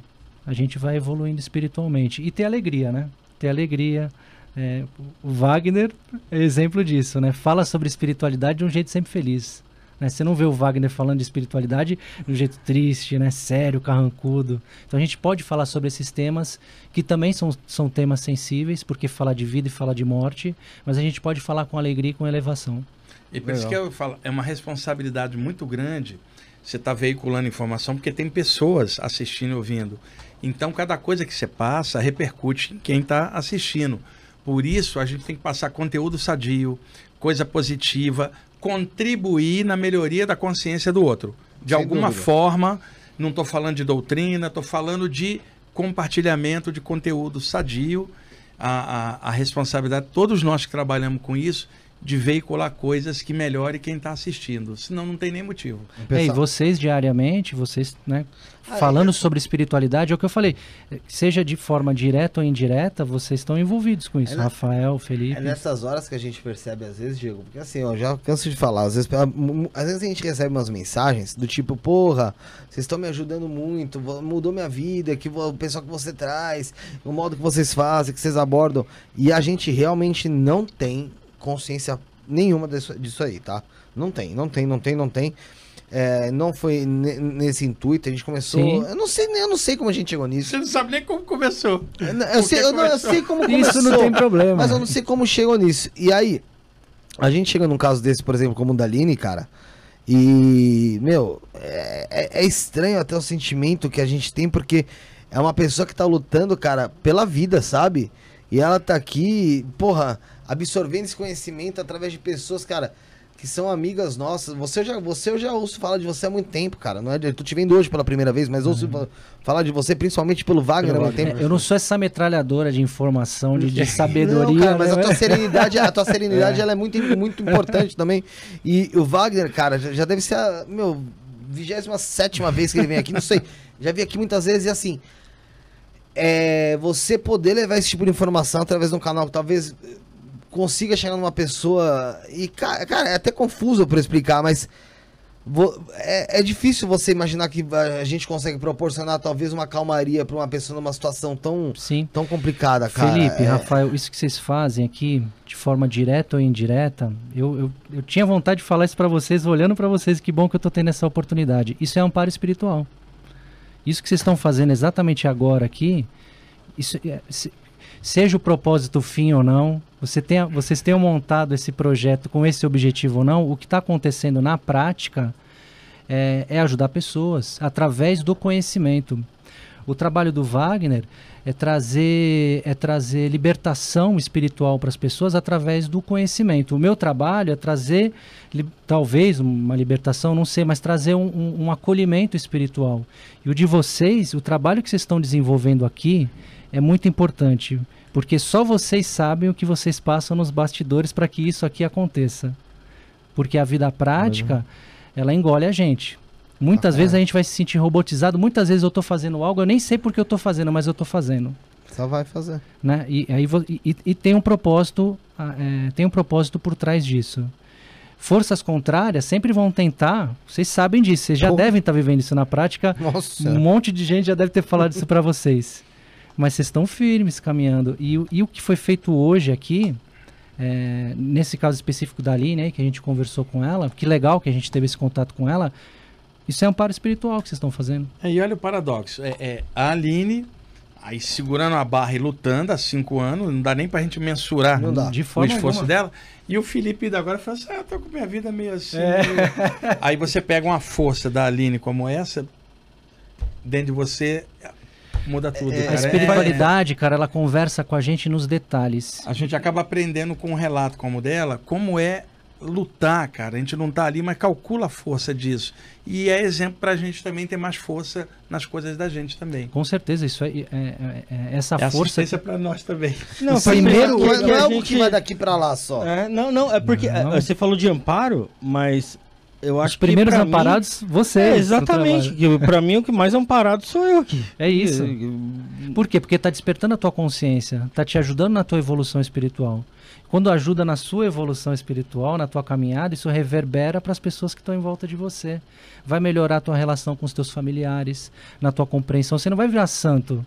a gente vai evoluindo espiritualmente. E ter alegria, né? Ter alegria. É, o Wagner é exemplo disso, né? Fala sobre espiritualidade de um jeito sempre feliz. Né? Você não vê o Wagner falando de espiritualidade do jeito triste, né? sério, carrancudo. Então a gente pode falar sobre esses temas, que também são, são temas sensíveis, porque falar de vida e falar de morte, mas a gente pode falar com alegria e com elevação. E por Legal. isso que eu falo, é uma responsabilidade muito grande você estar tá veiculando informação, porque tem pessoas assistindo e ouvindo. Então, cada coisa que você passa repercute em quem está assistindo. Por isso, a gente tem que passar conteúdo sadio, coisa positiva, contribuir na melhoria da consciência do outro. De Sem alguma dúvida. forma, não estou falando de doutrina, estou falando de compartilhamento de conteúdo sadio. A, a, a responsabilidade, todos nós que trabalhamos com isso, de veicular coisas que melhore quem está assistindo. Senão não tem nem motivo. e vocês diariamente, vocês né, falando sobre espiritualidade, é o que eu falei. Seja de forma direta ou indireta, vocês estão envolvidos com isso. É Rafael, Felipe. É nessas horas que a gente percebe, às vezes, Diego, porque assim, eu já canso de falar. Às vezes, ah, às vezes a gente recebe umas mensagens do tipo, porra, vocês estão me ajudando muito, mudou minha vida, que o pessoal que você traz, o modo que vocês fazem, que vocês abordam. E a gente realmente não tem consciência nenhuma disso, disso aí, tá? Não tem, não tem, não tem, não tem. É, não foi nesse intuito, a gente começou. Sim. Eu não, sei, eu não sei como a gente chegou nisso. Você não sabe nem como começou. Eu, não, eu, sei, eu começou. não, eu sei como começou. Isso não tem problema. Mas eu não sei como chegou nisso. E aí, a gente chega num caso desse, por exemplo, como o Daline cara. E, meu, é, é, é, estranho até o sentimento que a gente tem, porque é uma pessoa que tá lutando, cara, pela vida, sabe? E ela tá aqui, porra, absorvendo esse conhecimento através de pessoas, cara, que são amigas nossas. Você já, você eu já ouço falar de você há muito tempo, cara. Não é? Eu tô te vendo hoje pela primeira vez, mas ouço uhum. falar de você principalmente pelo Wagner há muito tempo. Eu não sou essa metralhadora de informação, de, de sabedoria. Não, cara, mas né? a tua serenidade, a tua serenidade é. ela é muito, muito importante também. E o Wagner, cara, já deve ser a, meu 27 vez que ele vem aqui, não sei. Já vi aqui muitas vezes e assim é você poder levar esse tipo de informação através de um canal que talvez consiga chegar numa pessoa. E, cara, cara é até confuso para explicar, mas. Vou, é, é, difícil você imaginar que a gente consegue proporcionar talvez uma calmaria para uma pessoa numa situação tão, Sim. tão complicada, cara. Felipe, é... Rafael, isso que vocês fazem aqui, de forma direta ou indireta, eu, eu, eu tinha vontade de falar isso para vocês, olhando para vocês, que bom que eu estou tendo essa oportunidade. Isso é amparo espiritual. Isso que vocês estão fazendo exatamente agora aqui, isso, é, se, seja o propósito fim ou não, você tenha, vocês tenham montado esse projeto com esse objetivo ou não, o que está acontecendo na prática é, é ajudar pessoas através do conhecimento. O trabalho do Wagner é trazer, é trazer libertação espiritual para as pessoas através do conhecimento. O meu trabalho é trazer, li, talvez uma libertação, não sei, mas trazer um, um, um, acolhimento espiritual. E o de vocês, o trabalho que vocês estão desenvolvendo aqui é muito importante porque só vocês sabem o que vocês passam nos bastidores para que isso aqui aconteça. Porque a vida prática, uhum. ela engole a gente. Muitas ah, vezes é. a gente vai se sentir robotizado, muitas vezes eu estou fazendo algo, eu nem sei porque eu estou fazendo, mas eu estou fazendo. Só vai fazer. Né? E, aí, e, e tem um propósito, ah, é, tem um propósito por trás disso. Forças contrárias sempre vão tentar, vocês sabem disso, vocês já devem estar tá vivendo isso na prática. Nossa. Um monte de gente já deve ter falado isso para vocês. Mas vocês estão firmes caminhando. E, e o que foi feito hoje aqui, é, nesse caso específico da Aline, né, que a gente conversou com ela, que legal que a gente teve esse contato com ela. Isso é amparo espiritual que vocês estão fazendo. É, e olha o paradoxo. É, é, a Aline, aí segurando a barra e lutando há cinco anos, não dá nem pra gente mensurar não dá. De forma o esforço alguma. dela. E o Felipe da agora fala assim: ah, eu tô com minha vida meio assim. É. aí você pega uma força da Aline como essa, dentro de você Muda tudo. É, é, é a é, espiritualidade, é, cara, ela conversa com a gente nos detalhes. A gente acaba aprendendo com um relato como o dela, como é lutar, cara. A gente não tá ali, mas calcula a força disso. E é exemplo para a gente também ter mais força nas coisas da gente também. Com certeza, isso é, é, é essa é força. É para nós também. Não, primeiro que, que, não é algo gente... que vai daqui para lá só. É, não, não, é porque não. você falou de amparo, mas eu acho Os primeiros que amparados, mim, você. É, exatamente. Para mim, o que mais amparado sou eu aqui. É isso. Por quê? Porque está despertando a tua consciência, está te ajudando na tua evolução espiritual. Quando ajuda na sua evolução espiritual, na tua caminhada, isso reverbera para as pessoas que estão em volta de você. Vai melhorar a tua relação com os teus familiares, na tua compreensão. Você não vai virar santo.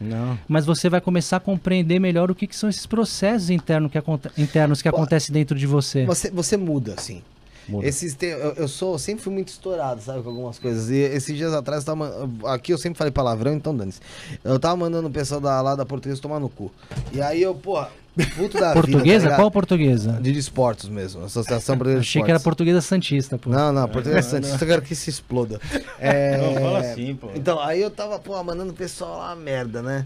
Não. Mas você vai começar a compreender melhor o que, que são esses processos internos que, internos que acontecem dentro de você. Você, você muda, assim. Esses te... eu, eu, sou, sempre fui muito estourado, sabe, com algumas coisas. E esses dias atrás, eu tava... aqui eu sempre falei palavrão, então dane-se. Eu tava mandando o pessoal da, lá da portuguesa tomar no cu. E aí eu, porra, puto da tá Portuguesa? Vida, Qual portuguesa? De esportes mesmo, Associação Brasileira de Achei que era portuguesa santista, pô. Não, não, portuguesa não, é, santista, não. eu quero que se exploda. É... Não, fala assim, pô. Então, aí eu tava, pô, mandando o pessoal lá merda, né?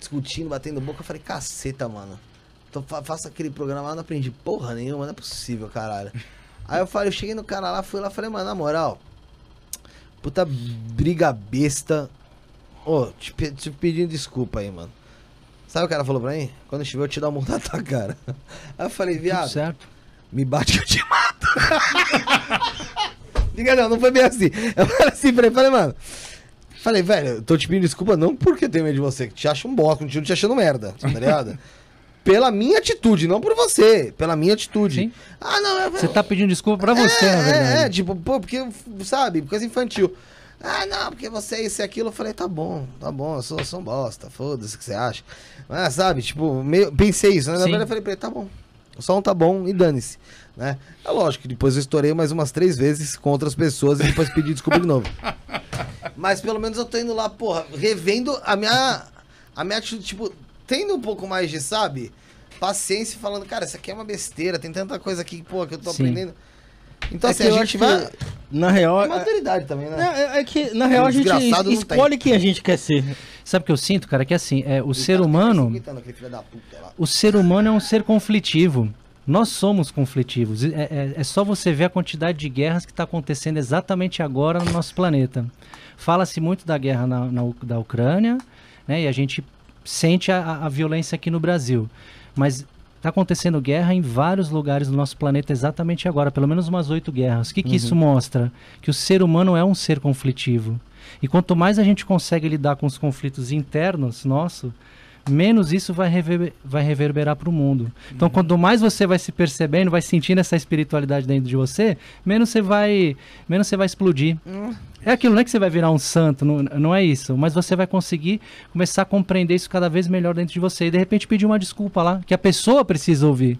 Discutindo, batendo boca, eu falei, caceta, mano. Então, fa faça aquele programa lá, não aprendi porra nenhuma, não é possível, caralho. Aí eu falei, eu cheguei no cara lá, fui lá, falei, mano, na moral, puta briga besta. Ô, oh, te, te pedindo desculpa aí, mano. Sabe o que o cara falou pra mim? Quando estiver, eu te dou um monte na tua cara. Aí eu falei, viado. certo. Me bate que eu te mato. Diga não, não foi bem assim. Eu falei assim pra ele, falei, mano. Falei, velho, eu tô te pedindo desculpa não porque eu tenho medo de você, que te acho um bosta, continuo te achando merda, tá ligado? pela minha atitude, não por você, pela minha atitude. Sim. Ah, não, eu... Você tá pedindo desculpa pra você, é, na é, verdade. É, tipo, pô, porque, sabe, coisa é infantil. Ah, não, porque você é isso e aquilo. Eu falei, tá bom, tá bom, eu sou, sou um bosta, foda-se o que você acha. Mas, sabe, tipo, meio, pensei isso, né? Na verdade, eu falei pra ele, tá bom. o som tá bom e dane-se, né? É lógico que depois eu estourei mais umas três vezes com outras pessoas e depois pedi desculpa de novo. Mas pelo menos eu tô indo lá, porra, revendo a minha... A minha atitude, tipo, tendo um pouco mais de, sabe, paciência falando, cara, isso aqui é uma besteira, tem tanta coisa aqui, pô, que eu tô Sim. aprendendo. Então, é assim, a gente vai. Na real. É maturidade é... também, né? É, é, é que, na real, a gente escolhe quem a gente quer ser. Sabe o que eu sinto, cara? É que assim, é, o ser tá humano. O ser humano é um ser conflitivo. Nós somos conflitivos. É, é, é, só você ver a quantidade de guerras que está acontecendo exatamente agora no nosso planeta. Fala-se muito da guerra na, na da Ucrânia, né? E a gente sente a, a violência aqui no Brasil. Mas Está acontecendo guerra em vários lugares do nosso planeta exatamente agora, pelo menos umas oito guerras. O que, que uhum. isso mostra? Que o ser humano é um ser conflitivo. E quanto mais a gente consegue lidar com os conflitos internos nossos, menos isso vai, rever, vai reverberar para o mundo. Então, uhum. quanto mais você vai se percebendo, vai sentindo essa espiritualidade dentro de você, menos você vai, menos você vai explodir. Uhum. É aquilo, não é que você vai virar um santo, não, não é isso. Mas você vai conseguir começar a compreender isso cada vez melhor dentro de você. E de repente pedir uma desculpa lá, que a pessoa precisa ouvir.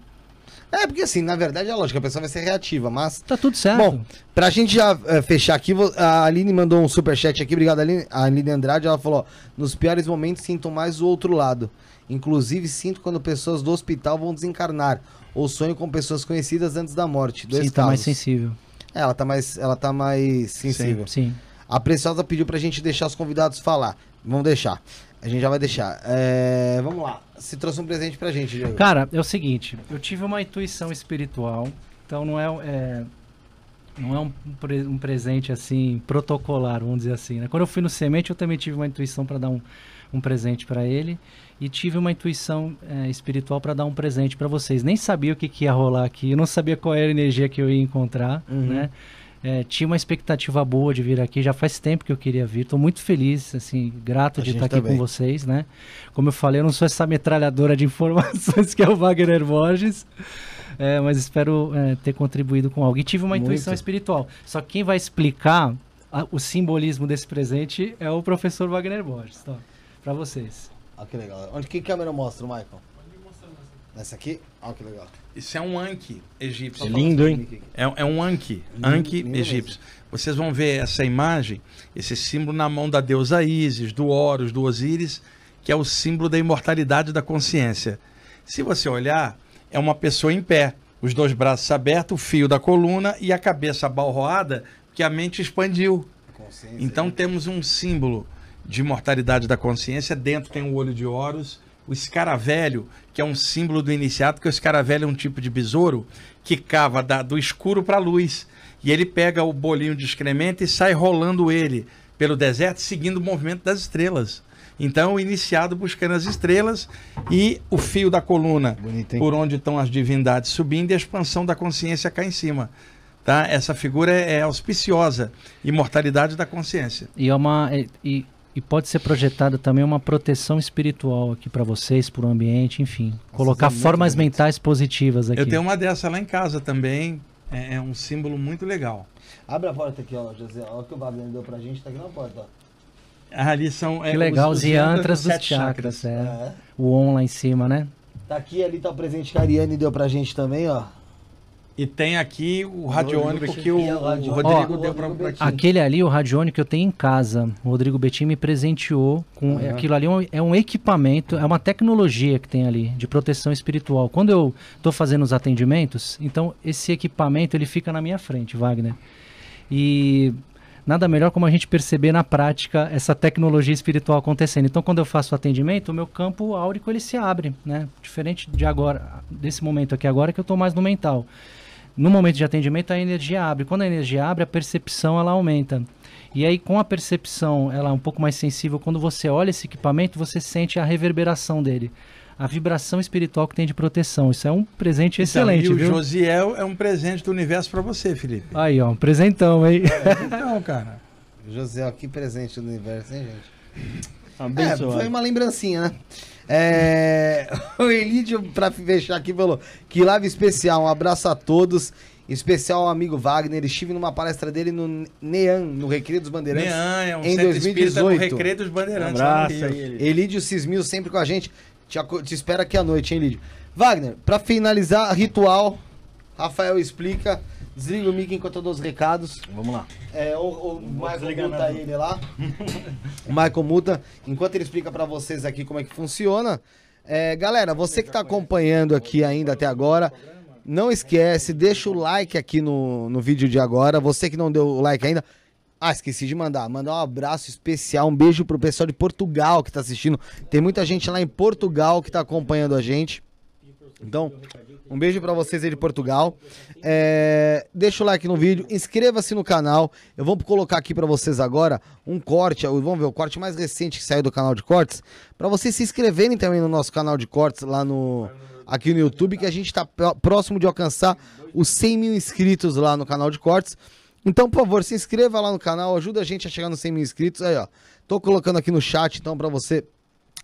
É, porque assim, na verdade é lógico, a pessoa vai ser reativa, mas. Tá tudo certo. Bom, pra gente já eh, fechar aqui, a Aline mandou um superchat aqui, obrigado, Aline. A Aline Andrade, ela falou: nos piores momentos sinto mais o outro lado. Inclusive, sinto quando pessoas do hospital vão desencarnar. Ou sonho com pessoas conhecidas antes da morte. Dois sim, tá mais sensível. É, ela tá mais, ela tá mais sensível. Sim, sim. A Preciosa pediu pra gente deixar os convidados falar. Vamos deixar. A gente já vai deixar. É, vamos lá. Você trouxe um presente pra gente, Diego. Cara, é o seguinte. Eu tive uma intuição espiritual. Então não é... é não é um, pre, um, presente assim protocolar, vamos dizer assim. Né? Quando eu fui no semente, eu também tive uma intuição para dar um, um presente para ele e tive uma intuição é, espiritual para dar um presente para vocês. Nem sabia o que, que, ia rolar aqui, eu não sabia qual era a energia que eu ia encontrar, uhum. né? É, tinha uma expectativa boa de vir aqui, já faz tempo que eu queria vir, estou muito feliz, assim, grato a de estar tá aqui também. com vocês, né? Como eu falei, eu não sou essa metralhadora de informações que é o Wagner Borges, é, mas espero é, ter contribuído com algo. E tive uma muito. intuição espiritual. Só que quem vai explicar a, o simbolismo desse presente é o professor Wagner Borges, então, tá? para vocês. Ah, que legal. Onde que câmera mostra, Michael? Nessa aqui? Ah, que legal. Isso é um Anki egípcio. É lindo, hein? É, é um Anki. Anki lindo egípcio. Mesmo. Vocês vão ver essa imagem, esse símbolo na mão da deusa Ísis, do Horus, do Osíris, que é o símbolo da imortalidade da consciência. Se você olhar, é uma pessoa em pé, os dois braços abertos, o fio da coluna e a cabeça balroada, que a mente expandiu. A então é. temos um símbolo de imortalidade da consciência. Dentro tem o olho de Horus, o escaravelho, que é um símbolo do iniciado, que os caravelha é um tipo de besouro que cava da, do escuro para a luz. E ele pega o bolinho de excremento e sai rolando ele pelo deserto, seguindo o movimento das estrelas. Então, o iniciado buscando as estrelas e o fio da coluna, Bonito, por onde estão as divindades subindo e a expansão da consciência cá em cima. Tá? Essa figura é, é auspiciosa, imortalidade da consciência. E é uma. É, e e pode ser projetada também uma proteção espiritual aqui para vocês, para o ambiente, enfim. Nossa, colocar é formas bonito. mentais positivas aqui. Eu tenho uma dessa lá em casa também. É, é um símbolo muito legal. Abre a porta aqui, ó, José. Olha o que o Wagner deu pra gente, tá aqui na porta, ó. Ali são. É, que legal, os, os yantras dos chakras. chakras é. é. O on lá em cima, né? Tá aqui, ali tá o presente que a Ariane deu pra gente também, ó. E tem aqui o radiônico que o, o Rodrigo deu para ti. Aquele ali, o radiônico, eu tenho em casa. O Rodrigo Betim me presenteou com. Uhum. Aquilo ali é um, é um, equipamento, é uma tecnologia que tem ali de proteção espiritual. Quando eu estou fazendo os atendimentos, então esse equipamento ele fica na minha frente, Wagner. E nada melhor como a gente perceber na prática essa tecnologia espiritual acontecendo. Então, quando eu faço o atendimento, o meu campo áurico ele se abre, né? Diferente de agora, desse momento aqui agora que eu estou mais no mental no momento de atendimento a energia abre. Quando a energia abre, a percepção ela aumenta. E aí com a percepção, ela é um pouco mais sensível, quando você olha esse equipamento, você sente a reverberação dele. A vibração espiritual que tem de proteção. Isso é um presente então, excelente. E o viu? Josiel é um presente do universo para você, Felipe. Aí, ó, um presentão, hein? É, então, cara. Josiel, que presente do universo, hein, gente? É, foi uma lembrancinha, né? É, o Elidio, pra fechar aqui, falou que live especial, um abraço a todos. Especial ao amigo Wagner, estive numa palestra dele no NEAN, no Recreio dos Bandeirantes. NEAN, é um em 2018. Recreio dos Bandeirantes. Um abraço aí, Elidio. Elidio Cismil sempre com a gente. Te, te espera aqui à noite, hein, Lídio? Wagner, para finalizar, ritual, Rafael explica. Desliga o mic enquanto eu dou os recados. Vamos lá. É, o, o Michael muta ele lá. o Michael muta. Enquanto ele explica para vocês aqui como é que funciona. É, galera, você que tá acompanhando aqui ainda até agora, não esquece, deixa o like aqui no, no vídeo de agora. Você que não deu o like ainda, ah, esqueci de mandar. Mandar um abraço especial, um beijo pro pessoal de Portugal que tá assistindo. Tem muita gente lá em Portugal que tá acompanhando a gente. Então, um beijo para vocês aí de Portugal. É, deixa o like no vídeo, inscreva-se no canal. Eu vou colocar aqui para vocês agora um corte, vamos ver o corte mais recente que saiu do canal de cortes, para vocês se inscreverem também no nosso canal de cortes lá no aqui no YouTube, que a gente está próximo de alcançar os 100 mil inscritos lá no canal de cortes. Então, por favor, se inscreva lá no canal, ajuda a gente a chegar nos 100 mil inscritos. Aí, ó, tô colocando aqui no chat, então, para você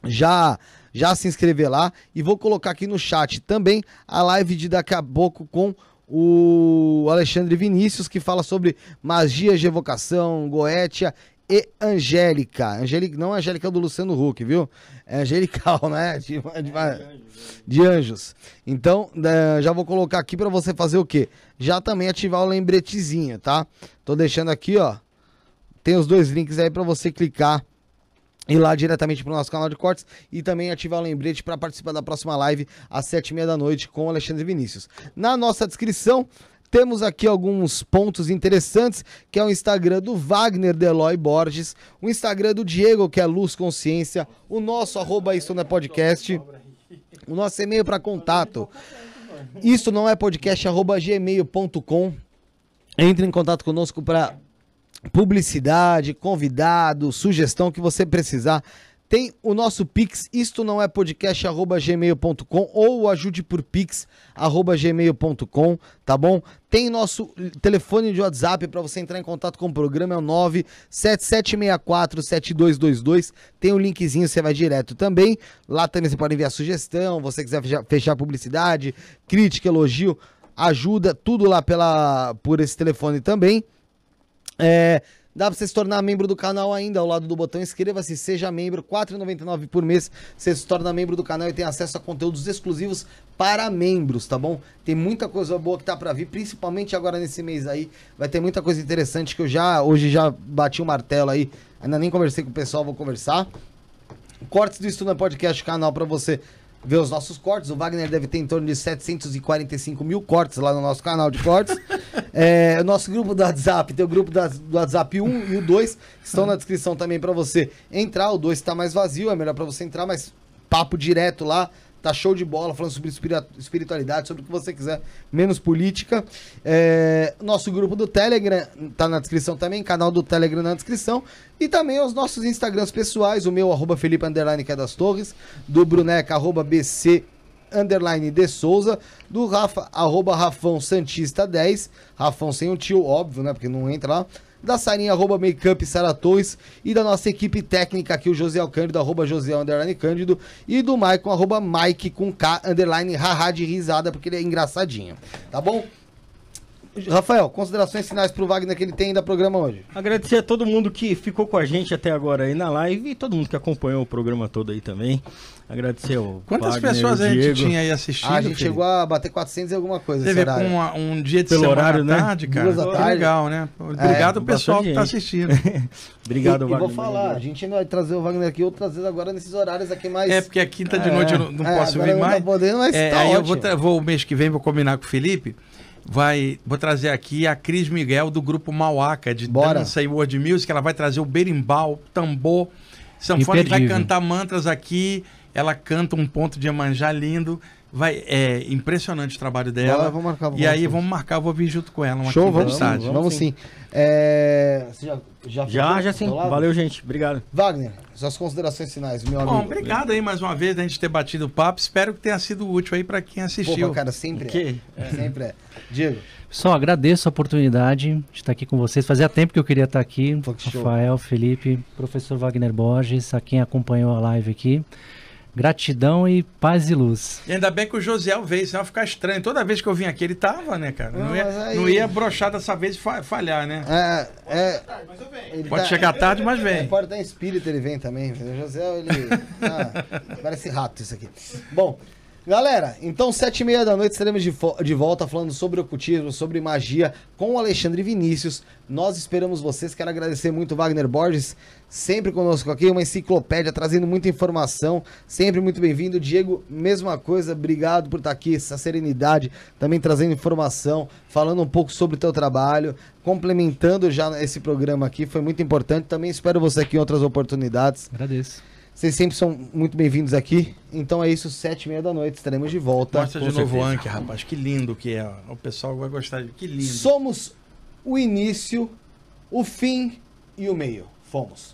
já já se inscrever lá e vou colocar aqui no chat também a live de daqui a pouco com o Alexandre Vinícius que fala sobre magia de evocação, Goetia e Angélica. Angélica não é Angélica do Luciano Huck, viu? É angelical, né? De, de, de anjos. Então, né, já vou colocar aqui para você fazer o quê? Já também ativar o lembretezinho, tá? Tô deixando aqui, ó. Tem os dois links aí para você clicar ir lá diretamente para o nosso canal de cortes e também ativar o lembrete para participar da próxima live às sete e meia da noite com Alexandre Vinícius. Na nossa descrição temos aqui alguns pontos interessantes, que é o Instagram do Wagner Deloy Borges, o Instagram do Diego, que é Luz Consciência, o nosso arroba isso não é podcast, o nosso e-mail para contato, isso não é podcast, arroba gmail.com. Entre em contato conosco para publicidade, convidado, sugestão que você precisar. Tem o nosso Pix, isto não é podcast, arroba gmail.com ou ajude por Pix, arroba gmail.com, tá bom? Tem nosso telefone de WhatsApp para você entrar em contato com o programa, é o 977647222. Tem o um linkzinho, você vai direto também. Lá também você pode enviar sugestão, você quiser fechar, fechar publicidade, crítica, elogio, ajuda, tudo lá pela, por esse telefone também. É, dá pra você se tornar membro do canal ainda. Ao lado do botão inscreva-se, seja membro, R$ 4,99 por mês. Você se torna membro do canal e tem acesso a conteúdos exclusivos para membros, tá bom? Tem muita coisa boa que tá pra vir, principalmente agora nesse mês aí. Vai ter muita coisa interessante que eu já, hoje já bati o um martelo aí. Ainda nem conversei com o pessoal, vou conversar. Cortes do Estudante Podcast, canal para você ver os nossos cortes. O Wagner deve ter em torno de 745 mil cortes lá no nosso canal de cortes. é, o nosso grupo do WhatsApp, tem o grupo da, do WhatsApp 1 e o 2, estão na descrição também para você entrar. O 2 está mais vazio, é melhor para você entrar, mas papo direto lá. Tá show de bola, falando sobre espiritualidade, sobre o que você quiser, menos política. É, nosso grupo do Telegram tá na descrição também, canal do Telegram na descrição. E também os nossos Instagrams pessoais, o meu, arroba Felipe Underline é das Torres, do Bruneca, arroba BC underline de Souza, do Rafa, arroba Rafão Santista 10, Rafão sem o tio, óbvio, né, porque não entra lá, da Sarinha, arroba Makeup Sara Torres, e da nossa equipe técnica aqui, o josé Alcândido, arroba josé Underline Cândido, e do Maicon, arroba Mike com K, underline, haha de risada, porque ele é engraçadinho, tá bom? Rafael, considerações finais pro Wagner que ele tem da programa hoje. Agradecer a todo mundo que ficou com a gente até agora aí na live e todo mundo que acompanhou o programa todo aí também. Agradecer ao Quantas Wagner, pessoas a gente tinha aí assistindo? Ah, a gente chegou a bater 400 e alguma coisa Teve um, um, dia de Pelo semana horário, né? tarde, cara. Duas da tarde. legal, né? Obrigado é, ao pessoal que está tá assistindo. Obrigado, e, Wagner. E vou falar, a gente ainda vai trazer o Wagner aqui outras vezes agora nesses horários aqui mais... É, porque é quinta de é, noite eu não, não é, posso vir mais. Não podendo, mas é, tá aí ótimo. eu vou, vou, mês que vem, vou combinar com o Felipe vai. Vou trazer aqui a Cris Miguel do grupo Mauaca, de Bora. dança e world music. Ela vai trazer o berimbau, tambor, sanfona, vai cantar mantras aqui. Ela canta um ponto de Iemanjá lindo. Vai, é impressionante o trabalho dela. marcar, e aí vamos marcar, vou vir junto com ela. Show, vamos, vamos, vamos sim. sim. É... já, já, já, já sim. Valeu, gente. Obrigado. Wagner, suas considerações finais, meu amigo. Bom, obrigado aí mais uma vez da gente ter batido o papo. Espero que tenha sido útil aí para quem assistiu. Porra, cara, sempre okay. É. é. Sempre é. Diego. Só agradeço a oportunidade de estar aqui com vocês. Fazia tempo que eu queria estar aqui. Rafael, Felipe, professor Wagner Borges, a quem acompanhou a live aqui. Gratidão e paz e luz. E ainda bem que o Josiel veio, senão ia ficar estranho. Toda vez que eu vim aqui, ele tava, né, cara? Não, não ia, aí... não ia dessa vez e falhar, né? É, é... Pode tá- chegar tarde, mas vem. É, pode estar em espírito, ele vem também. O Josiel, ele. ah, parece rato isso aqui. Bom. Galera, então sete e meia da noite estaremos de, de volta falando sobre ocultismo, sobre magia com o Alexandre Vinícius. Nós esperamos vocês. Quero agradecer muito Wagner Borges, sempre conosco aqui, uma enciclopédia trazendo muita informação. Sempre muito bem-vindo. Diego, mesma coisa, obrigado por estar aqui, essa serenidade, também trazendo informação, falando um pouco sobre o teu trabalho, complementando já esse programa aqui, foi muito importante. Também espero você aqui em outras oportunidades. Agradeço. Vocês sempre são muito bem-vindos aqui. Então é isso, sete e meia da noite, estaremos de volta. Mostra de novo o Anki, rapaz, que lindo que é. O pessoal vai gostar de que lindo. Somos o início, o fim e o meio. Fomos.